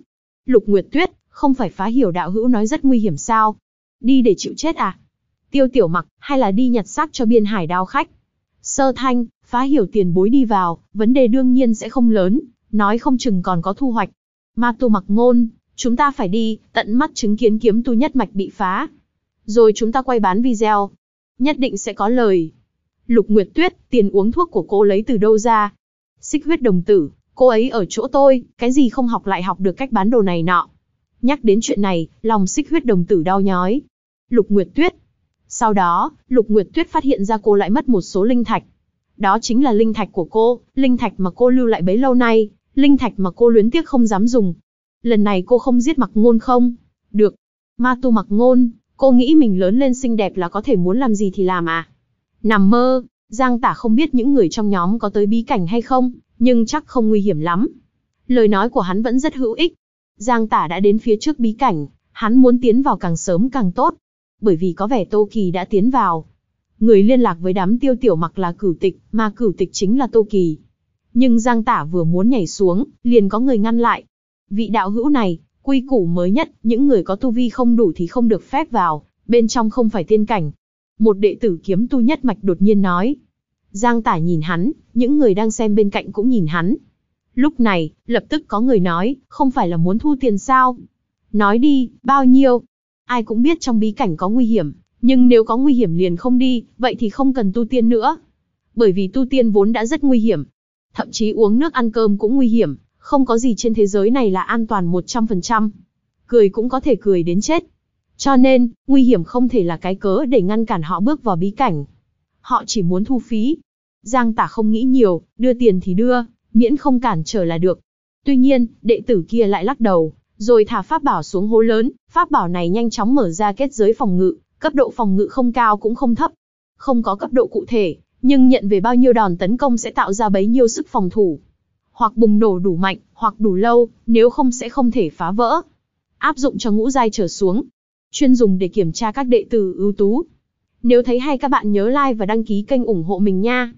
S1: Lục Nguyệt Tuyết, không phải phá hiểu đạo hữu nói rất nguy hiểm sao. Đi để chịu chết à? Tiêu tiểu mặc, hay là đi nhặt xác cho biên hải đao khách? Sơ thanh, phá hiểu tiền bối đi vào, vấn đề đương nhiên sẽ không lớn, nói không chừng còn có thu hoạch. Ma tu mặc ngôn, chúng ta phải đi, tận mắt chứng kiến kiếm tu nhất mạch bị phá. Rồi chúng ta quay bán video. Nhất định sẽ có lời. Lục Nguyệt Tuyết, tiền uống thuốc của cô lấy từ đâu ra? Xích huyết đồng tử, cô ấy ở chỗ tôi, cái gì không học lại học được cách bán đồ này nọ. Nhắc đến chuyện này, lòng xích huyết đồng tử đau nhói. Lục Nguyệt Tuyết. Sau đó, Lục Nguyệt Tuyết phát hiện ra cô lại mất một số linh thạch. Đó chính là linh thạch của cô, linh thạch mà cô lưu lại bấy lâu nay, linh thạch mà cô luyến tiếc không dám dùng. Lần này cô không giết mặc ngôn không? Được. Ma tu mặc ngôn, cô nghĩ mình lớn lên xinh đẹp là có thể muốn làm gì thì làm à? Nằm mơ, Giang tả không biết những người trong nhóm có tới bí cảnh hay không, nhưng chắc không nguy hiểm lắm. Lời nói của hắn vẫn rất hữu ích. Giang tả đã đến phía trước bí cảnh, hắn muốn tiến vào càng sớm càng tốt. Bởi vì có vẻ Tô Kỳ đã tiến vào, Người liên lạc với đám tiêu tiểu mặc là cửu tịch, mà cửu tịch chính là Tô Kỳ. Nhưng Giang Tả vừa muốn nhảy xuống, liền có người ngăn lại. Vị đạo hữu này, quy củ mới nhất, những người có tu vi không đủ thì không được phép vào, bên trong không phải tiên cảnh. Một đệ tử kiếm tu nhất mạch đột nhiên nói. Giang Tả nhìn hắn, những người đang xem bên cạnh cũng nhìn hắn. Lúc này, lập tức có người nói, không phải là muốn thu tiền sao? Nói đi, bao nhiêu? Ai cũng biết trong bí cảnh có nguy hiểm, nhưng nếu có nguy hiểm liền không đi, vậy thì không cần tu tiên nữa. Bởi vì tu tiên vốn đã rất nguy hiểm. Thậm chí uống nước ăn cơm cũng nguy hiểm, không có gì trên thế giới này là an toàn 100%. Cười cũng có thể cười đến chết. Cho nên, nguy hiểm không thể là cái cớ để ngăn cản họ bước vào bí cảnh. Họ chỉ muốn thu phí. Giang tả không nghĩ nhiều, đưa tiền thì đưa, miễn không cản trở là được. Tuy nhiên, đệ tử kia lại lắc đầu, rồi thả pháp bảo xuống hố lớn, pháp bảo này nhanh chóng mở ra kết giới phòng ngự, Cấp độ phòng ngự không cao cũng không thấp, không có cấp độ cụ thể, nhưng nhận về bao nhiêu đòn tấn công sẽ tạo ra bấy nhiêu sức phòng thủ. Hoặc bùng nổ đủ mạnh, hoặc đủ lâu, nếu không sẽ không thể phá vỡ. Áp dụng cho ngũ giai trở xuống. Chuyên dùng để kiểm tra các đệ tử ưu tú. Nếu thấy hay các bạn nhớ like và đăng ký kênh ủng hộ mình nha.